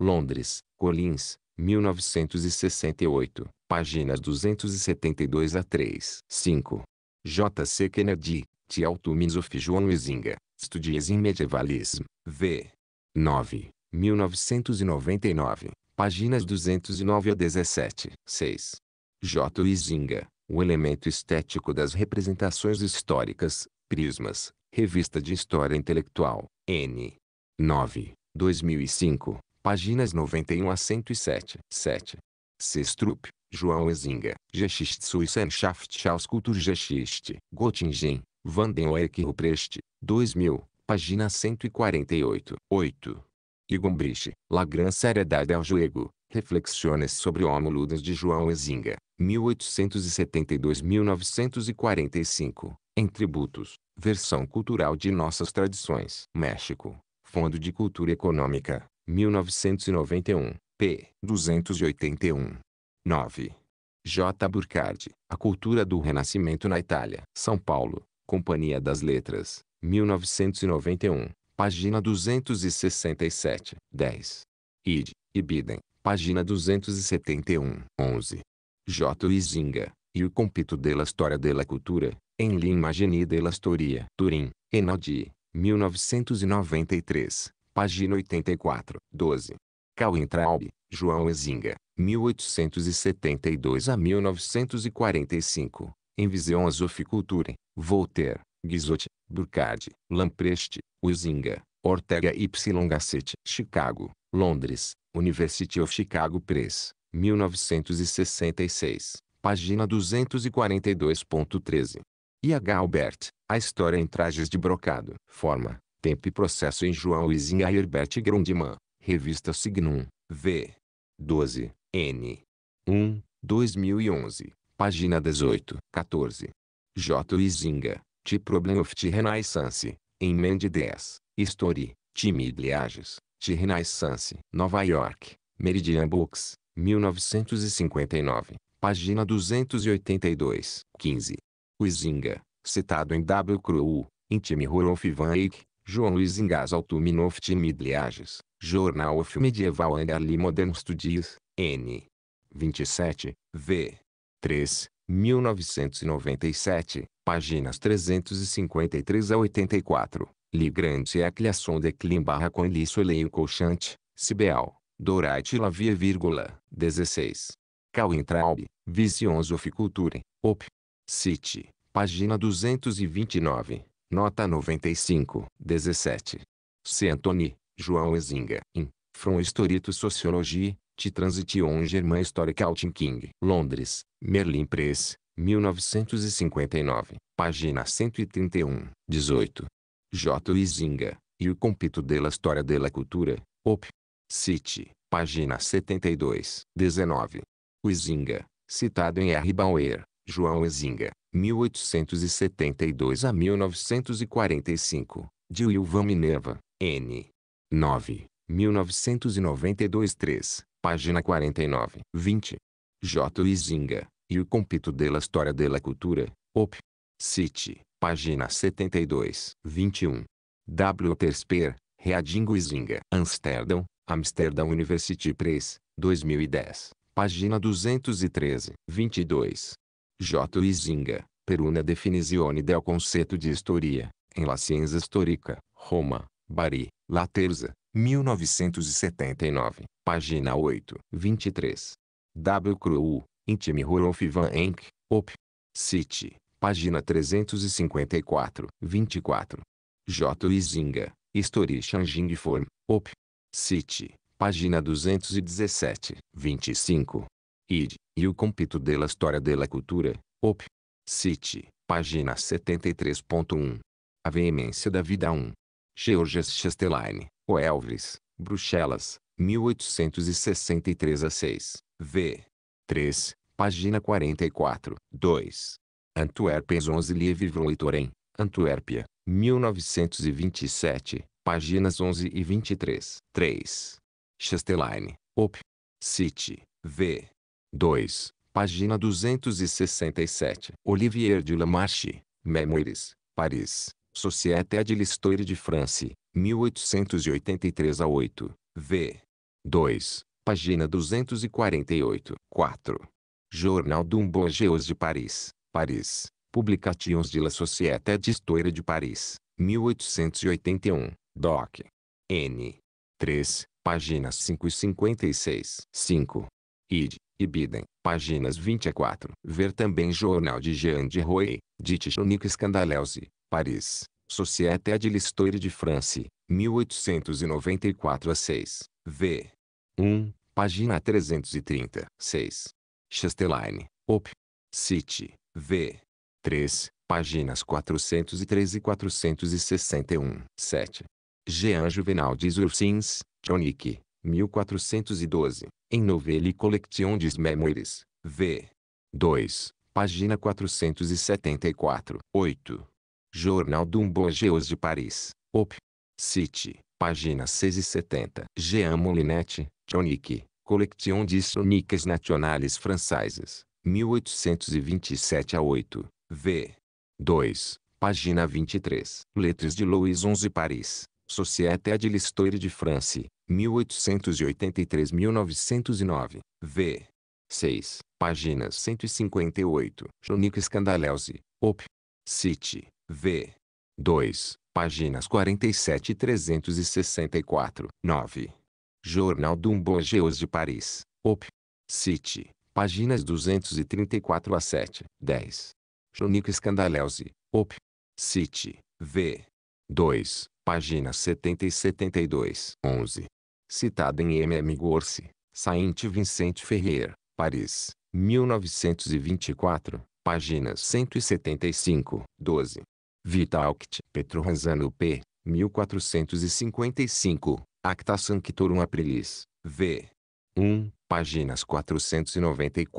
Londres, Collins, 1968, páginas 272 a 3. 5. J. C. Kennedy, Tialto Minzof João Izinga, Estudias in Medievalism, v. 9, 1999, páginas 209 a 17. 6. J. Izinga, O Elemento Estético das Representações Históricas, Prismas, Revista de História Intelectual, N. 9, 2005, páginas 91 a 107. 7. Sestrup, João Ezinga, Geschichtsu e Senschaft Kulturgeschichte, Göttingen, Van den Oeck Ruprecht, 2000, página 148. 8. Igombich, La Gran Seriedade ao Juego, Reflexiones sobre Homoludas de João Ezinga, 1872-1945, em tributos, versão cultural de nossas tradições. México, Fundo de Cultura Econômica, 1991, p. 281. 9. J. Burkhardt, A Cultura do Renascimento na Itália. São Paulo, Companhia das Letras, 1991, página 267, 10. Id, Ibidem, página 271, 11. J. Luizinga, e o compito della história della cultura, em l'immagine della storia, Turim, Enaldi, 1993, página 84, 12. Cauim Traub, João Ezinga, 1872 a 1945, em Viseu as oficultura, Voltaire, Guizot, Durkheim, Lampreste, Uzinga, Ortega y Gasset, Chicago, Londres, University of Chicago Press, 1966, página 242.13. E H. Albert, A História em Trajes de Brocado. Forma, Tempo e Processo em João Uzinga e Herbert Grundmann, Revista Signum, V. 12, N. 1, 2011. Página 18, 14. J. Izinga, Ti Problem of Ti Renaissance, em Mende 10, History, Ti Midliages, Ti Renaissance, Nova York, Meridian Books, 1959, página 282, 15. Izinga, citado em W. Cru, Intime Rolof Van Eyck, João Luiz Ingas Altumin of Ti Midliages, Journal of Medieval and Early Modern Studies, N. 27, v. 3, 1997, páginas 353 a 84. Ligrante é a de Klim barra com Soleil Colchante, Sibeal, e Lavia vírgula, 16. Kauintraub. Visions of Culture, Op. City, página 229, nota 95, 17. C. Antoni, João Ezinga, in From Historito Sociologie, de Transition Germain Historical King Londres, Merlin Press, 1959, página 131, 18. J. Izinga, e o compito della história della cultura, op. City, página 72, 19. Izinga, citado em R. Bauer, João Izinga, 1872 a 1945, de Wilvan Minerva, N. 9, 1992-3. Página 49. 20. J. Luizinga, e o compito dela história dela cultura, op. City, página 72. 21. W. Tersper, Readingo Isinga Amsterdam Amsterdam University Press, 2010. Página 213. 22. J. Izinga, Peruna definizione del conceito de historia, em La Scienza Storica, Roma, Bari, La Terza, 1979. Página 8. 23. W. Cruel, Intime Rolof Van Enck, Op. City. Página 354. 24. J. Izinga, History Changing Form, Op. City. Página 217. 25. Id. E o compito dela história dela cultura, Op. City. Página 73.1. A veemência da vida 1. Georges Chastelaine, O Elvis, Bruxelas, 1863 a 6, v. 3, página 44, 2. Antuérpia 11 Livre Leitorem, Antuérpia, 1927, páginas 11 e 23. 3. Chastelaine, Op. City, v. 2, página 267. Olivier de Lamarche, Memoires, Paris, Société de l'Histoire de France, 1883 a 8, v. 2, página 248. 4. Jornal d'un Bourgeois de Paris, Paris. Publications de la Société d'Histoire de Paris, 1881, doc. N. 3, páginas 5 e 56. 5. Id, Ibidem, páginas 24. Ver também Jornal de Jean de Roy, de Tichonique Scandaleuse, Paris, Société de l'Histoire de France, 1894 a 6. V. 1, página 330. 6. Chastelaine, Op. City, V. 3, páginas 403 e 461. 7. Jean Juvenal de Ursins, Tronic, 1412, em Novelle Collection des Memoires, v. 2, página 474. 8. Jornal d'un Bourgeois de Paris, Op. City, página 670. Jean Molinette, Tonique, Collection de Soniques Nationales Françaises, 1827 a 8, v. 2, página 23. Letras de Louis XI Paris, Société de l'Histoire de France, 1883-1909, v. 6, página 158. Jonique Scandaleuze, Op. City, v. 2, páginas 47 e 364. 9. Jornal do Umbogeus de Paris, Op. City, páginas 234 a 7, 10. Jonico Scandalese, Op. City, V. 2, páginas 70 e 72, 11. Citado em M. M. Gorse, Saint Vincent Ferrer, Paris, 1924, páginas 175, 12. Vita Petro Ranzano P. 1455, Acta Sanctorum Aprilis, v. 1, páginas 494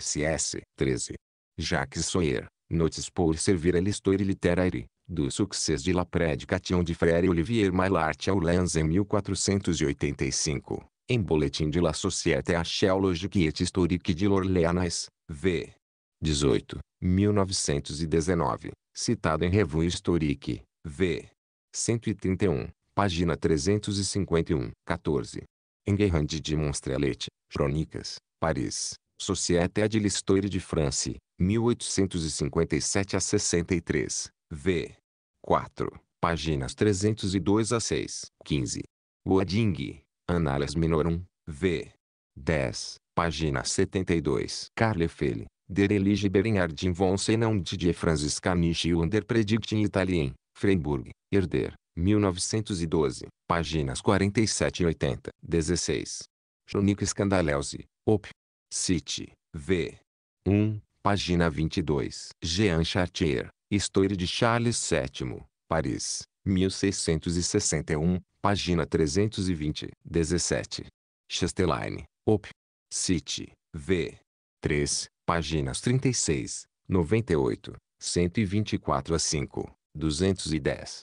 ss. 13. Jacques Soyer, Notes pour servir à l'histoire littéraire, do succès de la prédication de Frère Olivier Maillart à Orleans em 1485, em Boletim de la Société Archéologique et Historique de l'Orléanais, v. 18, 1919, citado em Revue Historique, v. 131. Página 351. 14. Enguerrand de Monstrelet, Crônicas, Paris, Société de l'Histoire de France, 1857 a 63, v. 4, páginas 302 a 6, 15. Wading, Annales Minorum, v. 10, página 72. Carlefele, Der Elige Berenhardin von Senão Franziskanisch Franziska der Predigt in Italien, Freiburg, Herder, 1912, páginas 47 e 80. 16. Jonico Scandaleusi, Op. City, V. 1, página 22. Jean Chartier, História de Charles VII, Paris, 1661, página 320. 17. Chastelain, Op. City, V. 3, páginas 36, 98, 124 a 5, 210.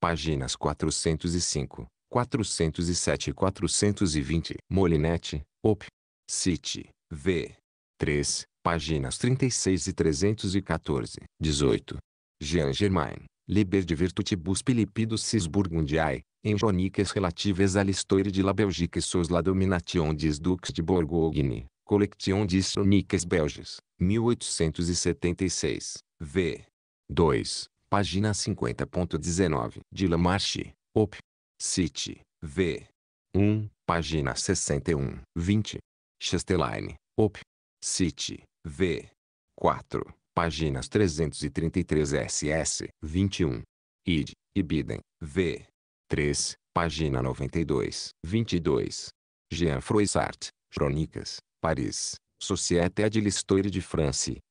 páginas 405, 407 e 420. molinete, Op. City, V. 3, páginas 36 e 314. 18. Jean Germain, Liber de Virtutibus Pilipidus Cisburgundiae, em Joniques relatives à l'histoire de la Belgique et sous la domination des ducs de Bourgogne, Collection des Joniques Belges, 1876, v. 2 página 50.19. De Lamarche, Op. City, V. 1, página 61. 20. Chastelaine, Op. City, V. 4, páginas 333 SS. 21. Id, Ibiden, V. 3, página 92. 22. Jean Froissart, Crônicas, Paris, Société de l'Histoire de France,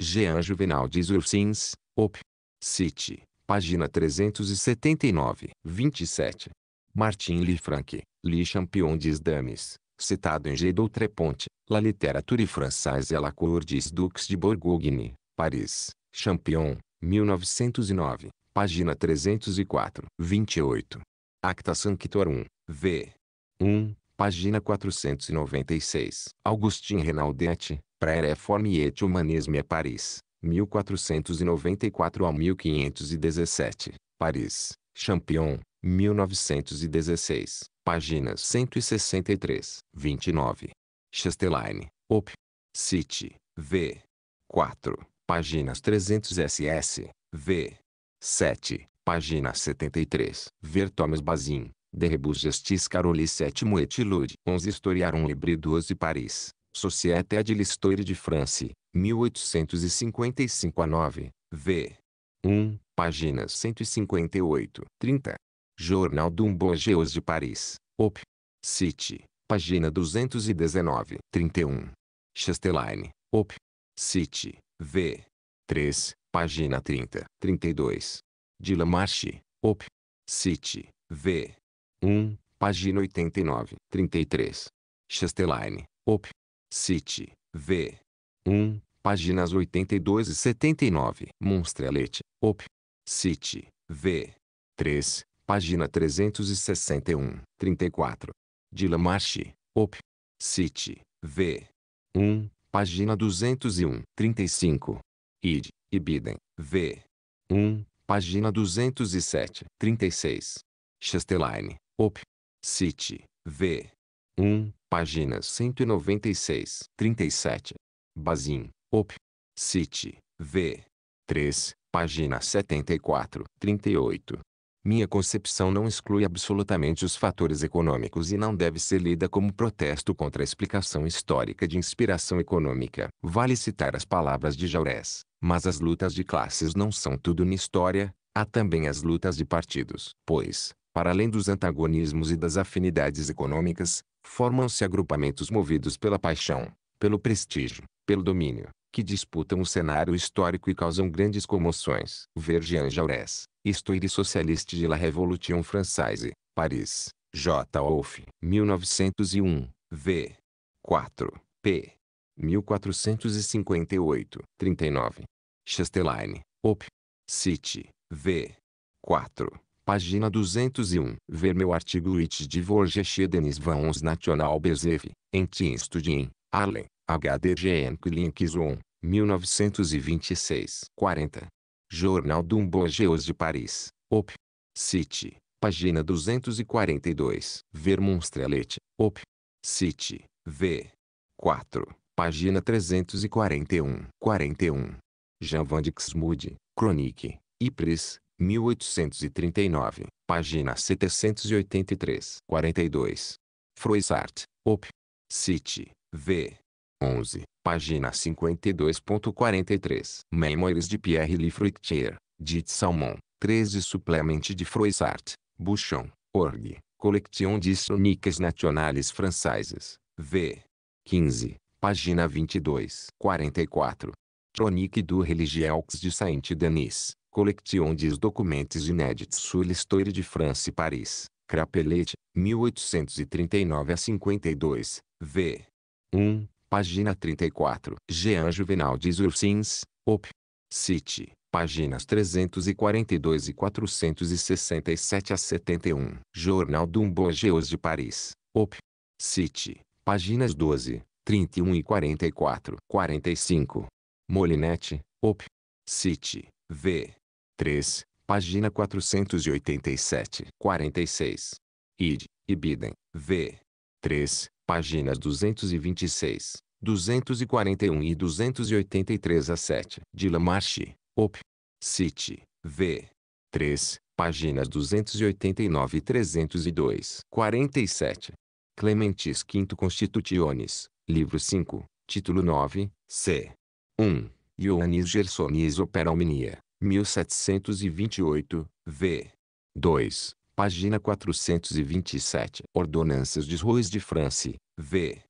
Jean Juvenal de Ursins, Op. City, página 379. 27. Martin Lefranc, Le Champion des Dames, citado em G. D'Outreponte, La littérature française et la cour des ducs de Bourgogne, Paris, Champion, 1909, página 304. 28. Acta Sanctorum, V. 1, página 496. Augustin Renaudetti, pré reforme et Humanisme é a Paris, 1494 a 1517, Paris, Champion, 1916, páginas 163, 29. Chastelaine, Op. City, V. 4, páginas 300 SS, V. 7, página 73. Ver Thomas Bazin, De Rebus Justice Caroli 7 et Lude 11 Historiarum Libri 12 Paris, Société de l'Histoire de France, 1855 a 9, v. 1, página 158, 30. Jornal d'un Bourgeois de Paris, Op. City, página 219, 31. Chastelain, Op. City, v. 3, página 30, 32. De Lamarche, Op. City, v. 1, página 89, 33. Chastelain, Op. City, V. 1, páginas 82 e 79. Monstrelet, Op. City, V. 3, página 361, 34. Dilamarche, Op. City, V. 1, página 201, 35. Id, Ibiden, V. 1, página 207, 36. Chesteline, Op. City, V. 1, Páginas 196, 37. Bazin, Op. City, V. 3, página 74, 38. Minha concepção não exclui absolutamente os fatores econômicos e não deve ser lida como protesto contra a explicação histórica de inspiração econômica. Vale citar as palavras de Jaurès, mas as lutas de classes não são tudo na história, há também as lutas de partidos. Pois, para além dos antagonismos e das afinidades econômicas, formam-se agrupamentos movidos pela paixão, pelo prestígio, pelo domínio, que disputam o cenário histórico e causam grandes comoções. Ver Jean Jaurès, Histoire socialiste de la Révolution française, Paris, J. Wolff, 1901, v. 4, p. 1458, 39. Chastelaine, Op. City, v. 4. Página 201. Ver meu artigo It Divorge Denis van ons National Bezef, em Studien, Arlen, HDGN Links 1, 1926. 40. Jornal Dumbogeus de Paris, Op. City, página 242. Ver Monstrelet, Op. City, V. 4, página 341. 41. Jean van Dixmude, Chronique, Ypres, 1839, página 783. 42. Froissart, Op. City, V. 11, página 52.43. Memoirs de Pierre Le Fructier, dit Salmon, 13 Suplemente de Froissart, Bouchon, Org, Collection d'Histroniques Nationales Francaises, V. 15, página 22. 44. Tronique du Religieux de Saint-Denis, des documentos inéditos sur l'histoire de France e Paris, Crapelet, 1839 a 52, v. 1, página 34. Jean Juvenal de Ursins, op. City, páginas 342 e 467 a 71. Jornal d'un Bourgeois de Paris, op. City, páginas 12, 31 e 44. 45. Molinette, op. City, V. 3, página 487. 46. Id, Ibidem, V. 3, páginas 226, 241 e 283 a 7. De Lamarche, Op. City, V. 3, páginas 289 e 302. 47. Clementis Quinto Constitutiones, livro 5, título 9, c. 1. Ioannis Gersonis Operomnia, 1728, v. 2, página 427. Ordenanças de Ruiz de France, v.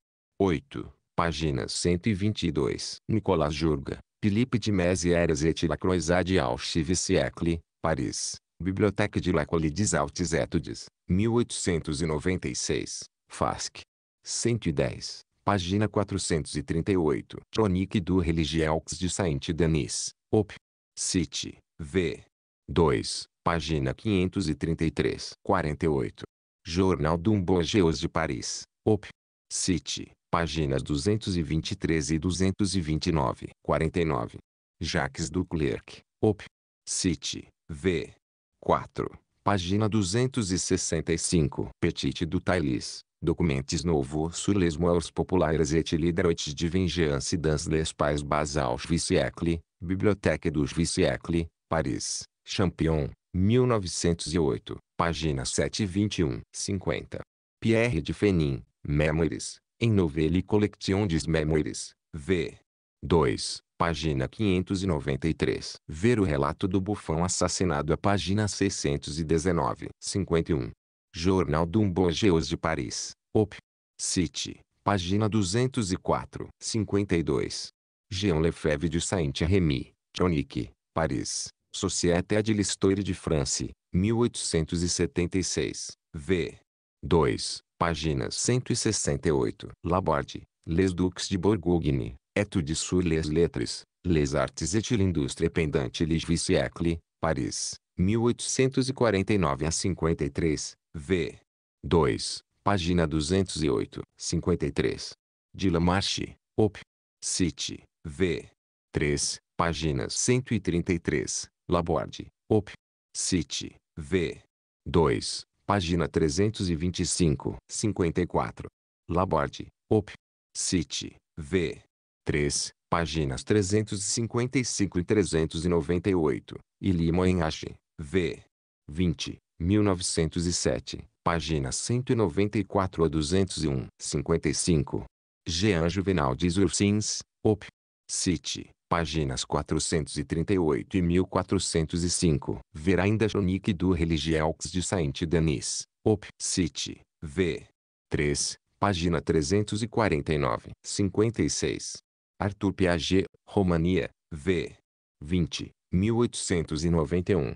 8, página 122. Nicolas Jurga, Philippe de Mézières et la Croisade au siècle, Paris, Bibliothèque de l'École des Altes Etudes, 1896, FASC. 110. Página 438. Chronique du Religieux de Saint-Denis. Op. City. V. 2. Página 533. 48. Jornal d'un Bourgeois de Paris. Op. City. Páginas 223 e 229. 49. Jacques Duclerc. Op. City. V. 4. Página 265. Petit du Tailis. Documentes novo sur les morts populaires et liderotes de vengeance dans les pais bas ao siècle, Bibliothèque du siècle, Paris, Champion, 1908, página 721, 50. Pierre de Fenin, Memories, em Novelle Collection des Memories, v. 2, página 593. Ver o relato do bufão assassinado a página 619, 51. Jornal Dumbourgeois de Paris, Op. City, página 204. 52. Jean Lefebvre de Saint-Remy, Jonique, Paris, Société de l'Histoire de France, 1876, v. 2, páginas 168. Laborde, Les Ducs de Bourgogne, Etudes sur les lettres, les arts et l'industrie pendant les siècles. Paris, 1849 a 53, V. 2, página 208, 53. De Lamarche, Op. City, V. 3, página 133. Laborde, Op. City, V. 2, página 325, 54. Laborde, Op. City, V. 3, páginas 355 e 398. E Lima V. 20, 1907, páginas 194 a 201. 55. Jean Juvenal de Ursins, Op. City, páginas 438 e 1405. Ver ainda Chonique do Religieux de Saint-Denis, Op. City, V. 3, página 349. 56. Arthur Piaget, Romania, V. 20, 1891.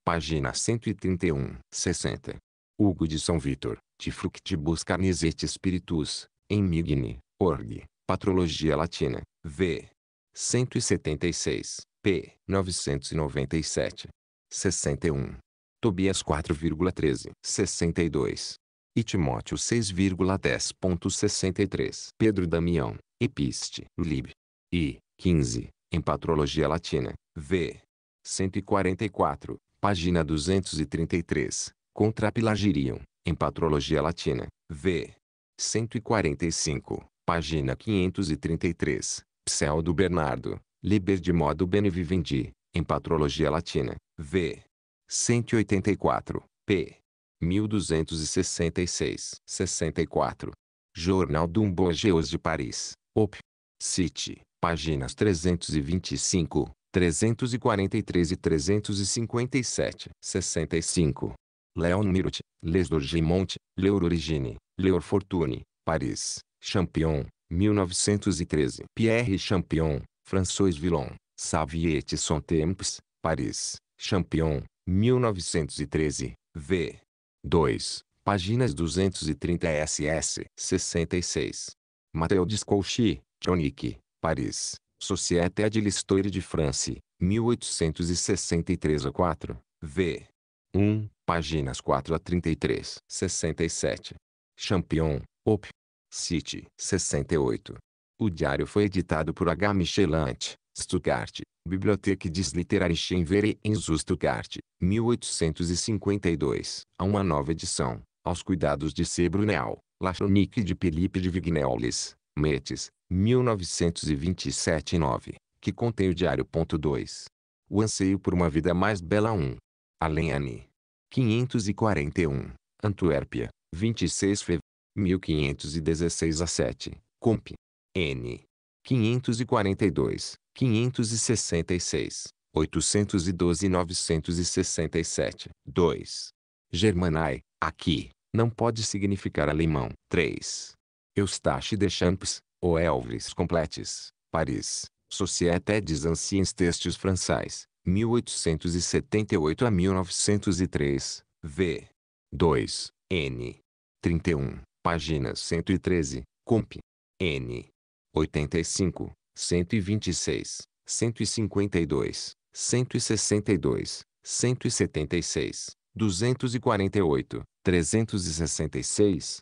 Página 131, 60. Hugo de São Vítor, de Fructibus Carnis et Spiritus, em Migni, Org, Patrologia Latina, v. 176, p. 997. 61. Tobias 4,13. 62. E Timóteo 6,10.63. Pedro Damião, Episte, Lib. I. 15, em Patrologia Latina, v. 144, página 233, contra Pilagirium, em Patrologia Latina, v. 145, página 533, Pseudo Bernardo, Liber de modo Benevivendi, em Patrologia Latina, v. 184, p. 1266, 64. Jornal Dumbogeos de Paris, Op. City, páginas 325, 343 e 357. 65. Leon Mirut, Les Dorgimont, Leur Origine, Leur Fortune, Paris, Champion, 1913. Pierre Champion, François Villon, Saviette Son Temps, Paris, Champion, 1913. V. 2. Páginas 230 SS. 66. Mateo Discolchi, Tonic, Paris, Société de l'Histoire de France, 1863 a 4, v. 1, páginas 4 a 33, 67. Champion, Op. City, 68. O diário foi editado por H. Michelant, Stuttgart, Bibliothek des Literarischen Vereins Stuttgart, 1852, a uma nova edição, aos cuidados de C. Brunel, Lachronique de Felipe de Vigneoles, Metes, 1927-9, que contém o diário. 2. O anseio por uma vida mais bela 1. Além Anne. 541. Antuérpia, 26 fev. 1516 a 7. Comp. N. 542, 566, 812 967. 2. Germanai, aqui, não pode significar alemão. 3. Eustache Deschamps, ou Elvis Completes, Paris, Société des Anciens Textes Français, 1878 a 1903, v. 2, n. 31, página 113, comp. n. 85, 126, 152, 162, 176, 248, 366,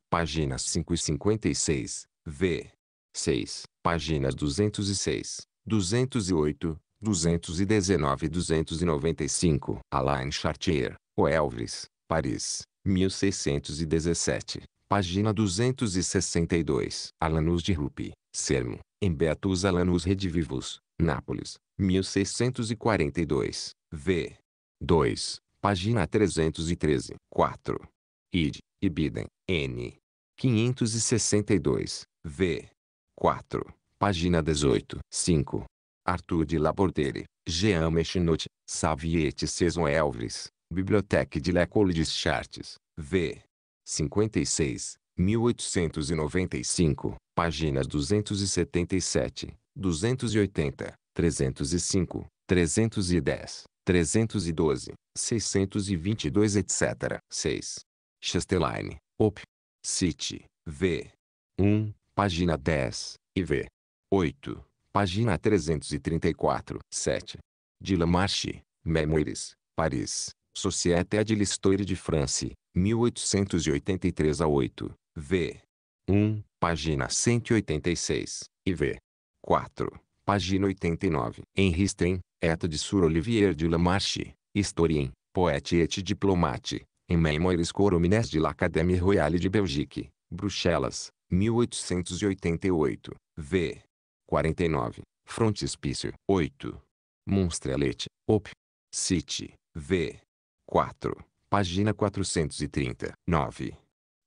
páginas 5 e 56, v. 6, páginas 206, 208, 219 e 295. Alain Chartier, O Elvis, Paris, 1617, página 262. Alanus de Rupi, Sermo, em Beatus Alanus Redivivus, Nápoles, 1642, v. 2, página 313. 4. Id, Ibidem, N. 562, v. 4, página 18. 5. Arthur de Labordere, Jean Mechinot, Saviette Saison Elvis, Bibliothèque de l'École des Chartes, v. 56, 1895, páginas 277, 280, 305, 310, 312, 622 etc. 6. Chastelaine, Op. Cite, V. 1, página 10, e V. 8, página 334. 7. De Lamarche, Memoires, Paris, Société de l'Histoire de France, 1883 a 8, V. 1, página 186, e V. 4, página 89. Henri Stein, Eta de Sur Olivier de Lamarche, Historien, Poète et Diplomate, em Memoires Coromines de l'Académie Royale de Belgique, Bruxelas, 1888, v. 49, frontispício, 8. Monstrelet, Op. City, v. 4, página 439.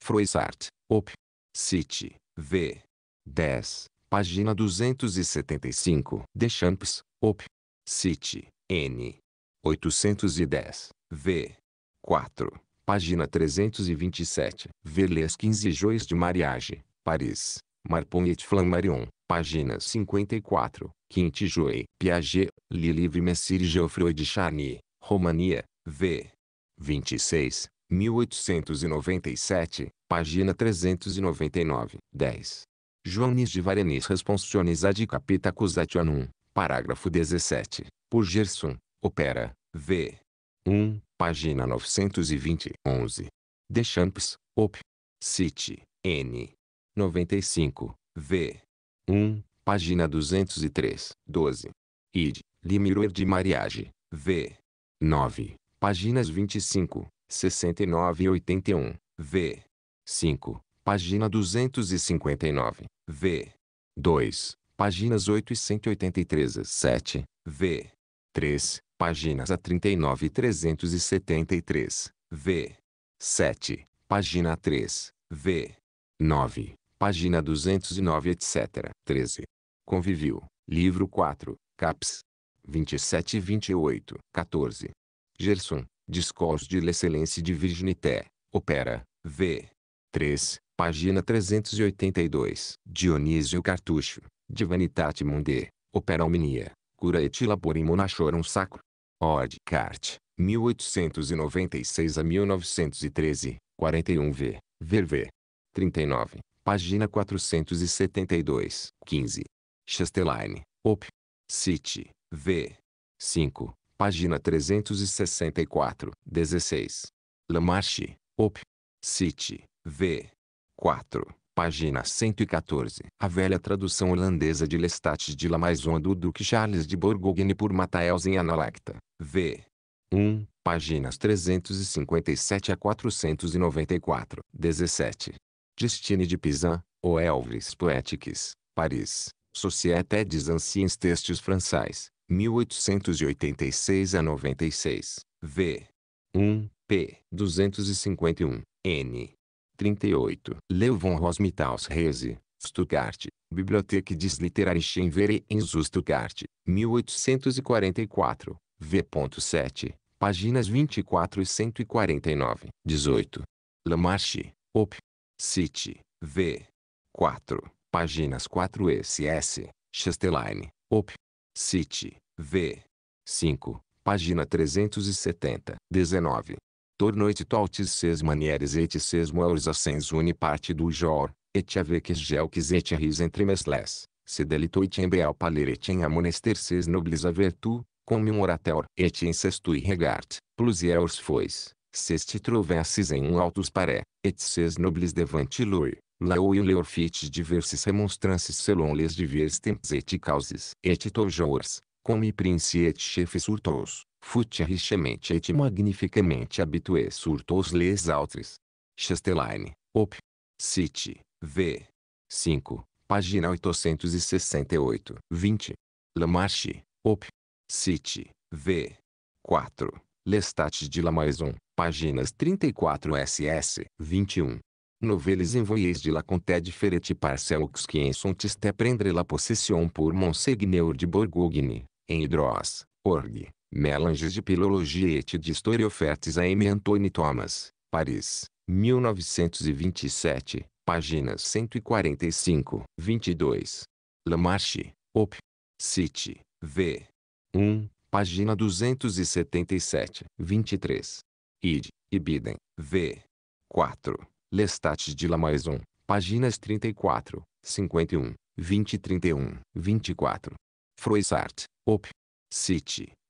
Froissart, Op. City, v. 10, página 275. Deschamps, Op. City, N. 810, v. 4 Página 327. Verles 15 Joies de Mariage, Paris. Marpon et Flammarion. Página 54. Quinte Joie. Piaget. Lilive Messire Geoffroy de Charny. Romania. V. 26. 1897. Página 399. 10. Joanes de Varenis Responsiones ad capita causationum. Parágrafo 17. Por Gerson. Opera. V. 1, página 920. 11. Deschamps, Op. City, N. 95, V. 1, página 203. 12. Id, Limiruer de Mariage, V. 9, páginas 25, 69 e 81, V. 5, página 259, V. 2, páginas 8 e 183 a 7, V. 3, páginas a 39 e 373, v. 7, página 3, v. 9, página 209, etc. 13. Conviviu, livro 4, caps. 27 e 28, 14. Gerson, Discos de l'excellence de virginité, opera, v. 3, página 382. Dionísio Cartucho, de Vanitate Monde, opera omnia, cura et in monachorum sacro. Od Cart, 1896 a 1913, 41 v. Ver v. 39, página 472, 15. Chastelaine, Op. City, v. 5, página 364, 16. Lamarche, Op. City, v. 4. Página 114. A velha tradução holandesa de Lestat de la Maison do Duque Charles de Borgogne por Mataels em Analecta. V. 1. Páginas 357 a 494. 17. Destine de Pizan, ou Elvis Poetiques, Paris. Société des Anciens Textes Français, 1886 a 96. V. 1. p. 251. N. 38. Leu von rosmitaus Reze, Stuttgart, Bibliothek des Literarischen Vereins Stuttgart, 1844, v.7, páginas 24 e 149. 18. Lamarche, Op. City, v. 4, páginas 4 SS, Chastelaine, Op. City, v. 5, página 370. 19 tornou-se tautis ses manieres et ses moeurs assens une parte du genre, et avec gelques et ris entre mesles, se delitoit en beal paler et en amonester ses nobles a vertu, commemorateur et incestui regard, plusieurs fois, ses te trovenses en un altos paré, et ses nobles devant lui, la ou leur fit diverses remonstrances selon les divers temps et causes, et tojors, comme prince et chefes surtos, fut richemente et magnificamente habitué sur tous les autres. Chastelaine, op. City, v. 5, página 868, 20. Lamarche, op. City, v. 4. Lestat de la Maison, páginas 34 SS, 21. Noveles envoyés de la conté Diferente Parcelles qui en sont prendre la possession pour Monseigneur de Borgogne, em Hydros, org. Melanges de Pilologia et de Historiofetes a M. Anthony Thomas, Paris, 1927, páginas 145, 22. Lamarche, Op. City, V. 1, página 277, 23. Id, Ibiden, V. 4. Lestat de la Maison, páginas 34, 51, 20 31, 24. Froissart, Op. City,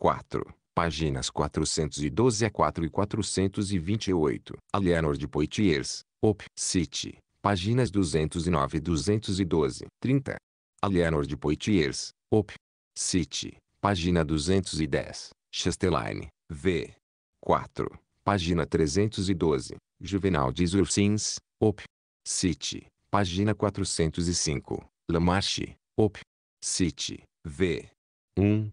4. Páginas 412 a 4 e 428. Alienor de Poitiers, Op. City. Páginas 209 e 212. 30. Alienor de Poitiers, Op. City. Página 210. Chastelaine, V. 4. Página 312. Juvenal de Ursins, Op. City. Página 405. Lamarche, Op. City, V. 1.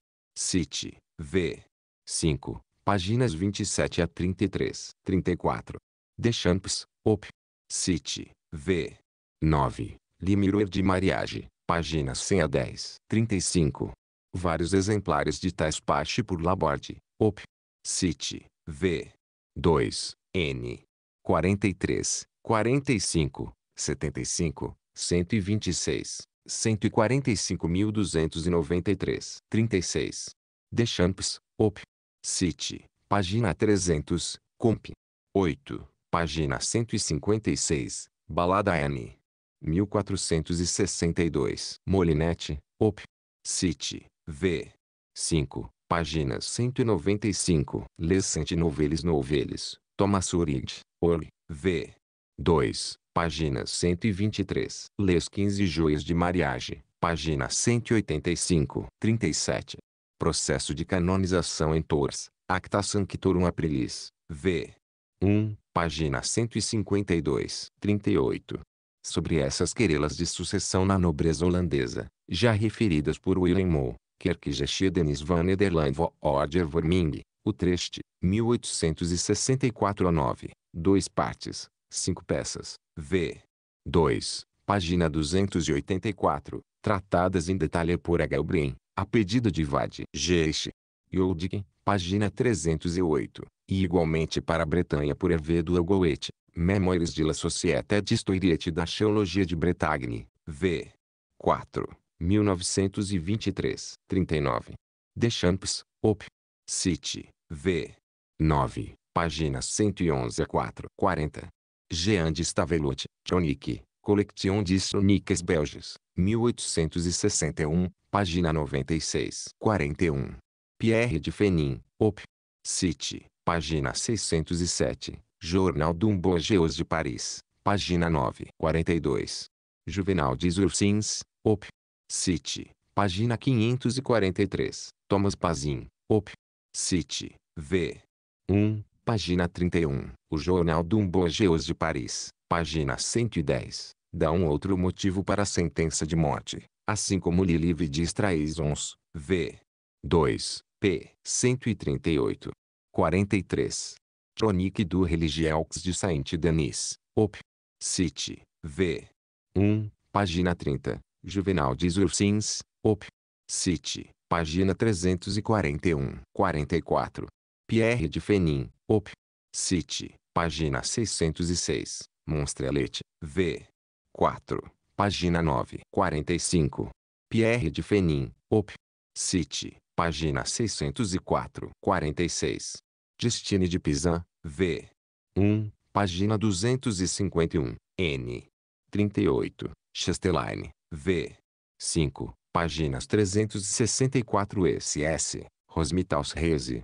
Cite, v. 5, páginas 27 a 33, 34. Deschamps, op. Cite, v. 9, Limiruer de Mariage, páginas 100 a 10, 35. Vários exemplares de tais pache por Laborde, op. Cite, v. 2, n. 43, 45, 75, 126. 145.293. 36. Deschamps, Op. City, página 300, Comp. 8, página 156, Balada N. 1462. Molinete, Op. City, V. 5, página 195. Les Sentinoveles Noveles, Thomas Urid, Orl, V. 2. Página 123. Lês 15 joias de mariage. Página 185. 37. Processo de canonização em Tours. Acta Sanctorum Aprilis. V. 1. Página 152. 38. Sobre essas querelas de sucessão na nobreza holandesa, já referidas por Willem Moe, Denis van Nederland Order Verming, o Treste, 1864 a 9, 2 partes, 5 peças, v. 2, página 284, tratadas em detalhe por H. Obrin, a pedido de Vade Geisch e Oldkin, página 308, e igualmente para a Bretanha por E.V. do Elgoet, Memórias de la Société d'Historiette da Archeologia de Bretagne, v. 4, 1923, 39. Deschamps, Op. City, v. 9, páginas 111 a 4, 40. Jean de Stavelot, Tonique, Collection des Soniques Belges, 1861, página 96. 41. Pierre de Fenin, Op. City, página 607, Jornal d'un Bourgeois de Paris, página 9. 42. Juvenal de Ursins, Op. City, página 543, Thomas Pazin, Op. City, V. 1. Página 31. O Jornal do Umbogeus de Paris. Página 110. Dá um outro motivo para a sentença de morte. Assim como Lilive diz Traizons. V. 2. p. 138. 43. Tronique du Religieux de Saint-Denis. Op. City. V. 1. Página 30. Juvenal de Ursins. Op. City. Página 341. 44. Pierre de Fenin, Op. City, página 606, Monstrelet, V. 4, página 945. Pierre de Fenin, Op. City, página 604, 46. Destine de Pisan, V. 1, página 251, N. 38, Chastelaine, V. 5, páginas 364 SS, Rosmitals Reze,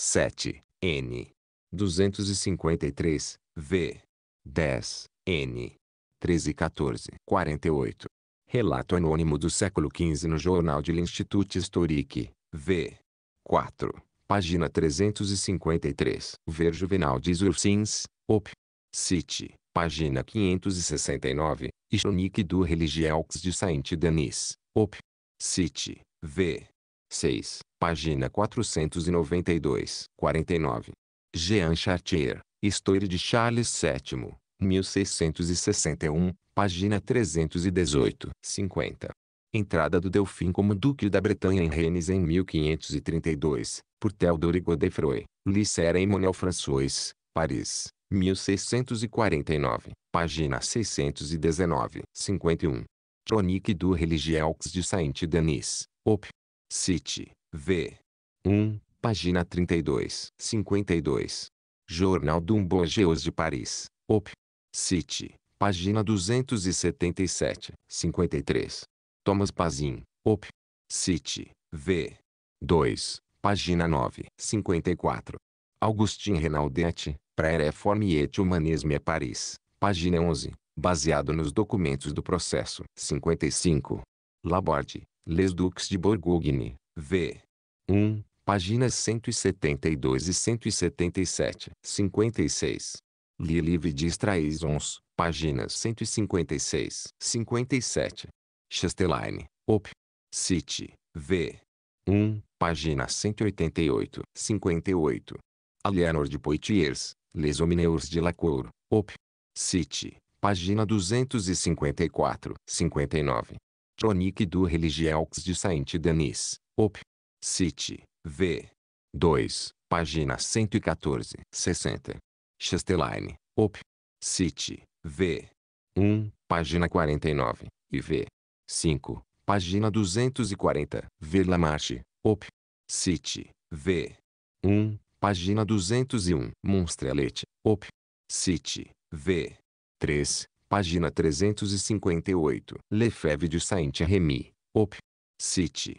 7, N. 253, V. 10, N. 13 14 48. Relato anônimo do século XV no Jornal de l'Institut Historique, V. 4, página 353. Ver Juvenal de Ursins, Op. Cite, página 569, Isonique du Religieux de Saint-Denis, Op. Cite, V. 6. Página 492. 49. Jean Chartier, História de Charles VII, 1661, página 318. 50. Entrada do Delfim como Duque da Bretanha em Rennes em 1532, por Théodore Godefroy, Licera e François, Paris, 1649, página 619. 51. Tronique du Religieux de Saint-Denis, Op. City, V. 1, página 32, 52. Jornal do Umbogeus de Paris, Op. City, página 277, 53. Thomas Pazin, Op. City, V. 2, página 9, 54. Augustin Renaldet, Pré-Reforme et Humanisme à Paris, página 11, baseado nos documentos do processo, 55. Laborde, Les Ducs de Bourgogne, V. 1, páginas 172 e 177. 56. Li livre de páginas 156, 57. Chastelaine, Op. City, V. 1, página 188, 58. Alienor de Poitiers, Les Homineurs de Lacour, Op. City, página 254, 59. Chronique du Religieux de Saint-Denis, Op. City. V. 2. Página 114. 60. Chesteline. Op. City. V. 1. Página 49. E V. 5. Página 240. Marche. Op. City. V. 1. Página 201. Monstrelete. Op. City. V. 3. Página 358. Lefebvre de Saint-Remy. Op. City.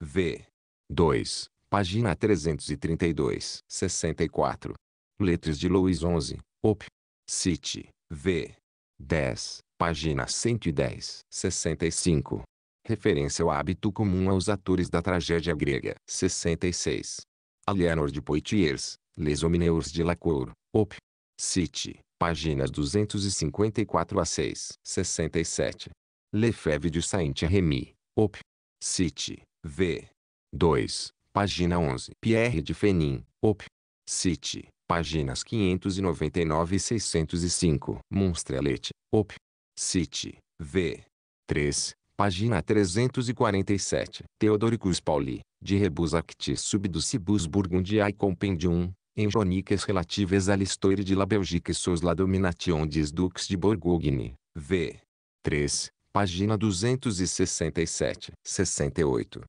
V. 2. Página 332. 64. Letras de Louis 11. Op. City. V. 10. Página 110. 65. Referência ao hábito comum aos atores da tragédia grega. 66. Aliénor de Poitiers. Les Homineurs de Lacour. Op. City. Páginas 254 a 6. 67. Lefebvre de Saint-Remy. Op. City. V. 2, página 11. Pierre de Fenin, Op. City, páginas 599 e 605. Monstrelet, Op. City, V. 3, página 347. Teodoricus Pauli, de Rebus Actis Subducibus Burgundiae Compendium, em Jonicas relativas à l'histoire de la Belgique sous la domination des dux de Borgogne. v. 3, página 267. 68.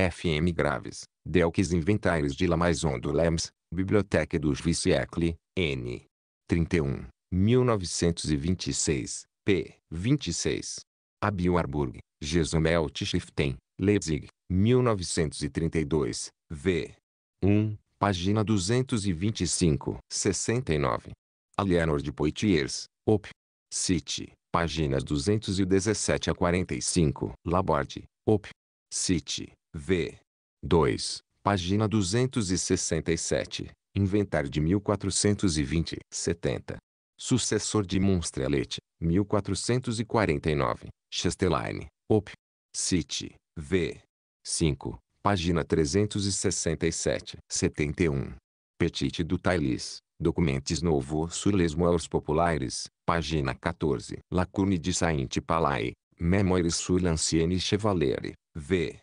F.M. Graves, Delques Inventários de Lamaison do Lems, Biblioteca dos Vicecle, N. 31, 1926, p. 26. Abio Arburg, Gesumelt Schiften, Leipzig, 1932, v. 1, página 225, 69. Alienor de Poitiers, Op. City, páginas 217 a 45. Laborde, Op. City, V. 2. Página 267. Inventário de 1420. 70. Sucessor de Monstrelet, 1449. Chesteline, Op. City, V. 5. Página 367. 71. Petit do Thailis. Documentes Novo sur les Moeurs Populaires, página 14. Lacune de Saint-Palais, Memoires sur l'Ancienne Chevalerie. V.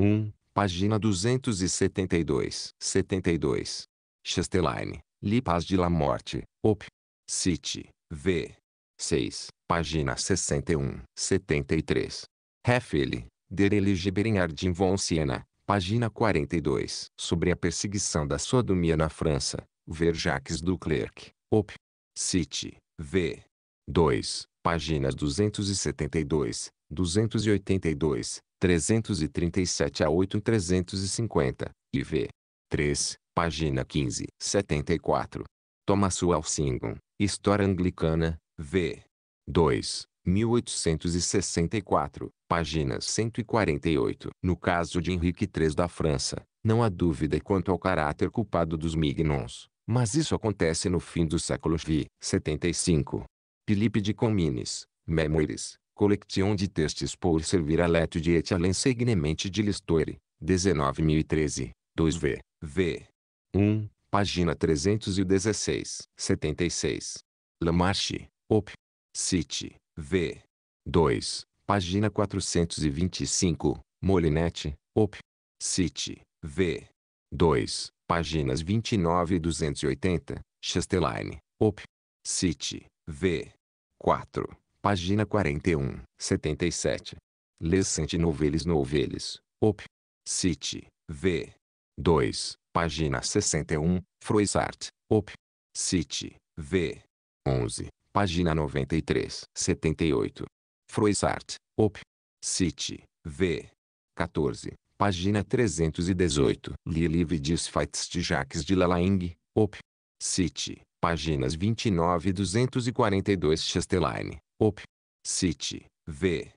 1, página 272. 72. Chastelaine, Lipas de la Morte, Op. City, V. 6, página 61. 73. Heffel, Der Eligeberinardin von Siena, página 42. Sobre a perseguição da sodomia na França, ver Jacques Duclerc, Op. City, V. 2, páginas 272, 282, 337 a 8 350, e v. 3, página 15, 74. Thomas Walsingham, História Anglicana, v. 2, 1864, páginas 148. No caso de Henrique III da França, não há dúvida quanto ao caráter culpado dos Mignons, mas isso acontece no fim do século XV. 75. Filipe de Comines, Memoires, Collection de textes por Serviraletto de et segnemente de Listore, 19013, 2v, v. 1, página 316, 76. Lamarche, Op. City, v. 2, página 425, Molinette, Op. City, v. 2, páginas 29 e 280, Chesteline, Op. City, v. 4. Página 41, 77. Les noveles Noveles, Op. City, V. 2, página 61, Froissart, Op. City, V. 11, página 93, 78. Froissart, Op. City, V. 14, página 318. Lilive diz de Jacques de Lalaing, Op. City, páginas 29 e 242 Chesteline, op, city, v.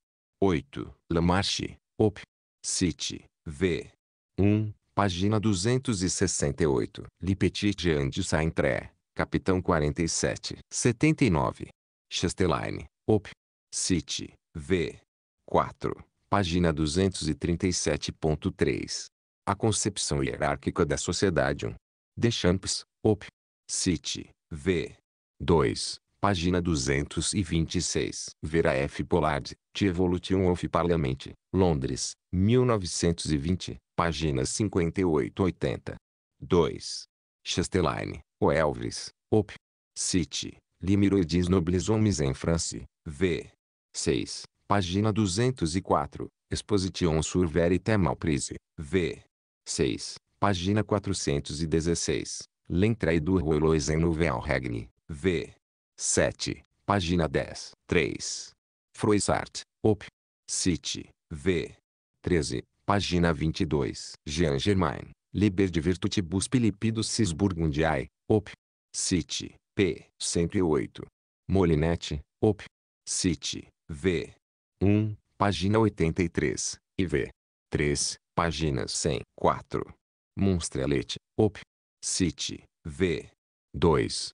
8. Lamarche, op, city, v. 1. Página 268. Lipetit Jean de Saint-Tré. capitão 47. 79. Chastelain. op, city, v. 4. Página 237.3. A concepção hierárquica da sociedade 1. Deschamps, op, city, v. 2. Página 226. Vera F. Pollard, The Evolution of Parliament, Londres, 1920, páginas 58-80. 2. Chasteline, O Elvis, Op. City, Limiroides Nobles Homens em France, V. 6. Página 204. Exposition sur Verité Malprise, V. 6. Página 416. L'entrée du Royaume en Nouvel Regne, V. 7, página 10, 3. Froissart, Op. City, V. 13, página 22. Jean Germain, Liber de Virtutibus Pilipidus Cisburgundiae, Op. City, p. 108. Molinete, Op. City, v. 1, página 83, e v. 3, página 104. Monstrelete, Op. City, v. 2,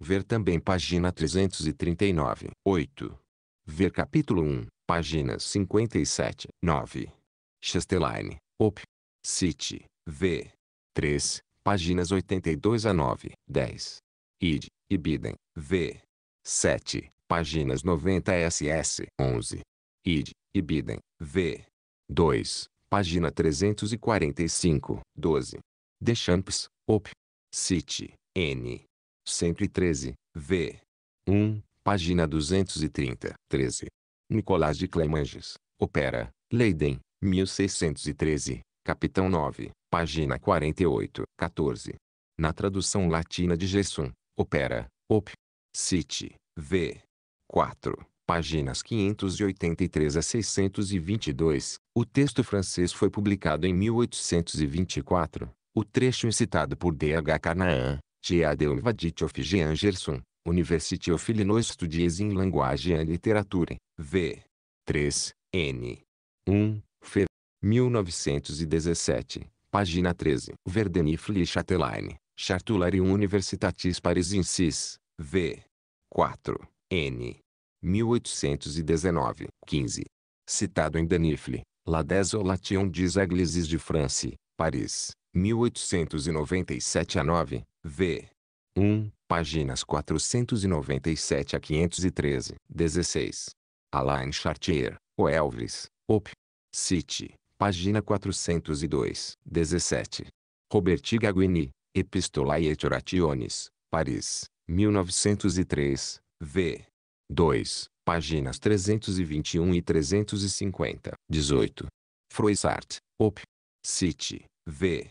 Ver também página 339. 8. Ver capítulo 1, páginas 57. 9. Chesteline, Op. City, V. 3, páginas 82 a 9. 10. Id, Ibiden, V. 7, páginas 90 SS. 11. Id, Ibiden, V. 2, página 345. 12. Deschamps, Op. City, N. 113, v. 1, página 230, 13. Nicolás de Clemanges, Opera, Leiden, 1613, capitão 9, página 48, 14. Na tradução latina de Gessum, Opera, Op. City, v. 4, páginas 583 a 622. O texto francês foi publicado em 1824. O trecho incitado por D. H. Canaan, Teadeum of Geangerson, University of Illinois Studies in Language and Literature, v. 3, n. 1, Fer. 1917, página 13. Verdenifli Chatelaine, Chartularium Universitatis Parisensis, v. 4, n. 1819, 15. Citado em Denifle, La désolation des Églises de France, Paris. 1897 a 9, v. 1, páginas 497 a 513. 16. Alain Chartier, O Elvis, Op. City, página 402. 17. Roberti Gaguini, Epistolae et Orationes, Paris, 1903, v. 2, páginas 321 e 350. 18. Froissart, Op. City, v.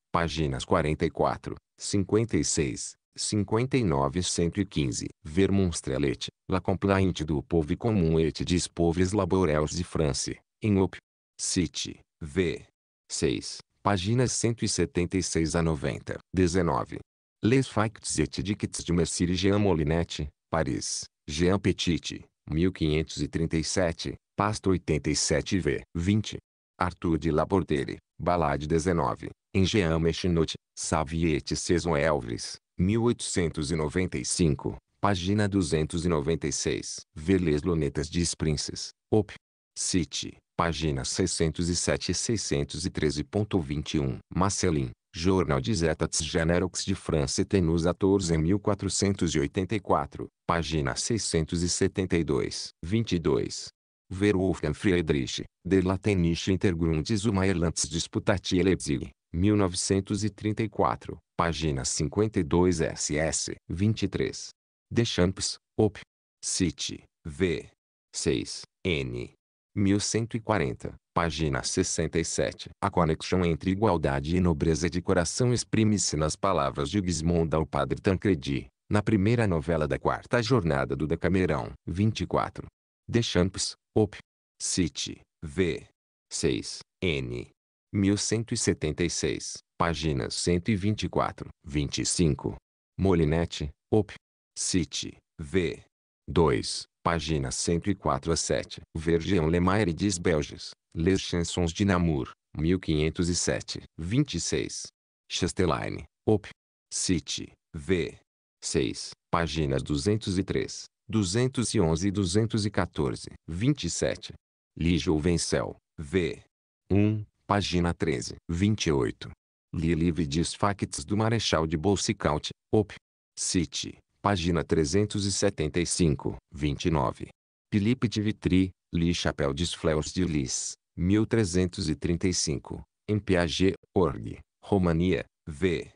Páginas 44, 56, 59 e 115. Ver Monstrelet, La Complainte du Povo Comum et des Pauvres Laborels de France, em Op. City, V. 6, páginas 176 a 90. 19. Les Facts et Dictes de Messire Jean Molinet, Paris, Jean Petit, 1537, pasta 87 v. 20. Arthur de Labordere, Balade 19 em Jean Mechinot, Saviette Saison Elvis, 1895, página 296. les Lunetas de Princes, Op. City, páginas 607 e 613.21. Marcelin, Jornal des Etats Generaux de France Tenus 14 1484, página 672. 22. Verwolfen Friedrich, De Latinische Intergrundes Umaerlands Disputati Leipzig, 1934, página 52 SS 23. Deschamps, Op. City, V. 6, N. 1140, página 67. A conexão entre igualdade e nobreza de coração exprime-se nas palavras de Gismonda ao padre Tancredi, na primeira novela da quarta jornada do Decamerão. 24. Deschamps, Op. City, V. 6, N. 1176, páginas 124, 25. Molinete, Op. City, V. 2, páginas 104 a 7. Vergeon Lemaire diz Belges, Les Chansons de Namur, 1507, 26. Chastelain Op. City, V. 6, páginas 203, 211 e 214, 27. Lijo Vencel, V. 1, Página 13. 28. Livides Facts do Marechal de Bolsicaut, Op. City. Página 375. 29. Philippe de Vitry, Li Chapéu de Fleurs de Lis, 1335. Em Piaget, Org. Romania, V.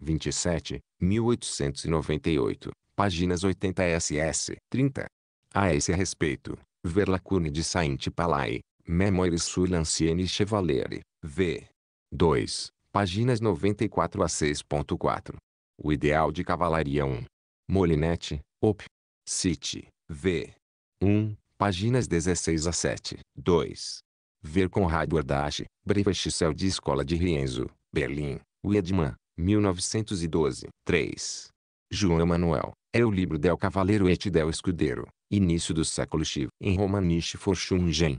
27, 1898, páginas 80 SS 30. A esse respeito, ver lacune de Saint-Palais, Memoire sur l'ancienne chevalerie, v. 2. Páginas 94 a 6.4. O ideal de cavalaria 1. Molinete, op. City, v. 1. Páginas 16 a 7. 2. Ver Conrad Breve Brevechicel de Escola de Rienzo, Berlim, Wiedmann, 1912. 3. João Manuel, é o livro del Cavaleiro et del Escudeiro, início do século XIV, em Romanische Forschungen,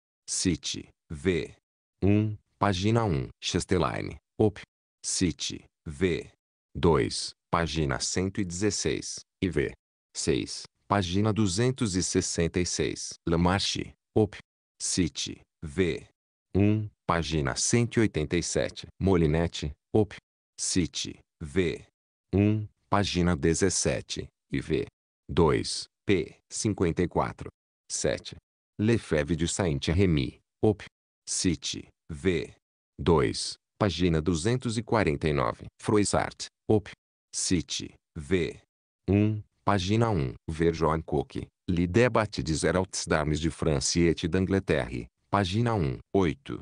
City, V. 1, página 1, Chesterline, Op. City, V. 2, página 116, e V. 6, página 266, Lamarche, Op. City, V. 1, página 187, Molinete, Op. City, V. 1, página 17, e V. 2, p. 54. 7. Lefebvre de Saint-Remy, Op. City, V. 2, página 249. Froissart, Op. City, V. 1, página 1. Verjoan Cook, Le débat des Heralds d'Armes de France et d'Angleterre, página 1. 8.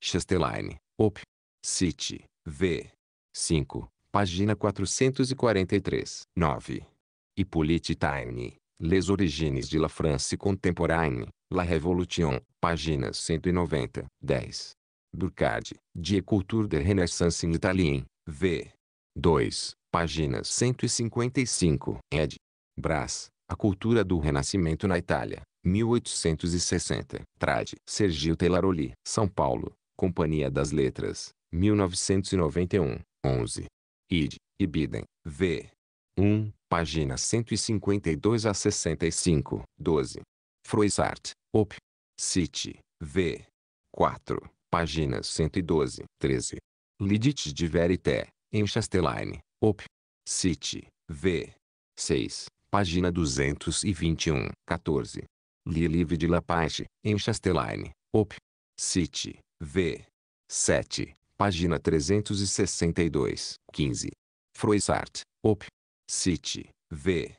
Chastelain, Op. City, V. 5, página 443. 9. Hippolyte Taine, Les Origines de la France Contemporaine, La Révolution, páginas 190, 10. Burcard, Die Culture de Renaissance in Italien, v. 2, páginas 155, ed. Brás, A Cultura do Renascimento na Itália, 1860, Trade. Sergio Telaroli, São Paulo, Companhia das Letras, 1991, 11. Id, Ibidem, v. 1, página 152 a 65, 12. Froissart, Op. City, V. 4, Página 112, 13. Lidit de Verité, em Chasteline, Op. City, V. 6, página 221, 14. Lilive de Lapage, em Chasteline, Op. City, V. 7, página 362, 15. Froissart, Op. City, V.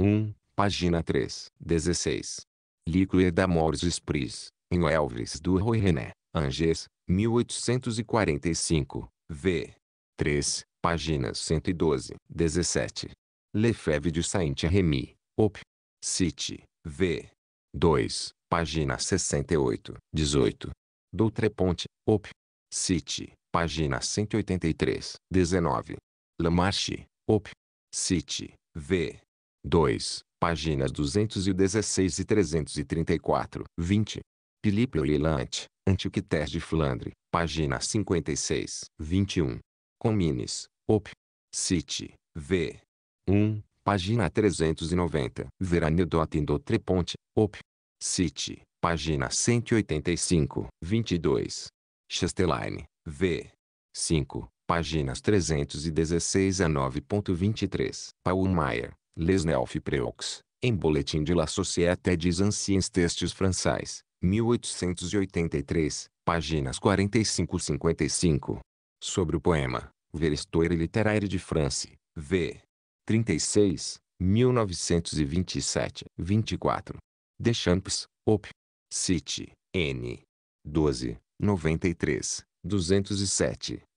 1, página 3, 16. Liquid d'Amores Esprits, em Elvis do Roy René, Angers, 1845, v. 3, página 112, 17. Lefebvre de Saint-Remy, Op. City, v. 2, página 68, 18. Doutre Ponte, Op. City, página 183, 19. Lamarche, Op. City, V. 2, páginas 216 e 334. 20. Philippe Lilant, Antiquités de Flandre, página 56. 21. Comines, Op. City, V. 1, página 390. Veranidota Indotreponte, Op. City, página 185. 22. Chesteline, V. 5. Páginas 316 a 9.23. Paul Meyer, Les Preux, em Boletim de la Société des Anciens Textes Français, 1883, páginas 45 55. Sobre o poema, Ver Histoire Littéraire de France, v. 36, 1927, 24. Deschamps, Op. City, N. 12, 93, 207.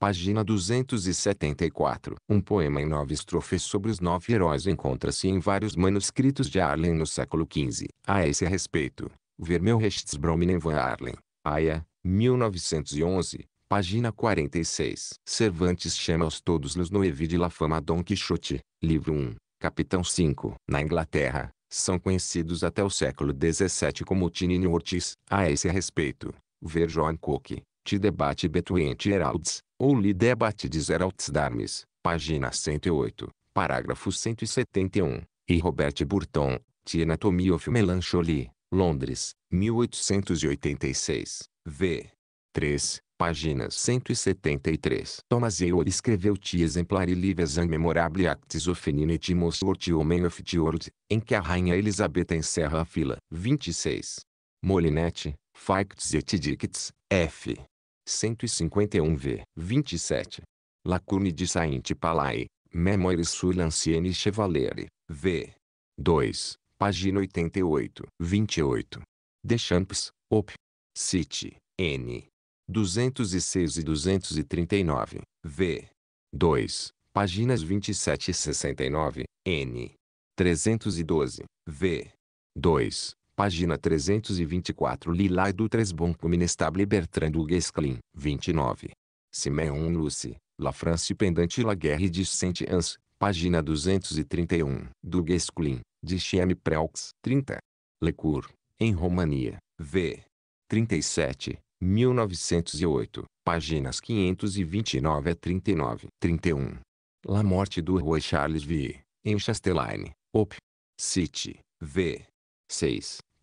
Página 274. Um poema em nove estrofes sobre os nove heróis encontra-se em vários manuscritos de Arlen no século XV. A esse respeito, Vermeu Rechtsbrominen von Arlen, Aya, 1911, página 46. Cervantes chama-os todos nos Noevi de La Fama Don Quixote, livro 1, capitão 5. Na Inglaterra, são conhecidos até o século XVII como Tinino Ortiz. A esse respeito, ver John Cook, Te Debate Between Heralds, ou debate de Zeraltz Darmes, página 108, parágrafo 171, e Robert Burton, The Anatomy of Melancholy, Londres, 1886, v. 3, páginas 173. Thomas Eowell escreveu T exemplar e Lives and Memorable Acts of Ninity Mosort Homem of the World, em que a rainha Elizabeth encerra a fila. 26. Molinette, Facts et Dicts, F. 151 v. 27. Lacune de Saint-Palais, Memoires sur l'ancienne chevalerie, v. 2, página 88. 28. Deschamps, op. City, n. 206 e 239, v. 2, páginas 27 e 69, n. 312, v. 2, Página 324 Lilai do Tresbon Minestable Bertrand du Guesclin. 29. Simeon Luce, La France Pendante la Guerre de Saint-Ans. Página 231. Du Guesclin, de Chem Preux. 30. Lecour, em Romania. V. 37. 1908. Páginas 529 a 39. 31. La Morte do Roi Charles V. Em Chastelaine, Op. City. V. 6.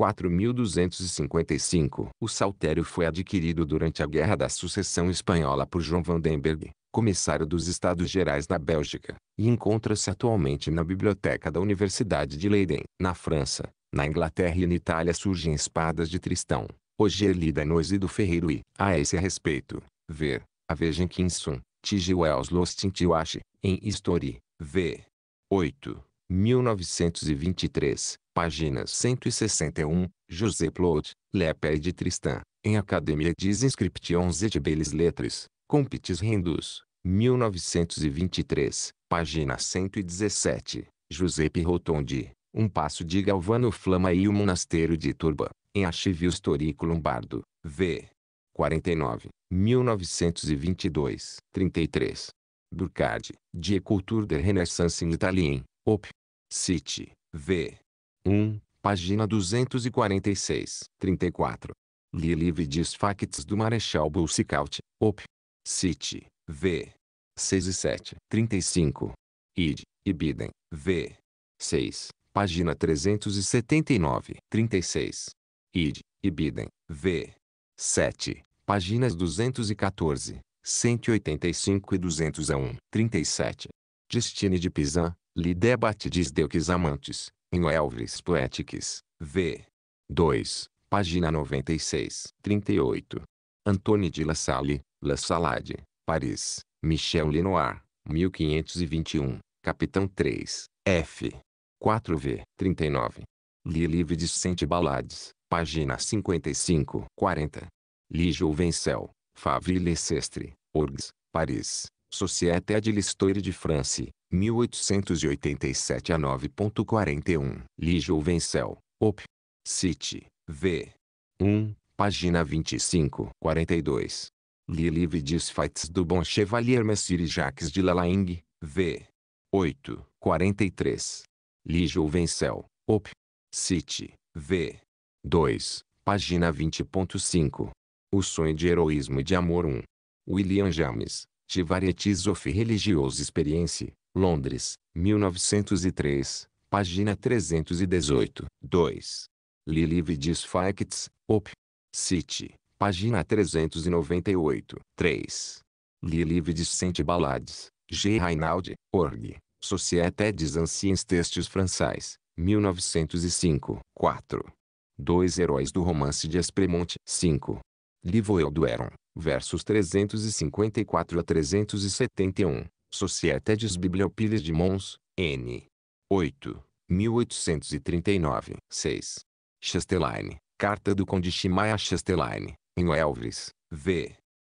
4.255. O saltério foi adquirido durante a Guerra da Sucessão Espanhola por João Vandenberg, comissário dos Estados Gerais na Bélgica, e encontra-se atualmente na biblioteca da Universidade de Leiden. Na França, na Inglaterra e na Itália surgem espadas de Tristão, é lida Noise do Ferreiro e, a esse respeito, ver, a Vejam Kinsun, Tigewels in Tintiwashi, em History, v. 8, 1923. Página 161, José Plot, Lepé de Tristan, em Academia des Inscriptions et Belles Lettres, Compites Rendus, 1923, página 117, Giuseppe Rotondi, Um Passo de Galvano Flama e o Monasteiro de Turba, em Archivio Histórico Lombardo, v. 49, 1922, 33. Burcard, Die Kultur der Renaissance in Italien, Op. City, v. 1, página 246, 34. Li livre diz facts do Marechal Bulsicaut, op. City, v. 6 e 7, 35. Id, Ibidem, v. 6, página 379, 36. Id, Ibidem, v. 7, páginas 214, 185 e 201, 37. Destine de Pisan, lhe debate diz Delques Amantes, em Elvis Poetics, v. 2, página 96, 38. Antônio de La Salle, La Salade, Paris, Michel Lenoir, 1521, Capitão 3, F. 4V, 39. Li Livre de Sente Balades, página 55, 40. Li Jouvencel, Faville Lecestre, Orgs, Paris, Société de l'Histoire de France, 1887 a 9.41. Ligio Vencel, Op. City, V. 1, página 25, 42. Lilive des du Bon Chevalier Messire Jacques de Lalaing, V. 8, 43. Ligio Vencel, Op. City, V. 2, página 20.5. O Sonho de Heroísmo e de Amor 1. William James, De Tivarieties of Religious Experience, Londres, 1903, página 318. 2. Lilive de Facts, Op. City, página 398. 3. Lilive de Sente Ballades, G. Reinald, Org. Société des Anciens Textes Français, 1905. 4. Dois Heróis do Romance de Espremonte. 5. Livro Eldueron, versos 354 a 371. Societas Bibliopilis de Mons, N. 8. 1839. 6. Chastelaine, Carta do Conde Chimaia Chastelaine, em Elvis, V.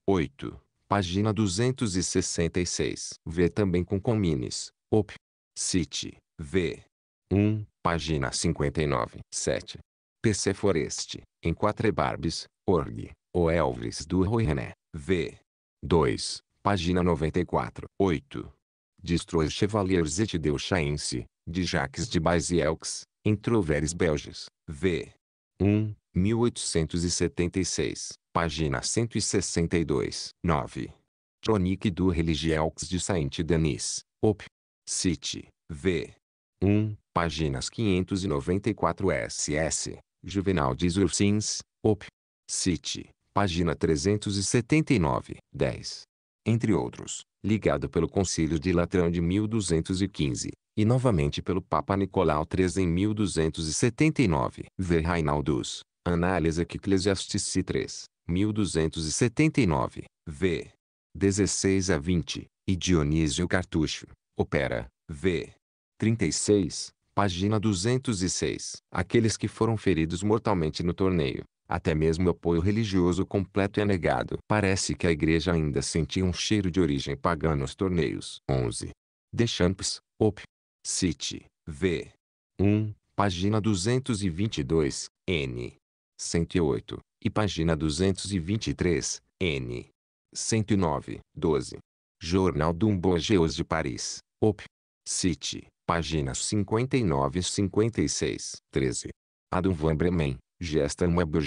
8. Página 266. V também com Comines, Op. City, V. 1. Página 59. 7. PC Forest, em Quatrebarbes, Org, O Elvis do Roy René, V. 2. Página 94. 8. Destrói Chevaliers et de Chaense, de Jacques de Baisielx, em Troveres Belges, v. 1, 1876, página 162. 9. Tronique du Religieux de Saint-Denis, op. City, v. 1, páginas 594 SS, Juvenal de Ursins, op. City, página 379. 10 entre outros, ligado pelo Concílio de Latrão de 1215, e novamente pelo Papa Nicolau III em 1279. Ver Reinaldus, Análise Ecclesiastici 3, 1279, v. 16 a 20, e Dionísio Cartucho, Opera, v. 36, página 206. Aqueles que foram feridos mortalmente no torneio, até mesmo o apoio religioso completo é negado. Parece que a igreja ainda sentia um cheiro de origem pagã nos torneios. 11. Deschamps, Op. City, V. 1, página 222, N. 108, e página 223, N. 109, 12. Jornal Dumbogeus de Paris, Op. City, páginas 59 e 56, 13. Adam van Bremen, Gestam ab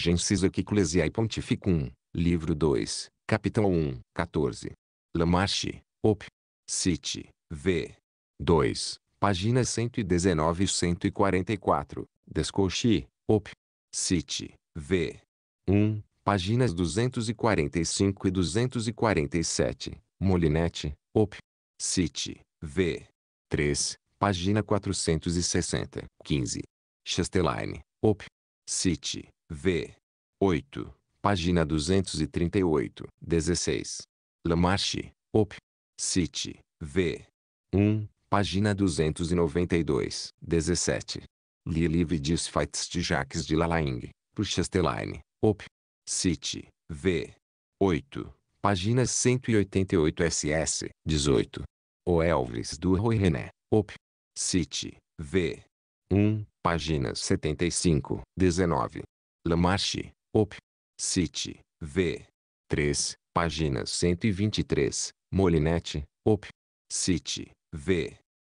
ecclesiae pontificum, livro 2, capitão 1, 14. Lamarche, op. City, v. 2, páginas 119 e 144. Descauchy, op. City, v. 1, páginas 245 e 247. Molinete, op. City, v. 3, página 460. 15. Chastelain, op. City, V. 8. Página 238, 16. Lamarche, Op. City, V. 1. Página 292, 17. Lilive diz Fights de Jacques de Lalaing, Puchesteline, Op. City, V. 8. Página 188 SS, 18. O Elvis do Roy René, Op. City, V. 1. Páginas 75, 19. Lamarche, Op. City, V. 3, páginas 123. Molinete, Op. City, V.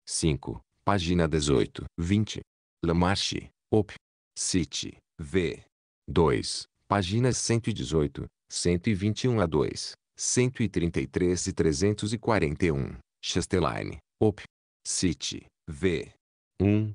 5, página 18, 20. Lamarche, Op. City, V. 2, páginas 118, 121 a 2, 133 e 341. Chastelaine, Op. City, V. 1,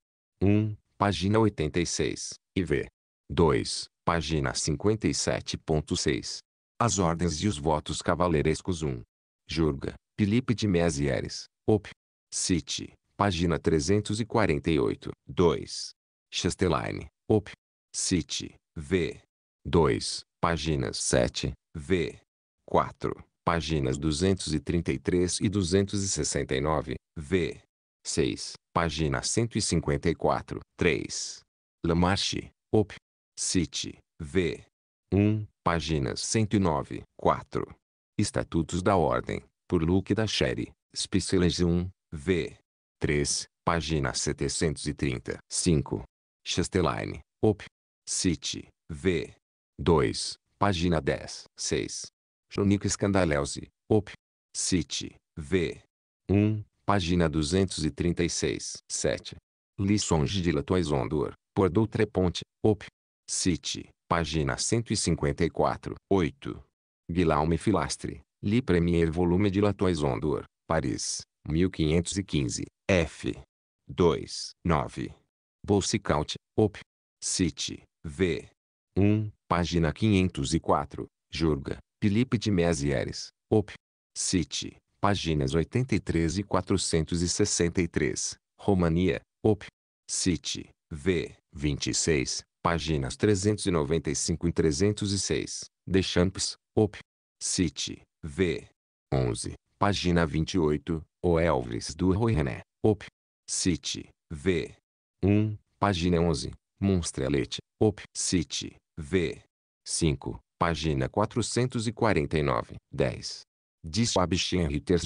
1, página 86, e v. 2, página 57.6. As ordens e os votos cavaleirescos 1. Jurga, Filipe de Mesieres, op. City, página 348, 2. Chastelaine, op. City, v. 2, páginas 7, v. 4, páginas 233 e 269, v. 6, página 154, 3. Lamarche, Op. City, V. 1, páginas 109, 4. Estatutos da Ordem, por Luke da Sherry, Spiceles 1, V. 3, página 730, 5. Chesteline, Op. City, V. 2, página 10, 6. Jonico Scandalese, Op. City, V. 1, Página 236. 7. Lissonge de Latoison d'Or, por Doutreponte, Op. City, página 154. 8. Guillaume Filastre, Li Premier Volume de Latoison d'Or, Paris, 1515, F. 2. 9. Bolsicaut, Op. City, V. 1, página 504, Jurga, Felipe de Mézières, Op. City, páginas 83 e 463. Romania, Op. City, V. 26, páginas 395 e 306. Deschamps, Op. City, V. 11, página 28. O Elvis do René, Op. City, V. 1, página 11. Monstrelet, Op. City, V. 5, página 449. 10,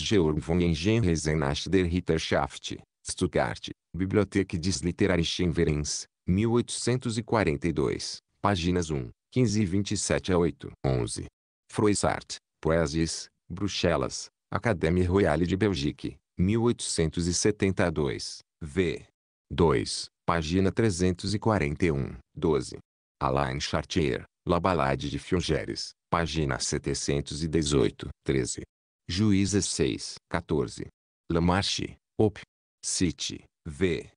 Georg von Engenresenach der Ritterschaft, Stuttgart, Bibliothek des Literarischen Verens, 1842, páginas 1, 15 e 27 a 8. 11. Froissart, Poesies, Bruxelas, Académie Royale de Belgique, 1872, v. 2, página 341, 12. Alain Chartier, La Balade de Fiongeres, Página 718, 13. Juízes 6, 14. Lamarche, Op. City, V.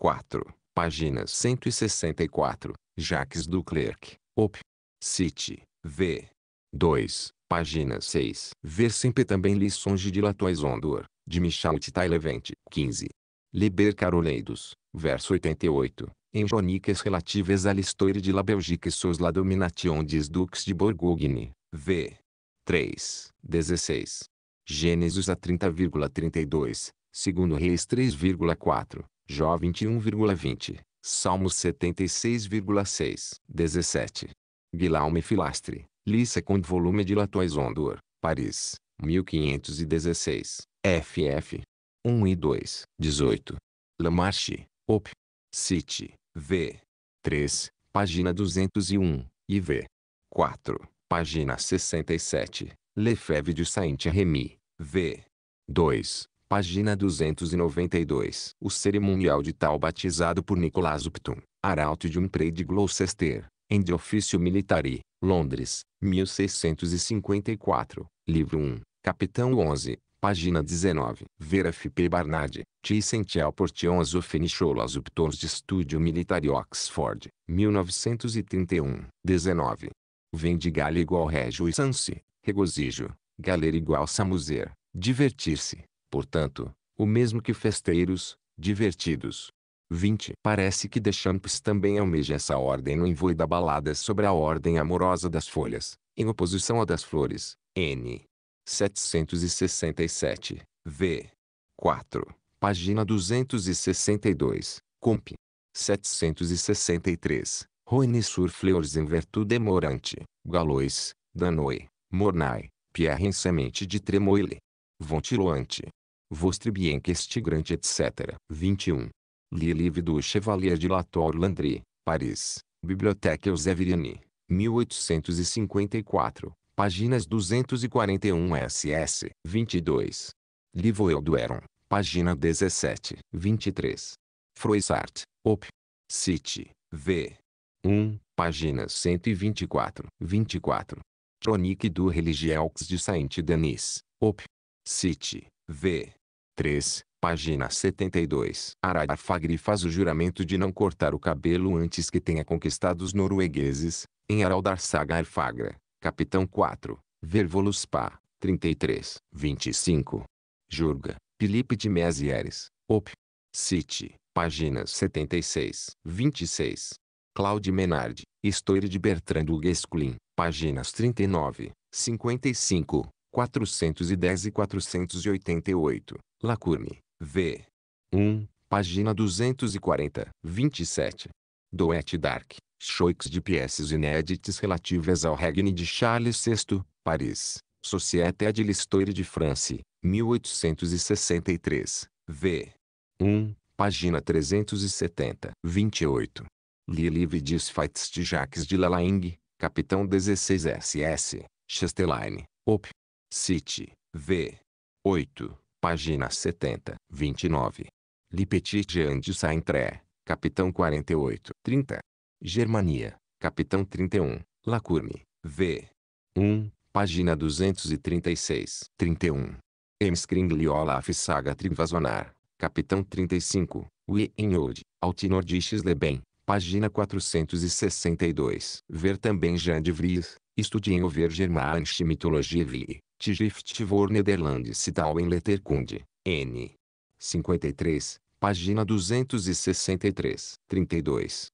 4. Páginas 164. Jacques Duclerc, Op. City, V. 2. Página 6. Ver sempre também lições de Latoison ondor, de Michel Titailevente, 15. Liber Caroleidos, verso 88, em crônicas relativas à l'histoire de la Belgique sous la domination des ducs de Borgogne, v. 3, 16. Gênesis a 30,32, segundo Reis 3,4, Jó 21,20, Salmos 76,6, 17. Guilherme Filastre, Lissa com volume de La Toison d'Or, Paris, 1516, FF. 1 e 2, 18. Lamarche, Op. City, V. 3, página 201, e V. 4, página 67, Lefebvre de Saint-Remy, V. 2, página 292. O cerimonial de tal batizado por Nicolas Upton, arauto de um prey de Gloucester, em de ofício militari, Londres, 1654, livro 1, capitão 11, Página 19. Vera F.P. Barnard, Tissentel Portionzo Fenicholas Uptors de Estúdio Militar Oxford, 1931. 19. Vende galho igual régio e sanse, regozijo, galera igual samuzer, divertir-se, portanto, o mesmo que festeiros, divertidos. 20. Parece que Deschamps também almeja essa ordem no envoi da balada sobre a ordem amorosa das folhas, em oposição à das flores. N. 767, v. 4, página 262, comp. 763, Roine sur fleurs em virtude morante, Galois, Danoi, Mornai, Pierre em semente de tremoile. Vontiloante. Vostre bien grande etc. 21. Lilive do Chevalier de Latour Landry, Paris, Biblioteca Euseverine, 1854 páginas 241 SS, 22. Livro Eldueron, página 17, 23. Froissart, Op. City, V. 1, páginas 124, 24. Tronique du Religieux de Saint-Denis, Op. City, V. 3, página 72. Arafagri faz o juramento de não cortar o cabelo antes que tenha conquistado os noruegueses, em Araldar Saga Arfagra, Capitão 4, Vervolus Pá, 33, 25. Jurga, Felipe de Mesieres, Op. City, páginas 76, 26. Claude Menard, História de Bertrand du Guesclin, páginas 39, 55, 410 e 488. Lacourne, V. 1, página 240, 27. Doet Dark, Choix de peças inéditas relativas ao regne de Charles VI, Paris, Société de l'Histoire de France, 1863, v. 1, página 370. 28. Li livre diz Fights de Jacques de Lalaing, capitão 16 SS, Chastelaine, Op. City, v. 8, página 70. 29. Li Petit Jean de Saint-Tré, capitão 48. 30. Germania, capitão 31, Lacurne, v. 1, página 236. 31. Emskringli Olaf Saga Trivasonar, capitão 35, Wienhold, Altinordisches Leben, página 462. Ver também Jean de Vries, Estudien over Germanische Mythologie v. Tigift vor Nederlandische Talen Letterkunde, N. 53, página 263. 32.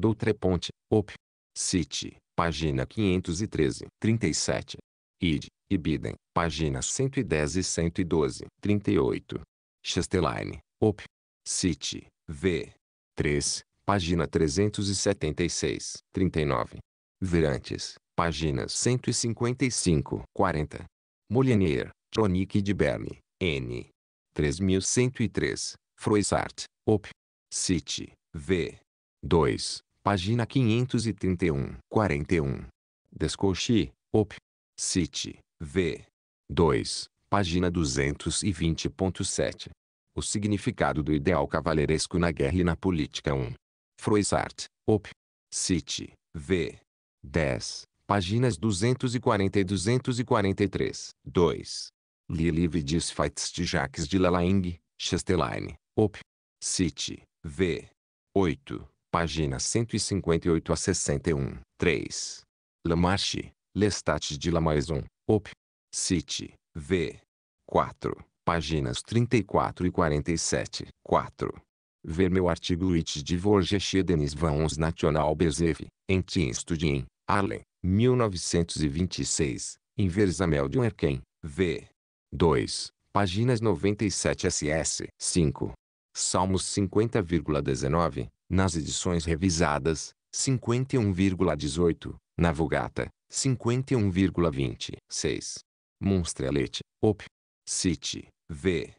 Doutreponte, Op. City, página 513, 37. Id, Ibidem, páginas 110 e 112, 38. Chesteline, Op. City, V. 3, página 376, 39. Verantes, páginas 155, 40. Molinier, Tronique de Berne, N. 3103, Froissart, Op. City, V. 2, Página 531. 41. Descochi, op. Cite, v. 2. Página 220.7. O significado do ideal cavaleiresco na guerra e na política 1. Froissart, op. Cite, v. 10. Páginas 240 e 243. 2. Lilive diz Fights de Jacques de Lalaing, Chastelaine, op. Cite, v. 8 páginas 158 a 61. 3. Lamarche, Lestat de Lamaison, Op. City, V. 4. Páginas 34 e 47. 4. Ver meu artigo It de Vorgesche Denis Van Ons National Bezef, Entin Studien, Allen, 1926, Versamel de Erken, V. 2. Páginas 97 SS. 5. Salmos 50,19, nas edições revisadas, 51,18. Na Vulgata, 51,26. monstrelet Op. City, V.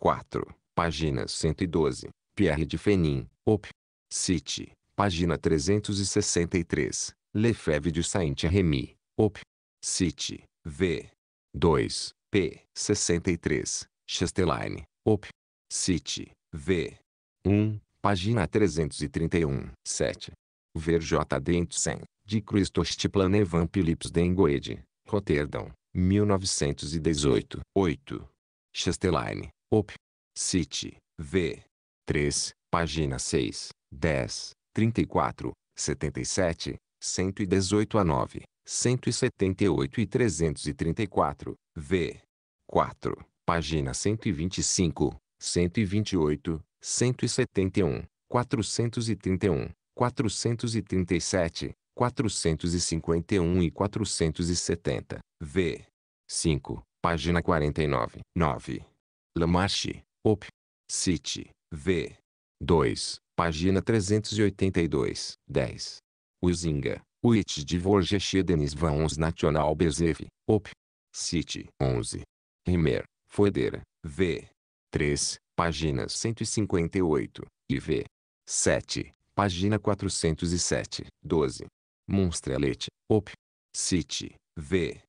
4, página 112. Pierre de Fenin, Op. City, página 363. Lefebvre de Saint-Remy, Op. City, V. 2, p. 63. Chastelaine, Op. City, V. 1, Página 331. 7. Ver J. Dentsen, de Christostiplan Evan Philips Dengoed, Rotterdam, 1918. 8. Chastelaine, Op. City, V. 3, página 6, 10, 34, 77, 118 a 9, 178 e 334, V. 4, página 125, 128, 171, 431, 437, 451 e 470. V. 5, página 49. 9. Lamarche, Op. City, V. 2, página 382. 10. Uzinga, Uit de Vorgeschiedenis van National Bezeve, Op. City 11. Rimer, Foedera, V. 3, página 158, IV. 7, página 407, 12. Monstrelet, Op. City, V.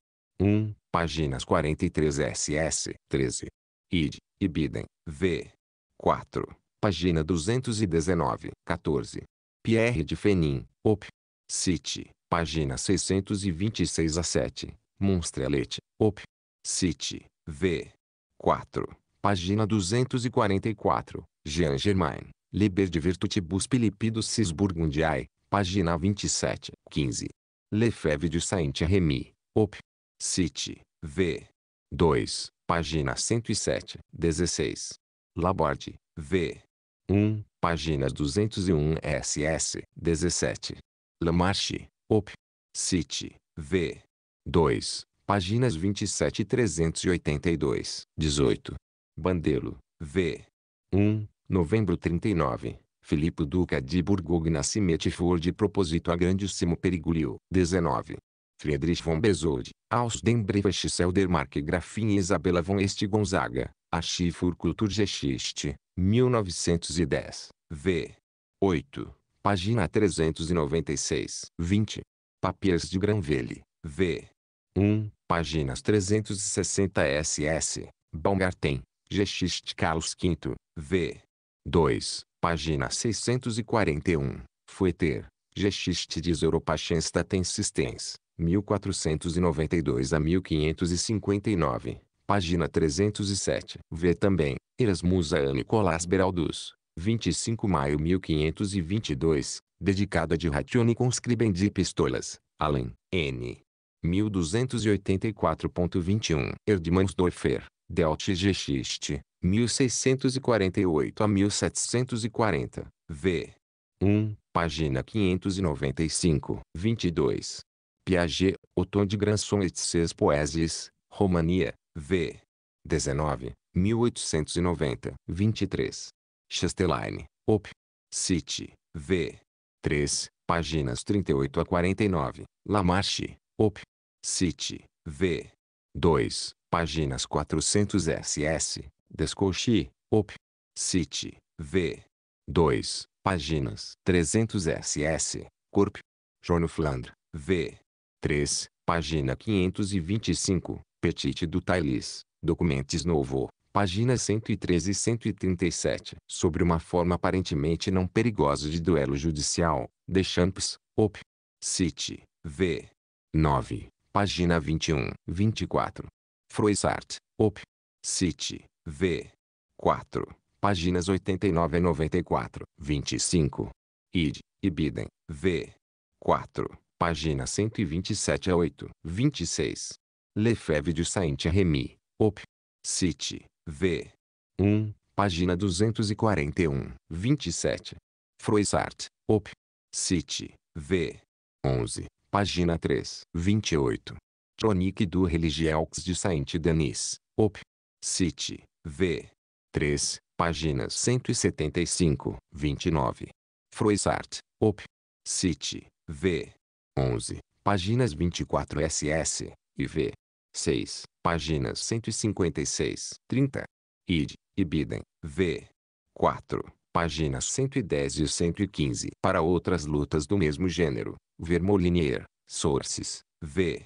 1, páginas 43 SS, 13. Id, Ibidem, V. 4, página 219, 14. Pierre de Fenin, Op. City, página 626 a 7. Monstrelet, Op. City, V. 4, Página 244. Jean Germain. Liber de Virtutibus Pilipidus Burgundiae. Página 27. 15. Lefebvre de Saint-Remy. Op. City. V. 2. Página 107. 16. Laborde. V. 1. Páginas 201 SS. 17. Lamarche. Op. City. V. 2. Páginas 27 e 382. 18. Bandelo, v. 1, novembro 39. Filipe Duca de se mete for de propósito a grandíssimo perigulio. 19. Friedrich von Besode, aus dem Brevechissel der Grafin Isabela von Este Gonzaga, a Kulturgeschichte, 1910, v. 8. Página 396. 20. Papiers de Granville, v. 1, páginas 360 SS. Baumgarten, Geschichte Carlos V, v. 2, página 641. ter Geschichte des Europachensta Tensistens, 1492 a 1559, página 307. Vê também, Erasmus a Nicolás Beraldus, 25 maio 1522, dedicada de Ratione conscribendi pistolas, Allen, N. 1284.21. Erdmans Delta Gegiste, 1648 a 1740, v. 1, página 595. 22. Piaget, Otton de Granson et ses poésies, Romania, v. 19, 1890. 23. Chastelain, Op. City, v. 3, páginas 38 a 49. Lamarche, Op. City, v. 2, Páginas 400 SS, descoche Op. City, V. 2, páginas 300 SS, Corp. jorno Flandre, V. 3, página 525, Petit do Tailis, Documentes Novo, páginas 113 e 137. Sobre uma forma aparentemente não perigosa de duelo judicial, Deschamps, Op. City, V. 9, página 21, 24. Froissart, Op. City, V. 4. Páginas 89 a 94, 25. Id, Ibidem, V. 4. Página 127 a 8, 26. Lefebvre de Saint-Remy, Op. City, V. 1. Página 241, 27. Froissart, Op. City, V. 11. Página 3, 28. Tronic du Religieux de Saint-Denis, Op. City, V. 3, páginas 175, 29. Froissart, Op. City, V. 11, páginas 24 SS e V. 6, páginas 156, 30. Id, Ibidem, V. 4, páginas 110 e 115. Para outras lutas do mesmo gênero, Vermolinier, Sources, V.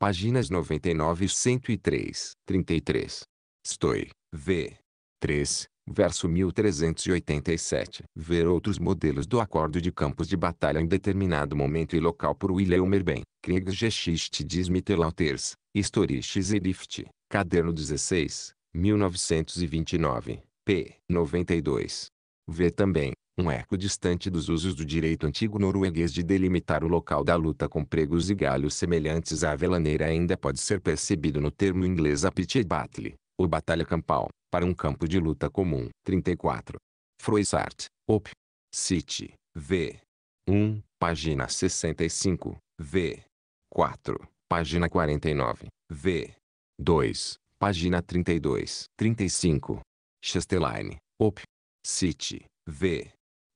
páginas 99 e 103. 33. Stoi, v. 3, verso 1387. Ver outros modelos do acordo de campos de batalha em determinado momento e local por William Merben, Kriegsgeschichte des Mittelalters, Historische Zerift, Caderno 16, 1929, p. 92. Ver também, um eco distante dos usos do direito antigo norueguês de delimitar o local da luta com pregos e galhos semelhantes à avelaneira ainda pode ser percebido no termo inglês a battle, ou batalha campal, para um campo de luta comum. 34. Froissart, op. City, v. 1, página 65, v. 4, página 49, v. 2, página 32, 35. Chesteline, op. City, v.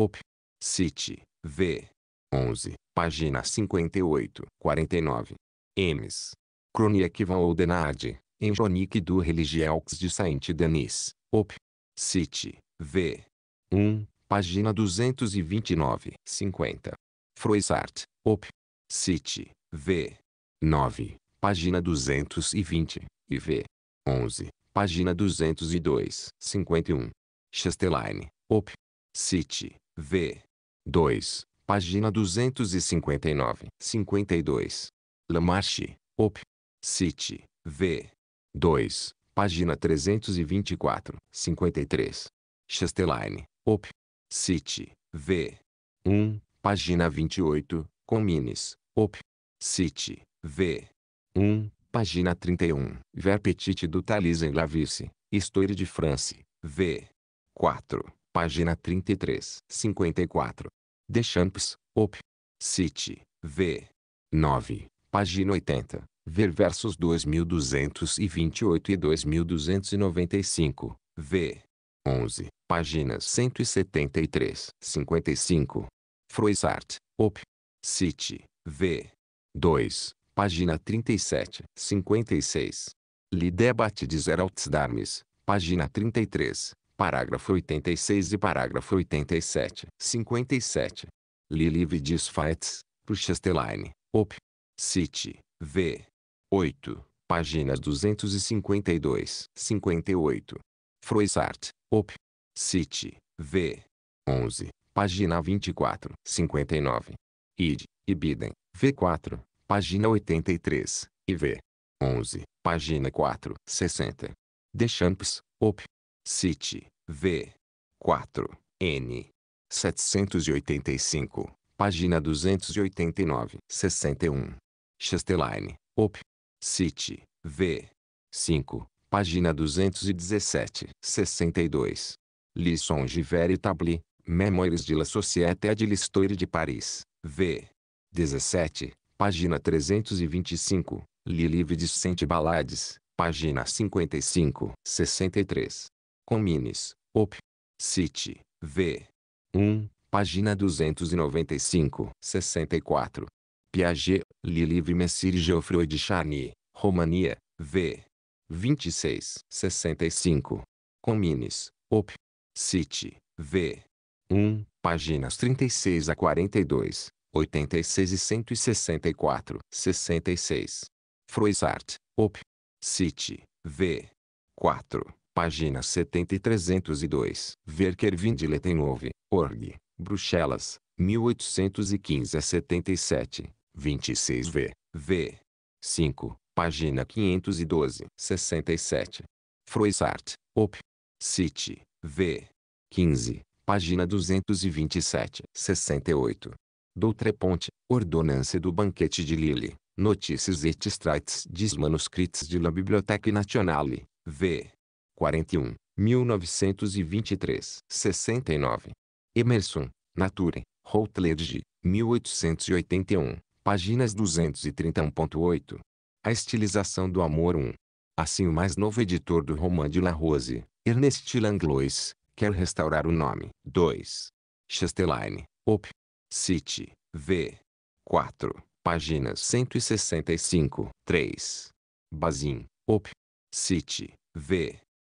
Op. City, V. 11, página 58, 49. Ms. Cronique van Oudenade, em Jonique du Religieux de Saint-Denis, Op. City, V. 1, página 229, 50. Froissart, Op. City, V. 9, página 220, e V. 11, página 202, 51. Chesteline, Op. City, V. 2. Página 259. 52. Lamarche, Op. City, V. 2. Página 324. 53. Chastelaine, Op. City, V. 1. Página 28. Comines, Op. City, V. 1. Página 31. Verpetite do Talis em Lavice, Histoire de France, V. 4. Página 33. 54. Deschamps, Op. City, V. 9. Página 80. Ver versos 2228 e 2295, V. 11. Páginas 173, 55. Froissart, Op. City, V. 2. Página 37, 56. Lidebat de Zeraltsdarmes, página 33. Parágrafo 86 e parágrafo 87. 57. Lilive diz Faetz, Puchesteline, Op. City, V. 8. Páginas 252, 58. Froissart, Op. City, V. 11. Página 24, 59. Id, Ibidem, V4. Página 83, e V. 11. Página 4, 60. Deschamps, Op. City, V. 4, N. 785, página 289. 61. Chesteline, Op. City, V. 5, página 217. 62. Lisson Giveri Tabli, Memoires de la Société de l'Histoire de Paris, V. 17, página 325. Lilive de Sente Balades, página 55. 63. Comines, Op. City, V. 1, página 295, 64. Piaget, Lilive e Geoffroy de Charny, Romania, V. 26, 65. Comines, Op. City, V. 1, páginas 36 a 42, 86 e 164, 66. Froissart, Op. City, V. 4, página 70 e 302. Verker Vindiletenhove, org, Bruxelas, 1815 a 77, 26 v. v. 5, página 512, 67. Froissart, op. City, v. 15, página 227, 68. Doutreponte, Ordonância do Banquete de Lille, Notícias et Extracts des Manuscrits de la Bibliothèque Nationale, v. 41, 1923, 69. Emerson, Nature, Routledge, 1881, páginas 231.8. A Estilização do Amor 1. Assim o mais novo editor do Roman de La Rose, Ernest Langlois, quer restaurar o nome. 2. Chesteline, Op. City, V. 4. Páginas 165, 3. Bazin, Op. City, V.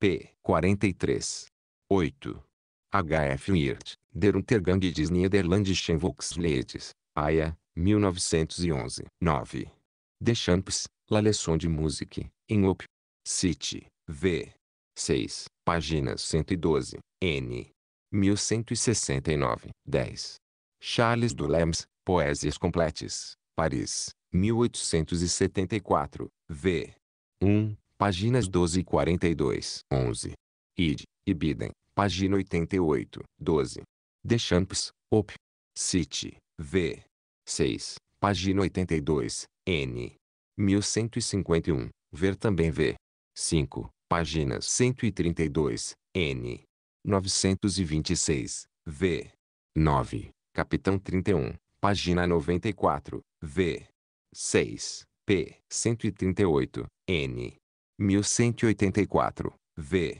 p. 43. 8. H.F. Wirt, Der Untergang des Niederlandischen Volkslieds, Aya, 1911. 9. De Champs, La Leçon de Musique, em Op. City, V. 6, página 112, N. 1169, 10. Charles Dulems, Poésias Completes, Paris, 1874, V. 1 páginas 12 e 42. 11. Id, Ibidem, página 88, 12. Deschamps, Op. City, V. 6, página 82, N. 1151, ver também V. 5, páginas 132, N. 926, V. 9, capitão 31, página 94, V. 6, p. 138, N. 1184, v.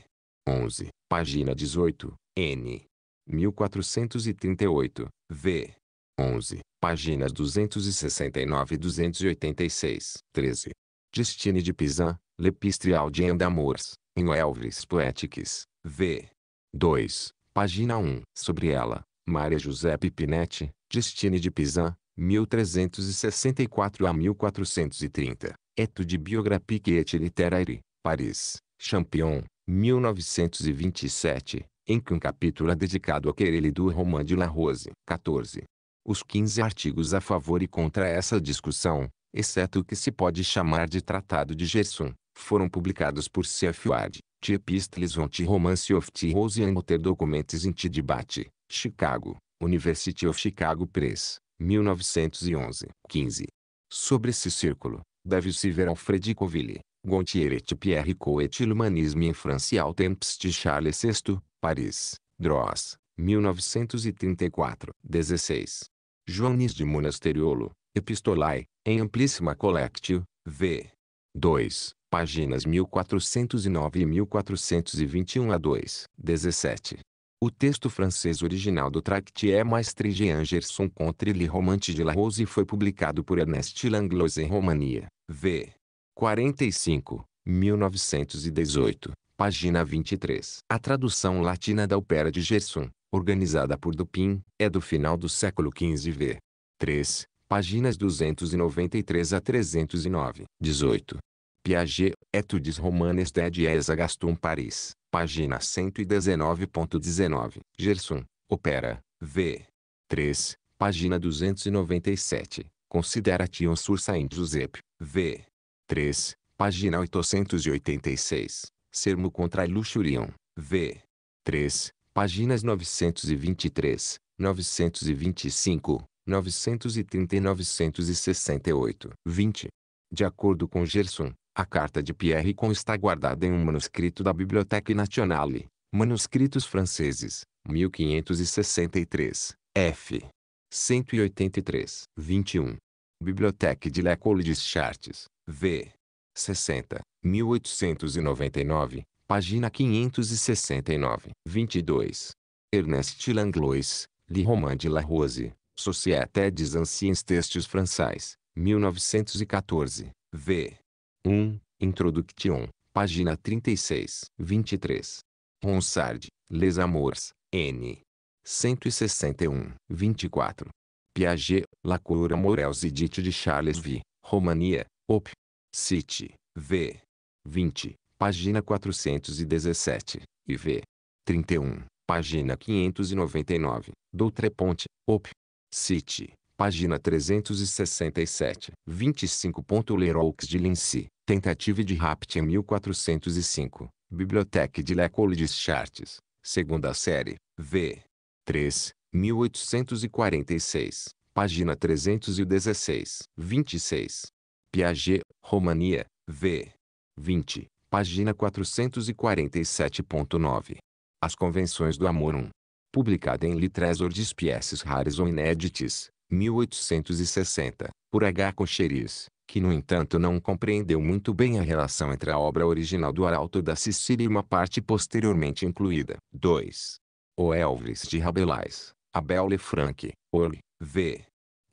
11, página 18, n. 1438, v. 11, páginas 269 e 286, 13. Destine de Pizan, L'Epistre Audien Amors, em Elvis Poetics, v. 2, página 1. Sobre ela, Maria Giuseppe Pinetti, Destine de Pizan, 1364 a 1430, Eto de Biographique et Littéraire, Paris, Champion, 1927, em que um capítulo é dedicado a querelle do Roman de La Rose. 14. Os 15 artigos a favor e contra essa discussão, exceto o que se pode chamar de Tratado de Gerson, foram publicados por C.F. Ward, T. Epistles on T. Romance of the Rose and Other Documents in T. Debate, Chicago, University of Chicago Press, 1911, 15. Sobre esse círculo, deve-se ver Alfred Coville, Gontier et Pierre Coet Humanisme em Francial Temps de Charles VI, Paris, Droz, 1934. 16. Joanes de Monasteriolo, Epistolae, em Amplíssima Collectio, v. 2, páginas 1409 e 1421 a 2. 17. O texto francês original do tract é Jean Gerson contre le romance de la Rose e foi publicado por Ernest Langlois em Romania. V. 45, 1918, página 23. A tradução latina da ópera de Gerson, organizada por Dupin, é do final do século XV v. 3, páginas 293 a 309. 18. Piaget, Etudes Romanes de Esa Gaston Paris, página 119.19, Gerson, Opera, V. 3, página 297, Considera Tion um em Giuseppe, V. 3, página 886, Sermo contra Luxurion, V. 3, páginas 923, 925, 930 e 968. 20. De acordo com Gerson, a carta de Pierre Con está guardada em um manuscrito da Bibliothèque Nationale, Manuscritos Franceses, 1563, F. 183, 21. Bibliothèque de L'École des Chartes, V. 60, 1899, página 569, 22. Ernest Langlois, Le Roman de la Rose, Société des Anciens Textes Français, 1914, v. 1. Introduction. Página 36. 23. Ronsard, Les Amours, N. 161. 24. Piaget, La Cour Amoureuse e de Charles V. Romania, Op. City, V. 20. Página 417. E V. 31. Página 599. Doutre Ponte, Op. City, Página 367. 25. Leroux de Lincy. Tentativa de Rapt em 1405. Bibliothèque de L'École des Chartes. Segunda série. V. 3. 1846. Página 316. 26. Piaget, Romania. V. 20. Página 447.9. As Convenções do Amor 1. Publicada em Litresor de Espécies rares ou Inédites, 1860, por H. Cocheris, que no entanto não compreendeu muito bem a relação entre a obra original do Arauto da Sicília e uma parte posteriormente incluída. 2. O Elvis de Rabelais, Abel Lefranc, Orle, V.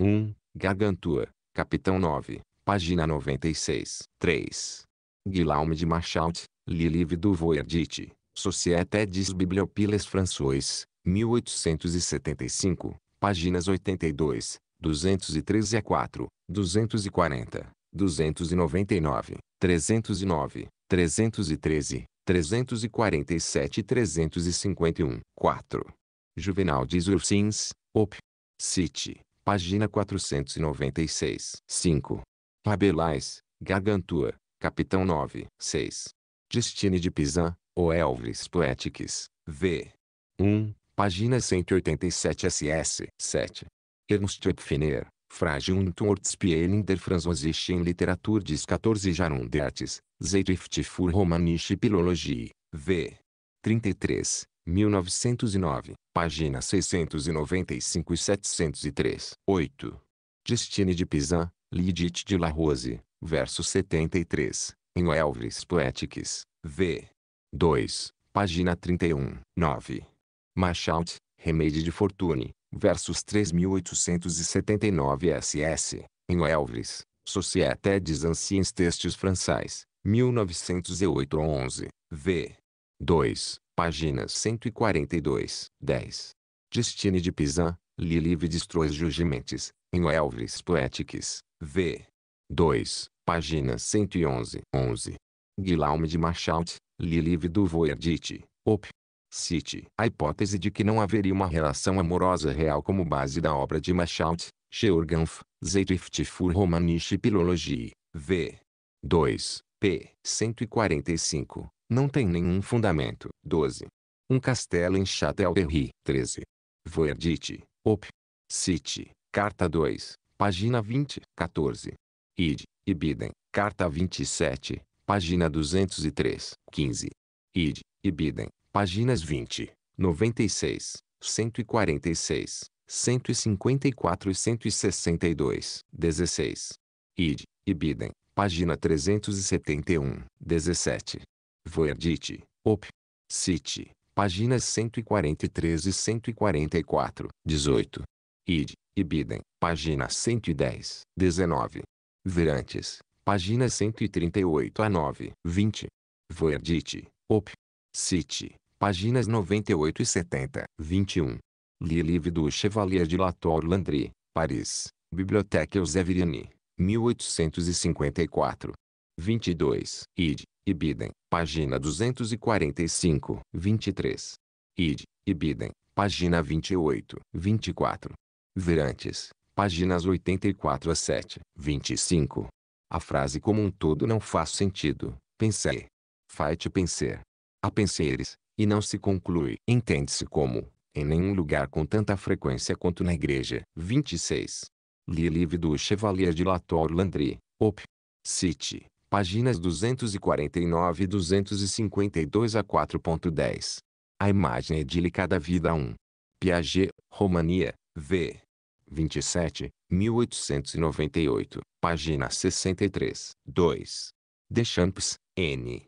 1. Gargantua, Capitão 9, página 96. 3. Guillaume de Machaut, Lilive du Voyardite, Société des Bibliopiles François, 1875, páginas 82, 213 a 4, 240, 299, 309, 313, 347 e 351. 4. Juvenal de Ursins, Op. City, página 496. 5. Rabelais, Gargantua, Capitão 9. 6. Destine de Pisan, ou Elvis Poetics, V. 1. Página 187 SS. 7. Ernst Epfener, Frage und in der französischen Literatur des 14 Jahrhunderts, Zeitschrift für Romanische Philologie, v. 33, 1909, página 695 e 703. 8. Destine de Pizan, Lidite de La Rose, verso 73, em Elvis Poetics, v. 2, página 31, 9. Machaut, Remede de Fortune, versus 3879 SS, em Elvis, Société des Anciens Textes Français, 1908-11, v. 2, páginas 142, 10. Destine de Pisan, Lilive Destróis Jugimentis, em Elvis Poetiques, v. 2, páginas 111, 11. Guilherme de Machaut, Lilive du Voerdite, op. Cite a hipótese de que não haveria uma relação amorosa real como base da obra de Machaut, Georganf, Zeitschrift für Romanische Pilologie, v. 2, p. 145, não tem nenhum fundamento. 12. Um castelo em Châtelherault, 13. Voerdite, op. Cite, carta 2, página 20, 14. Id, Ibidem, carta 27, página 203, 15. Id, Ibidem, Páginas 20, 96, 146, 154 e 162, 16. Id, Ibidem, página 371, 17. Voerdite, Op. City, páginas 143 e 144, 18. Id, Ibidem, página 110, 19. Verantes, páginas 138 a 9, 20. Voerdite, Op. City, páginas 98 e 70. 21. Lilive du Chevalier de Latour Landry, Paris, Biblioteca Euseverine, 1854. 22. Id, Ibidem, página 245. 23. Id, Ibidem, página 28. 24. Verantes, páginas 84 a 7. 25. A frase como um todo não faz sentido, pensei. Faite penser a penseres, e não se conclui. Entende-se como, em nenhum lugar com tanta frequência quanto na igreja. 26. Lilive du do Chevalier de Latour Landry, op. City, páginas 249 e 252 a 4.10. A imagem é idílica da vida 1. Piaget, Romania, v. 27, 1898, página 63. 2. Deschamps, N.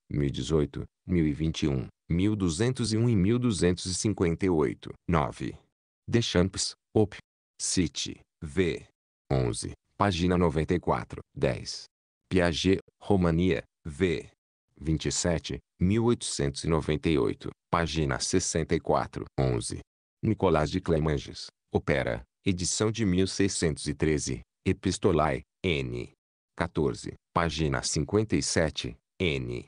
1018, 1021, 1201 e 1258. 9. Deschamps, Op. City, V. 11, página 94. 10. Piaget, Romania, V. 27, 1898, página 64. 11. Nicolás de Clemanges, Opera, edição de 1613, Epistolae, N. 14, página 57, N.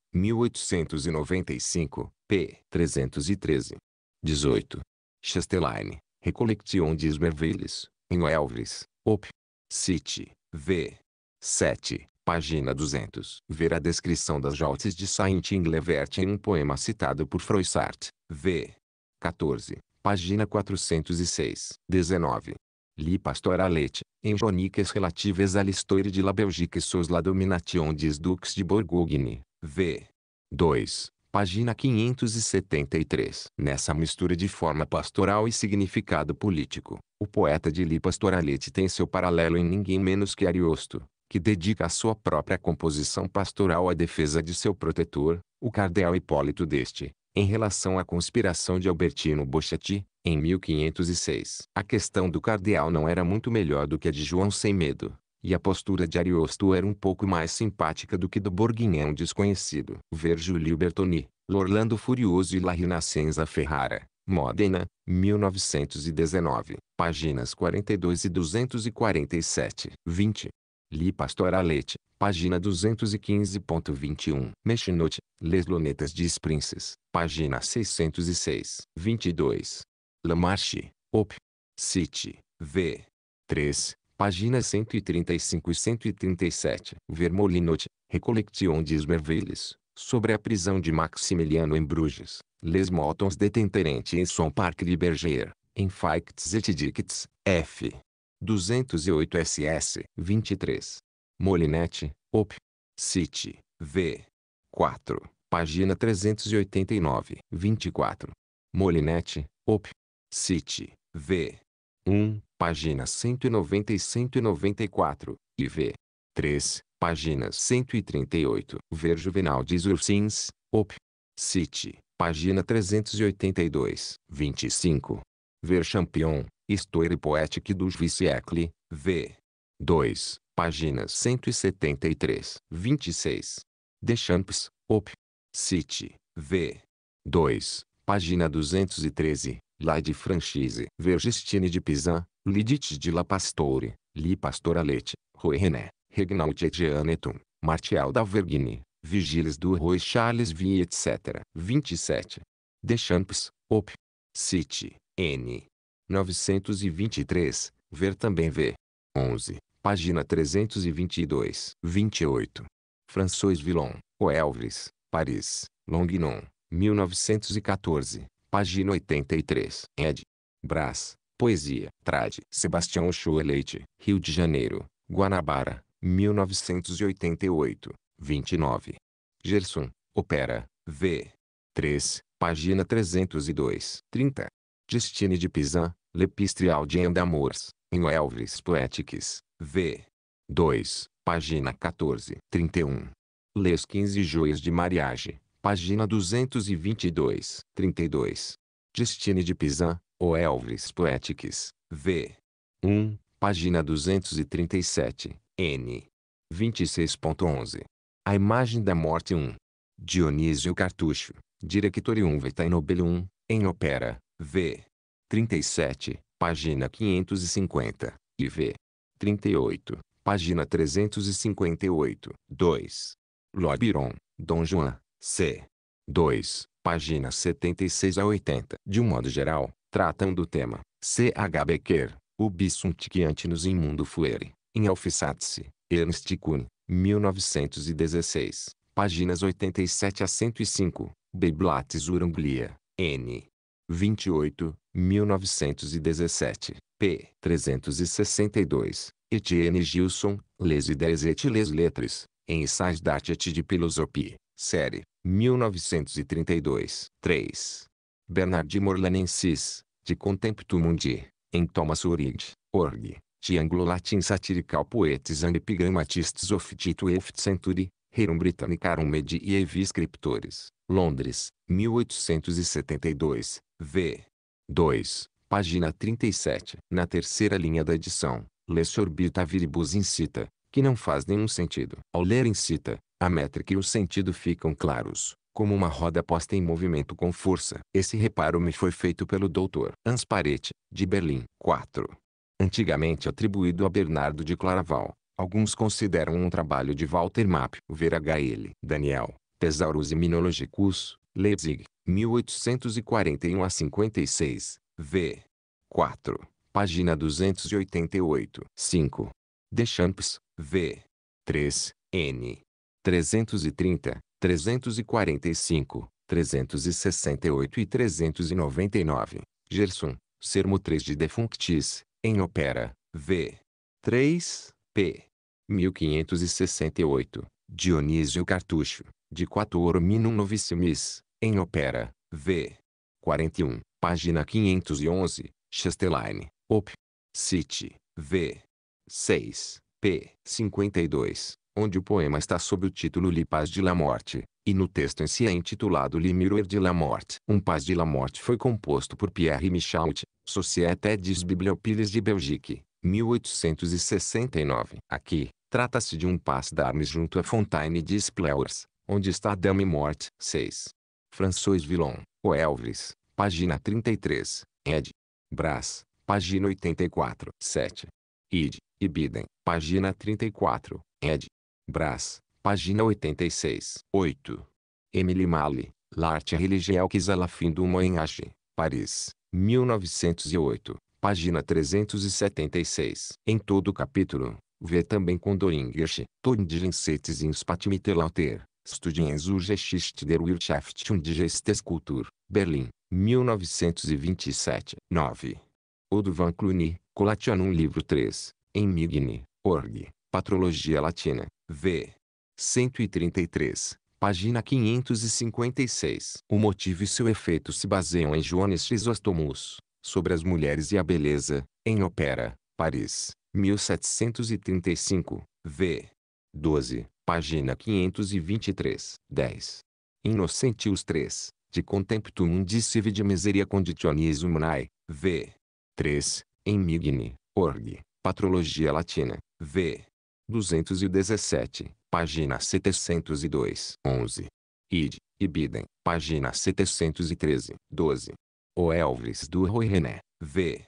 1895, p. 313. 18. Chastelaine, Recolection des Esmervilles, em Elvis, Op. City, v. 7, página 200. Ver a descrição das jautes de Saint-Inglevert em um poema citado por Froissart, v. 14, página 406. 19. Li Pastoralete, em Crônicas relativas à l'histoire de la Belgique sous la domination des ducs de Bourgogne, V. 2. Página 573. Nessa mistura de forma pastoral e significado político, o poeta de Li Pastoralete tem seu paralelo em ninguém menos que Ariosto, que dedica a sua própria composição pastoral à defesa de seu protetor, o cardeal Hipólito deste, em relação à conspiração de Albertino Bochetti, em 1506. A questão do cardeal não era muito melhor do que a de João Sem Medo. E a postura de Ariosto era um pouco mais simpática do que do Borguinhão desconhecido. Ver Júlio Bertoni, L'Orlando Furioso e La Rinascenza Ferrara, Modena, 1919, páginas 42 e 247. 20. Li Pastoralete, página 215.21. Mechinote, Les Lunetas de Princes, página 606. 22. Lamarche, Op. City, V. 3 páginas 135 e 137. Vermolinote, Recollection des Merveilles, sobre a prisão de Maximiliano em Bruges, Les Motons detenterente em Son Parc Berger, em Facts et Dicts, F. 208 SS 23. Molinete, Op. City, V. 4. Página 389. 24. Molinete, Op. City, V. 1 páginas 190 e 194, e v. 3, páginas 138. Ver Juvenal de Ursins, Op. City, página 382, 25. Ver Champion, Histoire poétique du Vicecle, v. 2, páginas 173, 26. Deschamps, Op. City, v. 2, página 213, La de Franchise. Ver Gestine de Pizan, Lidit de la Pastore, Li Pastoralete, Roy René, et Etianetum, Martial da Vergine, Vigiles do Roy Charles V etc. 27. Deschamps, Op. City, N. 923, ver também V. 11, página 322. 28. François Villon, O Elvis, Paris, Longuinon, 1914, página 83. Ed. Brás, Poesia. Trade. Sebastião Ochoa Leite. Rio de Janeiro. Guanabara. 1988. 29. Gerson. Opera. V. 3. Página 302. 30. Destine de Pizan. Lepistre Audien d'Amours. Em Elvis Poetics. V. 2. Página 14. 31. Lês 15 Joias de Mariage. Página 222. 32. Destine de Pizan. O Elvis Poetics, v. 1, página 237, n. 26.11. A imagem da morte 1. Dionísio Cartucho, Directorium Vitae Nobelium, em Opera, v. 37, página 550, e v. 38, página 358. 2. Lobiron, Dom Juan, c. 2, páginas 76 a 80. De um modo geral, tratam do tema. C.H. Becker, Ubsuntiquiantinus Imundo Fuere, em Alfisatse, Ernst Kuhn, 1916, páginas 87 a 105, Biblatis Uranglia, N. 28, 1917, p. 362, Etienne Gilson, Les Idées et les Lettres, Ensaios d'Arte et de Philosophie, série, 1932, 3. Bernardi Morlanensis, de Contemptu Mundi, em Thomas Urid, Org, de Anglo-Latin Satirical Poetis and Epigrammatists of Tito Eft Century, Rerum Britannicarum Medievi Scriptores, Londres, 1872, v. 2, página 37. Na terceira linha da edição, Lesse Orbita Viribus Incita, que não faz nenhum sentido. Ao ler Incita, a métrica e o sentido ficam claros como uma roda posta em movimento com força. Esse reparo me foi feito pelo Dr. Ansparete de Berlim. 4. Antigamente atribuído a Bernardo de Claraval, alguns consideram um trabalho de Walter Map. Ver H.L. Daniel, e Minologicus, Leipzig, 1841 a 56, v. 4. Página 288. 5. Deschamps, v. 3, n. 330, 345, 368 e 399. Gerson, Sermo 3 de Defunctis, em Opera, v. 3, p. 1568. Dionísio Cartucho, de quator Minum Novissimis, em Opera, v. 41, página 511, Chesteline, Op. City, v. 6, p. 52 onde o poema está sob o título Le Paz de la Morte, e no texto em si é intitulado Le Miroir de la Morte. Um Paz de la Morte foi composto por Pierre Michaud, Société des Bibliophiles de Belgique, 1869. Aqui, trata-se de um Paz d'Armes junto à Fontaine de Spleurs, onde está Dame Morte. 6. François Villon, O Elvis, página 33, ed. Brás, página 84, 7. Id, Ibidem, página 34, ed. Brás, página 86. 8. Emily Malley, L'arte religiel fin du moyen âge, Paris, 1908, página 376. Em todo o capítulo, vê também Kondoringersch, Tondilensets ins Patmittelauter, Studiens Urgeschicht der Wirtschaft und Gesteskultur, Berlim, 1927. 9. Odo Van Cluny, Colationum livro 3, em Migni, Org, Patrologia Latina, V. 133, página 556. O motivo e seu efeito se baseiam em Jones Chrysostomus sobre as mulheres e a beleza, em Opera, Paris, 1735, v. 12, página 523. 10. Innocentius 3, de Contemptum Dicive de Miseria Conditionis Humanae, v. 3, em Migni, org, Patrologia Latina, v. 217, página 702, 11. Id, Ibidem, página 713, 12. O Elvis do Roy René, v.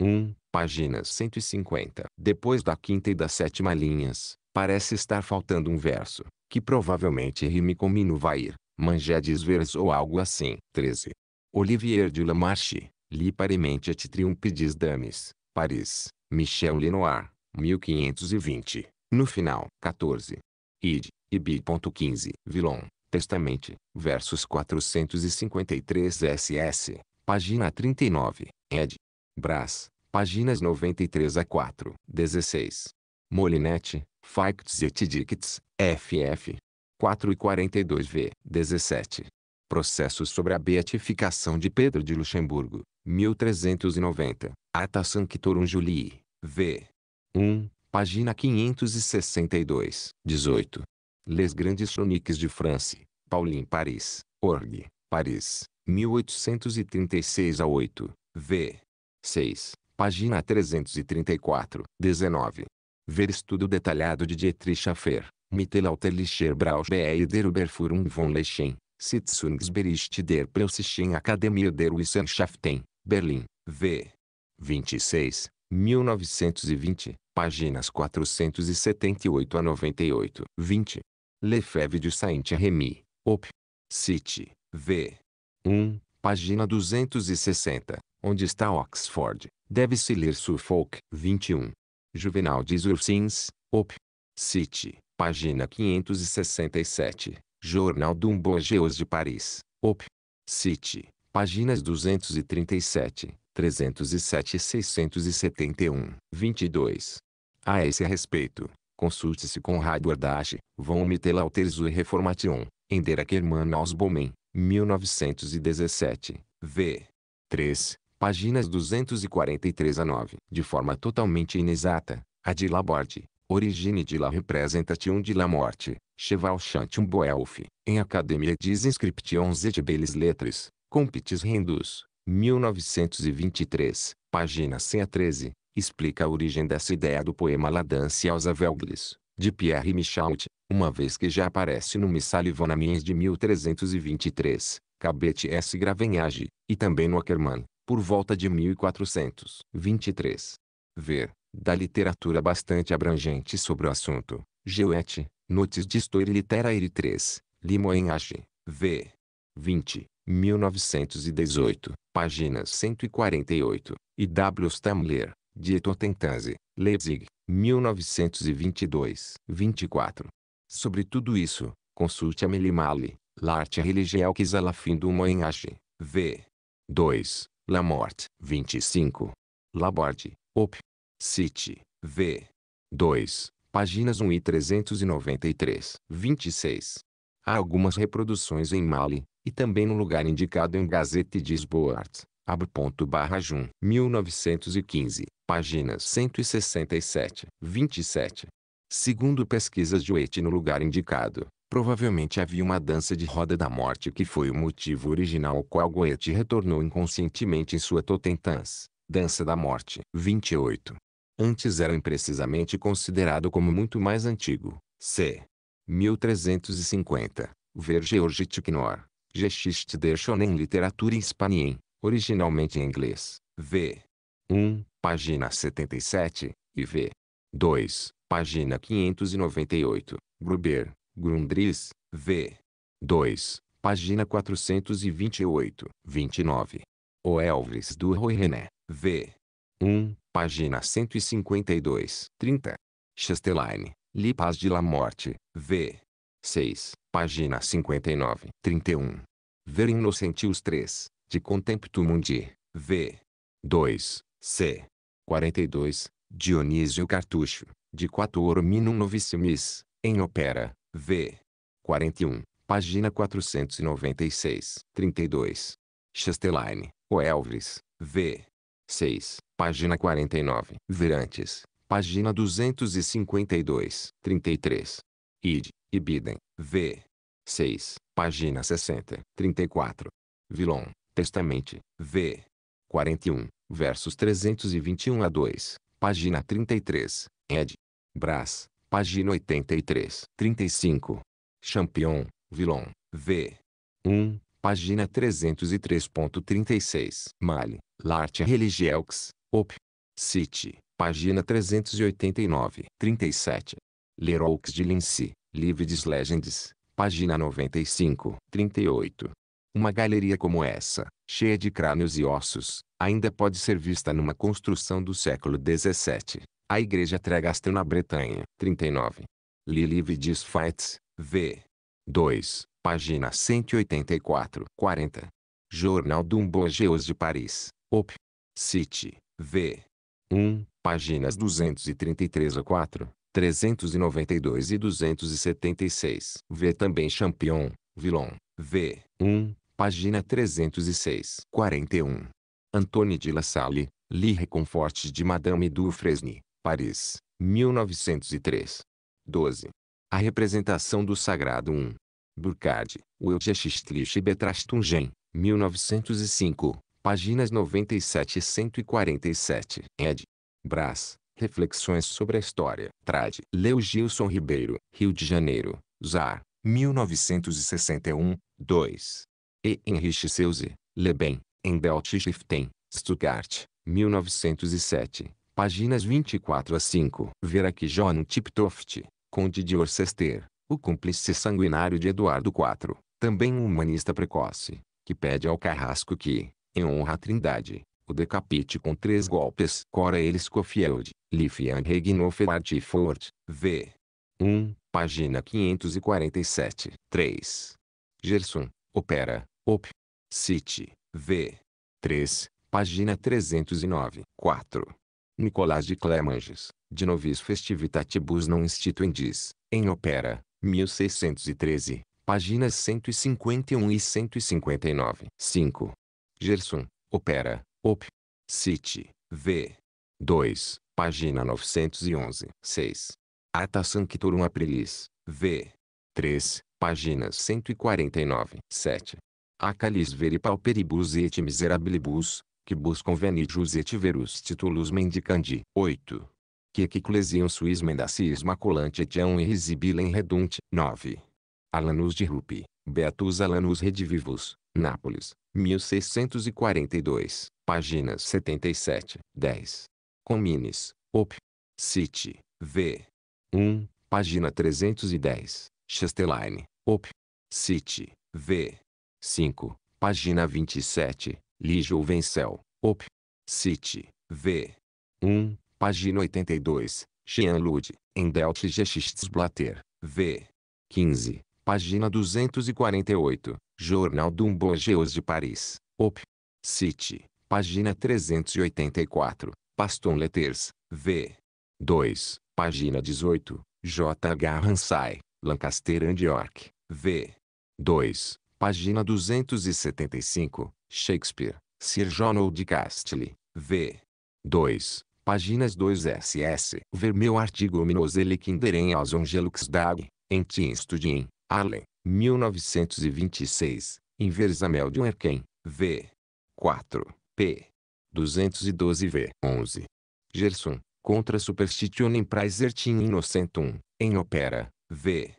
1, página 150. Depois da quinta e da sétima linhas, parece estar faltando um verso, que provavelmente rime com Minuvair, Mangedes Vers ou algo assim. 13. Olivier de Lamarche, Liparemente et Triumph des Dames, Paris, Michel Lenoir, 1520. No final, 14. Id, Ib.15, Vilon, Testamente, versos 453 SS, página 39, ed. Brás, páginas 93 a 4, 16. Molinete, Facts et Dicts, FF. 4 e 42 v. 17. Processo sobre a beatificação de Pedro de Luxemburgo, 1390, Ata Sanctorum Julii, v. 1. Página 562, 18. Les Grandes Chroniques de France, Paulin Paris, Org, Paris, 1836 a 8, v. 6, página 334, 19. Ver estudo detalhado de Dietrich Schaffer, Mittelalterlicher Brauch bei der Überführung von Leschen, Sitzungsbericht der Preußischen Akademie der Wissenschaften, Berlin. v. 26, 1920 páginas 478 a 98. 20. Lefebvre de Saint-Remy, Op. City, V. 1, página 260, onde está Oxford, deve-se ler Suffolk, 21. Juvenal de Ursins, Op. City, página 567, Jornal Dumbogeus de Paris, Op. City, páginas 237, 307 e 671. 22. A esse respeito, consulte-se com Haduardache, von Mittelalter e Reformation, em Der Ackermann 1917, v. 3, páginas 243 a 9. De forma totalmente inexata, a de Laborte, origine de la representation de la morte, cheval chantium boelf, em Academia des Inscriptions et Belles Lettres, Compites Rendus, 1923, página 100 a 13, explica a origem dessa ideia do poema La Danse aos Aveugles, de Pierre Michaud, uma vez que já aparece no missal von de 1323, Cabete S. Gravenhage, e também no Ackermann, por volta de 1423. Ver, da literatura bastante abrangente sobre o assunto, Geuete, Notes de histoire Literaire 3, Limoenage, v. 20, 1918, páginas 148, e W. Stamler, de Leipzig, 1922. 24. Sobre tudo isso, consulte a Mali, L'Arte Religiel que Zalafin do Moenage, v. 2. La Morte, 25. Laborde, Op. City, v. 2. Páginas 1 e 393. 26. Há algumas reproduções em Mali, e também no lugar indicado em Gazette de Boards, ab.barrajum, 1915, páginas 167, 27. Segundo pesquisas de Oete no lugar indicado, provavelmente havia uma dança de roda da morte que foi o motivo original ao qual Goethe retornou inconscientemente em sua Totentans, Dança da Morte. 28. Antes era imprecisamente considerado como muito mais antigo, c. 1350, ver Georgi Ticknor, Geschichte der Schonen Literatur in Spanien, originalmente em inglês, v. 1, página 77, e v. 2, página 598, Gruber, Grundris, v. 2, página 428, 29. O Elvis do Roy René, v. 1, página 152, 30. Chastelaine, Lipas de la Morte, v. 6, página 59, 31. Ver Inocentius 3, de Contemptu Mundi, v. 2, c. 42, Dionísio Cartucho, de Quatuor Minum Novissimis, em Opera, v. 41, página 496, 32. Chastelaine, O Elvis, v. 6, página 49, Virantes, página 252, 33. Id, Ibidem, v. 6, página 60, 34. Vilon, Testamente, v. 41, versos 321 a 2, página 33, ed. Brás, página 83, 35. Champion, Vilon, v. 1, página 303.36. Mali, L'Arte Religieux, op. City, página 389, 37. Leroux de Livre Livres Legends, página 95, 38. Uma galeria como essa, cheia de crânios e ossos, ainda pode ser vista numa construção do século XVII. A Igreja Tregaster na Bretanha. 39. Lilive diz Fights, v. 2, página 184. 40. Jornal Dumbogeus de Paris, Op. City, v. 1, páginas 233 a 4, 392 e 276. Vê também Champion, Vilon, V. 1, página 306. 41. Antônio de La Salle, Li Reconforte de Madame Dufresne, Paris, 1903. 12. A representação do Sagrado 1. Wilde Wilgestrich e Betrastungen, 1905, páginas 97 e 147. Ed. Brás, Reflexões sobre a História. Trad. Leo Gilson Ribeiro, Rio de Janeiro, Zar, 1961, 2. E. Heinrich Seuze, Leben, Endelstiften, Stuttgart, 1907, páginas 24 a 5. Ver aqui John Tiptoft, Conde de Worcester, o cúmplice sanguinário de Eduardo IV, também um humanista precoce, que pede ao carrasco que, em honra à trindade, o decapite com três golpes. Cora Elis Schofield, Lifian Regnofeld Artifort, v. 1, página 547. 3. Gerson, Opera, Op. City, V. 3, página 309. 4. Nicolás de Clemanges, de Novis Festivitatibus non instituendis, em Opera, 1613, páginas 151 e 159. 5. Gerson, Opera, Op. City, V. 2, página 911. 6. Ata Sanctorum Aprilis, v. 3, páginas 149. 7. Acalis veri pauperibus et miserabilibus, que bus convenijus et verus titulus mendicandi. 8. Que ecclesiam suis mendacis maculante et eum irrisibilem redunt. 9. Alanus de Rupi, Beatus Alanus Redivivus, Nápoles, 1642, páginas 77. 10. Comines, Op. City, v. 1, página 310, Chesteline, Op. City, V. 5, página 27, Lijo Vencel, Op. City, V. 1, página 82, Jean Lude, em Delt Geschichtsblatter, V. 15, página 248, Jornal do de Paris, Op. City, página 384, Paston Letters, V. 2, Página 18. J. Hansai, Lancaster and York, V. 2. Página 275. Shakespeare, Sir John Old Castle, V. 2. Páginas 2 SS. Ver meu artigo Minoseli Kinderen aos Angelux Dag, em Teen Studien, Allen, 1926, Inversamel de Erken, V. 4, p. 212 v. 11. Gerson, Contra Superstitionem Praesertim Innocentum, em Opera, v.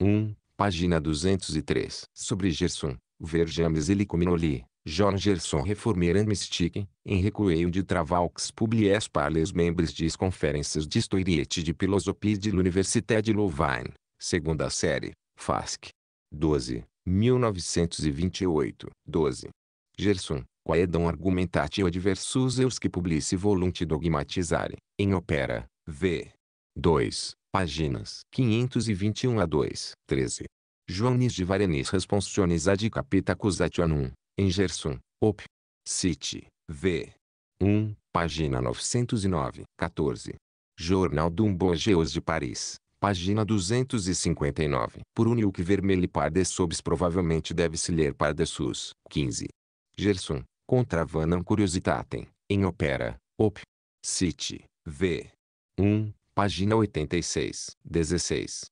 1, página 203. Sobre Gerson, e Licominoli. John Gerson Reformeram Mystique, em Recueio de Travaux Publiés par les membres conferências de d'historiete de philosophie de l'Université de Louvain, segunda série, FASC. 12, 1928, 12. Gerson, quaedam argumentatio adversus eus que publici volunti dogmatizare, em opera, v. 2, páginas 521 a 2, 13. Joanes de Varenis responsiones ad capita accusationum, em Gerson, op. Cite, v. 1, página 909, 14. Jornal Dumbogeus de Paris, página 259. Por Uniuque Vermelho de subs provavelmente deve-se ler Pardesus, 15. Gerson, contra curiositatem, em opera, op. Cite, v. 1, página 86, 16.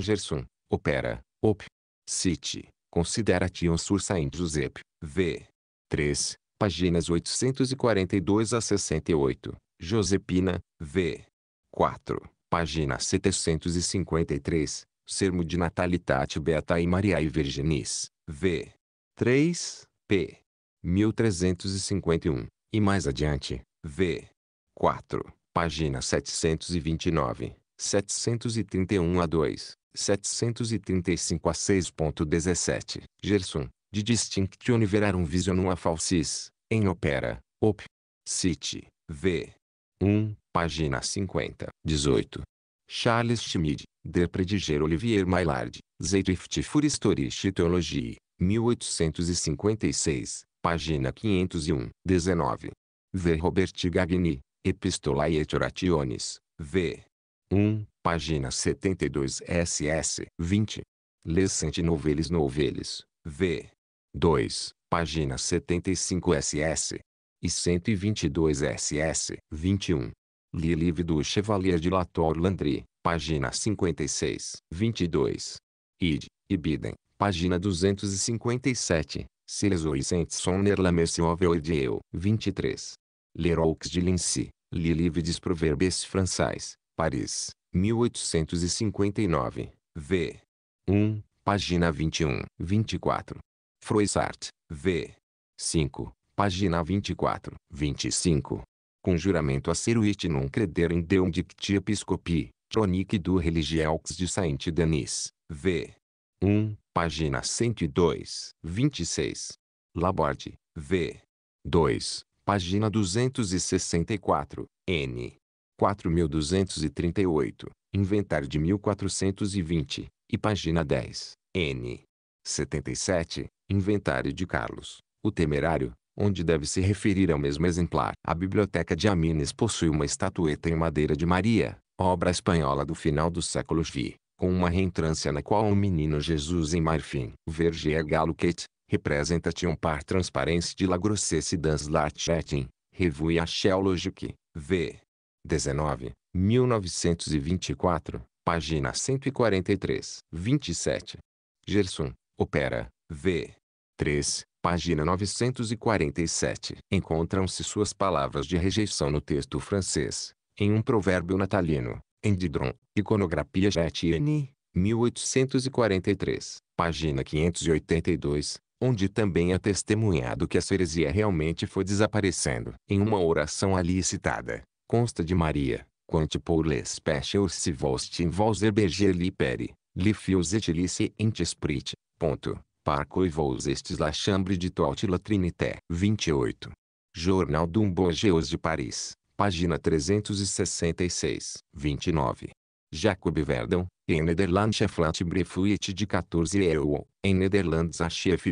Gerson, opera, op. Cite, consideration sursa in Giuseppe, v. 3, páginas 842 a 68. Josepina, v. 4, página 753. Sermo de Natalitate Maria Mariae Virginis, v. 3, p. 1351, e mais adiante, v. 4, página 729, 731 a 2, 735 a 6.17. Gerson, de Distinction Verarum Visionum a Falsis, em Opera, Op. City, v. 1, página 50, 18. Charles Schmid, Der Prediger Olivier Maillard, Zeitschrift für Historische Theologie, 1856, Página 501, 19. V. Robert Gagni, Epistolae et Orationes, V. 1, página 72 SS 20. Les Sentinoveles Noveles, V. 2, página 75 SS e 122 SS 21. Li livre do Chevalier de Latour Landry, página 56, 22. Id, Ibidem, página 257. Si les oisentes sont néerlandaises de eu. 23. Leroux de Lincy, li livre des proverbes français, Paris, 1859, v. 1, página 21, 24. Froissart, v. 5, página 24, 25. Conjuramento a ser et non creder em Deum dicti episcopi, tronique du religieux de Saint-Denis, v. 1, Página 102, 26. Laborde, V. 2. Página 264, N. 4238, Inventário de 1420, e página 10, N. 77, Inventário de Carlos, o Temerário, onde deve se referir ao mesmo exemplar. A Biblioteca de Amines possui uma estatueta em madeira de Maria, obra espanhola do final do século XX com uma reentrância na qual um menino Jesus em marfim, verge é galuquet, representa-te um par transparente de la grossesse dans la chetin, revue à logique, v. 19, 1924, página 143, 27. Gerson, opera, v. 3, página 947. Encontram-se suas palavras de rejeição no texto francês, em um provérbio natalino, em Didron, Iconografia Jetienne, 1843, página 582, onde também é testemunhado que a heresia realmente foi desaparecendo. Em uma oração ali citada, consta de Maria, Quante pour l'espèce si vos tim vos herberger lipere, li fios et lice ent sprit, ponto, parco e vos estes la chambre de la trinité. 28. Jornal d'Umbogeus de Paris página 366, 29. Jacob Verdon, em Nederland flat de 14 eeuw, em Nederlands achef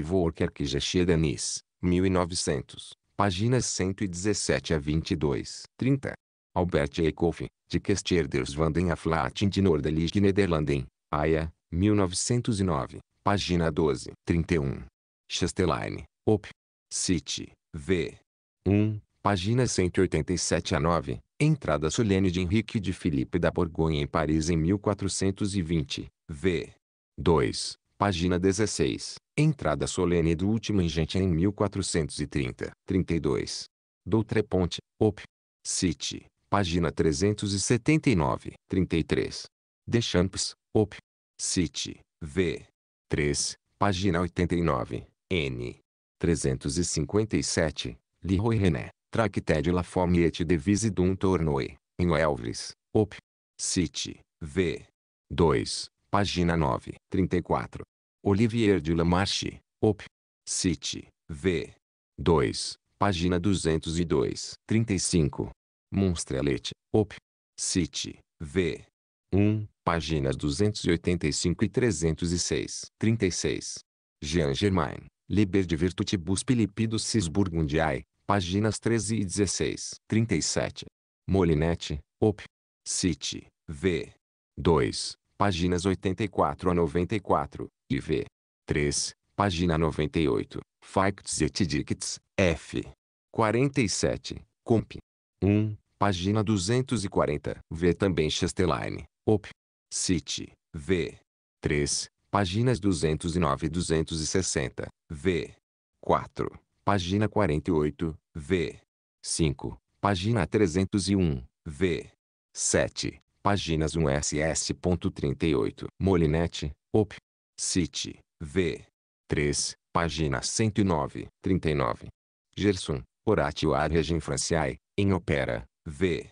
Denis, 1900, páginas 117 a 22, 30. Albert Eikoff, de Kesterders van den Aflatin de Noorderlige Nederlanden, Aia, 1909, página 12, 31. Chesteline, Op. City, V. 1, Página 187 a 9, entrada solene de Henrique de Filipe da Borgonha em Paris em 1420, v. 2, página 16, entrada solene do último ingente em 1430, 32. Doutre Ponte, Op. City, página 379, 33. Deschamps, Op. City, v. 3, página 89, n. 357, Leroy René de la forme et devise d'un tournoi, em Elvis, Op. City, V. 2, página 9, 34. Olivier de la Marche, Op. City, V. 2, página 202, 35. Monstrelet, Op. City, V. 1, páginas 285 e 306, 36. Jean Germain, Liber de Virtutibus Pilipidus Cisburgundiae, páginas 13 e 16. 37. molinete, Op. City, V. 2, páginas 84 a 94, e V. 3, página 98, Facts et Dicts, F. 47, Comp. 1, página 240, V também Chesteline, Op. City, V. 3, páginas 209 e 260, V. 4, página 48, V. 5. Página 301, V. 7. Páginas 1 SS.38. Molinete, Op. City, V. 3. Página 109, 39. Gerson, Horatio A. Regin Franciai, em Opera, V.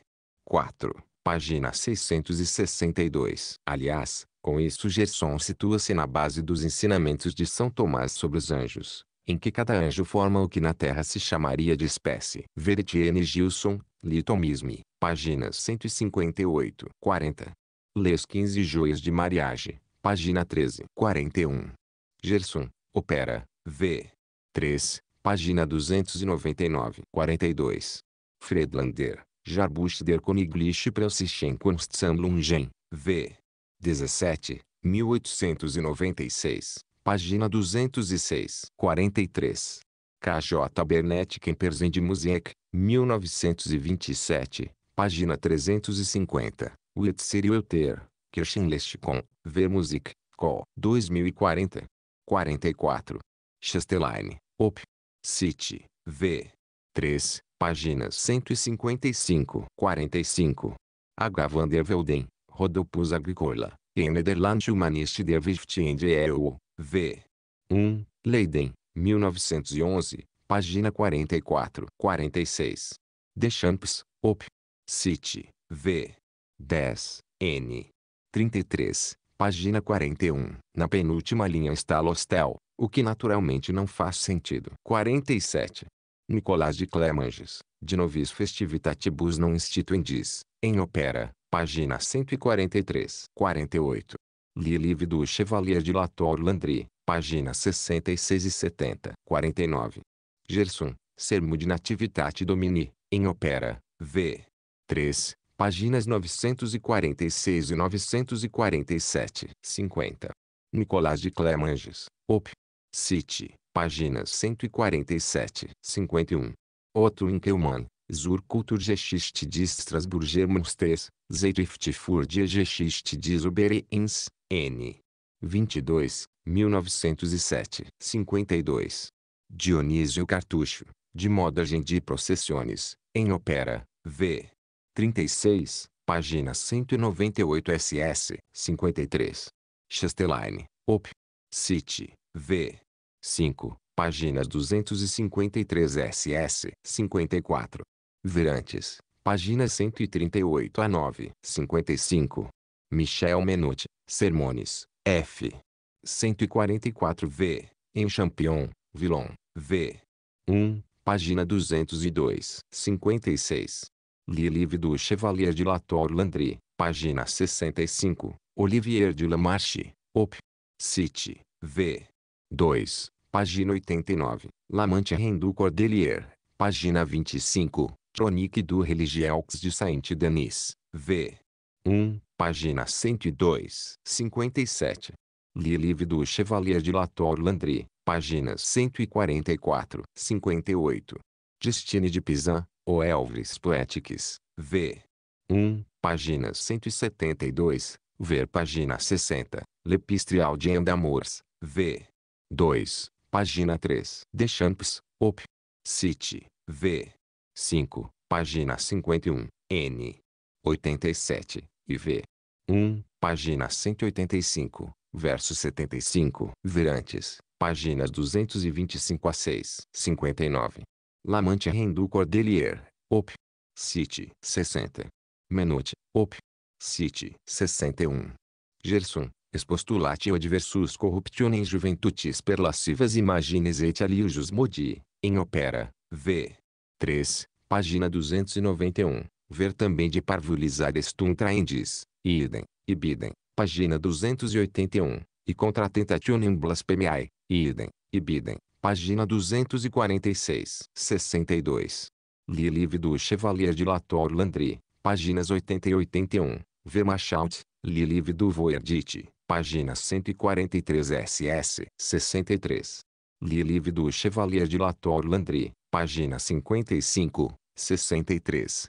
4. Página 662. Aliás, com isso Gerson situa-se na base dos ensinamentos de São Tomás sobre os anjos, em que cada anjo forma o que na Terra se chamaria de espécie. Vertiene Gilson, Litomisme, páginas 158, 40. Lês 15 Joias de Mariage, página 13, 41. Gerson, Opera, V. 3, página 299, 42. Fredlander, Jarbusch der Königliche Preußischen Kunstsammlungen, V. 17, 1896. Página 206. 43. KJ Bernet Kempersen de Musiek, 1927. Página 350. Witzer e Euter, Kirchenlist com, Vermusik, Co. 2040. 44. Chastelaine, Op. City, V. 3, Página 155, 45. H. van der Velden, Rodopus Agricola, e Nederland Humanist der Wift en de EU, V. 1. Leiden, 1911, página 44, 46. Deschamps, Op. City, V. 10. N. 33, página 41. Na penúltima linha está Lostel, o que naturalmente não faz sentido. 47. Nicolas de Clemanges, de novis festivitatibus non instituendis, em opera, página 143. 48. Li livre do Chevalier de Latour Landry, páginas 66 e 70. 49. Gerson, Sermo de Nativitate Domini, em Opera, v. 3, páginas 946 e 947. 50. Nicolás de Clemanges, Op. City, páginas 147. 51. Otto Inkelmann, Zur Kulturgeschichte des Strasburger Münsters, Zeitschrift für die Geschichte des Oberins. N. 22, 1907. 52. Dionísio Cartucho, de moda Gendi Processiones, em Opera, V. 36, página 198 SS, 53. Chastelaine, Op. City, V. 5, páginas 253 SS, 54. Virantes, páginas 138 a 9, 55. Michel Menut, Sermones, F. 144 v. Em Champion, Villon, v. 1, página 202. 56. Lilive do Chevalier de Latour Landry, página 65. Olivier de Lamarche, Op. City, v. 2, página 89. Lamante Rendu Cordelier, página 25. Tronique du Religieux de Saint-Denis, v. 1, Página 102, 57. Li livre do Chevalier de Latour Landry, páginas 144, 58. Destine de Pisan, ou Elvis Poetics, v. 1, página 172, ver página 60, Lepistre Audien d'Amours, v. 2, página 3, Deschamps, op. City, v. 5, página 51, n. 87, e v. 1, página 185, verso 75, Verantes, páginas 225 a 6, 59. Lamante Rendu Cordelier, op. City, 60. Menute. op. City, 61. Gerson, expostulatio adversus corruptionem juventutis per lascivas imagines et aliujus modi, em opera, v. 3, página 291, Ver também de parvulizar estuntraendis, idem, ibidem, página 281, e contra tentationem blasphemiae, idem, ibidem, página 246. 62. Li livre do Chevalier de Latour Landry, páginas 80 e 81. Vermachaut, Li livre do Voerdite, página 143 SS. 63. Li livre do Chevalier de Latour Landry, página 55, 63.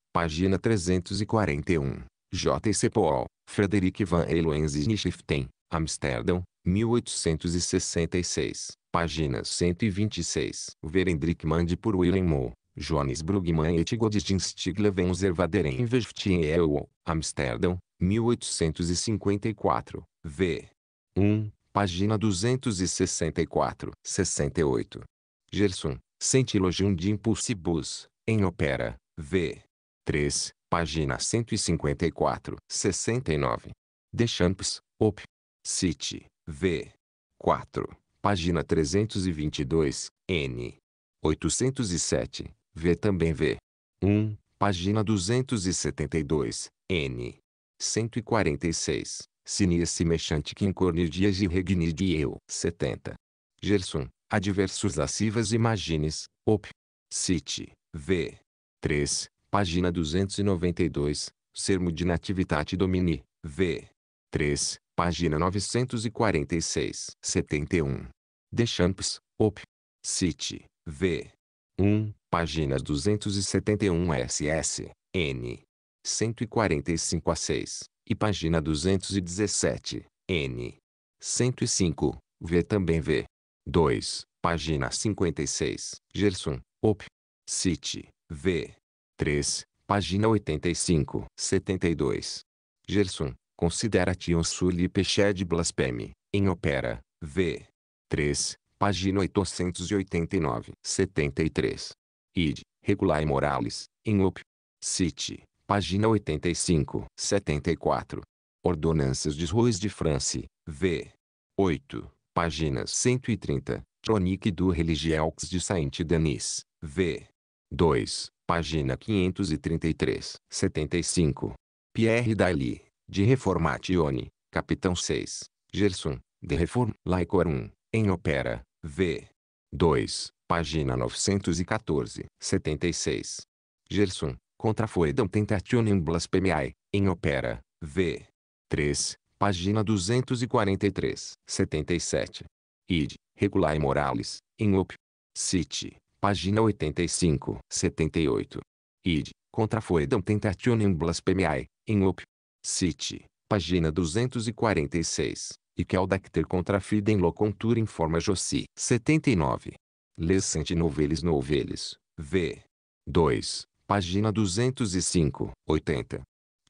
Página 341. J. C. Paul, Frederick van Nischiften, Amsterdam, 1866. Página 126. Verendrich Mande por Willem Moe, Johannes Brugman et Godsdienstgleven Zervaderen EU, Amsterdam, 1854. V. 1. Página 264. 68. Gerson, Centilogium de Impulsibus, em Opera, V. 3, página 154, 69. Deschamps, Op. City, V. 4, página 322, N. 807, V também V. 1, página 272, N. 146. Sinia mexante quincórnio dias e regni de eu. 70. Gerson, adversos lascivas imagines, op. City, v. 3, página 292, Sermo de Nativitate Domini, v. 3, página 946. 71. Deschamps, op. City, v. 1, páginas 271 SS, n. 145 a 6, e página 217, n. 105, v também v. 2, página 56, Gerson, op. City, v. 3, página 85. 72. Gerson, considera Tion Sully de Blasphemy, em Opera, v. 3, página 889. 73. Id, Regulai Morales, em Op. City, página 85. 74. Ordonanças de Ruiz de France, v. 8, página 130. Tronique du Religieux de Saint-Denis, v. 2, Página 533. 75. Pierre Daly, de Reformatione, Capitão 6, Gerson, de Reform, Laicorum, em Opera, v. 2, página 914. 76. Gerson, contra Foedam Tentationem Blasphemiae, em Opera, v. 3, página 243. 77. Id, Regulae Morales, em Op. City, Página 85. 78. Id. Contra foedam tentationem blasfemiae, em op. Cite. Página 246. E caldacter contra fidem locontura in forma Jossi. 79. Lescente noveles noveles. V. 2. Página 205. 80.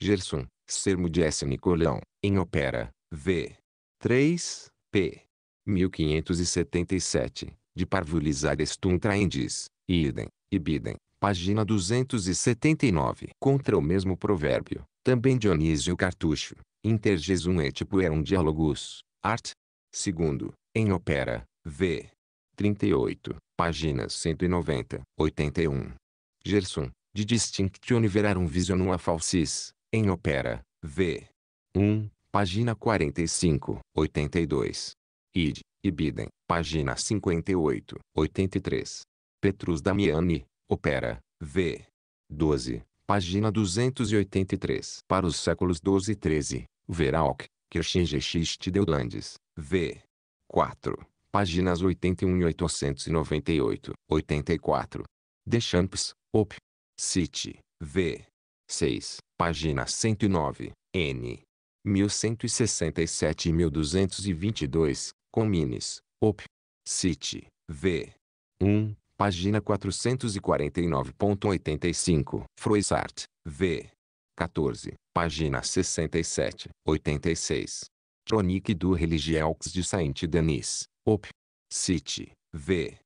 Gerson. Sermo de S. Nicolão. Em opera. V. 3. P. 1577 de parvulizar estuntraendis idem, ibidem, página 279. Contra o mesmo provérbio, também Dionísio Cartucho, intergesum et puerum dialogus, art. Segundo, em opera, v. 38, páginas 190, 81. Gerson, de Distinctione verarum visionum a falsis, em opera, v. 1, página 45, 82. Id, Ibidem, página 58, 83. Petrus Damiani, Opera, v. 12, página 283. Para os séculos 12 e 13, Veralk, Kirchengeschist Deutlandes, v. 4, páginas 81 e 898, 84. Deschamps, Op. City, v. 6, página 109, n. 1167 e 1222, Comines, Op. City, V. 1, página 449.85. Froissart, V. 14, página 67, 86. Tronique du Religieux de Saint-Denis, Op. City, V.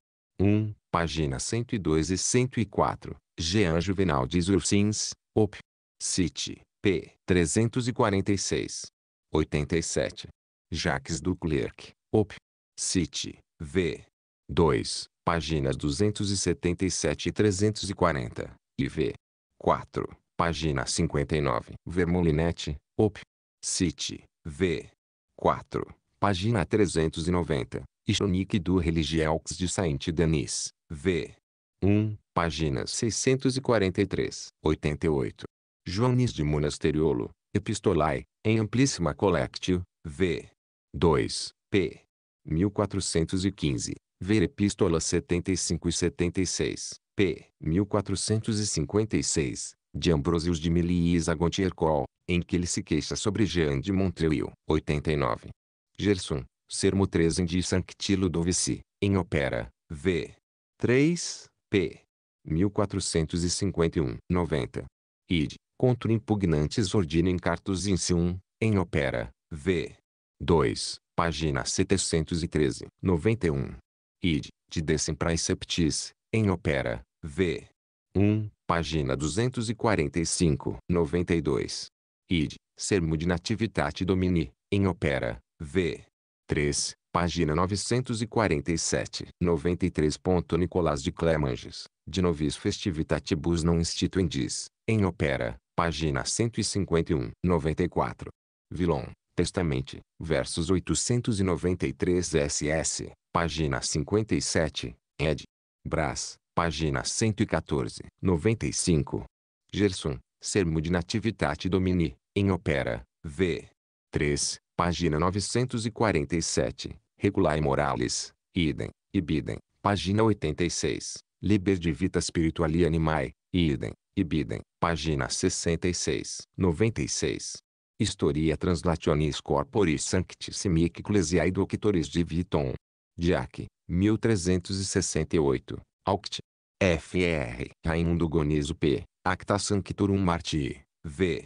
1, página 102 e 104. Jean Juvenal de Ursins, Op. City, p. 346. 87. Jacques Duclerc, Op. City, V. 2, páginas 277 e 340, e V. 4, página 59. Vermolinete. Op. City, V. 4, página 390. Histórique du Religieux de Saint-Denis, V. 1, páginas 643, 88. Joanes de Monasteriolo, Epistolae, em Amplíssima Collectio, V. 2, p. 1415. Ver Epístola 75 e 76, p. 1456, de Ambrosius de Miliis a Gontiercol, em que ele se queixa sobre Jean de Montreuil. 89. Gerson, Sermo 13 de Sancti Ludovici, em Opera, v. 3, p. 1451. 90. Id, contra impugnantes ordinem cartus in sium, em Opera, v. 2. Página 713. 91. Id, de Septis, em Opera, v. 1, página 245. 92. Id, Sermud Nativitate Domini, em Opera, v. 3, página 947. 93. Nicolás de Clemanges, de Novis Festivitatibus non instituendis, em Opera, página 151. 94. Vilon, Testamente, versos 893 SS, página 57, ed. Brás, página 114, 95. Gerson, Sermo de Nativitate Domini, em Opera, v. 3, página 947, Regulae Morales, idem, ibidem, página 86, Liber de Vita Spirituali Animae, idem, ibidem, página 66, 96. Historia Translationis Corporis Sanctis Mic Ecclesiae Doctores Diviton. Diac, 1368, Auct. F.R. Raimundo Gonizo P. Acta Sanctorum Marti, V.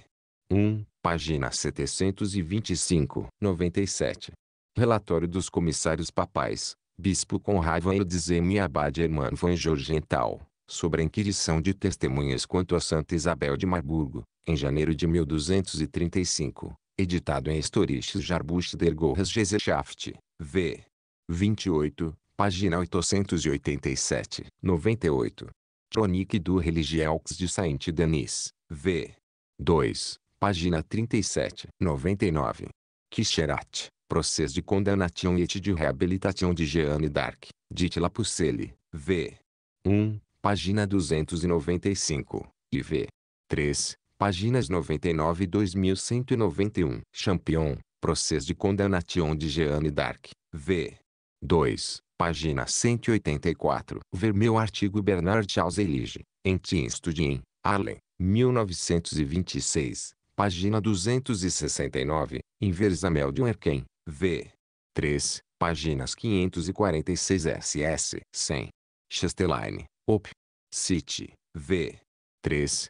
1, página 725, 97. Relatório dos comissários papais, Bispo Conrado Eudzemi e Abade Hermano von Jorgental, sobre a inquirição de testemunhas quanto a Santa Isabel de Marburgo, em janeiro de 1235, editado em Historisches Jahrbuch der Gesellschaft, v. 28, página 887. 98. Tronique du Religieux de Saint-Denis, v. 2, página 37. 99. Kicherat, Process de Condemnation et de Rehabilitation de Jeanne d'Arc, dit La Pucelle, v. 1, página 295, e v. 3, páginas 99 e 2191. Champion, Processo de Condemnation de Jeanne d'Arc, v. 2, página 184. Ver meu artigo Bernard Charles Elige, em Teen Allen, 1926, página 269, Inversamel de Erken, v. 3, páginas 546 SS 100. Chastelain, Op. City, v. 3,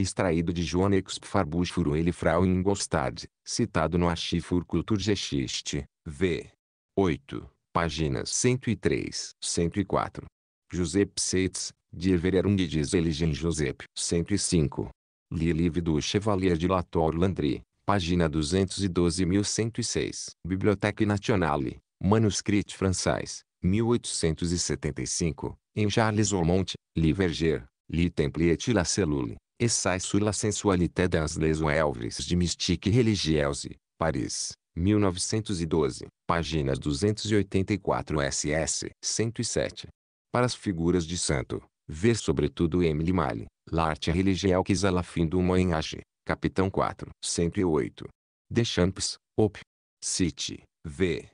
extraído de Joanex Pfarbusfuro Elifrau Ingolstadt, citado no Archivur Kulturgeschichte, v. 8, páginas 103, 104. Josep Seitz, Die Vererung des Eligen Josep, 105. Li du Chevalier de Latour Landry, página 212.106. Bibliothèque Nationale, Manuscrit Français, 1875, em Charles Ormont, Liverger, Verger, Li et la Cellule, Essai sur la sensualité dans les oeuvres de mystique religieuse, Paris, 1912, páginas 284 ss. 107. Para as figuras de santo, ver sobretudo Emily Malle, L'Arte Religieuse à la fin du Moyen-Âge, capitão 4, 108. Deschamps, Op. City, V.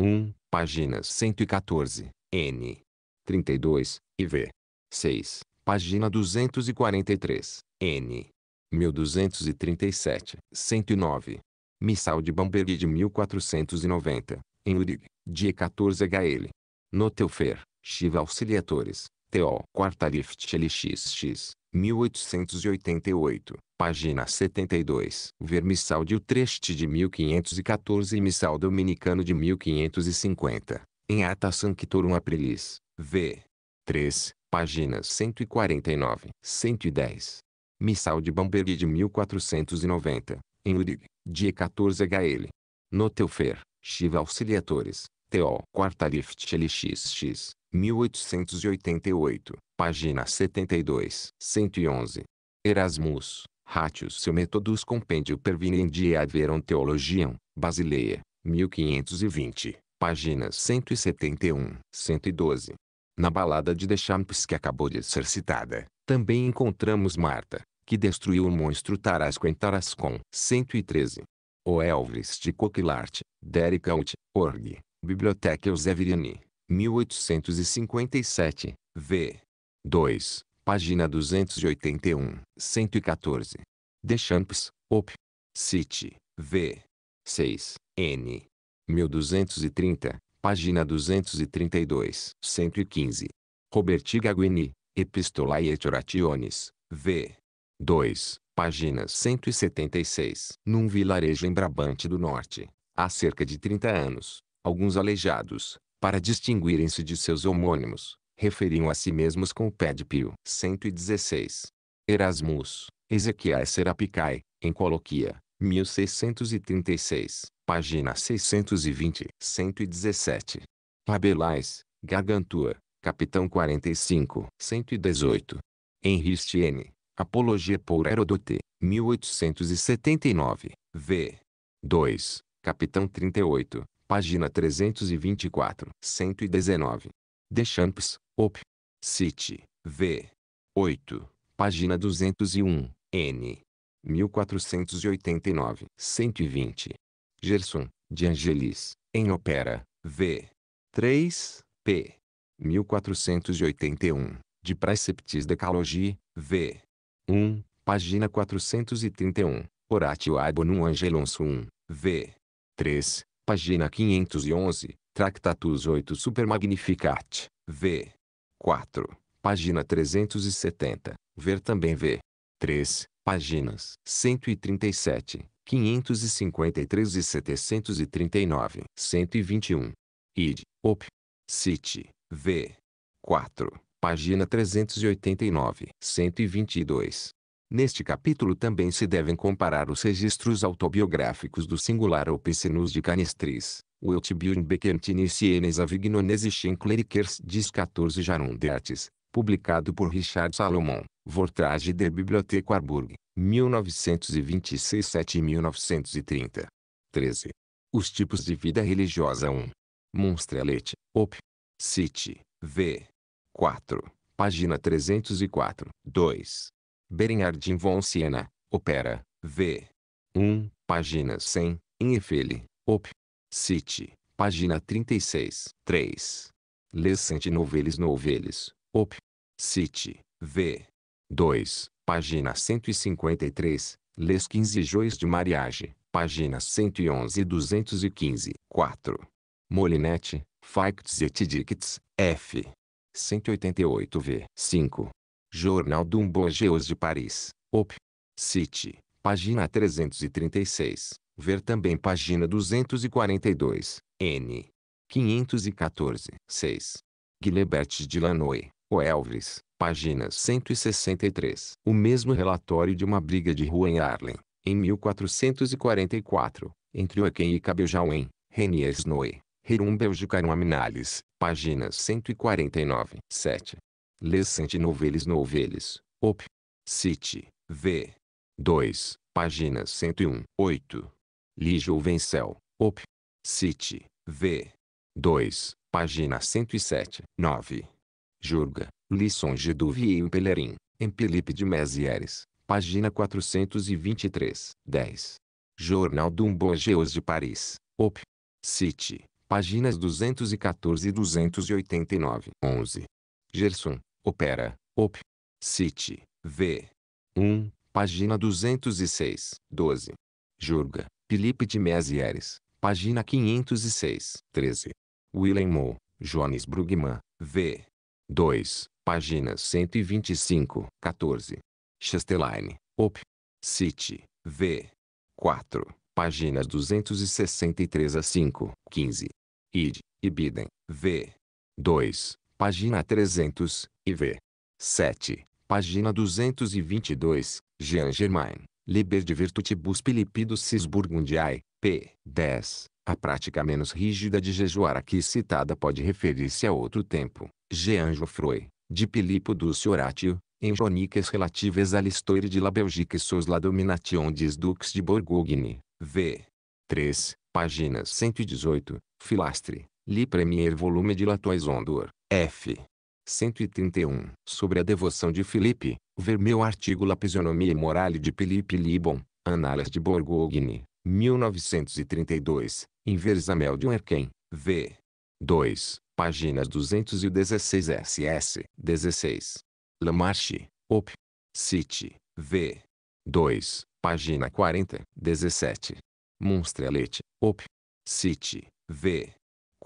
1, páginas 114, N. 32, e V. 6, página 243. N. 1237, 109. Missal de Bamberg de 1490, em Urig, dia 14 HL. No Teufer, Shiva Auxiliatores, TO Quartarift LXX, 1888, página 72. Vermissal de Utrecht de 1514 e Missal Dominicano de 1550, em Ata Sanctorum Aprilis, v. 3, páginas 149, 110. Missal de Bamberg de 1490, em Urig, dia 14 HL. Notelfer, Shiva Auxiliatores, TO Quartarift LXX, 1888, página 72, 111. Erasmus, Ratios seu Metodus Compêndio Pervinendi Adveron Theologiam, Basileia, 1520, páginas 171, 112. Na balada de Deschamps que acabou de ser citada, também encontramos Marta, que destruiu o monstro Tarasco em Tarascon. 113. O Elvis de Coquillart, Derek Out, Org, Biblioteca Eusevirini, 1857, v. 2, página 281, 114. Deschamps, Op. City, v. 6, n. 1230, página 232, 115. Roberti Gaguini, Epistolae et Orationes, v. 2, páginas 176. Num vilarejo em Brabante do Norte, há cerca de 30 anos, alguns aleijados, para distinguirem-se de seus homônimos, referiam a si mesmos com o pé de pio. 116. Erasmus, Ezequias Serapicai, em Coloquia, 1636, página 620. 117. Rabelais, Gargantua, capitão 45. 118. Henri Stiene, Apologia por Herodote, 1879, v. 2, capitão 38, página 324, 119. Deschamps, op. City, v. 8, página 201, n. 1489, 120. Gerson, de Angelis, em Opera, v. 3, p. 1481, de Preceptis Calogi, v. 1, página 431, Horatio Albonum Angelonsum, Sum, v. 3, página 511, Tractatus 8 Supermagnificat, v. 4, página 370, ver também v. 3, páginas 137, 553 e 739, 121. Id, Op. City, v. 4, Página 389. 122. Neste capítulo também se devem comparar os registros autobiográficos do singular Opicínus de Canestris, Wiltbion Bequentinis Sienes avignonesi e Schenklerikers diz 14 Artes, publicado por Richard Salomon, Vortrage der Bibliothek Warburg, 1926 7 1930. 13. Os tipos de vida religiosa 1. Monstrelet, Op. City, V. 4. Página 304. 2. Berenhardin von Siena, Opera, V. 1. Página 100, em Eiffel, Op. City, página 36. 3. Les Sentinoveles Noveles, Op. City, V. 2. Página 153. Les 15 Joias de Mariage, Página 111 e 215. 4. Molinete, Facts et Dicts, F. 188 v. 5. Jornal do Umbogeus de Paris, Op. City, página 336, ver também página 242, N. 514, 6. Guilherme de Lanoy, O Elvis, página 163. O mesmo relatório de uma briga de rua em Arlen, em 1444, entre Oquen e Cabeljauem, Renier Snowy, Rerum Belgicarum Aminalis, página 149. 7. Les Noveles Noveles, Op. City, V. 2, páginas 101. 8. Lijo Vencel, Op. City, V. 2, página 107. 9. Jurga, Lições do Vieio Pelerin, em Felipe de Mesieres, página 423. 10. Jornal Dumbogeos de Paris, Op. City, páginas 214 e 289. 11. Gerson, Opera, Op. City, V. 1, página 206. 12. Jurga, Felipe de Mesieres, página 506. 13. Willem Moe, Jones Brugman, V. 2, páginas 125. 14. Chastelaine, Op. City, V. 4, páginas 263 a 5, 15 id, ibidem, v. 2, página 300, e v. 7, página 222, Jean Germain, Liber de Virtutibus Pilipidusis Burgundiae, p. 10. A prática menos rígida de jejuar aqui citada pode referir-se a outro tempo. Jean Geoffroy, de Pilipo Dulce Horatio, em Jonicas relativas à l'histoire de la Belgique sous la domination des ducs de Bourgogne, v. 3, páginas 118, Filastre, Li Premier Volume de Latoisondor, F. 131. Sobre a devoção de Filipe, ver meu artigo La Fisionomia e Morale de Filipe Libon, Análise de Borgogne, 1932, em Versamel de Erquem, V. 2, páginas 216 SS. 16. Lamarche, Op. City, V. 2, página 40, 17. Monstrelet, Op. City, V.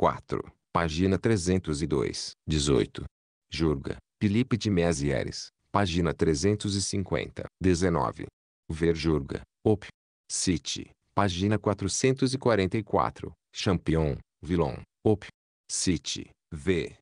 4. Página 302. 18. Jurga, Felipe de Mezieres. Página 350. 19. Ver Jurga, Op. City. Página 444. Champion, Vilon, Op. City. V.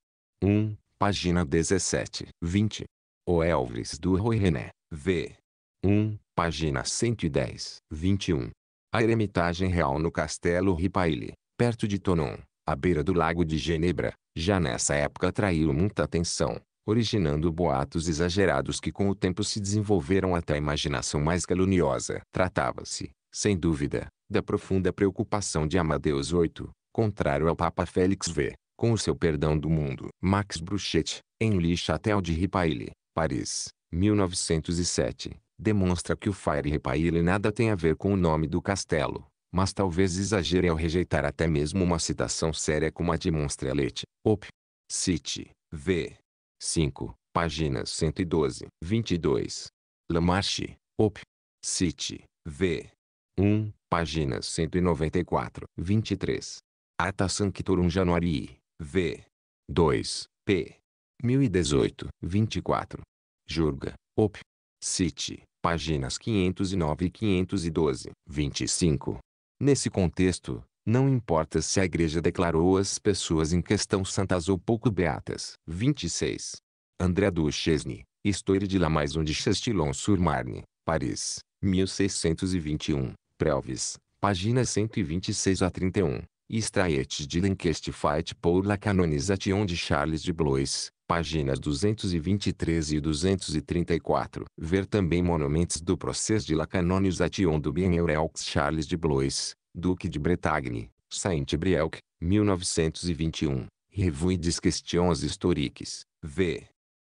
1. Página 17. 20. O Elvis do Roy René. V. 1. Página 110. 21. A Eremitagem Real no Castelo Ripaille perto de Tonon, à beira do lago de Genebra, já nessa época atraiu muita atenção, originando boatos exagerados que com o tempo se desenvolveram até a imaginação mais caluniosa. Tratava-se, sem dúvida, da profunda preocupação de Amadeus VIII, contrário ao Papa Félix V, com o seu perdão do mundo. Max Bruchet, em Le Châtel de Ripaille, Paris, 1907, demonstra que o Fire Ripaille nada tem a ver com o nome do castelo, mas talvez exagere ao rejeitar até mesmo uma citação séria como a de Monstrelet, Op. City, V. 5, páginas 112, 22. Lamarche, Op. City, V. 1, páginas 194, 23. Ata Sanctorum Januarii, V. 2, p. 1018, 24. Jurga, Op. City, páginas 509 e 512, 25. Nesse contexto, não importa se a igreja declarou as pessoas em questão santas ou pouco beatas. 26. André Duchesne, Histoire de la Maison de Chastillon-sur-Marne, Paris, 1621, Prelves, páginas 126 a 31. Extraete de Linkest Fight pour la canonisation de Charles de Blois, páginas 223 e 234. Ver também monumentos do processo de la canonisation do Eureux Charles de Blois, Duque de Bretagne, Saint-Brieuc, 1921. Revue des questions historiques, v.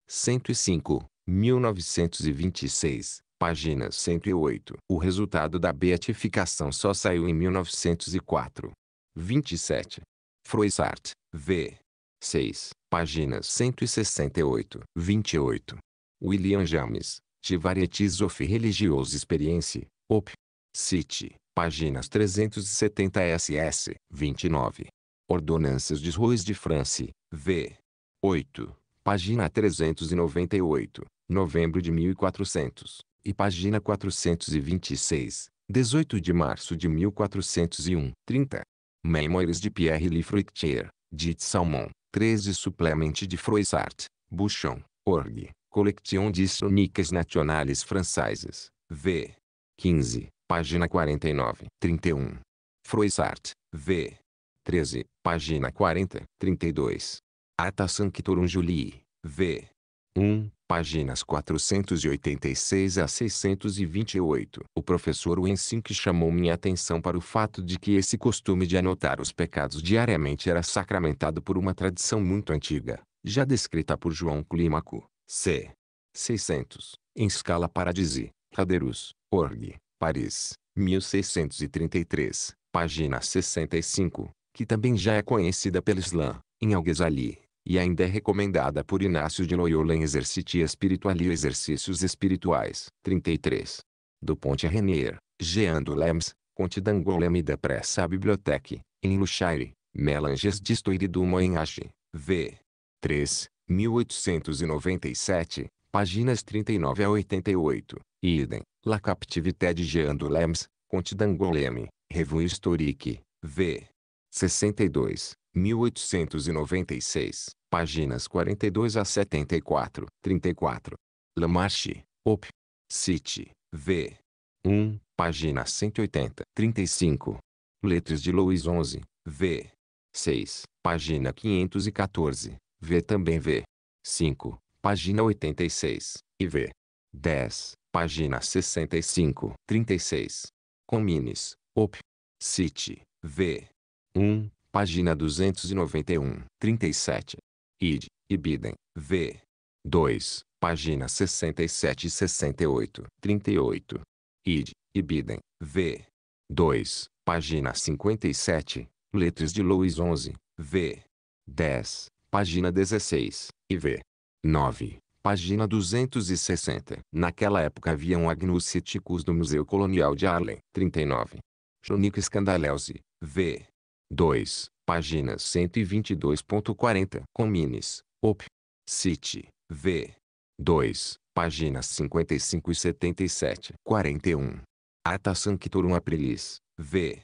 105, 1926. Página 108. O resultado da beatificação só saiu em 1904. 27. Froissart, V. 6, páginas 168, 28. William James, Varieties of Religious Experience, Op. City, páginas 370 SS, 29. Ordonanças de Ruiz de France, V. 8, página 398, novembro de 1400, e página 426, 18 de março de 1401, 30. Memoirs de Pierre-Lee Fructier, dit Salmon, 13 suplemente de Froissart, Bouchon, Org, Collection des Croniques Nacionales Francaises, V. 15, página 49, 31. Froissart, V. 13, página 40, 32. Ata Sanctorum Julii, V. 1, páginas 486 a 628. O professor Wensink chamou minha atenção para o fato de que esse costume de anotar os pecados diariamente era sacramentado por uma tradição muito antiga, já descrita por João Clímaco, c. 600, em escala paradisi, Caderus, Org, Paris, 1633, página 65, que também já é conhecida pelo Islã, em Al-Ghazali e ainda é recomendada por Inácio de Loyola em Exercite Espiritual e Exercícios Espirituais. 33. Do Ponte Renier, Jean do Lems, Conte d'Angoleme da Pressa à Bibliothèque, em Luxaire, Melanges d'Histoire du moyen Age, v. 3, 1897, páginas 39 a 88, idem, La Captivité de Jean du Lems, Conte d'Angoleme, Revue Historique, v. 62. 1896, páginas 42 a 74, 34. Lamarche, Op. City, V. 1, página 180, 35. Letras de Louis XI, V. 6, página 514, V também V. 5, página 86, e V. 10, página 65, 36. Comines, Op. City, V. 1, Página 291, 37. Id, Ibidem, V. 2, página 67 e 68, 38. Id, Ibidem, V. 2, página 57, letras de Louis 11, V. 10, página 16, e V. 9, página 260. Naquela época haviam agnoscíticos do Museu Colonial de Arlen, 39. Jonico Scandalese, V. 2, página 122.40. Comines, Op. City, V. 2, páginas 55 e 77. 41. Ata Sanctorum Aprilis, V.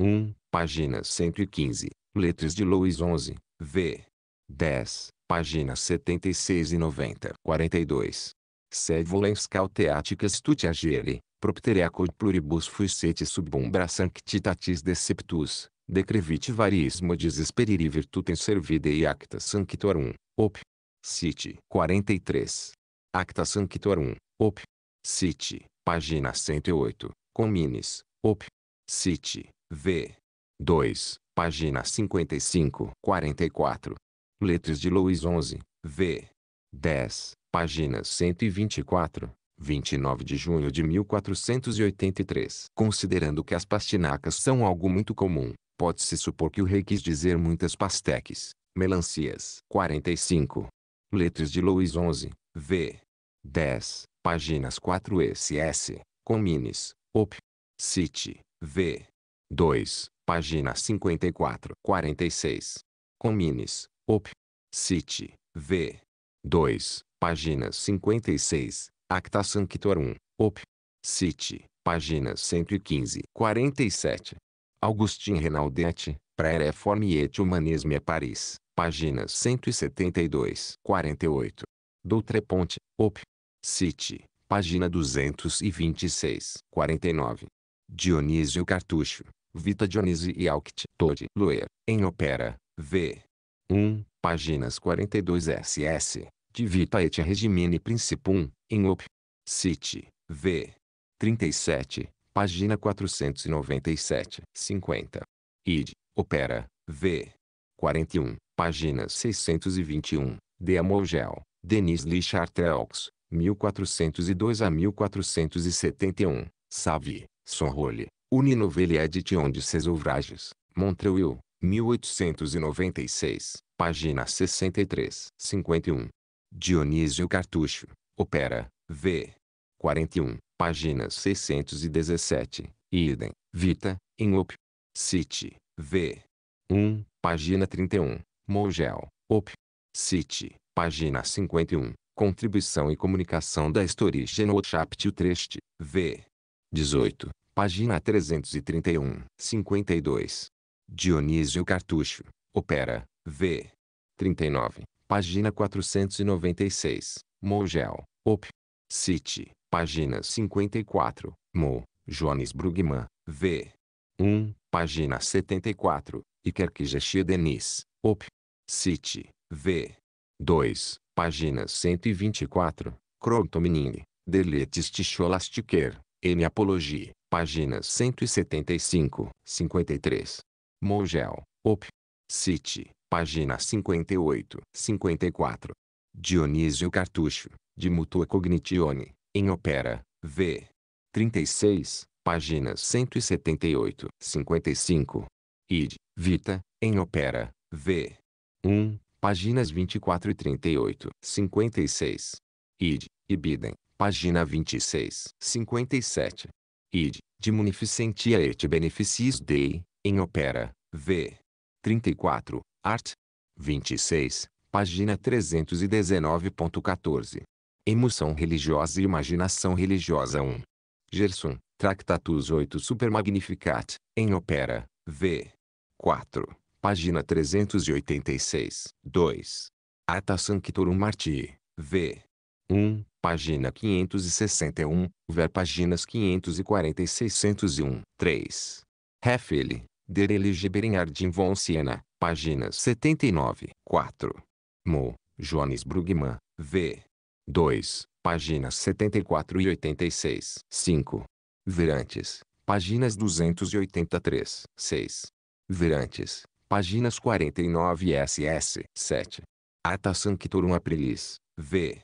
1, página 115. Letras de Louis 11, V. 10, páginas 76 e 90. 42. Sevulens cauteaticas tutiagere, propteriaco pluribus fuicete subumbra sanctitatis deceptus, decrevit varismo desesperiri virtutem servide acta sanctorum, op. Cite 43. Acta sanctorum, op. Cite, página 108, comines, op. Cite, v. 2, página 55, 44. Letras de Louis 11, v. 10, página 124, 29 de junho de 1483. Considerando que as pastinacas são algo muito comum, Pode-se supor que o rei quis dizer muitas pasteques, melancias. 45. Letras de Louis XI, v. 10, páginas 4 SS, Comines, Op. City, v. 2, página 54. 46. Comines, Op. City, v. 2, páginas 56, Acta Sanctorum, Op. City, páginas 115, 47. Augustin Renaudetti, Pré-Réforme et Humanisme a Paris, páginas 172. 48. Doutreponte, Op. City, página 226. 49. Dionísio Cartucho, Vita Dionisi e Alct Todi, Loer, em Opera, v. 1, páginas 42 SS, de Vita et Regimine Principum, em Op. City, v. 37, Página 497. 50. Id. Opera. V. 41. Página 621. De Amogel. Denis Lichartreux. 1402 a 1471. Savi. Sonrole. Uninovelle Edition de ses ouvrages. Montreuil. 1896. Página 63. 51. Dionísio Cartucho. Opera. V. 41 páginas 617, idem, Vita, em Op. City, V. 1, página 31, Mogel, Op. City, página 51, Contribuição e Comunicação da Historigen Chapter 3, V. 18, página 331, 52. Dionísio Cartucho, Opera, V. 39, página 496, Mogel, Op. City, Página 54. Mo, Jones Brugman, V. 1. Página 74. Ikerkijeche Denis, Op. City, V. 2. Página 124. Crotominini, Deletes Ticholastiker. N. Apologie, página 175, 53. Mogel, Op. City, página 58, 54. Dionísio Cartucho, de Mutua Cognitione, em Opera, v. 36, páginas 178, 55. Id, Vita, em Opera, v. 1, páginas 24 e 38, 56. Id, Ibidem, página 26, 57. Id, de munificentia et beneficis dei, em opera, v. 34, art. 26, página 319.14. Emoção religiosa e imaginação religiosa 1. Gerson, Tractatus 8 Supermagnificat, em Opera, v. 4, página 386. 2. Ata Sanctorum Marti, v. 1, página 561, ver páginas 540 e 601. 3. Heffel, Der Berenhardin von Siena, páginas 79. 4. Mo, Jones Brugman, v. 2, páginas 74 e 86. 5. Verantes, páginas 283. 6. Verantes, páginas 49 SS. 7. Ata Sanctorum Aprilis, v.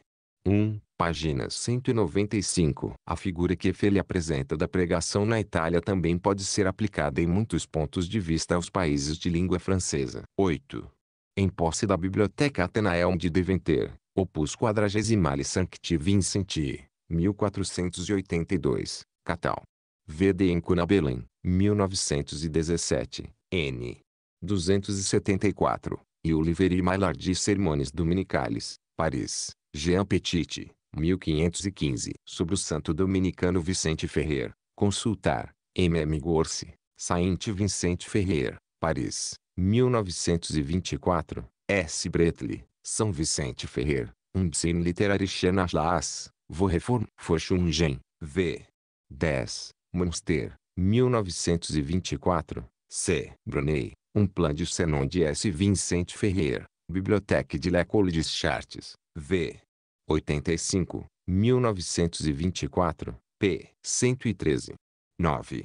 1, página 195. A figura que Efele apresenta da pregação na Itália também pode ser aplicada em muitos pontos de vista aos países de língua francesa. 8. Em posse da Biblioteca Atenaeum de Deventer, Opus Quadragesimale Sancti Vincenti, 1482, Catal. VD em Cunabelém, 1917, N. 274, e Oliveri Mailardi Sermones Dominicales, Paris, Jean Petit, 1515. Sobre o santo dominicano Vicente Ferrer, consultar, M.M. Gorse, Sainte Vicente Ferrer, Paris, 1924, S. Bretli, são Vicente Ferrer, um Undsim Literarischenas Las, Vorreform, Forschungen, V. 10, Munster, 1924, C. Brunei, um plano de Senon de S. Vicente Ferrer, Bibliothèque de l'École des Chartes, V. 85, 1924, p. 113. 9.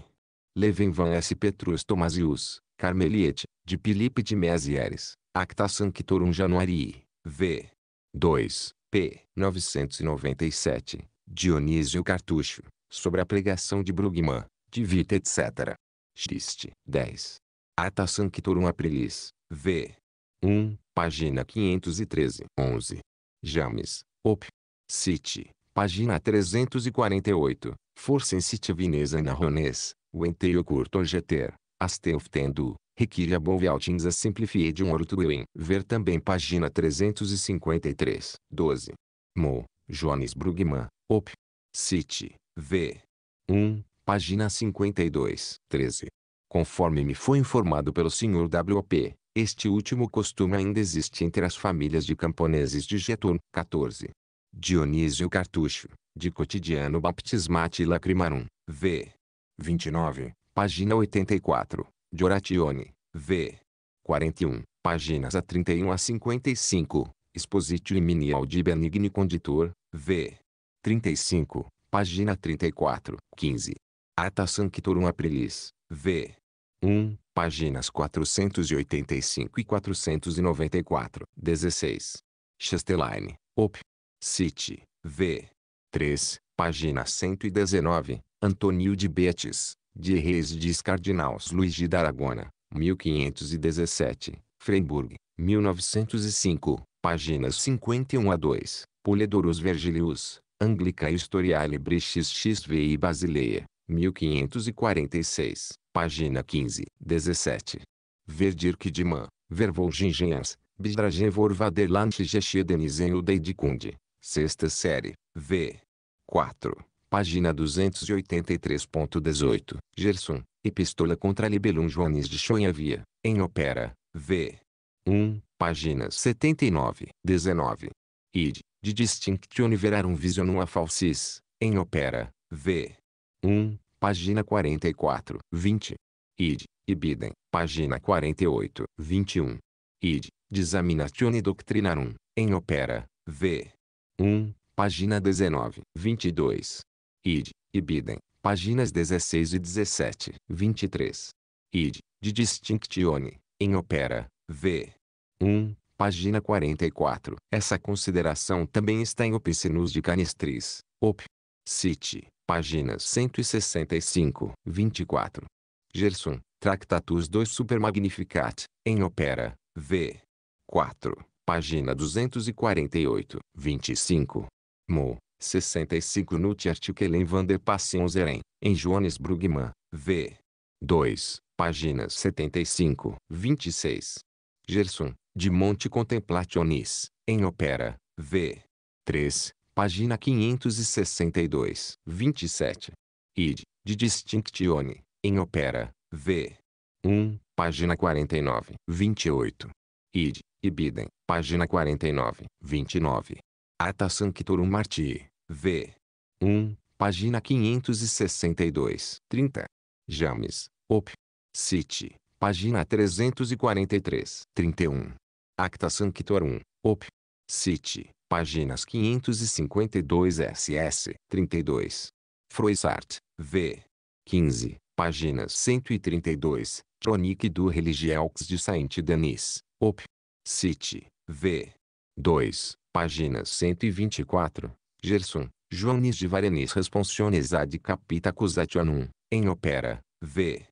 Leven van S. Petrus Thomasius, Carmeliet, de Philippe de Mézières, Acta Sanctorum Januarii, V. 2, p. 997, Dionísio Cartucho, sobre a pregação de Brugman, de Vita etc. Xiste. 10. Ata Sanctorum Aprilis, v. 1, página 513. 11. James, op. City, página 348, For Sensitive Inês Anarrones, o enteio curto geter, asteuftendu, Requiria Bonvialtins a de um ortuin. Ver também página 353. 12. Mo, Jones Brugman, Op. City, V. 1, página 52. 13. Conforme me foi informado pelo Sr. P. este último costume ainda existe entre as famílias de camponeses de Geturno. 14. Dionísio Cartucho, de Cotidiano Baptismati Lacrimarum, V. 29, página 84. Oratione, v. 41, páginas a 31 a 55, Expositio Minial de Benigni Conditor, v. 35, página 34, 15. Ata Sanctorum Aprilis, v. 1, páginas 485 e 494, 16. Chastelaine, Op. City, v. 3, página 119, Antonio de Betes, de Reis diz Cardinals Luigi de Aragona, 1517, Freiburg, 1905, páginas 51 a 2, Poledorus Vergilius, Anglica Historiale Brixis XVI Basileia, 1546, página 15, 17. Verdirk de Man, Vervolgingens, Bidragevor Vaderland Geschiedenis em Udeidicunde, sexta série, v. 4 página 283.18, Gerson, Epístola contra Libelum Joanes de Schoenavia, em Opera, v. 1, páginas 79, 19. Id, de Distinction Verarum Visionum a Falsis, em Opera, v. 1, página 44, 20. Id, Ibidem, página 48, 21. Id, Disaminatione Doctrinarum, em Opera, v. 1, página 19, 22. Id, Ibidem, páginas 16 e 17. 23. Id, de Distinctione, em Opera, v. 1, página 44. Essa consideração também está em Opsinus de Canistris, Op. City, páginas 165, 24. Gerson, Tractatus 2 Supermagnificat, em Opera, v. 4, página 248, 25. Mo, 65 Nut article Van der Passionzeren, em Johannes Brugman, v. 2, páginas 75, 26. Gerson, de Monte Contemplationis, em Opera, v. 3, página 562, 27. Id, de Distinctione, em Opera, v. 1, página 49, 28. Id, Ibidem, página 49, 29. Ata Sanctorum Marti, v. 1, página 562, 30. James, Op. City, página 343, 31. Acta Sanctorum, Op. City, páginas 552 SS, 32. Froissart, v. 15, páginas 132, Tronique du Religieux de Saint-Denis, Op. City, v. 2. Página 124. Gerson, Joanes de Varenis Responsiones ad capita accusationum, em opera, v.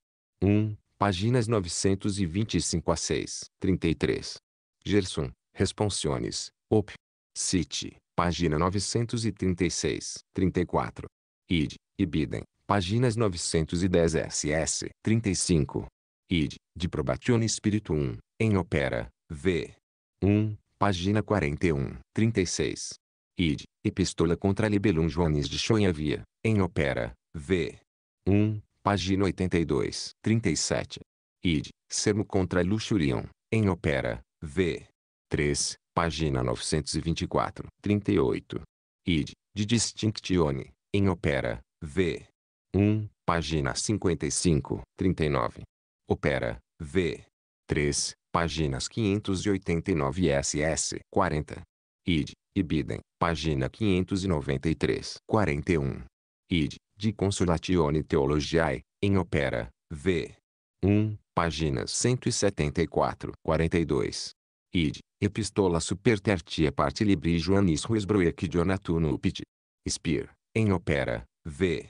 1, páginas 925 a 6. 33. Gerson, Responsiones, op. Cite, página 936, 34. Id, Ibidem, páginas 910 SS, 35. Id, de Probatione 1, em opera, v. 1, página 41, 36. Id, Epístola contra Libelum Joanes de Schoenavia, em Opera, v. 1, página 82, 37. Id, Sermo contra Luxurion, em Opera, v. 3, página 924, 38. Id, de Distinctione, em Opera, v. 1, página 55, 39. Opera, v. 3, páginas 589 SS 40. Id, Ibidem, página 593 41. Id, de Consolatione Theologiae, em Opera, v. 1, páginas 174 42. Id, Epistola super tertia Parte Libri Joannis Ruisbroek Dionatuno Upit. Spir, em Opera, v.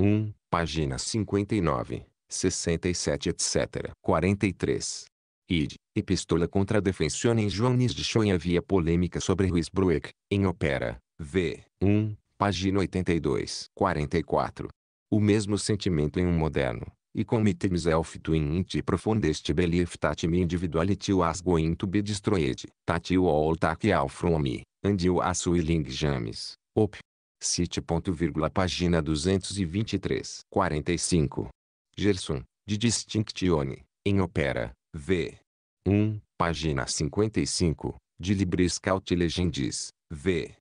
1, páginas 59, 67 etc. 43. Id, Epistola contra a Defensionem Joannis de Schoen havia polêmica sobre Ruiz Brueck, em Opera, v. 1, página 82, 44. O mesmo sentimento em um moderno, e committed self to in it profundest belief that my individuality was going to be destroyed, that you all take out from me, and you as willing james, op. Cite ponto vírgula página 223. 45. Gerson, de Distinctione, em Opera, V. 1, página 55, de Libris Scout Legendis, V.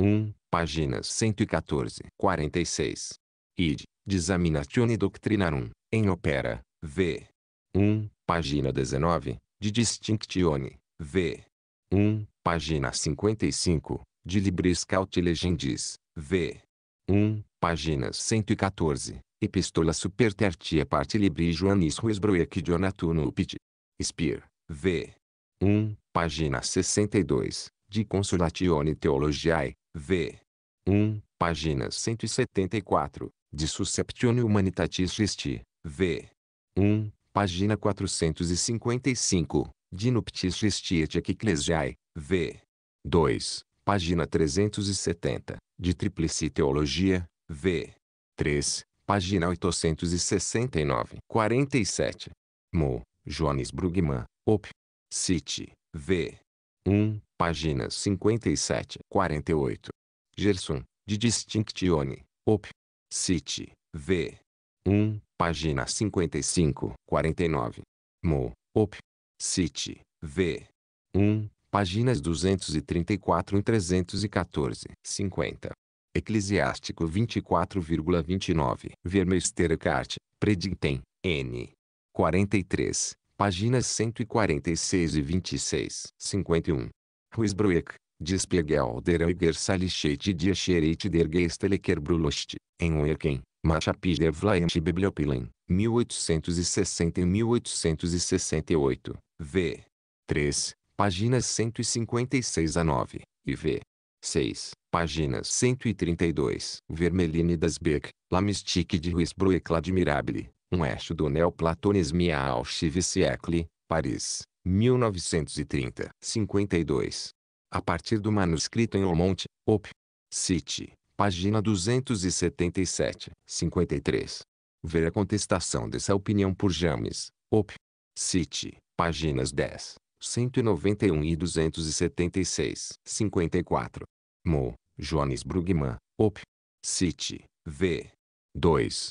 1, páginas 114, 46. Id, Disaminatione Doctrinarum, em Opera, V. 1, página 19, de Distinctione, V. 1, página 55, de Libris Scout Legendis, V. 1, páginas 114, Epistola Supertertia Parte Libri Joannis Ruesbroek Donatuno Upit, Speer, V. 1, página 62, de Consolatione Theologiae, V. 1, página 174, de Susceptione Humanitatis Christi, V. 1, página 455, de Nuptis Christi et Ecclesiae, V. 2, página 370, de Triplici Teologia, V. 3, página 869. 47. Mo. Jones Brugman, Op. City, V. 1, páginas 57 48. Gerson, de Distinctione, Op. City, V. 1, página 55 49. Mo, Op. City, V. 1, páginas 234 e 314 50. Eclesiástico 24,29. Vermeesterkaart, Predintem, N. 43, páginas 146 e 26. 51. Huisbroek, Despiegelder Euger Salichete die Scherete der Geistelikerbrullost, em Oerken, Machapi der Vlaente Bibliopilen, 1860 e 1868, v. 3, páginas 156 a 9, e v. 6, páginas 132. Vermeline das Beck, La Mystique de Huisbroek l'Admirable, um eixo do neoplatonismo e a auschwitz Paris, 1930. 52. A partir do manuscrito em Ormont, Op. City, página 277. 53. Ver a contestação dessa opinião por James, Op. City, páginas 10, 191 e 276. 54. Mo, Jones Brugman, Op. City, V. 2,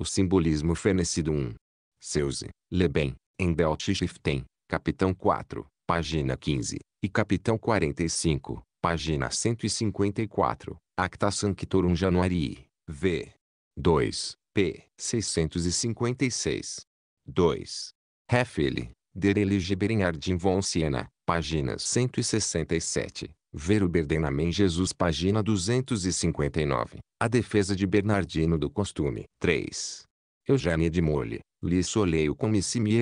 O simbolismo fornecido 1. Seuze, Leben, Endeltschriften, capitão 4, página 15, e capitão 45, página 154, Acta Sanctorum Januarii, v. 2, p. 656. 2. Hefele, Der Eligiberin von Siena, páginas 167, Ver o Berdenamen Jesus página 259. A defesa de Bernardino do costume. 3. Eugênia de Mole, li Soleil comme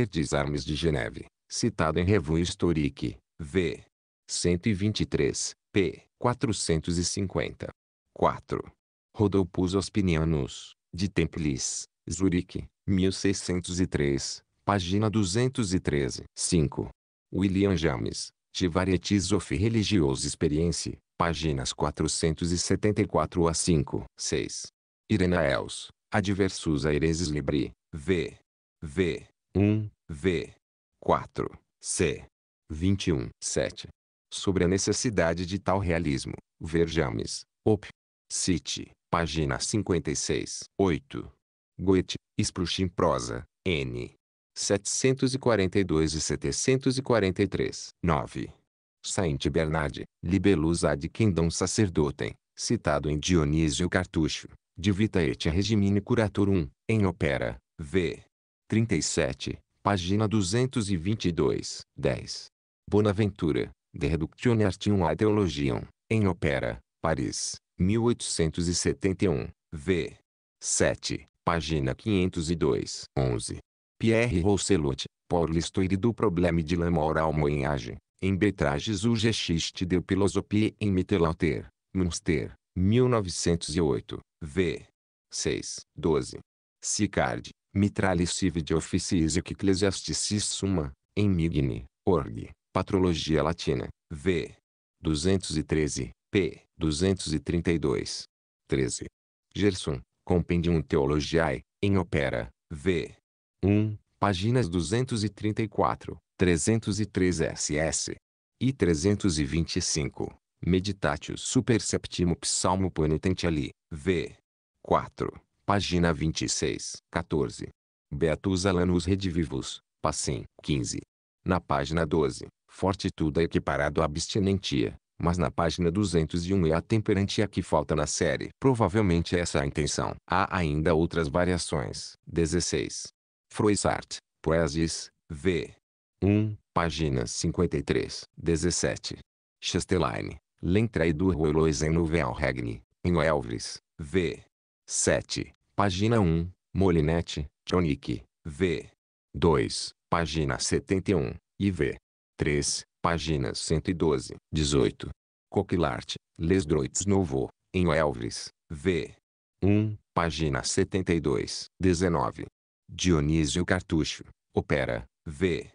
des armes de Geneve, citado em Revue Historique, v. 123, p. 450. 4. Rodopus Ospinianus, de Templis, Zurique, 1603, página 213. 5. William James, Varieties of Religious Experience, páginas 474 a 5. 6. Irenaeus, Adversus Aireses Libri, v. V. 1, v. 4, c. 21, 7. Sobre a necessidade de tal realismo, Verjames, Op. City, página 56, 8. Goethe, Spruchim Prosa, N. 742 e 743. 9. Saint Bernard, libelus ad quindam sacerdotem, citado em Dionísio Cartucho, de Vita et Regimine Curatorum, em Opera, v. 37, página 222. 10. Bonaventura, De Reductione Artium ad Theologiam, em Opera, Paris, 1871, v. 7, página 502. 11. Pierre Rousselot, pour l'histoire du problème de la mort au Moyen-Âge, em Betrages ou Gestiste de Philosophie em Mittelalter, Münster, 1908, v. 6, 12. Sicard, Mitralis de Officis Ecclesiasticis Summa, em Migni, Org, Patrologia Latina, v. 213, p. 232. 13. Gerson, Compendium Theologiae, em Opera, v. 1, páginas 234, 303 SS e 325. Meditatio Super Septimo Psalmo Penitentiali, v. 4, página 26, 14. Beatus Alanus Redivivus, Passim, 15. Na página 12, Fortitude é equiparado à abstinentia, mas na página 201 é a temperantia que falta na série. Provavelmente essa é a intenção. Há ainda outras variações. 16. Froissart, Poesies, v. 1, página 53, 17. Chastelaine, L'entrée du Rouleuse en nouvel Regne, em Elvis, v. 7, página 1, Molinete, Tonic, v. 2, página 71, e v. 3, páginas 112, 18. Coquillart, Les Droits Nouveaux, em Elvis, v. 1, página 72, 19. Dionísio Cartucho, Opera, V.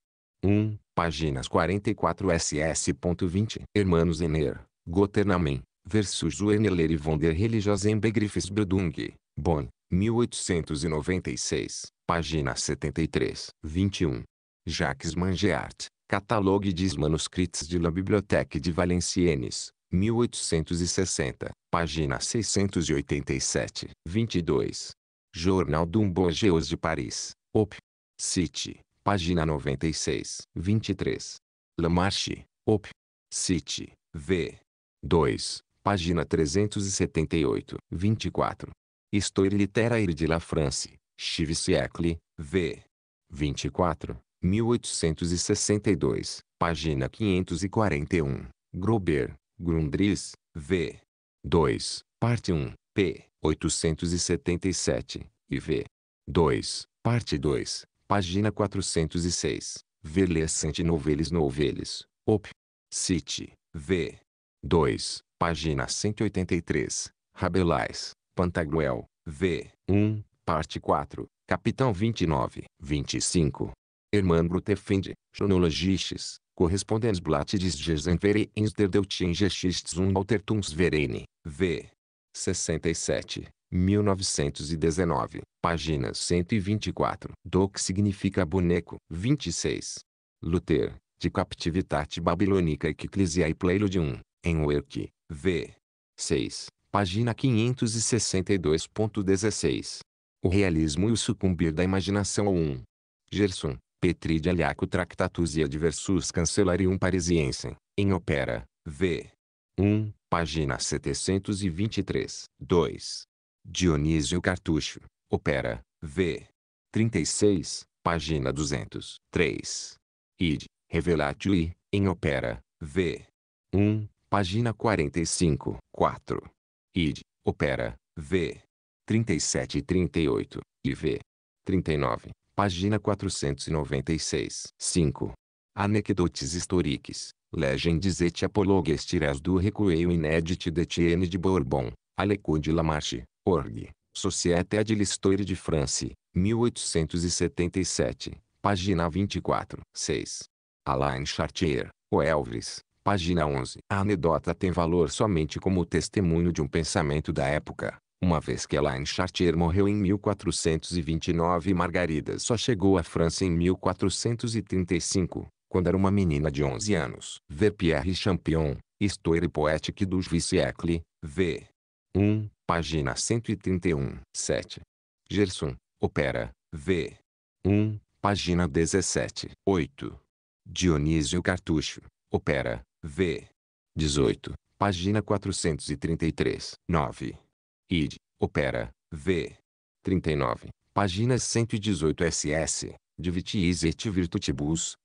1, páginas 44 ss.20. Hermanos Ener, Goternamen, versus Zueneler e von der Religiosembegriffsbildung, Bonn, 1896, página 73. 21. Jacques Mangeart, Catalogue des manuscrits de la Bibliothèque de Valenciennes, 1860, página 687. 22. Jornal do Bourgeois de Paris, Op. City, página 96, 23. Lamarche, Op. City, V. 2, página 378, 24. Histoire littéraire de la France, Chive Siecle, V. 24, 1862, página 541. Grober, Grundris, V. 2, parte 1, p. 877, e v. 2, parte 2, página 406, Velhas Santinoveles Noveles, Op. City, v. 2, página 183, Rabelais, Pantagruel, v. 1, parte 4, capitão 29, 25. Hermann Brutefend, Chronologisches, Correspondens Blatt gesenvere Gesenvereins der Deutschen Geschichtsum Altertums Verene, v. 67, 1919, página 124. Doc significa boneco. 26. Luther, de Captivitate Babilonica Ecclesiae 1, em Werk, v. 6, página 562.16. O realismo e o sucumbir da imaginação 1. Gerson, Petri de Aliaco e Adversus Cancelarium Parisiense, em Opera, v. 1. Página 723. 2. Dionísio Cartucho. Opera. V. 36. Página 203. 3. Id. Revelatio I. Em Opera. V. 1. Página 45. 4. Id. Opera. V. 37 e 38. E V. 39. Página 496. 5. Anecdotes historiques legendes et apologues tires du recueio inédit d'Etienne de Bourbon, Aleco de Lamarche, org, Société de l'Histoire de France, 1877, página 24. 6. Alain Chartier, O Elvis, página 11. A anedota tem valor somente como testemunho de um pensamento da época, uma vez que Alain Chartier morreu em 1429 e Margarida só chegou à França em 1435, quando era uma menina de 11 anos. Ver Pierre Champion, Histoire poétique du vice v. 1, página 131. 7. Gerson, Opera, v. 1, página 17. 8. Dionísio Cartucho, Opera, v. 18, página 433. 9. Id, Opera, v. 39, página 118 SS, Divitiis et Virtutibus,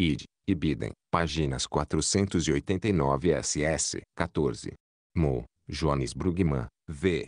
Id, Ibidem, páginas 489 SS 14. Mo, Jones Brugman, V.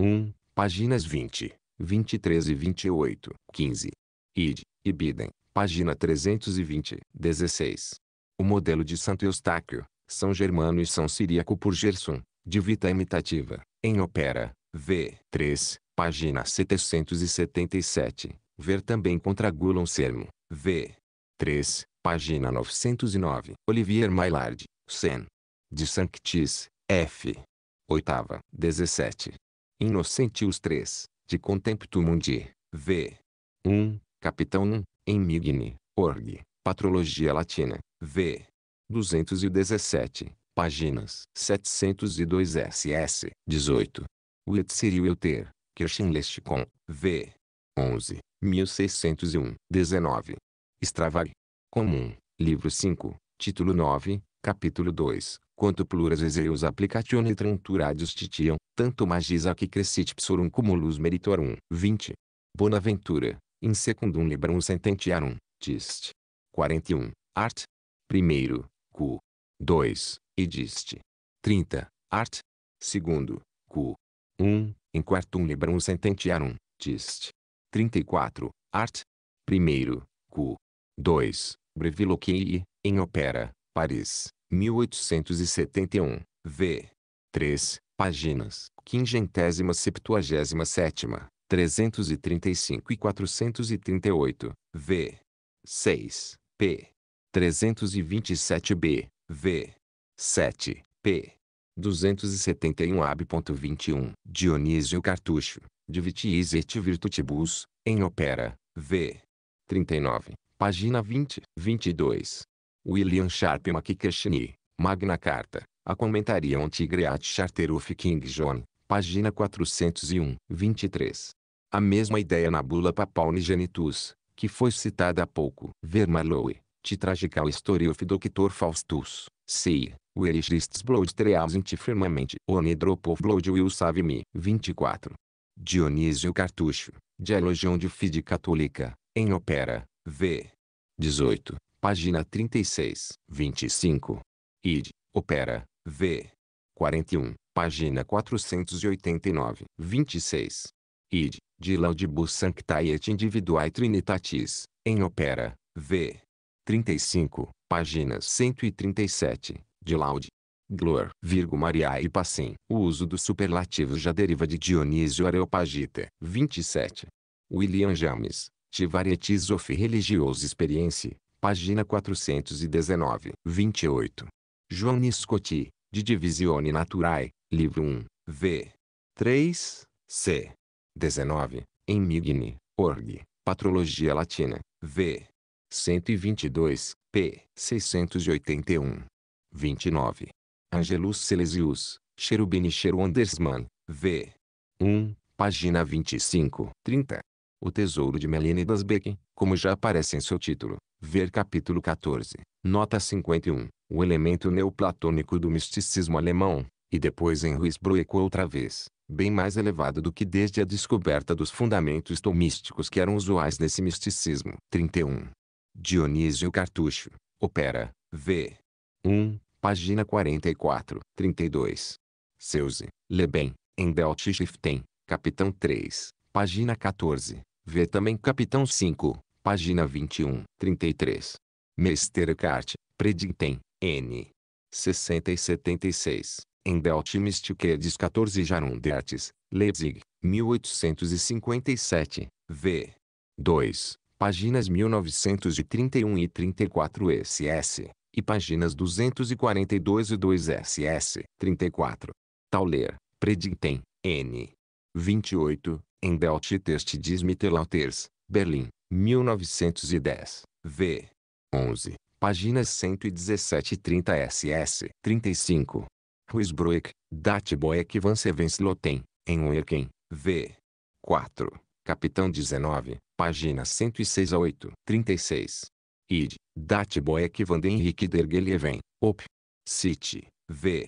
1, páginas 20, 23 e 28, 15. Id, Ibidem, página 320, 16. O modelo de Santo Eustáquio, São Germano e São Siríaco por Gerson, de Vita Imitativa, em Opera, V. 3, página 777. Ver também contra Gulon Sermo, V. 3, Página 909. Olivier Maillard, Sen. De Sanctis, F. Oitava, 17. Inocentius 3, de Contemptu Mundi, V. 1, Capitão 1, em Migni, Org, Patrologia Latina, V. 217, páginas 702 SS, 18. Witziriu Euter, Kirchenlesticon, V. 11, 1601, 19. Stravag, comum. Livro 5, título 9, capítulo 2. Quanto pluras exeus applicatione tranturadius titiam, tanto magisa que crescit psorum cumulus meritorum. 20. Bonaventura, in secundum librum sententiarum, dist. 41. Art. Primeiro, Q. 2. E Ediste. 30. Art. Segundo, Q. 1. Em quartum librum sententiarum, dist. 34. Art. Primeiro, Q. 2. Breviloquei, em Opera, Paris, 1871, v. 3, páginas, quingentésima septuagésima sétima, 335 e 438, v. 6, p. 327b, v. 7, p. 271 ab.21 Dionísio Cartucho, de Vitiis et Virtutibus, em Opera, v. 39, Página 20, 22. William Sharp McKechnie, Magna Carta, a comentaria Antigreat Charter of King John, página 401, 23. A mesma ideia na bula Papal Genitus, que foi citada há pouco. Ver Marlowe, Tragical Story of Dr. Faustus, C. Werigists Blood Treasant Firmamente. Onedrop of Blood Will Save Me. 24. Dionísio Cartucho, Dialogion de Fide Católica, em Opera, V. 18, página 36, 25. Id, opera, V. 41, página 489, 26. Id, de laudibus sanctae et individuae trinitatis, em opera, V. 35, página 137, de laude. Glor, Virgo Mariae Passim. O uso do superlativo já deriva de Dionísio Areopagita. 27. William James, Varieties of religiosa experiência página 419. 28. João Scotti, de Divisione Naturae, livro 1, v. 3, c. 19, em Migni, org, Patrologia Latina, v. 122, p. 681. 29. Angelus Celesius, Cherubini Cheru Andersman, v. 1, página 25, 30. O Tesouro de Melênidas Becken, como já aparece em seu título. Ver capítulo 14, nota 51, o elemento neoplatônico do misticismo alemão, e depois em Ruisbroeco outra vez, bem mais elevado do que desde a descoberta dos fundamentos tomísticos que eram usuais nesse misticismo. 31. Dionísio Cartucho, Opera, V. 1, página 44, 32. Seuze, Leben, em Deltschriften, capitão 3, página 14. Vê também Capitão 5, página 21, 33. Mester Eckhart, Predintem, N. 60 e 76, em Deltimisticades 14 Jarundertes, Leipzig, 1857, v. 2, páginas 1931 e 34 SS, e páginas 242 e 2 SS, 34. Tauler, Predintem, N. 28, em Deltitest de Smithlauters, Berlim, 1910, v. 11, páginas 117 30 ss. 35. Huisbroek, Datboek van Sevensloten, em Oerken, v. 4, capitão 19, páginas 106 a 8. 36. Id, Datboek van den Henrique der Geleven, op. City, v.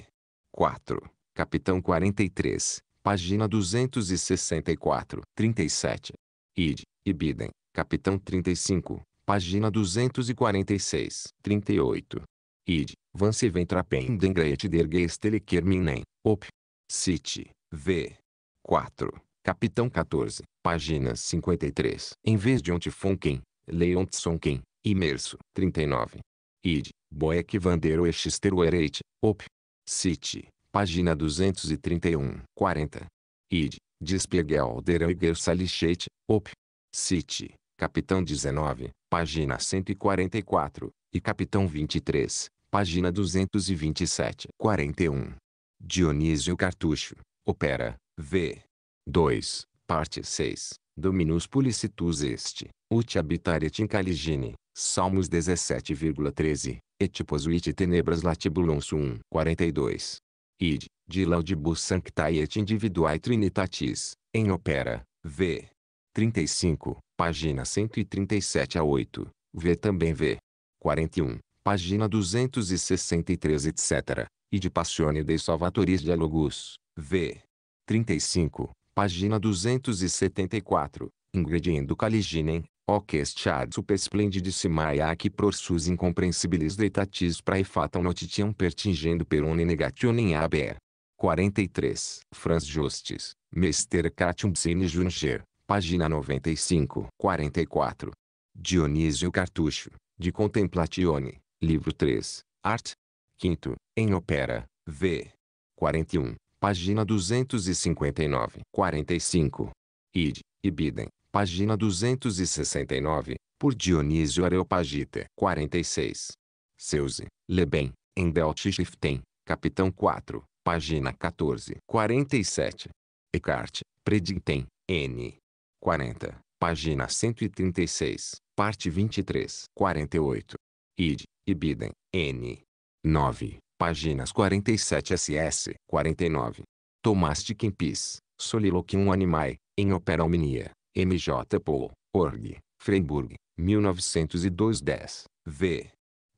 4, capitão 43, página 264. 37. Id, Ibidem, capitão 35, página 246. 38. Id, van se ventrapendem der geestelekerminen, op. City, v. 4. Capitão 14, página 53. Em vez de Ontifonken, Leontsonken, imerso. 39. Id, Boeck van der Oeststeroereit, op. City, página 231, 40. Id, Despiegelder Euger Salichete, Op. City, capitão 19, página 144, e capitão 23, página 227, 41. Dionísio Cartucho, opera, v. 2, parte 6, Dominus Pulicitus Este, ut habitaret incaligine, Salmos 17,13, et posuit tenebras latibulum sum 42 id, de laudibus sanctae et individuae trinitatis, em opera, v. 35, página 137 a 8, v também v. 41, página 263 etc., e de Passione de Salvatoris Dialogus, v. 35, página 274, Ingrediendo Caliginem, o que este ad supersplendidissima ac pror sus incompreensibilis deitatis praefatam notitiam pertingendo perone negationem aber. 43. Franz Justis, Mester Catium Sine Junger, página 95. 44. Dionísio Cartucho, de Contemplatione, livro 3, art. 5, em opera, v. 41, página 259. 45. Id, Ibidem, página 269, por Dionísio Areopagita. 46. Seuze, Leben, em Deltschriften, capitão 4, página 14. 47. Eckhart, Predigten, N. 40, página 136, parte 23. 48. Id, Ibiden, N. 9, páginas 47 SS. 49. Tomás de Kempis, Soliloquium Animae, em Opera Omnia. MJ Paul, Org, Freiburg, 1902-10, v.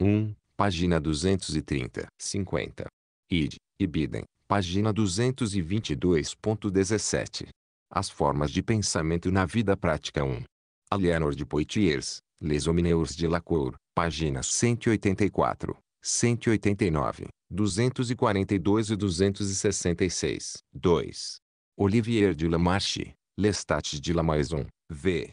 1, página 230, 50. Id, Ibidem, página 222.17. As formas de pensamento na vida prática 1. Aliénor de Poitiers, Les Homineurs de Lacour, páginas 184, 189, 242 e 266. 2. Olivier de Lamarche, Lestat de Lamaison, v.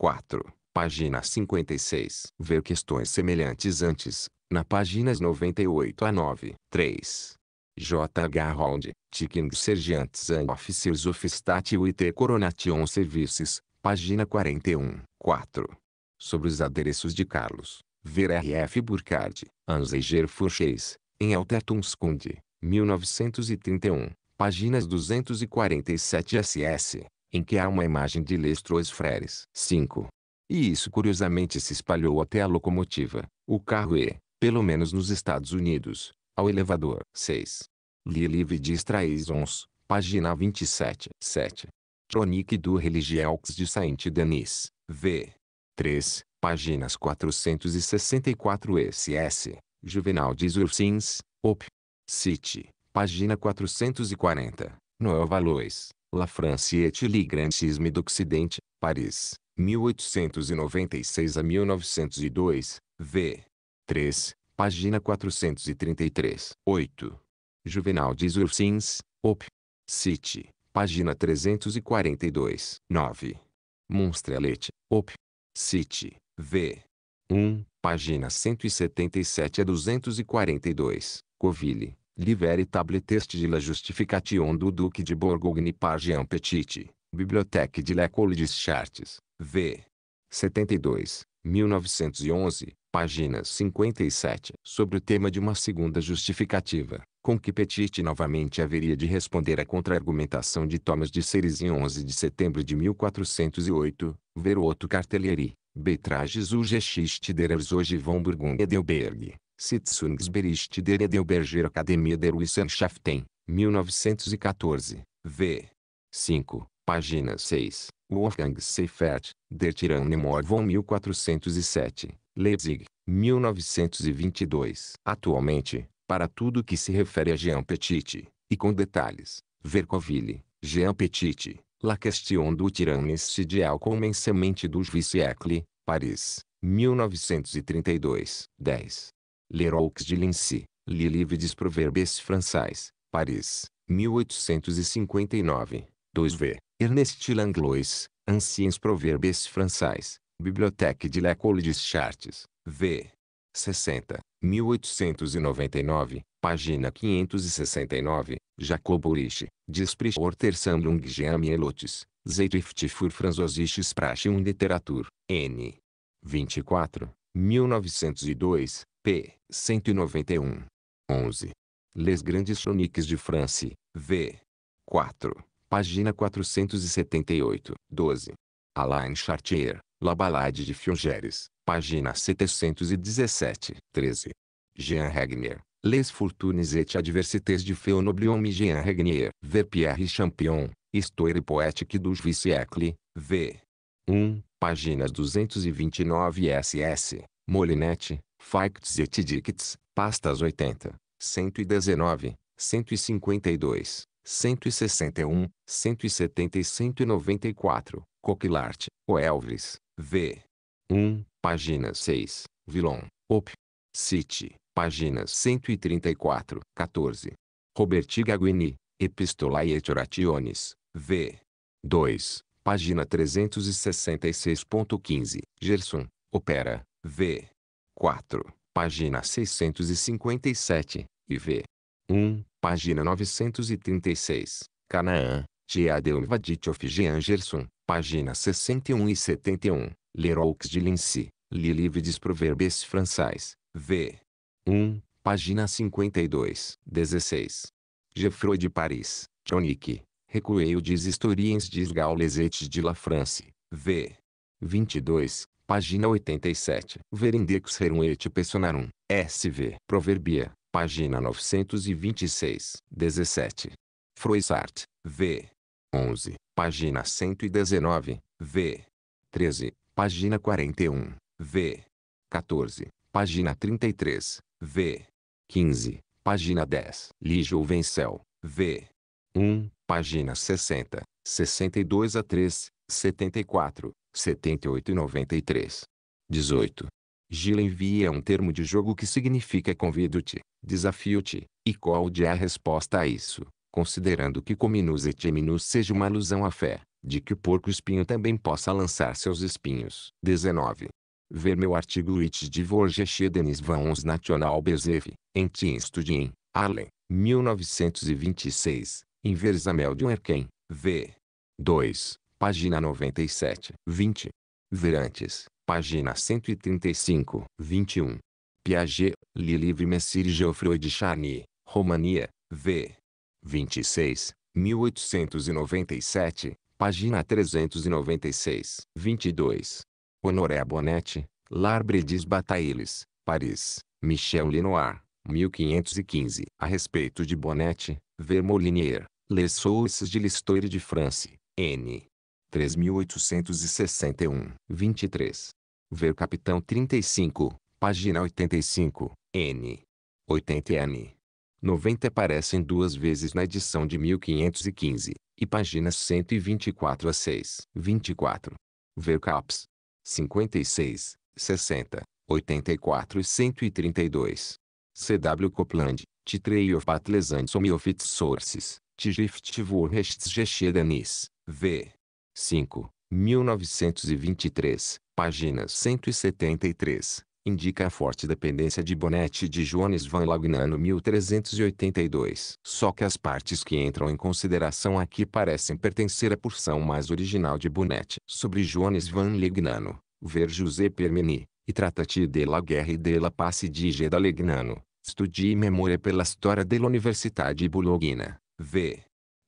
4, página 56. Ver questões semelhantes antes, na páginas 98 a 9. 3. H. Round, Ticking Sergeants and Officers of State UIT Coronation Services, página 41. 4. Sobre os adereços de Carlos, ver R.F. Burkhardt, Anzeiger Fouchés, em Altertumskunde, 1931, páginas 247 SS em que há uma imagem de Lestrois Freres. 5. E isso curiosamente se espalhou até a locomotiva, o carro e, é, pelo menos nos Estados Unidos, ao elevador. 6. Li livre de Straisons, página 27. 7. Tronique du Religieux de Saint-Denis, v. 3, páginas 464 SS, Juvenal de Ursins, Op. City, página 440, Nova Lois, La France et le Grand Cisme d'Occidente, Paris, 1896 a 1902, v. 3, página 433. 8. Juvenal de Ursins, Op. City, página 342. 9. Monstrelet, Op. City, v. 1, página 177 a 242, Coville, Livere tableteste de la justification du duc de Bourgogne par Jean Petit, Bibliothèque de l'École des Chartes, v. 72, 1911, página 57, sobre o tema de uma segunda justificativa, com que Petit novamente haveria de responder à contra-argumentação de Thomas de Ceres em 11 de setembro de 1408, ver outro cartelieri Betrages ou Geschichte der Erzog von Burgundia Delberg, Sitzungsbericht der Edelberger Akademie der Wissenschaften, 1914, v. 5, página 6. Wolfgang Seifert, Der Tyrannenmord von 1407, Leipzig, 1922. Atualmente, para tudo que se refere a Jean Petit, e com detalhes, Vercoville, Jean Petit, La Question du Tyranne Estidial du dos Vicecle, Paris, 1932. 10. Leroux de Lince, Le Livre des Proverbes Français, Paris, 1859, 2v. Ernest Langlois, Anciens Proverbes Français, Bibliothèque de l'École des Chartes, v. 60, 1899, página 569, Jacob Ulrich, Desprich Ortersammlung Geamielotes, Zeitschrift für Französische Sprache und Literatur, N. 24, 1902, p. 191. 11. Les Grandes Chroniques de France, v. 4. Página 478. 12. Alain Chartier, La Balade de Fiongeres, página 717. 13. Jean Regnier, Les Fortunes et Adversités de Féonoblion Jean Regnier, V. Pierre Champion, Histoire Poétique du Siècle, V. 1, páginas 229 SS, Molinette, Facts et Dicts, pastas 80, 119, 152, 161, 170 e 194, O Elvis, V. 1, página 6, Vilon, Op. City, páginas 134, 14. Roberti Gaguini, Epistolae et Orationes, V. 2, página 366.15, Gerson, Opera, V. 4, página 657, e v. 1, página 936, Canaã, of Vaditchoff Geangerson, página 61 e 71, Leroux de Lince, Lilivides Proverbes Français, v. 1, página 52, 16. Geoffroy de Paris, Tonique, Recueil des Historiens des et de la France, v. 22, Página 87. Verindex rerum et personarum. SV. Proverbia. Página 926. 17. Froissart. V. 11. Página 119. V. 13. Página 41. V. 14. Página 33. V. 15. Página 10. Lijo Vencel. V. 1. Página 60. 62 a 3. 74, 78 e 93. 18. Gila envia um termo de jogo que significa convido-te, desafio-te, e qual é a resposta a isso, considerando que cominus et eminus seja uma alusão à fé, de que o porco espinho também possa lançar seus espinhos. 19. Ver meu artigo It Divorge Denis van ons National Bezeve, em Studien, Allen, 1926, Inversamel de Erken, V. 2 página 97, 20. Verantes, página 135, 21. Piaget, Lilive Messire Geoffroy de Charny, Romania, v. 26, 1897, página 396, 22. Honoré Bonnet Larbre des Batailles, Paris, Michel Lenoir, 1515. A respeito de ver Vermolinier, Les Sources de l'Histoire de France, N. 3861. 23. Ver Capitão 35, página 85, N. 80 N. 90 aparecem duas vezes na edição de 1515, e páginas 124 a 6. 24. Ver CAPS. 56, 60, 84 e 132. C.W. Copland, Titrei of Patlesans Sources, Tigift Denis, V. 5. 1923, página 173, indica a forte dependência de Bonetti de Jones van Lagnano 1382. Só que as partes que entram em consideração aqui parecem pertencer à porção mais original de Bonetti. Sobre Jones van Lagnano, ver José Permini, e trata-te de la Guerra e de la Pace di G. da Legnano, Studi e Memória pela História dell'Università di Bologna, v.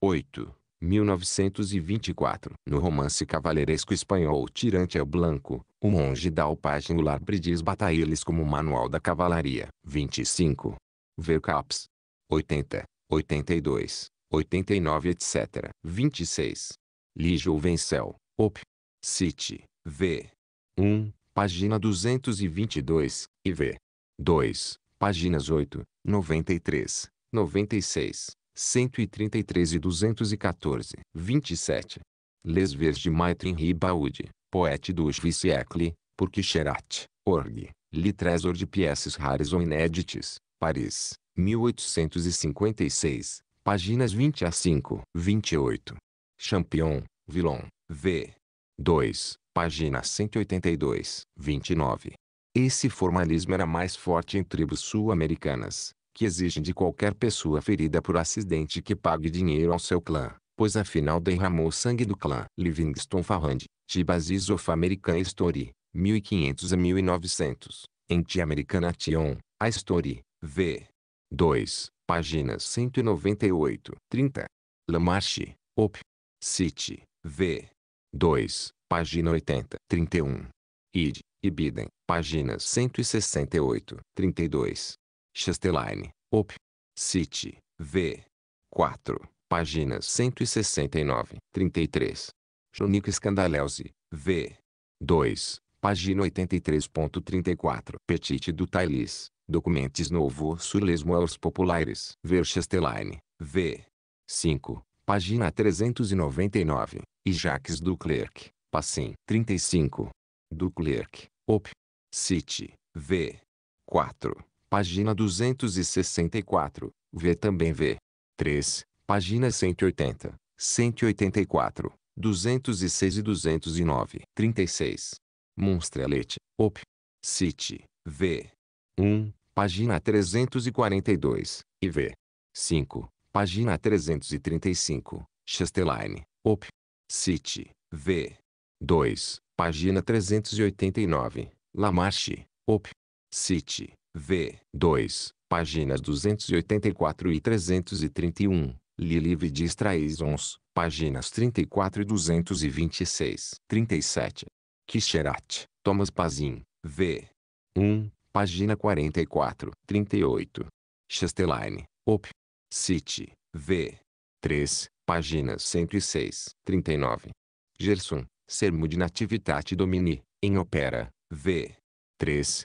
8. 1924. No romance cavaleiresco espanhol Tirante é o Blanco, o monge dá ao página o lar diz Batailes como manual da cavalaria. 25. Ver Caps. 80, 82, 89 etc. 26. Lijo Vencel, Op. City, V. 1, página 222, e V. 2, páginas 8, 93, 96, 133 e 214. 27. Les vers de Maitre Henri Baud, poète do siècle, por Cherat, org, lhe de peças raras ou inédites, Paris, 1856, páginas 20 a 5. 28. Champion, Villon, v. 2, página 182. 29. Esse formalismo era mais forte em tribos sul-americanas, que exigem de qualquer pessoa ferida por acidente que pague dinheiro ao seu clã, pois afinal derramou sangue do clã. Livingston Farrand, Tibazis of American History, 1500 a 1900, em The American Nation, A Story, v. 2, páginas 198, 30. Lamarche, Op. City, v. 2, página 80, 31. Id, Ibiden, páginas 168, 32. Chesterline, Op. City, V. 4, páginas 169, 33. Jonico Scandaleusi, V. 2, página 83.34. Petit du Tailis, Documentes Novo moeurs populaires, Populares, Verchesteline, V. 5, página 399. E Jacques Duclerc, Passim, 35. Duclerc, Op. City, V. 4, página 264, vê também vê. 3, página 180, 184, 206 e 209. 36. Monstrelet, Op. City, V. 1, página 342, e V. 5, página 335, Chesteline, Op. City, V. 2, página 389, Lamarche, Op. City, V. 2, páginas 284 e 331. Lilive de Straisons, páginas 34 e 226. 37. Kicherat, Thomas Pazin, V. 1, página 44, 38. Chastelaine, Op. City, V. 3, páginas 106, 39. Gerson, Sermud Nativitate Domini, em Opera, V. 3,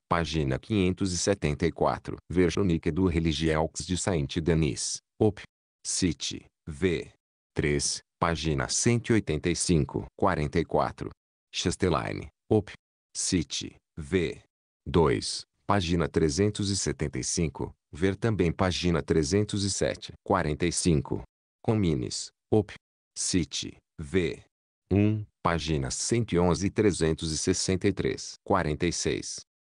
Página 574. Verjonique do Religieux de Saint-Denis, Op. City, V. 3, página 185. 44. Chastelaine, Op. City, V. 2, página 375. Ver também página 307. 45. Comines, Op. City, V. 1, páginas 111 e 363. 46.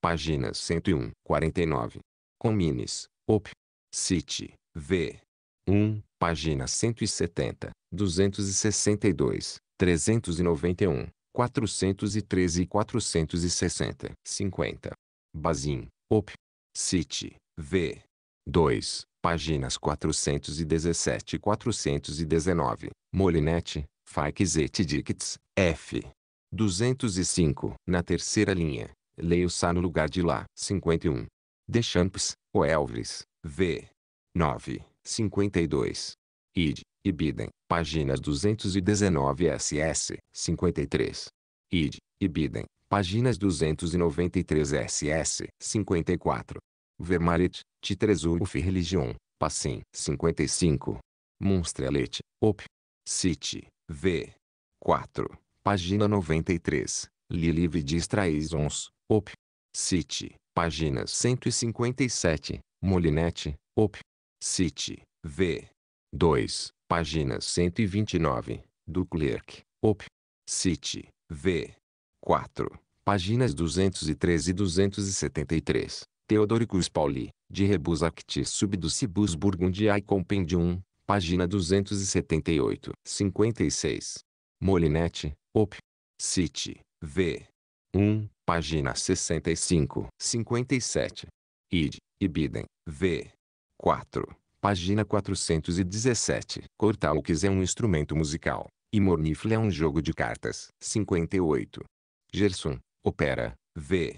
Páginas 101, 49. Comines, Op. City, V. 1, página 170, 262, 391, 413 e 460. 50. Bazin, Op. City, V. 2, páginas 417 e 419. Molinetti, Faixet Dicts, F. 205. Na terceira linha, Leio Sá no lugar de lá. 51. Deschamps, o Elvis, v. 9. 52. Id, Ibidem, páginas 219 SS, 53. Id, Ibidem, páginas 293 SS, 54. Vermarit, Titrezulf Religion, Passim, 55. Monstrelet, Op. City, V. 4, página 93. Lili distraisons, Op. City, páginas 157. Molinete, Op. City, V. 2, páginas 129. Duclerc, Op. City, V. 4, páginas 213 e 273. teodoricus pauli de Rebus Subducibus Burgundiae Compendium, página 278. 56. Molinete, Op. City, V. 1, Página 65. 57. Id, Ibidem, V. 4. Página 417. Cortaux é um instrumento musical, e Mornifle é um jogo de cartas. 58. Gerson, Opera, V.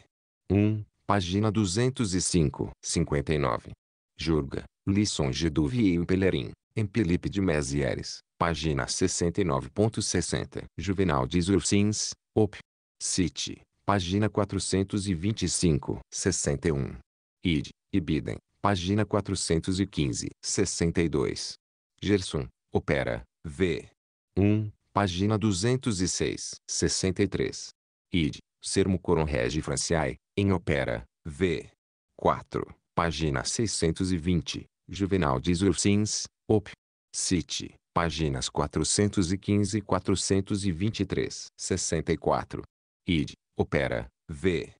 1. Página 205. 59. Jurga, Lissonge do Vieux Pelerin, Empelipe de Mézières. página 69.60. Juvenal de Zurcins, Op. City, página 425, 61. Id, Ibidem, página 415, 62. Gerson, Opera, V. 1, página 206, 63. Id, Sermo Coron Regi Franciae, em Opera, V. 4, página 620, Juvenal de Ursins, Op. City, páginas 415 e 423, 64. Id, opera, v.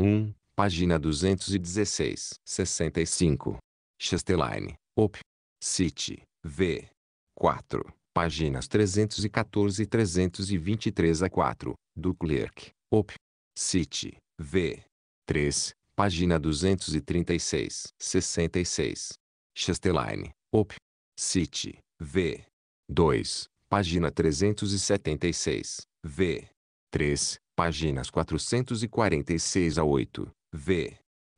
1, página 216. 65. Chastelain op. City, v. 4, páginas 314 e 323 a 4, Duclerc, op. City, v. 3, página 236, 66. Chastelain op. City, v. 2, página 376, v. 3, páginas 446 a 8, v.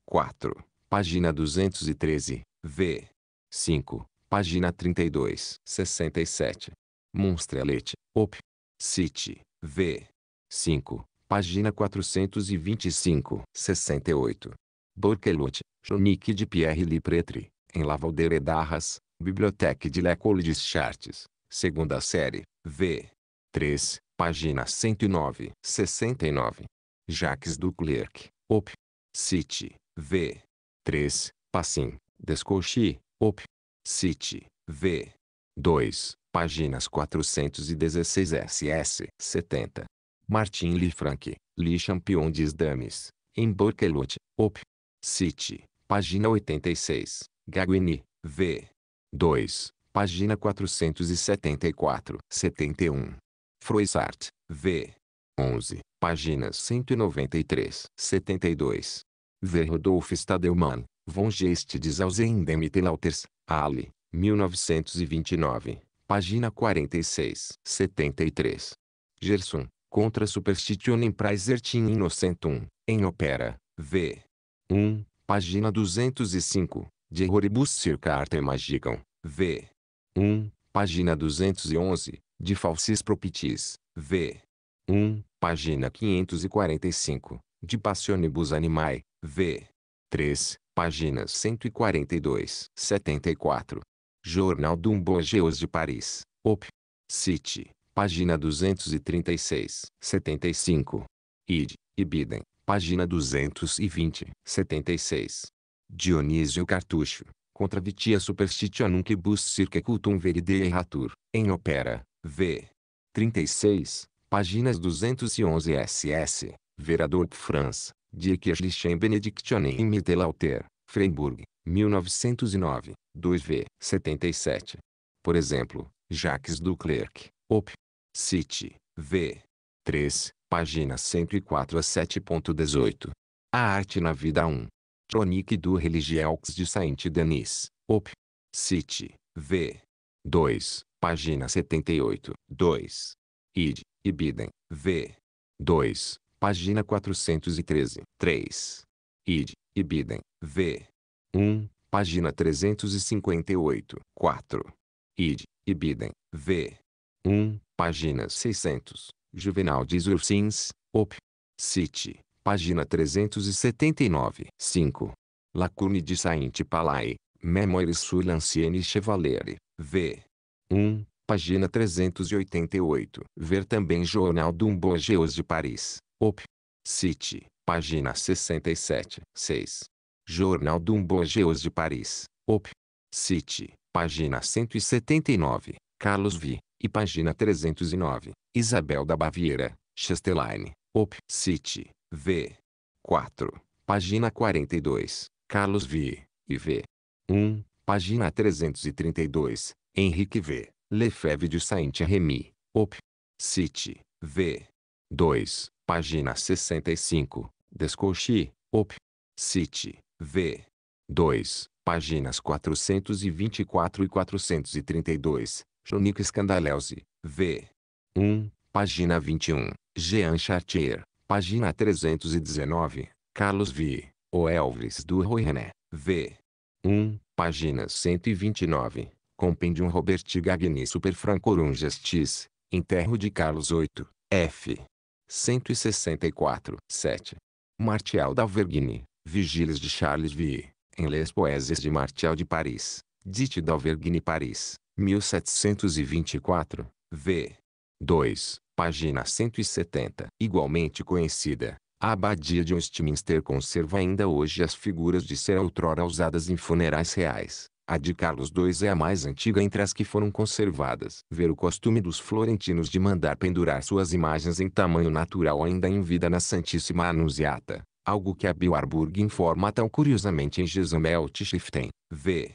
4, página 213, v. 5, página 32, 67. monstrelete Op. City, v. 5, página 425, 68. Borquelot, Jonique de Pierre Lipretre, em Lavaldeire Darras, Biblioteca de L'École des Chartes, segunda série, v. 3, Página 109. 69. Jacques Duclerc, Op. City, V. 3. Passim, Descochi, Op. City, V. 2. Páginas 416 SS 70. Martin Lefranc, Le Champion des Dames, em Borkelot, Op. City, página 86, Gaguini, V. 2, página 474, 71. Froissart, v. 11, páginas 193, 72. V. Rodolphe Stadelmann, von Geist des Ausendemitellauters, Ali, 1929, página 46, 73. Gerson, Contra Superstitionem Preisertin Innocentum, em Opera, v. 1, página 205, de Horribus Circa Arte v. 1, página 211, de Falsis Propitis, v. 1, página 545, de Passionibus Animae, v. 3, páginas 142, 74. Jornal Dumbogeus de Paris, op. City, página 236, 75. Id, Ibidem, página 220, 76. Dionísio Cartucho, contra vitia superstitionum que bus circe cultum veride erratur, em opera, V. 36, páginas 211 SS, Verador Franz, Dietrich Lichten-Benedictionen in Mittelalter, Freiburg, 1909, 2V, 77. Por exemplo, Jacques Duclerc, Op. City, V. 3, páginas 104 a 7.18. A Arte na Vida 1. Tronique du Religieux de Saint-Denis, Op. City, V. 2, Página 78. 2. Id. Ibidem. V. 2. Página 413. 3. Id. Ibidem. V. 1. Página 358. 4. Id. Ibidem. V. 1. Página 600. Juvenal de Ursins. Op. City. Página 379. 5. Lacune de Saint-Palais. Memoires sur l'ancienne Chevalerie V. 1, página 388. Ver também Jornal do Umbogeus de Paris, Op. City, página 67. 6. Jornal do Umbogeus de Paris, Op. City, página 179. Carlos V. E página 309. Isabel da Baviera, Chesteline, Op. City, V. 4. Página 42. Carlos V. E V. 1. Página 332. Henrique V. Lefebvre de Saint-Remy, Op. City, V. 2, página 65, Descauchy, Op. City, V. 2, páginas 424 e 432, Jonico Scandalese, V. 1, página 21, Jean Chartier, página 319, Carlos V. O Elvis do Roy René, V. 1, página 129. Compendium Robert Gagni Super Francorum Gestis, Enterro de Carlos VIII. F. 164, 7. Martial da Vergne, Vigílias de Charles Vie, em Les Poesies de Martial de Paris, Dite da Vergne Paris, 1724, v. 2, página 170. Igualmente conhecida, a abadia de Westminster conserva ainda hoje as figuras de ser outrora usadas em funerais reais. A de Carlos II é a mais antiga entre as que foram conservadas. Ver o costume dos florentinos de mandar pendurar suas imagens em tamanho natural ainda em vida na Santíssima Anunciata, algo que a Bioarburg informa tão curiosamente em Gesamelt Schriften. V.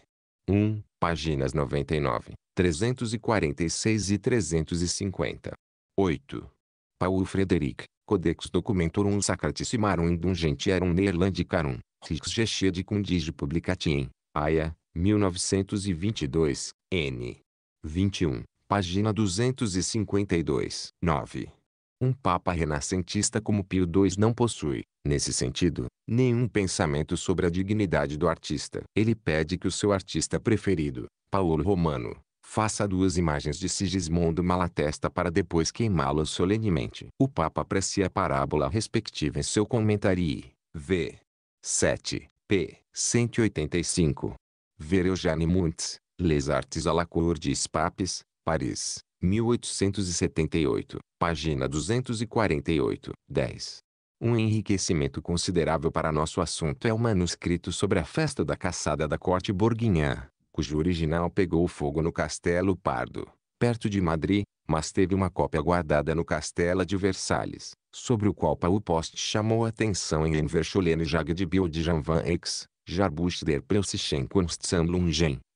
1, páginas 99, 346 e 350. 8. Paul Frederic, Codex Documentorum Sacratissimarum Indungentiarum Neerlandicarum, Rigsgeschiedicum Digi Publicatiem, Aia, 1922, N. 21, página 252. 9. Um Papa renascentista como Pio II não possui, nesse sentido, nenhum pensamento sobre a dignidade do artista. Ele pede que o seu artista preferido, Paolo Romano, faça duas imagens de Sigismondo Malatesta para depois queimá-las solenemente. O Papa aprecia a parábola respectiva em seu comentário. V. 7, p. 185. Ver Eugène Muntz, Les Artes à la Cour des Papes, Paris, 1878, página 248, 10. Um enriquecimento considerável para nosso assunto é o manuscrito sobre a festa da caçada da corte borguinhã, cujo original pegou fogo no Castelo Pardo, perto de Madrid, mas teve uma cópia guardada no Castelo de Versalhes, sobre o qual Paul Post chamou atenção em Envercholene Jague de Bill de Jean Van Ex, Jarbusch der Kunstsammlungen,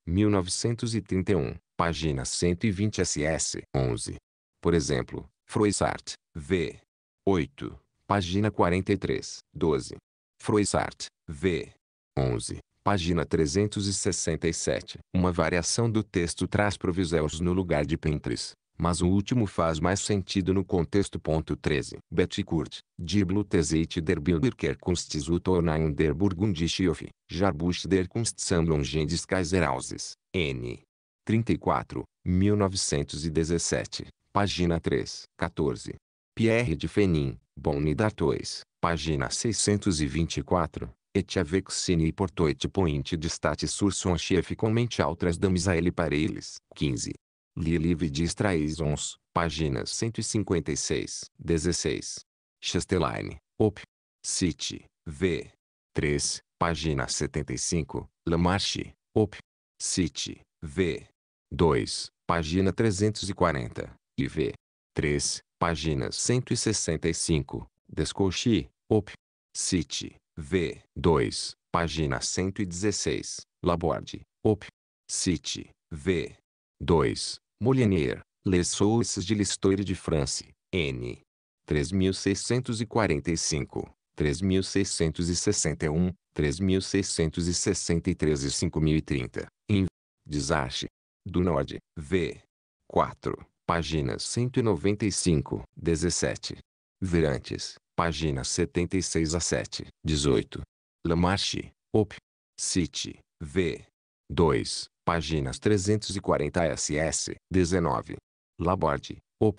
1931, página 120 ss. 11. Por exemplo, Froissart, v. 8, página 43, 12. Froissart, v. 11, página 367. Uma variação do texto traz proviséus no lugar de Pintres, mas o último faz mais sentido no contexto. 13. Betancourt, die Blutezeit der Bilderkunst und in der Burgundische Off, Jarbusch der Kunstsammlung des Kaiserhauses, N. 34, 1917, página 3, 14. Pierre de Fenin, Bonne d'Artois, página 624. Et avec et portoit point de stat sur son chef commente altras dames a ele para eles. 15. Livre de Straisons, página 156, 16. Chastelain, Op. City, V. 3, página 75, Lamarche, Op. City, V. 2, página 340, e V. 3, páginas 165, Descouchy, Op. City, V. 2, página 116, Laborde, Op. City, V. 2, Molinier, Les Sources de l'Histoire de France, N. 3645, 3661, 3663 e 5030, em Desache. Do Norte, V. 4, página 195, 17. Verantes, página 76 a 7, 18. Lamarche, Op. City, V. 2, Páginas 340 SS, 19. Laborde, Op.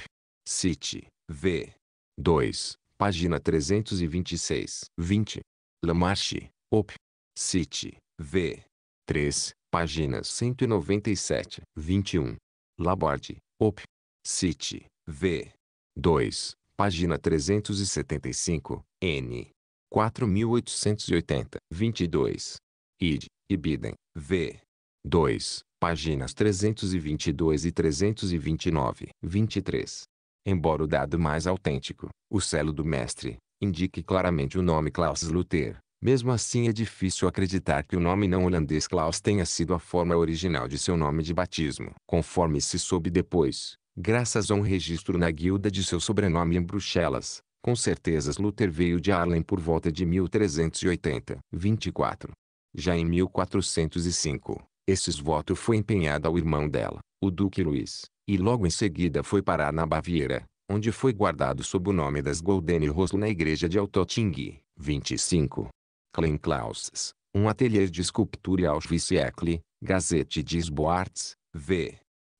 City, V. 2. Página 326, 20. Lamarche, Op. City, V. 3. Páginas 197, 21. Laborde, Op. City, V. 2. Página 375, N. 4880, 22. Id, Ibidem, V. 2, páginas 322 e 329. 23. Embora o dado mais autêntico, o selo do mestre, indique claramente o nome Klaus Luther, mesmo assim é difícil acreditar que o nome não holandês Klaus tenha sido a forma original de seu nome de batismo. Conforme se soube depois, graças a um registro na guilda de seu sobrenome em Bruxelas, com certeza Luther veio de Arlen por volta de 1380. 24. Já em 1405, esses votos foi empenhado ao irmão dela, o Duque Luiz, e logo em seguida foi parar na Baviera, onde foi guardado sob o nome das Golden Rosl na igreja de Altoting, 25. Klein Klauses, um atelier de escultura e Auschwitz-Eckle, Gazette de Esboarts, v.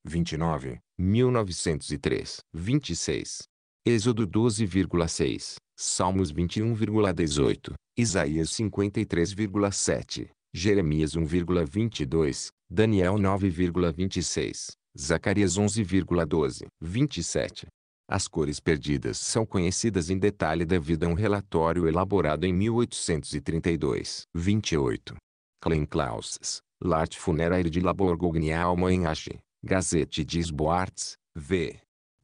29, 1903, 26. Êxodo 12,6, Salmos 21,18, Isaías 53,7, Jeremias 1,22, Daniel 9,26, Zacarias 11,12, 27. As cores perdidas são conhecidas em detalhe devido a um relatório elaborado em 1832. 28. Klein Clauses, L'Art Funeraire de em Gognialmoenage, Gazette de Esboarts, v.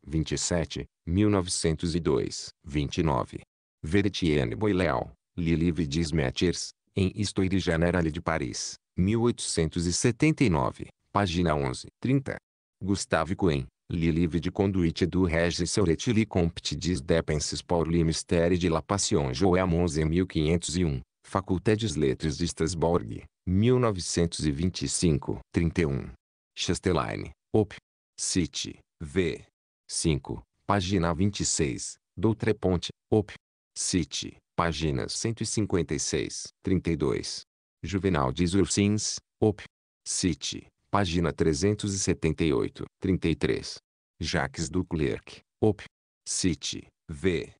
27, 1902. 29. Veretienne Boileau, Lilive des Metters, em Histoire General de Paris, 1879, página 11. 30. Gustave Coen, li livre de conduite du Régis Seuret li compte des dépenses pour le mystère de la passion Joé em 1501, Faculté des Letras de Strasbourg, 1925. 31. Chastelain, Op. City, V. 5, página 26, Doutre Ponte, Op. City, Páginas 156, 32. Juvenal de Ursins, Op. City, página 378, 33. Jacques Duclerc, Op. City, V.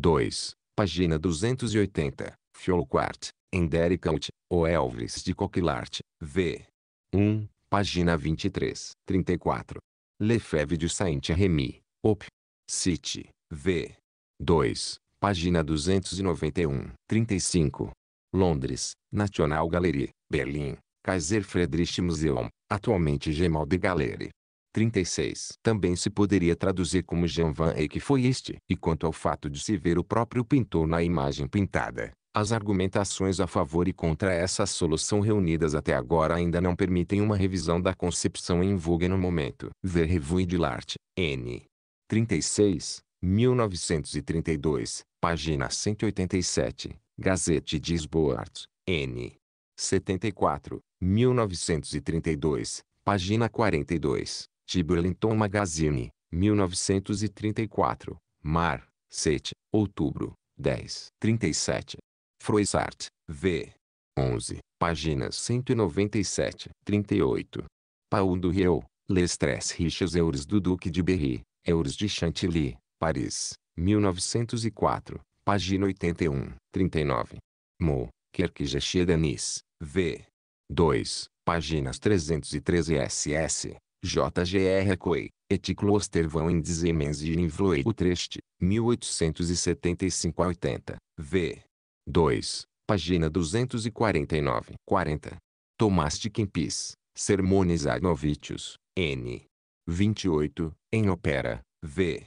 2, página 280, Fiolquart, Endericaut, O Elvis de Coquillart, V. 1, página 23, 34. Lefebvre de Saint-Remy, Op. City, V. 2, Página 291. 35. Londres, National Gallery, Berlim, Kaiser Friedrich Museum, atualmente de Galerie. 36. Também se poderia traduzir como Jean Van Eyck foi este. E quanto ao fato de se ver o próprio pintor na imagem pintada, as argumentações a favor e contra essa solução reunidas até agora ainda não permitem uma revisão da concepção em voga no momento. Ver Revue de l'Art, N. 36. 1932, página 187, Gazete de Esboart, N. 74, 1932, página 42, Tiburlington Magazine, 1934, Mar, 7, outubro, 10, 37. Froissart, V. 11, páginas 197, 38. Paul do Rio, Les Três Riches Eures do Duque de Berry, Eures de Chantilly, Paris, 1904, página 81, 39. Mo, Kirkjeche Denis, v. 2, páginas 313 SS, JGR Coi, et Clostervão em e Invloeu Utrecht, 1875 a 80, v. 2, página 249 40. Tomás de Kempis, Sermones Agnovítios, N. 28, em Opera, v.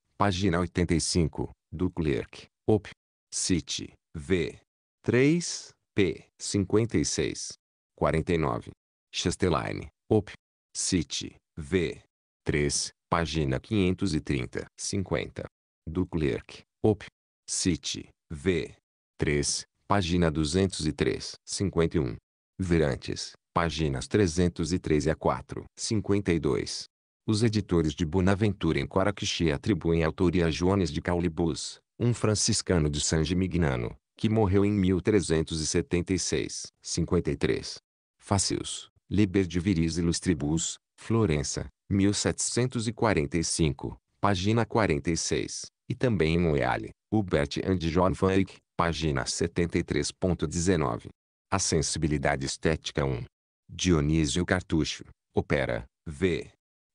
Página 85, do Clerc, Op. City, V. 3, p. 56. 49. Chastelain Op. City, V. 3, página 530. 50. Do Clerc, Op. City, V. 3, página 203. 51. Verantes páginas 303 a 4. 52. Os editores de Bonaventura em Quaraquixi atribuem a autoria a Jones de Caulibus, um franciscano de San Gimignano, que morreu em 1376. 53. Facius, Liber de Viris Illustribus, Florença, 1745, página 46, e também em Oeale, Hubert and John van Eyck, página 73.19. A sensibilidade estética 1. Dionísio Cartucho, Opera, V.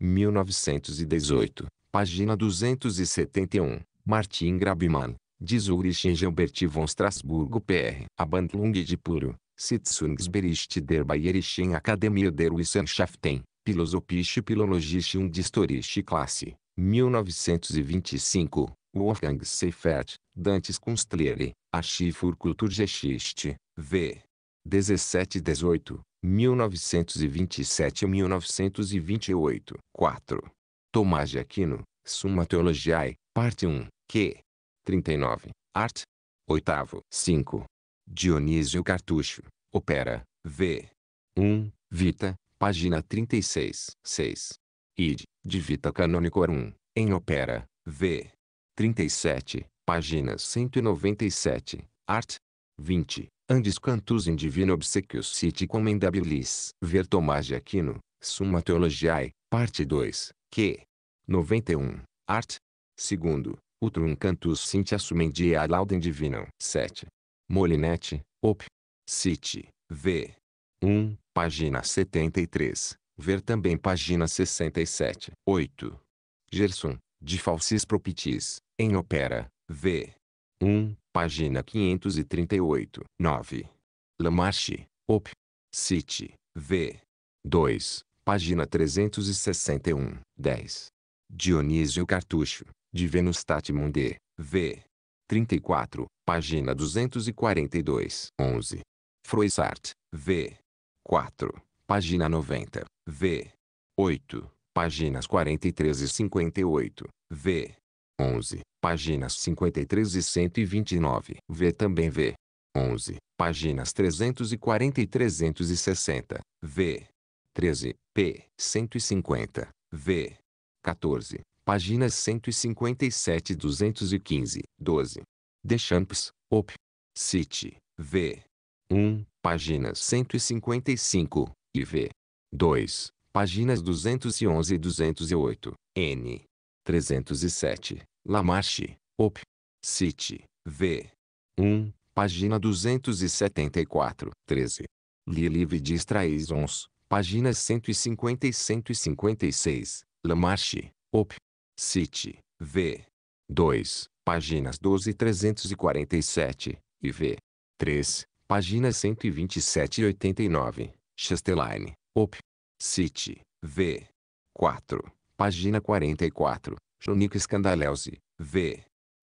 1918, página 271, Martin Grabmann, diz Ulrich Engelbert von Strasburgo PR. Abandlung de Puro, Sitzungsbericht der Bayerischen Akademie der Wissenschaften, Philosophische Philologische und Historische Klasse, 1925, Wolfgang Seifert, Dantes Kunstler, Archiv für Kulturgeschichte, v. 17-18. 1927 a 1928. 4. Tomás de Aquino, Summa Theologiae, parte 1, Q. 39. Art. 8. 5. Dionísio Cartucho, Opera, V. 1, Vita, página 36. 6. Id, de Vita Canonicorum, em Opera, V. 37, página 197, Art. 20. Andes cantus in divino obsequios sit comendabilis. Ver Tomás de Aquino, Summa Theologiae, parte 2, Q. 91, art. 2. Utrum cantus sint assumendi ad laudem divinam. 7. Molinete, op. Cite, v. 1, página 73. Ver também página 67. 8. Gerson, de Falsis Propitis, em Opera, v. 1, Página 538. 9. Lamarche, Op. City, V. 2. Página 361. 10. Dionísio Cartucho, de Venustat Mundi, V. 34, página 242. 11. Froissart, V. 4, página 90, V. 8, páginas 43 e 58, V. 11, páginas 53 e 129. v também V. 11, páginas 340 e 360. V. 13, p. 150. V. 14, páginas 157 e 215. 12. Deschamps, Op. City, V. 1, páginas 155, e V. 2, páginas 211 e 208, N. 307. Lamarche, Op. City, V. 1, página 274, 13. Lilive de Straisons, páginas 150 e 156, Lamarche, Op. City, V. 2, páginas 12 e 347, e V. 3, páginas 127 e 89, Chesteline, Op. City, V. 4, página 44, Jonico Scandalese, v.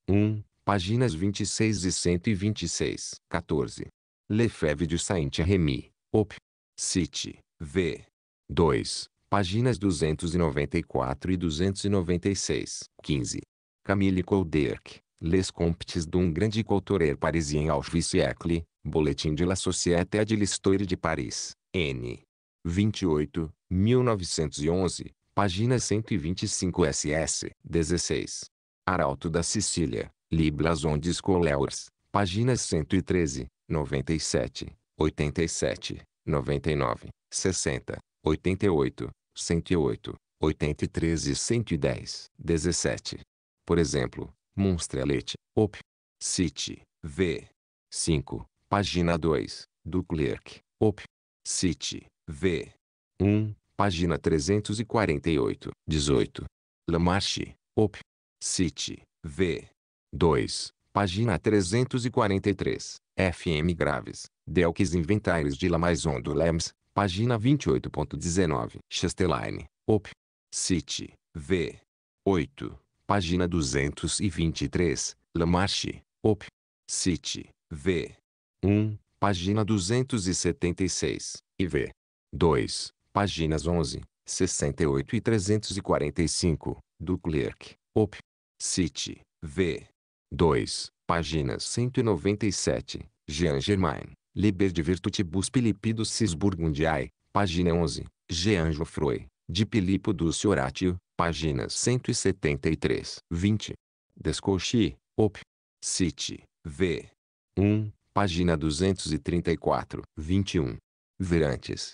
1, páginas 26 e 126. 14. Lefebvre de Saint-Remy, op. City, v. 2, páginas 294 e 296. 15. Camille Colderc, Les Comptes d'un Grande Coutureur Parisien ao Siècle, Boletim de la Société de l'Histoire de Paris, N. 28, 1911, Página 125 SS, 16. Arauto da Sicília, Liblazon de Scholars, páginas 113, 97, 87, 99, 60, 88, 108, 83 e 110, 17. Por exemplo, Monstrelet, Op. City, V. 5, página 2, Duclerc, Op. City, V. 1, Página 348, 18. Lamarche, Op. City, V. 2. Página 343. FM Graves, Delques Inventários de Lamaison do Lems, página 28.19. Chastelain, Op. City, V. 8. Página 223. Lamarche, Op. City, V. 1. Página 276. e v. 2 páginas 11, 68 e 345, do Clerc, Op. City, V. 2, páginas 197, Jean Germain, Liber de Virtutibus Pilipidus Burgundiae, página 11, Jean Geoffroy, de Pilipo Dulce Horatio, páginas 173, 20. Descochi, Op. City, V. 1, página 234, 21. Verantes,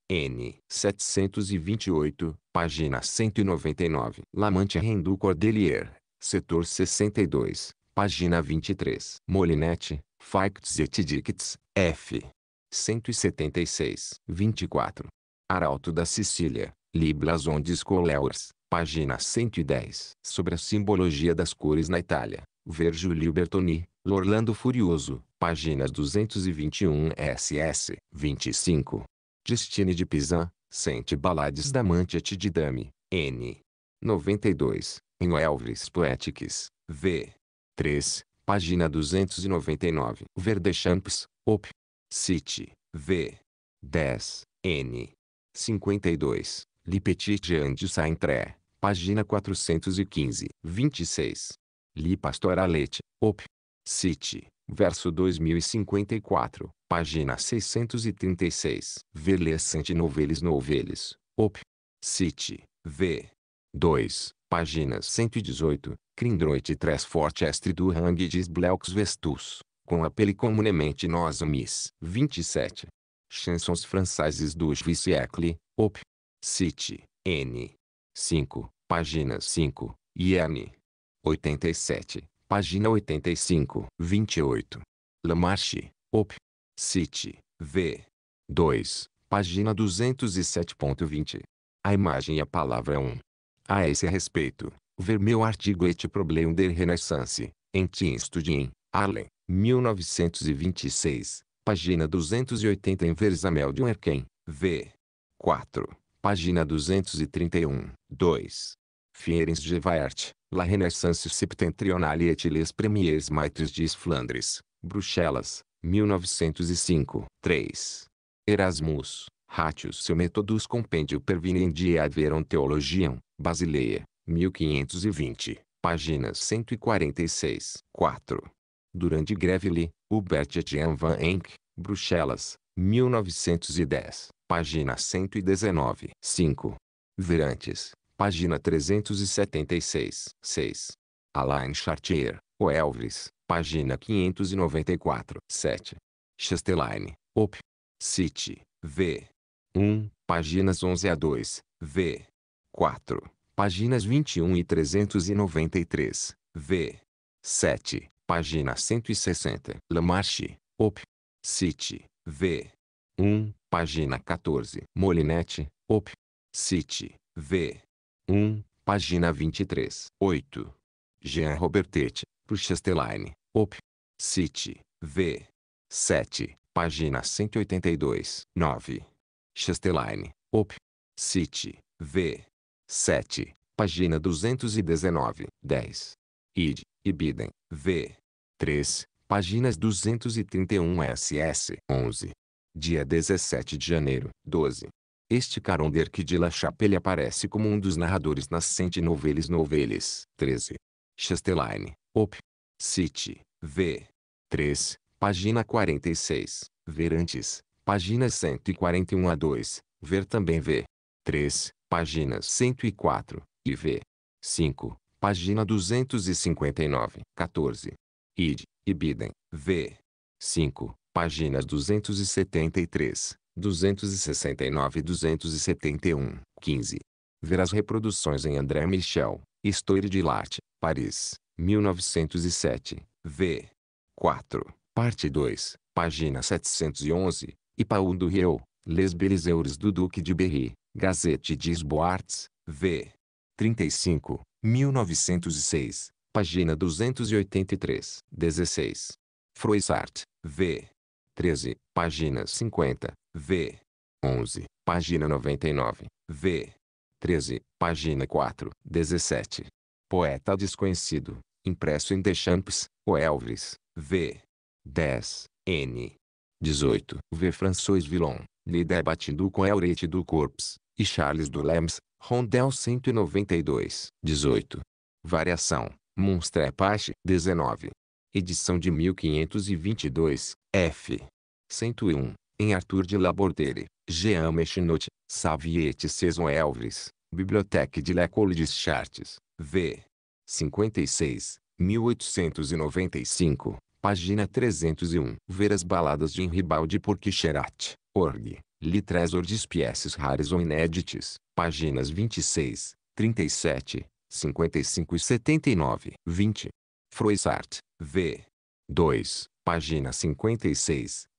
N. 728, página 199. Lamante Rendu Cordelier, setor 62, página 23. Molinetti, Facts et Dicts, F. 176, 24. Arauto da Sicília, Liblazon Discoleurs, página 110. Sobre a simbologia das cores na Itália, ver Giulio Bertoni, L'Orlando Furioso, páginas 221 SS, 25. Destine de Pizan, Sente Balades da Mantiate de Dame, N. 92, em Elvis Poetics, V. 3, página 299. Verdechamps, Op. City, V. 10, N. 52, de Saint-Tré, página 415. 26. Li Pastoralete, Op. City, verso 2054, página 636. Veles noveles Noveles, Op. City, V. 2, páginas 118, Crindroite tres forte estre do rang dis bleux vestus, com apeli comunemente nós 27. Chansons franceses do vicecle, op. City, N. 5, páginas 5, n. 87. Página 85. 28. Lamarche, Op. City, V. 2. Página 207.20. A imagem e a palavra 1. A esse respeito, ver meu artigo Et Problem der Renaissance, em Team Studien, Allen, 1926, página 280 em Versamel de Werken, V. 4, página 231, 2. Fierens de Vaert, La Renaissance Septentrionale et les Premiers maîtres de Flandres, Bruxelas, 1905. 3. Erasmus, Ratios seu Metodus Compêndio Pervinendi Adveron Theologiam, Basileia, 1520, páginas 146. 4. Durante Greville, Hubert Etienne van Enck, Bruxelas, 1910, página 119. 5. Verantes, página 376. 6. Alain Chartier, O Elvis, página 594. 7. Chastelaine, Op. City, V. 1, páginas 11 a 2, V. 4, páginas 21 e 393, V. 7, página 160. Lamarche, Op. City, V. 1, página 14. Molinete, Op. City, V. 1, página 23. 8. Jean por Puchesteline, Op. City, V. 7, página 182. 9. Chesteline, Op. City, V. 7, página 219. 10. Id, Ibiden, V. 3, páginas 231 SS 11. Dia 17 de janeiro, 12. Este Caronder que de La Chapelle aparece como um dos narradores nascente noveles noveles. 13. Chastelain, Op. City, V. 3. Página 46. Ver antes. página 141 a 2. Ver também V. 3. página 104. E V. 5. Página 259. 14. Id. Ibidem. V. 5. Páginas 273. 269 271, 15. Ver as reproduções em André Michel, Histoire de l'Arte, Paris, 1907, v. 4, parte 2, página 711, e Paul do Rio, Les Beliseurs do Duque de Berry, Gazette de Boards, v. 35, 1906, página 283, 16. Froissart, v. 13, página 50, V. 11, página 99, V. 13, página 4, 17. Poeta desconhecido, impresso em Deschamps, o Elvis, V. 10, N. 18, V. François Villon, Lidé né, Batidu com Eurete do Corps, e Charles do Lemes, Rondel 192, 18. Variação, Monstre Apache, 19. Edição de 1522, F. 101 em Arthur de Labordere, Jean Mechinot, Saviette Saison Elvis, Bibliothèque de l'École des Chartes, v. 56, 1895, página 301. Ver as baladas de Henribaldi por Quicherat, org, li Trésor de espécies rares ou inédites, páginas 26, 37, 55 e 79. 20. Froissart, v. 2, página 56,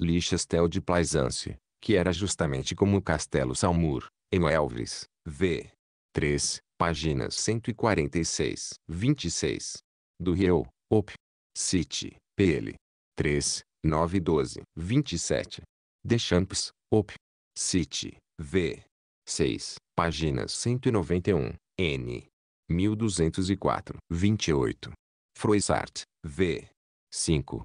Lichestel de Plaisance, que era justamente como o Castelo Salmur, em Elvis, v. 3, páginas 146, 26. Do Rio, Op. City, PL. 3, 9 12, 27. Deschamps, Op. City, V. 6, páginas 191, N. 1204, 28. Froissart, V. 5,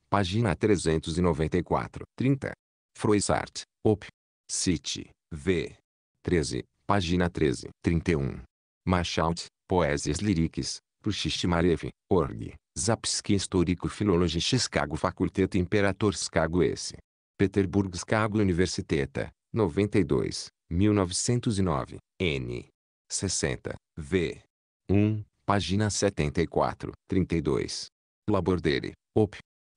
Página 394. 30. Froissart, Op. City, V. 13. Página 13. 31. Machaut, Poesias Lyriques, Pushishmarev, Org. Zapski Histórico Filologia Chicago Faculteta Imperatorskago S. Chicago Universiteta, 92, 1909, N. 60, V. 1, página 74, 32. Labordere, Op.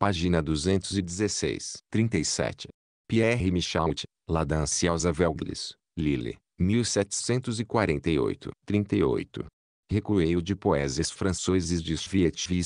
Página 216. 37. Pierre Michaud, La Danse aux Aveugles, Lille, 1748. 38. Recueio de poeses françoises de Fietvi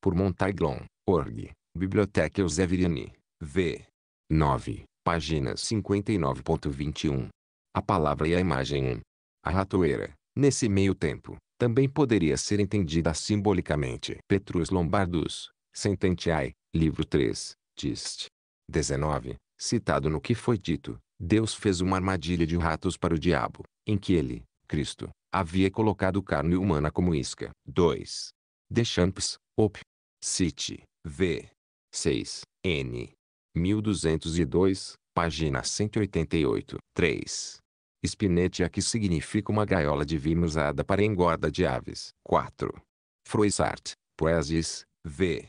por Montaiglon, org, Biblioteca Euseviriani, v. 9, página 59.21. A palavra e a imagem 1. A ratoeira, nesse meio tempo, também poderia ser entendida simbolicamente. Petrus Lombardus, Sententiae, livro 3, dist. 19, citado no que foi dito, Deus fez uma armadilha de ratos para o diabo, em que ele, Cristo, havia colocado carne humana como isca. 2. Deschamps, op. City, v. 6, n. 1202, página 188. 3. Spinetia que significa uma gaiola divina usada para engorda de aves. 4. Froissart, Poesies, v.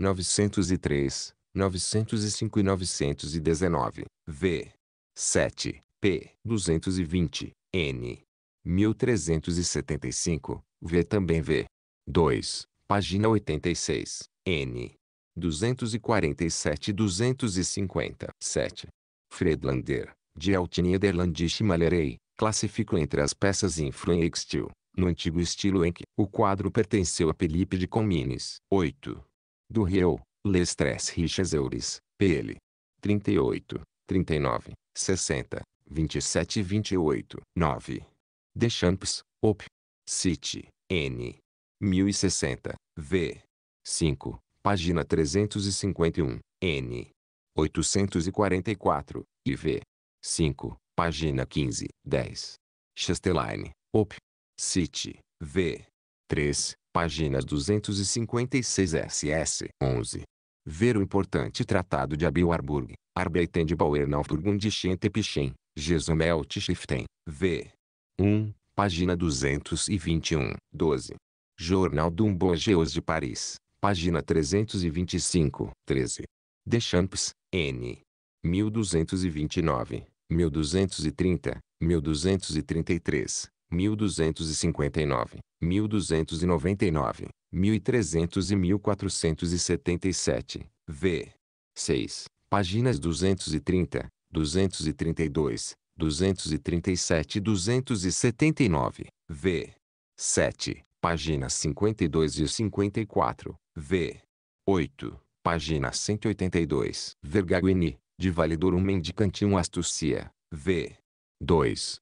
903, 905 e 919, v. 7, p. 220, n. 1375, v também v. 2, página 86, n. 247 e 257. Fredlander, de Altniederlandische Malerei, classificou entre as peças Influenxtil, no antigo estilo em que o quadro pertenceu a Felipe de Comines. 8 do Rio, Lestres Tres Eures, PL. 38, 39, 60, 27 e 28, 9. Deschamps, Op. City, N. 1060, V. 5, página 351, N. 844, v 5, página 15, 10. Chasteline, Op. City, V. 3, páginas 256 SS 11. Ver o importante tratado de Abil Arburg, Arbeiten de Bauernaufburgung de Schentepichen, Gesumelt V. 1, página 221, 12. Jornal d'un Bourgeois de Paris, página 325, 13. Deschamps, N. 1229, 1230, 1233, 1259, 1299, 1300 e 1477, v. 6, páginas 230, 232, 237 e 279, v. 7, páginas 52 e 54, v. 8, página 182, Vergaguini, de Validorum Mendicantium Astucia, v. 2,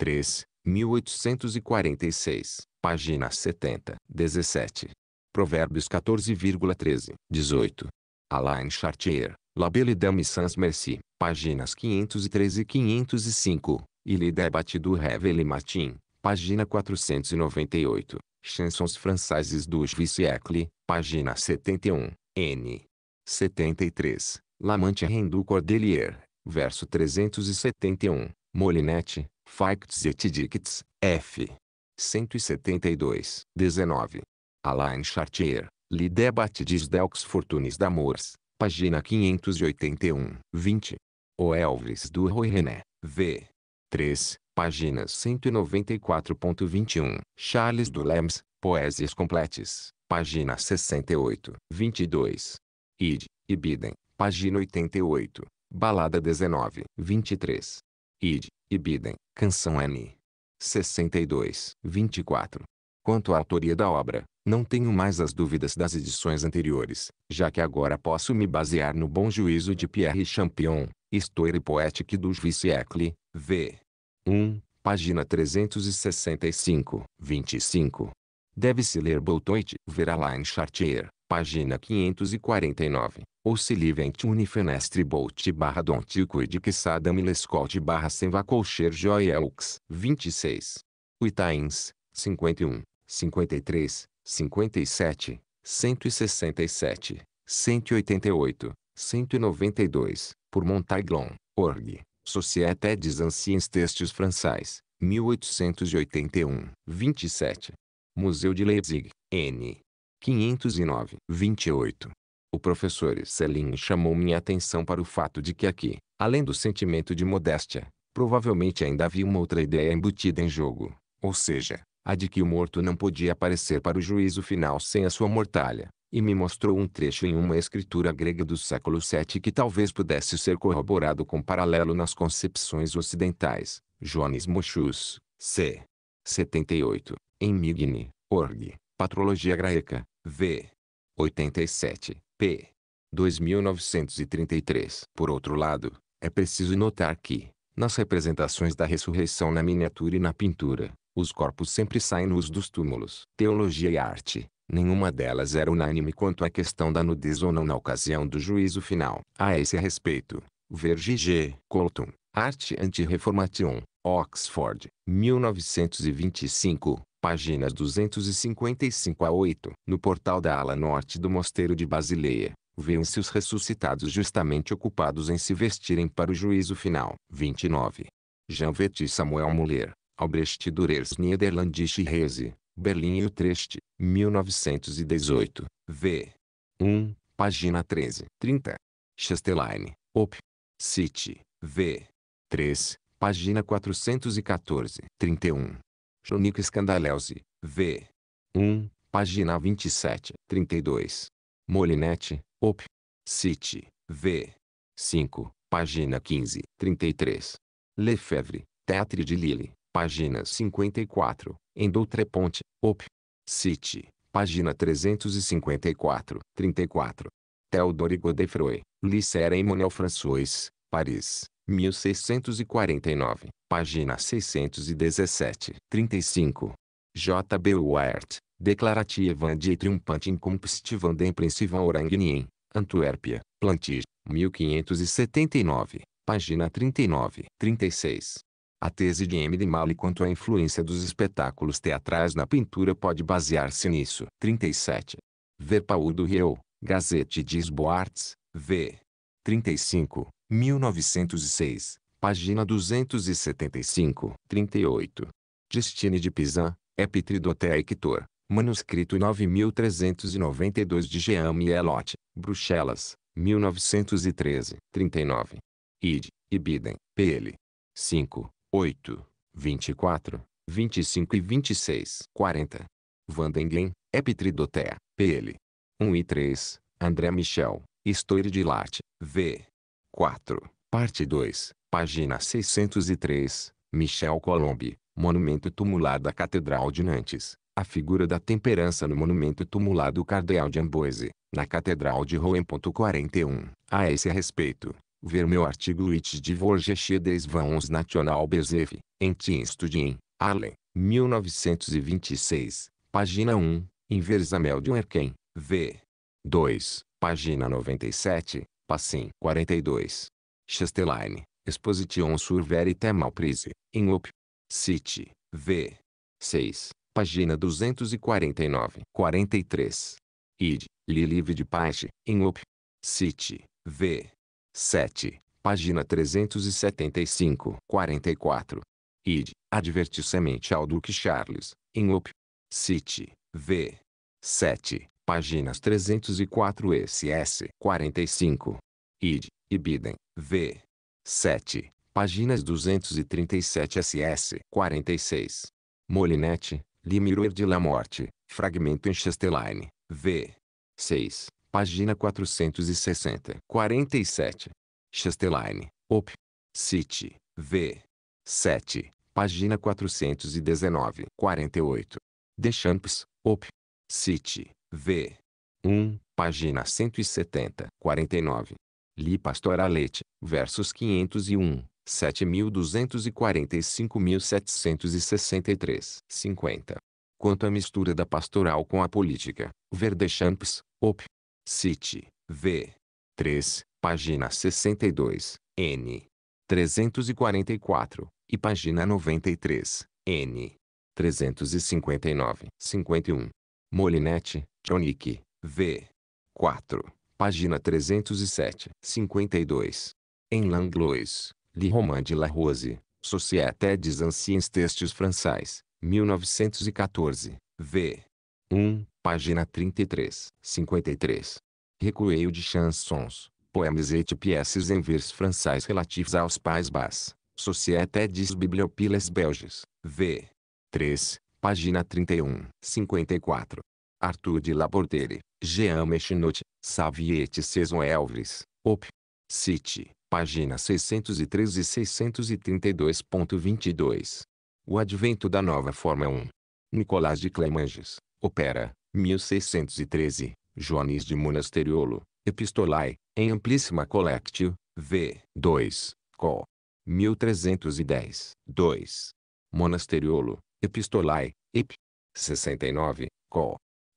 3, 1846, página 70, 17. Provérbios 14,13, 18. Alain Chartier, La Belle Dame sans Merci, páginas 513 e 505, e Lida du Revel Martin, página 498, Chansons Françaises du Vice-Siècle, página 71, N. 73, Lamante Rendu Cordelier, verso 371, Molinette, Facts et Dicts, F. 172, 19. Alain Chartier, Le débat des Delques Fortunes d'Amours, página 581, 20. O Elvis do Roy René, V. 3, páginas 194.21. Charles Dulems, Poésias Completes, página 68, 22. Id, Ibidem, página 88, balada 19, 23. Id, Ibidem, Canção N. 62, 24. Quanto à autoria da obra, não tenho mais as dúvidas das edições anteriores, já que agora posso me basear no bom juízo de Pierre Champion, Histoire poétique du vice v. 1, página 365, 25. Deve-se ler Boltoit, Verlaine Chartier, página 549 ou se livente unifenestre bolt barra donticuid que sadam lescot barra vacolcher joielux. 26. Itains, 51, 53, 57, 167, 188, 192, por Montaglon, org, Société des Anciens Textes Français, 1881. 27. Museu de Leipzig, N. 509. 28. O professor Celim chamou minha atenção para o fato de que aqui, além do sentimento de modéstia, provavelmente ainda havia uma outra ideia embutida em jogo, ou seja, a de que o morto não podia aparecer para o juízo final sem a sua mortalha, e me mostrou um trecho em uma escritura grega do século VII que talvez pudesse ser corroborado com paralelo nas concepções ocidentais. Jones Moschus, c. 78, em Migni, org, Patrologia Graeca, v. 87 p. 2933. Por outro lado, é preciso notar que, nas representações da ressurreição na miniatura e na pintura, os corpos sempre saem nus dos túmulos. Teologia e arte. Nenhuma delas era unânime quanto à questão da nudez ou não na ocasião do juízo final. A esse respeito, Verge G. Colton, Arte Anti-Reformation, Oxford, 1925, páginas 255 a 8. No portal da ala norte do mosteiro de Basileia, vêem-se os ressuscitados justamente ocupados em se vestirem para o juízo final. 29. Jean Janveti Samuel Muller, Albrecht Durers Niederlandische Reise, Berlim e Utrecht, 1918, v. 1, página 13. 30. Chastelaine, Op. City, v. 3, página 414. 31. Chonico Scandalese, v. 1, página 27, 32. Molinetti, Op. City, v. 5, página 15, 33. Lefebvre, Teatri de Lille, página 54, em Doutreponte, Op. City, página 354, 34. Theodore Godefroy, Lycéra Emmanuel François, Paris, 1649 página 617. 35. J. B. Wirt, Declarativa de Triumphante Incompstivan den Princivan Orangnien, Antuérpia, Plantis, 1579, página 39. 36. A tese de M. de quanto à influência dos espetáculos teatrais na pintura pode basear-se nisso. 37. Ver Paul do Rio, Gazette de Boards, v. 35, 1906 página 275, 38. Destine de Pisan, Epitridotea Hector, manuscrito 9392 de Jean Mielot, Bruxelas, 1913, 39. Id, Ibidem, PL. 5, 8, 24, 25 e 26, 40. Vandengen, Epitridotea, PL. 1 e 3, André Michel, História de Lart, V. 4, parte 2, Página 603. Michel Colombe. Monumento tumular da Catedral de Nantes. A figura da temperança no monumento tumular do Cardeal de Amboise, na Catedral de Rouen. 41. A esse respeito, ver meu artigo It de Vorgeche des Vons National Bezef, em Tienstudien, Allen, 1926, página 1, Inversamel de Erken, V. 2, página 97, Passim 42. Chastelaine, Exposition sur verité malprise, em op. Cite, v. 6, página 249. 43. Id, li livre de page, em op. Cite, v. 7, página 375. 44. Id, semente ao Duque Charles, em op. Cite, v. 7, páginas 304 SS 45. Id, Ibidem, v. 7, páginas 237 SS 46. Molinette. Limiroir de la Morte, fragmento em Chesteline, v. 6, página 460 47. Chesteline, op. City, v. 7, página 419 48. Deschamps, op. City, v. 1, página 170 49. Li Pastoralete, versos 501, 7.245.763, 50. Quanto à mistura da pastoral com a política, Verdechamps, Op. City, V. 3, página 62, N. 344, e página 93, N. 359, 51. Molinete, Jonick, V. 4. Página 307. 52. Em Langlois, Le Roman de la Rose, Société des Anciens Textes Français, 1914, v. 1, página 33, 53. Recueio de chansons, poemas et pièces em vers français relativos aos Pais Bas, Société des Bibliophiles Belges, v. 3, página 31, 54. Arthur de Labordeire, Jean Mechinot, Saviette Seson Elvis, Op. City, página 613 e 632.22. O advento da nova Forma 1. Nicolás de Clemanges, Opera, 1613, Joanes de Monasteriolo, Epistolae, em Amplíssima Collectio, v. 2, Col. 1310, 2. Monasteriolo, Epistolae, Ep. 69, Col.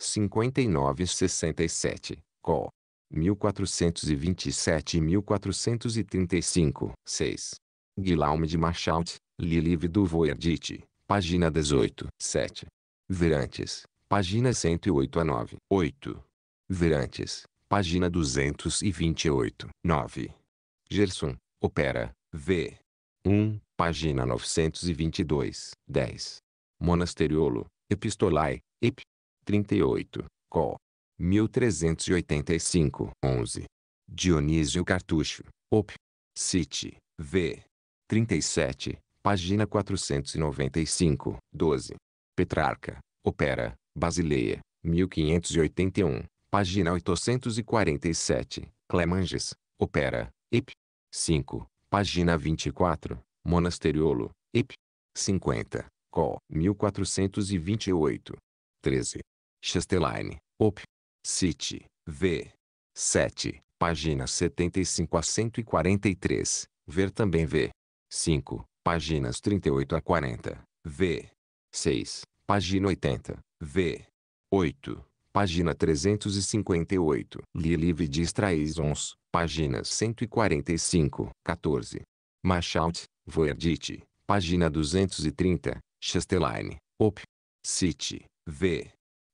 5967, Col. 1427 e 1435, 6. Guilherme de Machaut, Lilive do Voerdite, página 18, 7. Verantes, página 108 a 9, 8. Verantes, página 228, 9. Gerson, Opera, V. 1, página 922, 10. Monasteriolo, Epistolae, Ep. 38, Col. 1385, 11. Dionísio Cartucho, Op. City, V. 37, página 495, 12. Petrarca, Opera, Basileia, 1581, página 847. Clemanges, Opera, Ep. 5, página 24. Monasteriolo, Ep. 50, Col. 1428. 13. Chesteline, Op. City, V. 7, páginas 75 a 143, ver também V. 5, páginas 38 a 40, V. 6, página 80, V. 8, página 358, Lilive de Straisons, páginas 145, 14. Machaut, Voerdit, página 230, Chesteline, Op. City, V.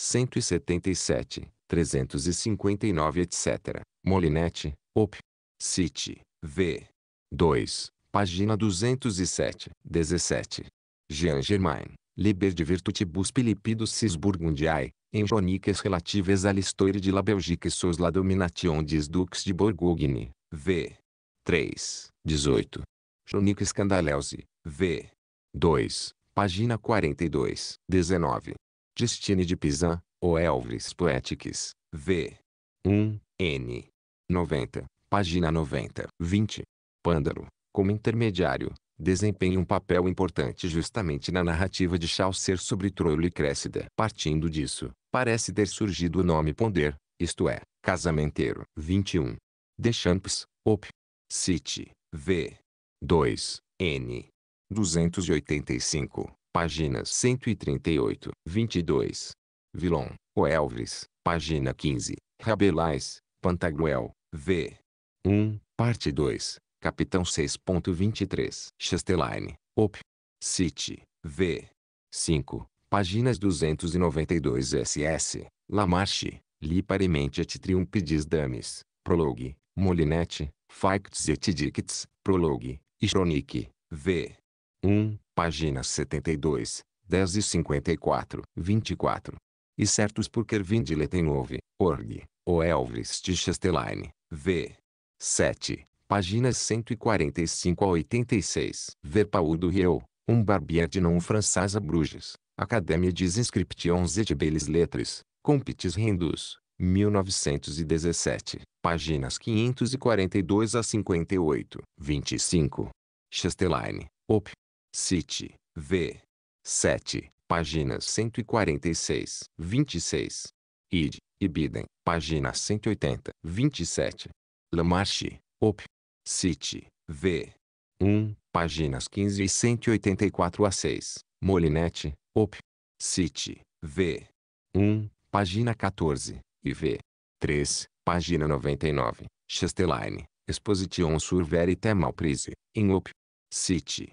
177, 359, etc. Molinete, Op. City, V. 2, página 207, 17. Jean Germain, Liber de Virtutibus Pilipidus Burgundiae, em Joniques relatives à Listoire de la Belgique sous la domination des ducs de Borgogne. v. 3, 18. Joniques Scandaleuse, v. 2, página 42, 19. Christine de Pizan, ou Elvis Poetics, v. 1, n. 90, página 90. 20. Pândaro, como intermediário, desempenha um papel importante justamente na narrativa de Chaucer sobre Troilo e Crécida. Partindo disso, parece ter surgido o nome Ponder, isto é, casamenteiro. 21. Deschamps, Op. City, v. 2, n. 285 páginas 138, 22. Vilon, Elvis, página 15, Rabelais, Pantagruel, V. 1, parte 2, capitão 6.23, Chesteline, Op. City, V. 5, páginas 292 SS, Lamarche, Liparemente et Triumpidis Dames, Prologue, Molinete, Facts et Dicts, Prologue, Ishronique, V. 1, páginas 72, 10 e 54, 24. E certos Kervin de 9, org, o Elvis Tichesteline, v. 7, páginas 145 a 86. Ver Paulo Rieu, um barbier de não francesa Bruges, Academia des Inscriptions et Belles Lettres, Compites Rendus, 1917, páginas 542 a 58. 25. Chesteline, Op. City, V. 7, páginas 146, 26. Id, Ibidem, página 180, 27. Lamarche, Op. City, V. 1, páginas 15 e 184 a 6. Molinete, Op. City, V. 1, página 14, e V. 3, página 99. Chesteline, Exposition sur Verité Malprise, em Op. City,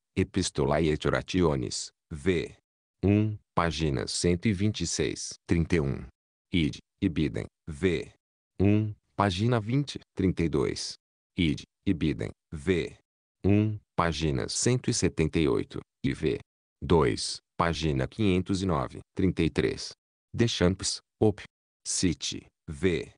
Epistolae Orationes, v. 1, página 126, 31. Id, Ibidem, v. 1, página 20, 32. Id, Ibidem, v. 1, página 178, e v. 2, página 509, 33. Deschamps, op. City, v.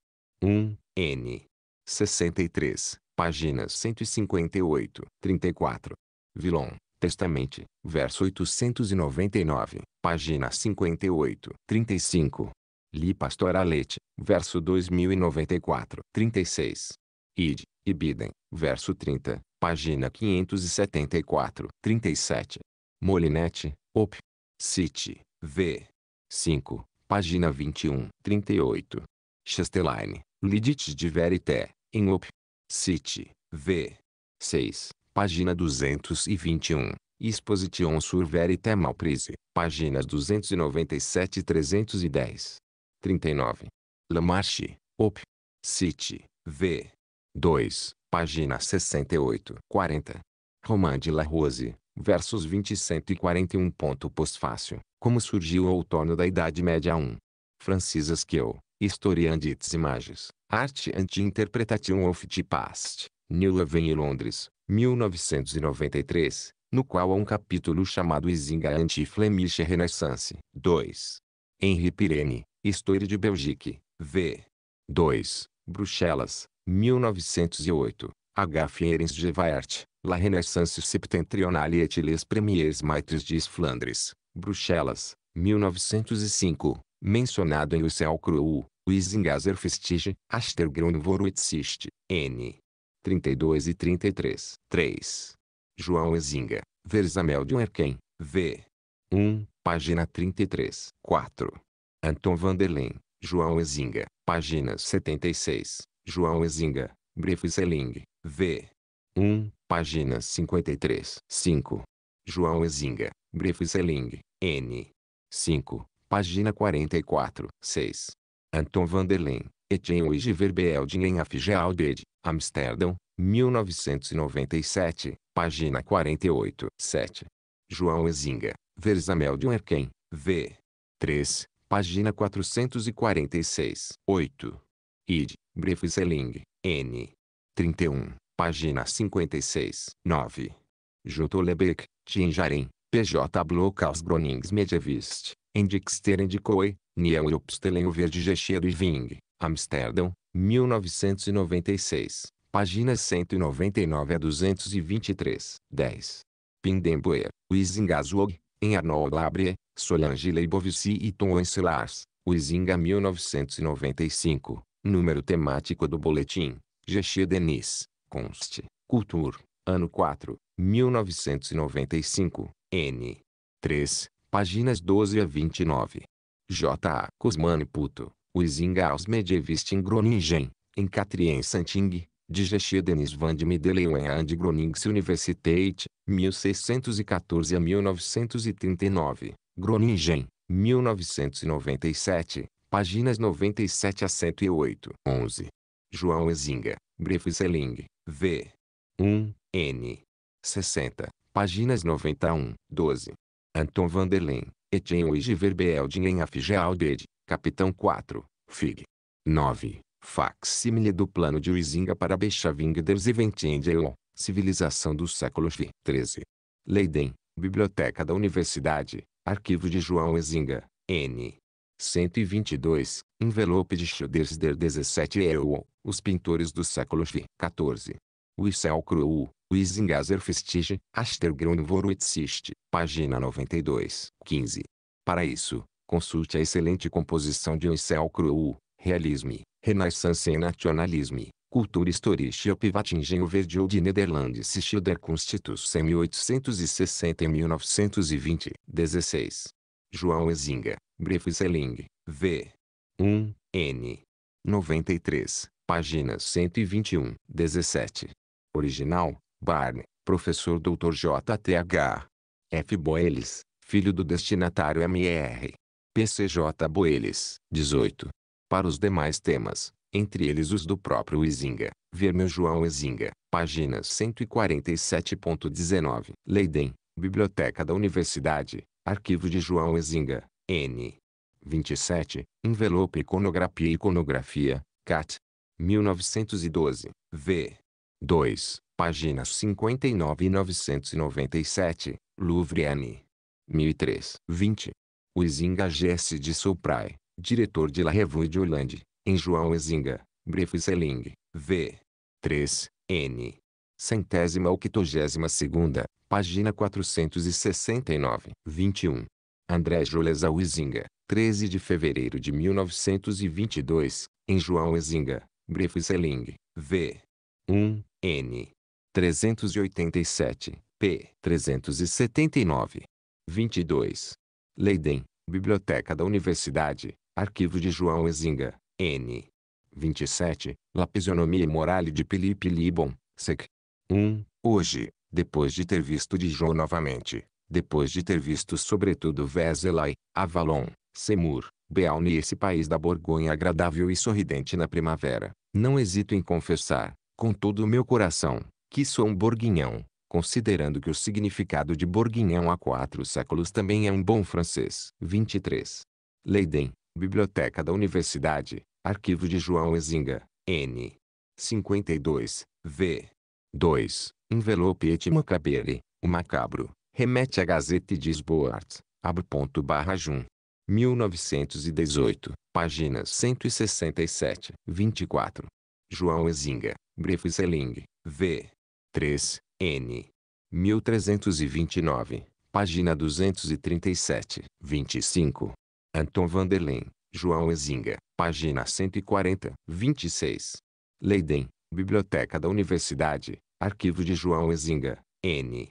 1, n. 63, página 158, 34. Vilon, Testamente, verso 899, página 58, 35. Li Pastoralete, verso 2094, 36. Id, Ibidem, verso 30, página 574, 37. Molinete, Op. City, V. 5, página 21, 38. Chastelaine, Lidit de Verité, em Op. City, V. 6, página 221. Exposition sur verité malprise, páginas 297 e 310. 39. Lamarche, Op. City, V. 2, página 68. 40. Roman de La Rose, versos 20 e 141. Pós-fácil, como surgiu o outono da Idade Média 1. Francis Kiel, Historian des Images, Arte anti-interpretation of the Past, New Leven e Londres, 1993, no qual há um capítulo chamado Isinga anti-Flemish Renaissance. 2. Henri Pirene, História de Belgique, v. 2. Bruxelas, 1908. H. Fierens de La Renaissance Septentrionale et les Premiers maîtres de Flandres, Bruxelas, 1905. Mencionado em O Céu Cru, Wisingazer Festige, Astergrund Voruetsist, N. 32 e 33. 3. João Ezinga, Versamel de Erquem, V. 1, página 33. 4. Anton Vanderlei, João Ezinga, página 76. João Ezinga, Briefseling, V. 1, página 53. 5. João Ezinga, Briefseling, N. 5, página 44. 6. Anton Vanderlei, Etienne Verbeelden em Afgealbed, Amsterdam 1997, página 48. 7. João Ezinga, Versameldion Erken, V. 3, página 446. 8. Id, Briefseling N. 31, página 56. 9. Jutolebeck, Tinjaren, PJ Blockhaus Bronings Medievist, Endixterendikoe, Nieuropstelen Verde Gecheiro e Ving. Amsterdão, 1996, páginas 199 a 223. 10. Pindemboer, Huizingazog, em Arnold Labrie, Solange Leibovici e Tom Wenselars, Huizinga 1995, número temático do boletim, G.X. Denis, Conste, Cultur, ano 4, 1995, N. 3, páginas 12 a 29. J. A. Cosmani Puto os aos medievist in Groningen, em Santing, de Geschiedenis van de Middeleeuwen and Gronings Universiteit, 1614 a 1939, Groningen, 1997, páginas 97 a 108. 11. João Ezinga, Briefseling, V. 1, N. 60, páginas 91, 12. Anton Vanderlen, Etienne Verbeelding en Afgealded, Capitão 4, Fig. 9. Facsímile do plano de Huizinga para Bechavingers e Ventendel, Civilização do século XV. 13. Leiden, Biblioteca da Universidade, Arquivo de João Huizinga, N. 122, Envelope de Schroeder 17 EO, Os Pintores do Século XV. 14. Wiesel Kruu, Huizingazer Festige. Astergrund Vorwitzist, página 92. 15. Para isso, Consulte a excelente composição de Oisel Cruu, Realisme, Renaissance e Nationalisme, Cultura Historische op Wattingen Verde ou de Nederlandse Constitus em 1860 e 1920. 16. João Ezinga, Briefseling, V. 1, N. 93, página 121. 17. Original, Barne, professor Dr. H. F. Boeles, filho do destinatário M.R. PCJ Boeles, 18. Para os demais temas, entre eles os do próprio Izinga, ver meu João Izinga, páginas 147.19. Leiden, Biblioteca da Universidade, Arquivo de João Izinga, N. 27, Envelope Iconografia e Iconografia, CAT. 1912, V. 2, páginas 59 e 997, Louvre N. 1003. 20. Huizinga Jesse de Soupray, diretor de La Revue de Hollande, em João Huizinga, Briefseling, V. 3, N. Centésima octogésima segunda, página 469. 21. André Jules Huizinga, 13 de fevereiro de 1922, em João Huizinga, Briefseling, V. 1, N. 387, p. 379. 22. Leiden, Biblioteca da Universidade, Arquivo de João Ezinga, N. 27, La Fisionomia e Morale de Felipe Libon, sec. 1. Hoje, depois de ter visto Dijon novamente, depois de ter visto sobretudo Vézelay, Avalon, Semur, Beaune e esse país da Borgonha agradável e sorridente na primavera, não hesito em confessar, com todo o meu coração, que sou um borguinhão, considerando que o significado de Bourguignon há quatro séculos também é um bom francês. 23. Leiden, Biblioteca da Universidade, Arquivo de João Ezinga, N. 52, v. 2. Envelope et macabere, o macabro, remete à Gazeta de Lisboa, jun 1918, páginas 167, 24. João Ezinga, Briefseling, v. 3. N. 1329, página 237, 25. Anton Vanderlen, João Ezinga, página 140, 26. Leiden, Biblioteca da Universidade, Arquivo de João Ezinga, N.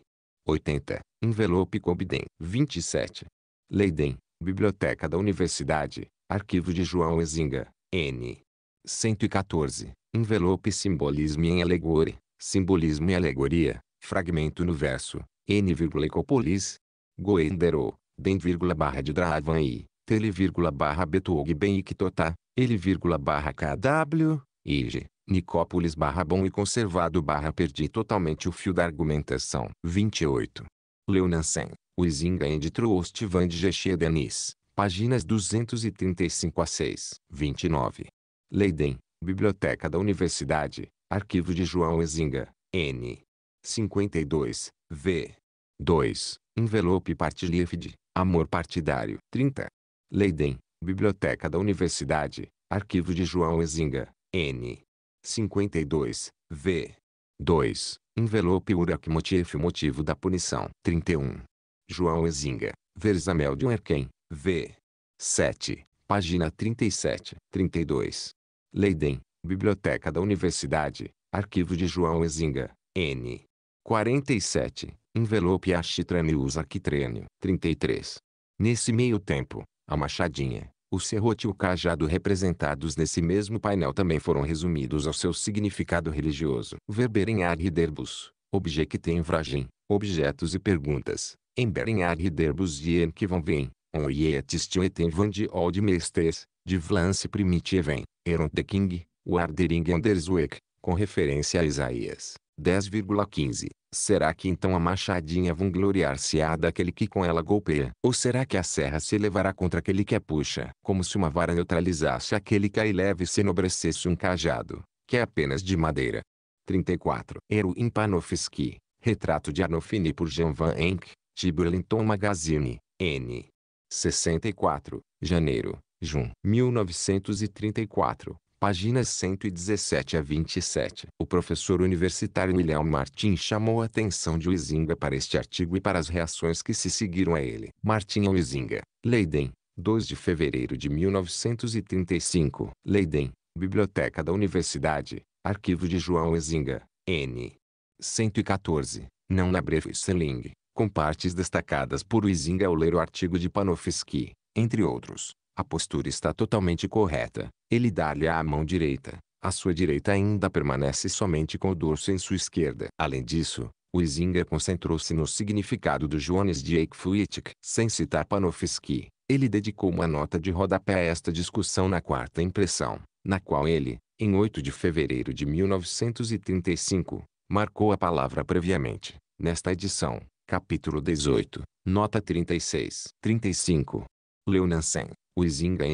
80, Envelope Cobden, 27. Leiden, Biblioteca da Universidade, Arquivo de João Ezinga, N. 114, Envelope Simbolismo em Allegory, Simbolismo e Alegoria, fragmento no verso, N. Ecopolis, Goendero, Den. barra de Dravan e, Tele. barra Betuog Ben Ictotá, Ele. barra KW, Ige, Nicópolis barra bom e conservado barra perdi totalmente o fio da argumentação. 28. Leonansen, Uizinga and Troostivan de Geshe Denis, páginas 235 a 6. 29. Leiden, Biblioteca da Universidade, Arquivo de João Ezinga, N. 52, v. 2. Envelope Partilífide, Amor Partidário. 30. Leiden, Biblioteca da Universidade, Arquivo de João Ezinga, N. 52, v. 2. Envelope Urac Motivo da Punição. 31. João Ezinga, Verzamel de Erquem, v. 7. Página 37. 32. Leiden, Biblioteca da Universidade, Arquivo de João Ezinga, N. 47, Envelope Achitranius Arquitrênio, 33. Nesse meio tempo, a machadinha, o serrote e o cajado representados nesse mesmo painel também foram resumidos ao seu significado religioso. Verberem arriderbus, objectem vragem, objetos e perguntas, emberem arriderbus dien que vão vem, on yetistion etem van de old mestes, de vlans primitivem, eron de king, o Ardering Anderswick, com referência a Isaías 10,15. Será que então a machadinha vangloriar-se-á daquele que com ela golpeia? Ou será que a serra se elevará contra aquele que a puxa? Como se uma vara neutralizasse aquele que a eleve e se enobrecesse um cajado, que é apenas de madeira. 34. Erwin Panofsky, Retrato de Arnofini por Jean Van Enck, Tiburlinton Magazine, N. 64, janeiro, Jun, 1934 páginas 117 a 27. O professor universitário William Martin chamou a atenção de Huizinga para este artigo e para as reações que se seguiram a ele. Martin Huizinga, Leiden, 2 de fevereiro de 1935. Leiden, Biblioteca da Universidade, Arquivo de João Huizinga, N. 114, não na breve Seling, com partes destacadas por Huizinga ao ler o artigo de Panofsky, entre outros. A postura está totalmente correta. Ele dá-lhe a mão direita. A sua direita ainda permanece somente com o dorso em sua esquerda. Além disso, o Izinga concentrou-se no significado do Jones de Eichfuitik. Sem citar Panofsky, ele dedicou uma nota de rodapé a esta discussão na quarta impressão, na qual ele, em 8 de fevereiro de 1935, marcou a palavra previamente. Nesta edição, capítulo 18, nota 36. 35. Leonansen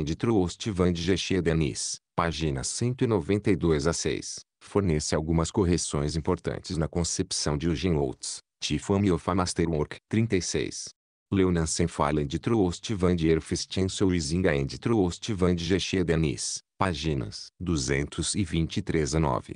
de Troostvand Denis, páginas 192 a 6, fornece algumas correções importantes na concepção de Eugene Oates, Tiffany of Masterwork, 36. Leonansen Fallen de Troostvand Erfistensel de Troostvand Denis, páginas 223 a 9.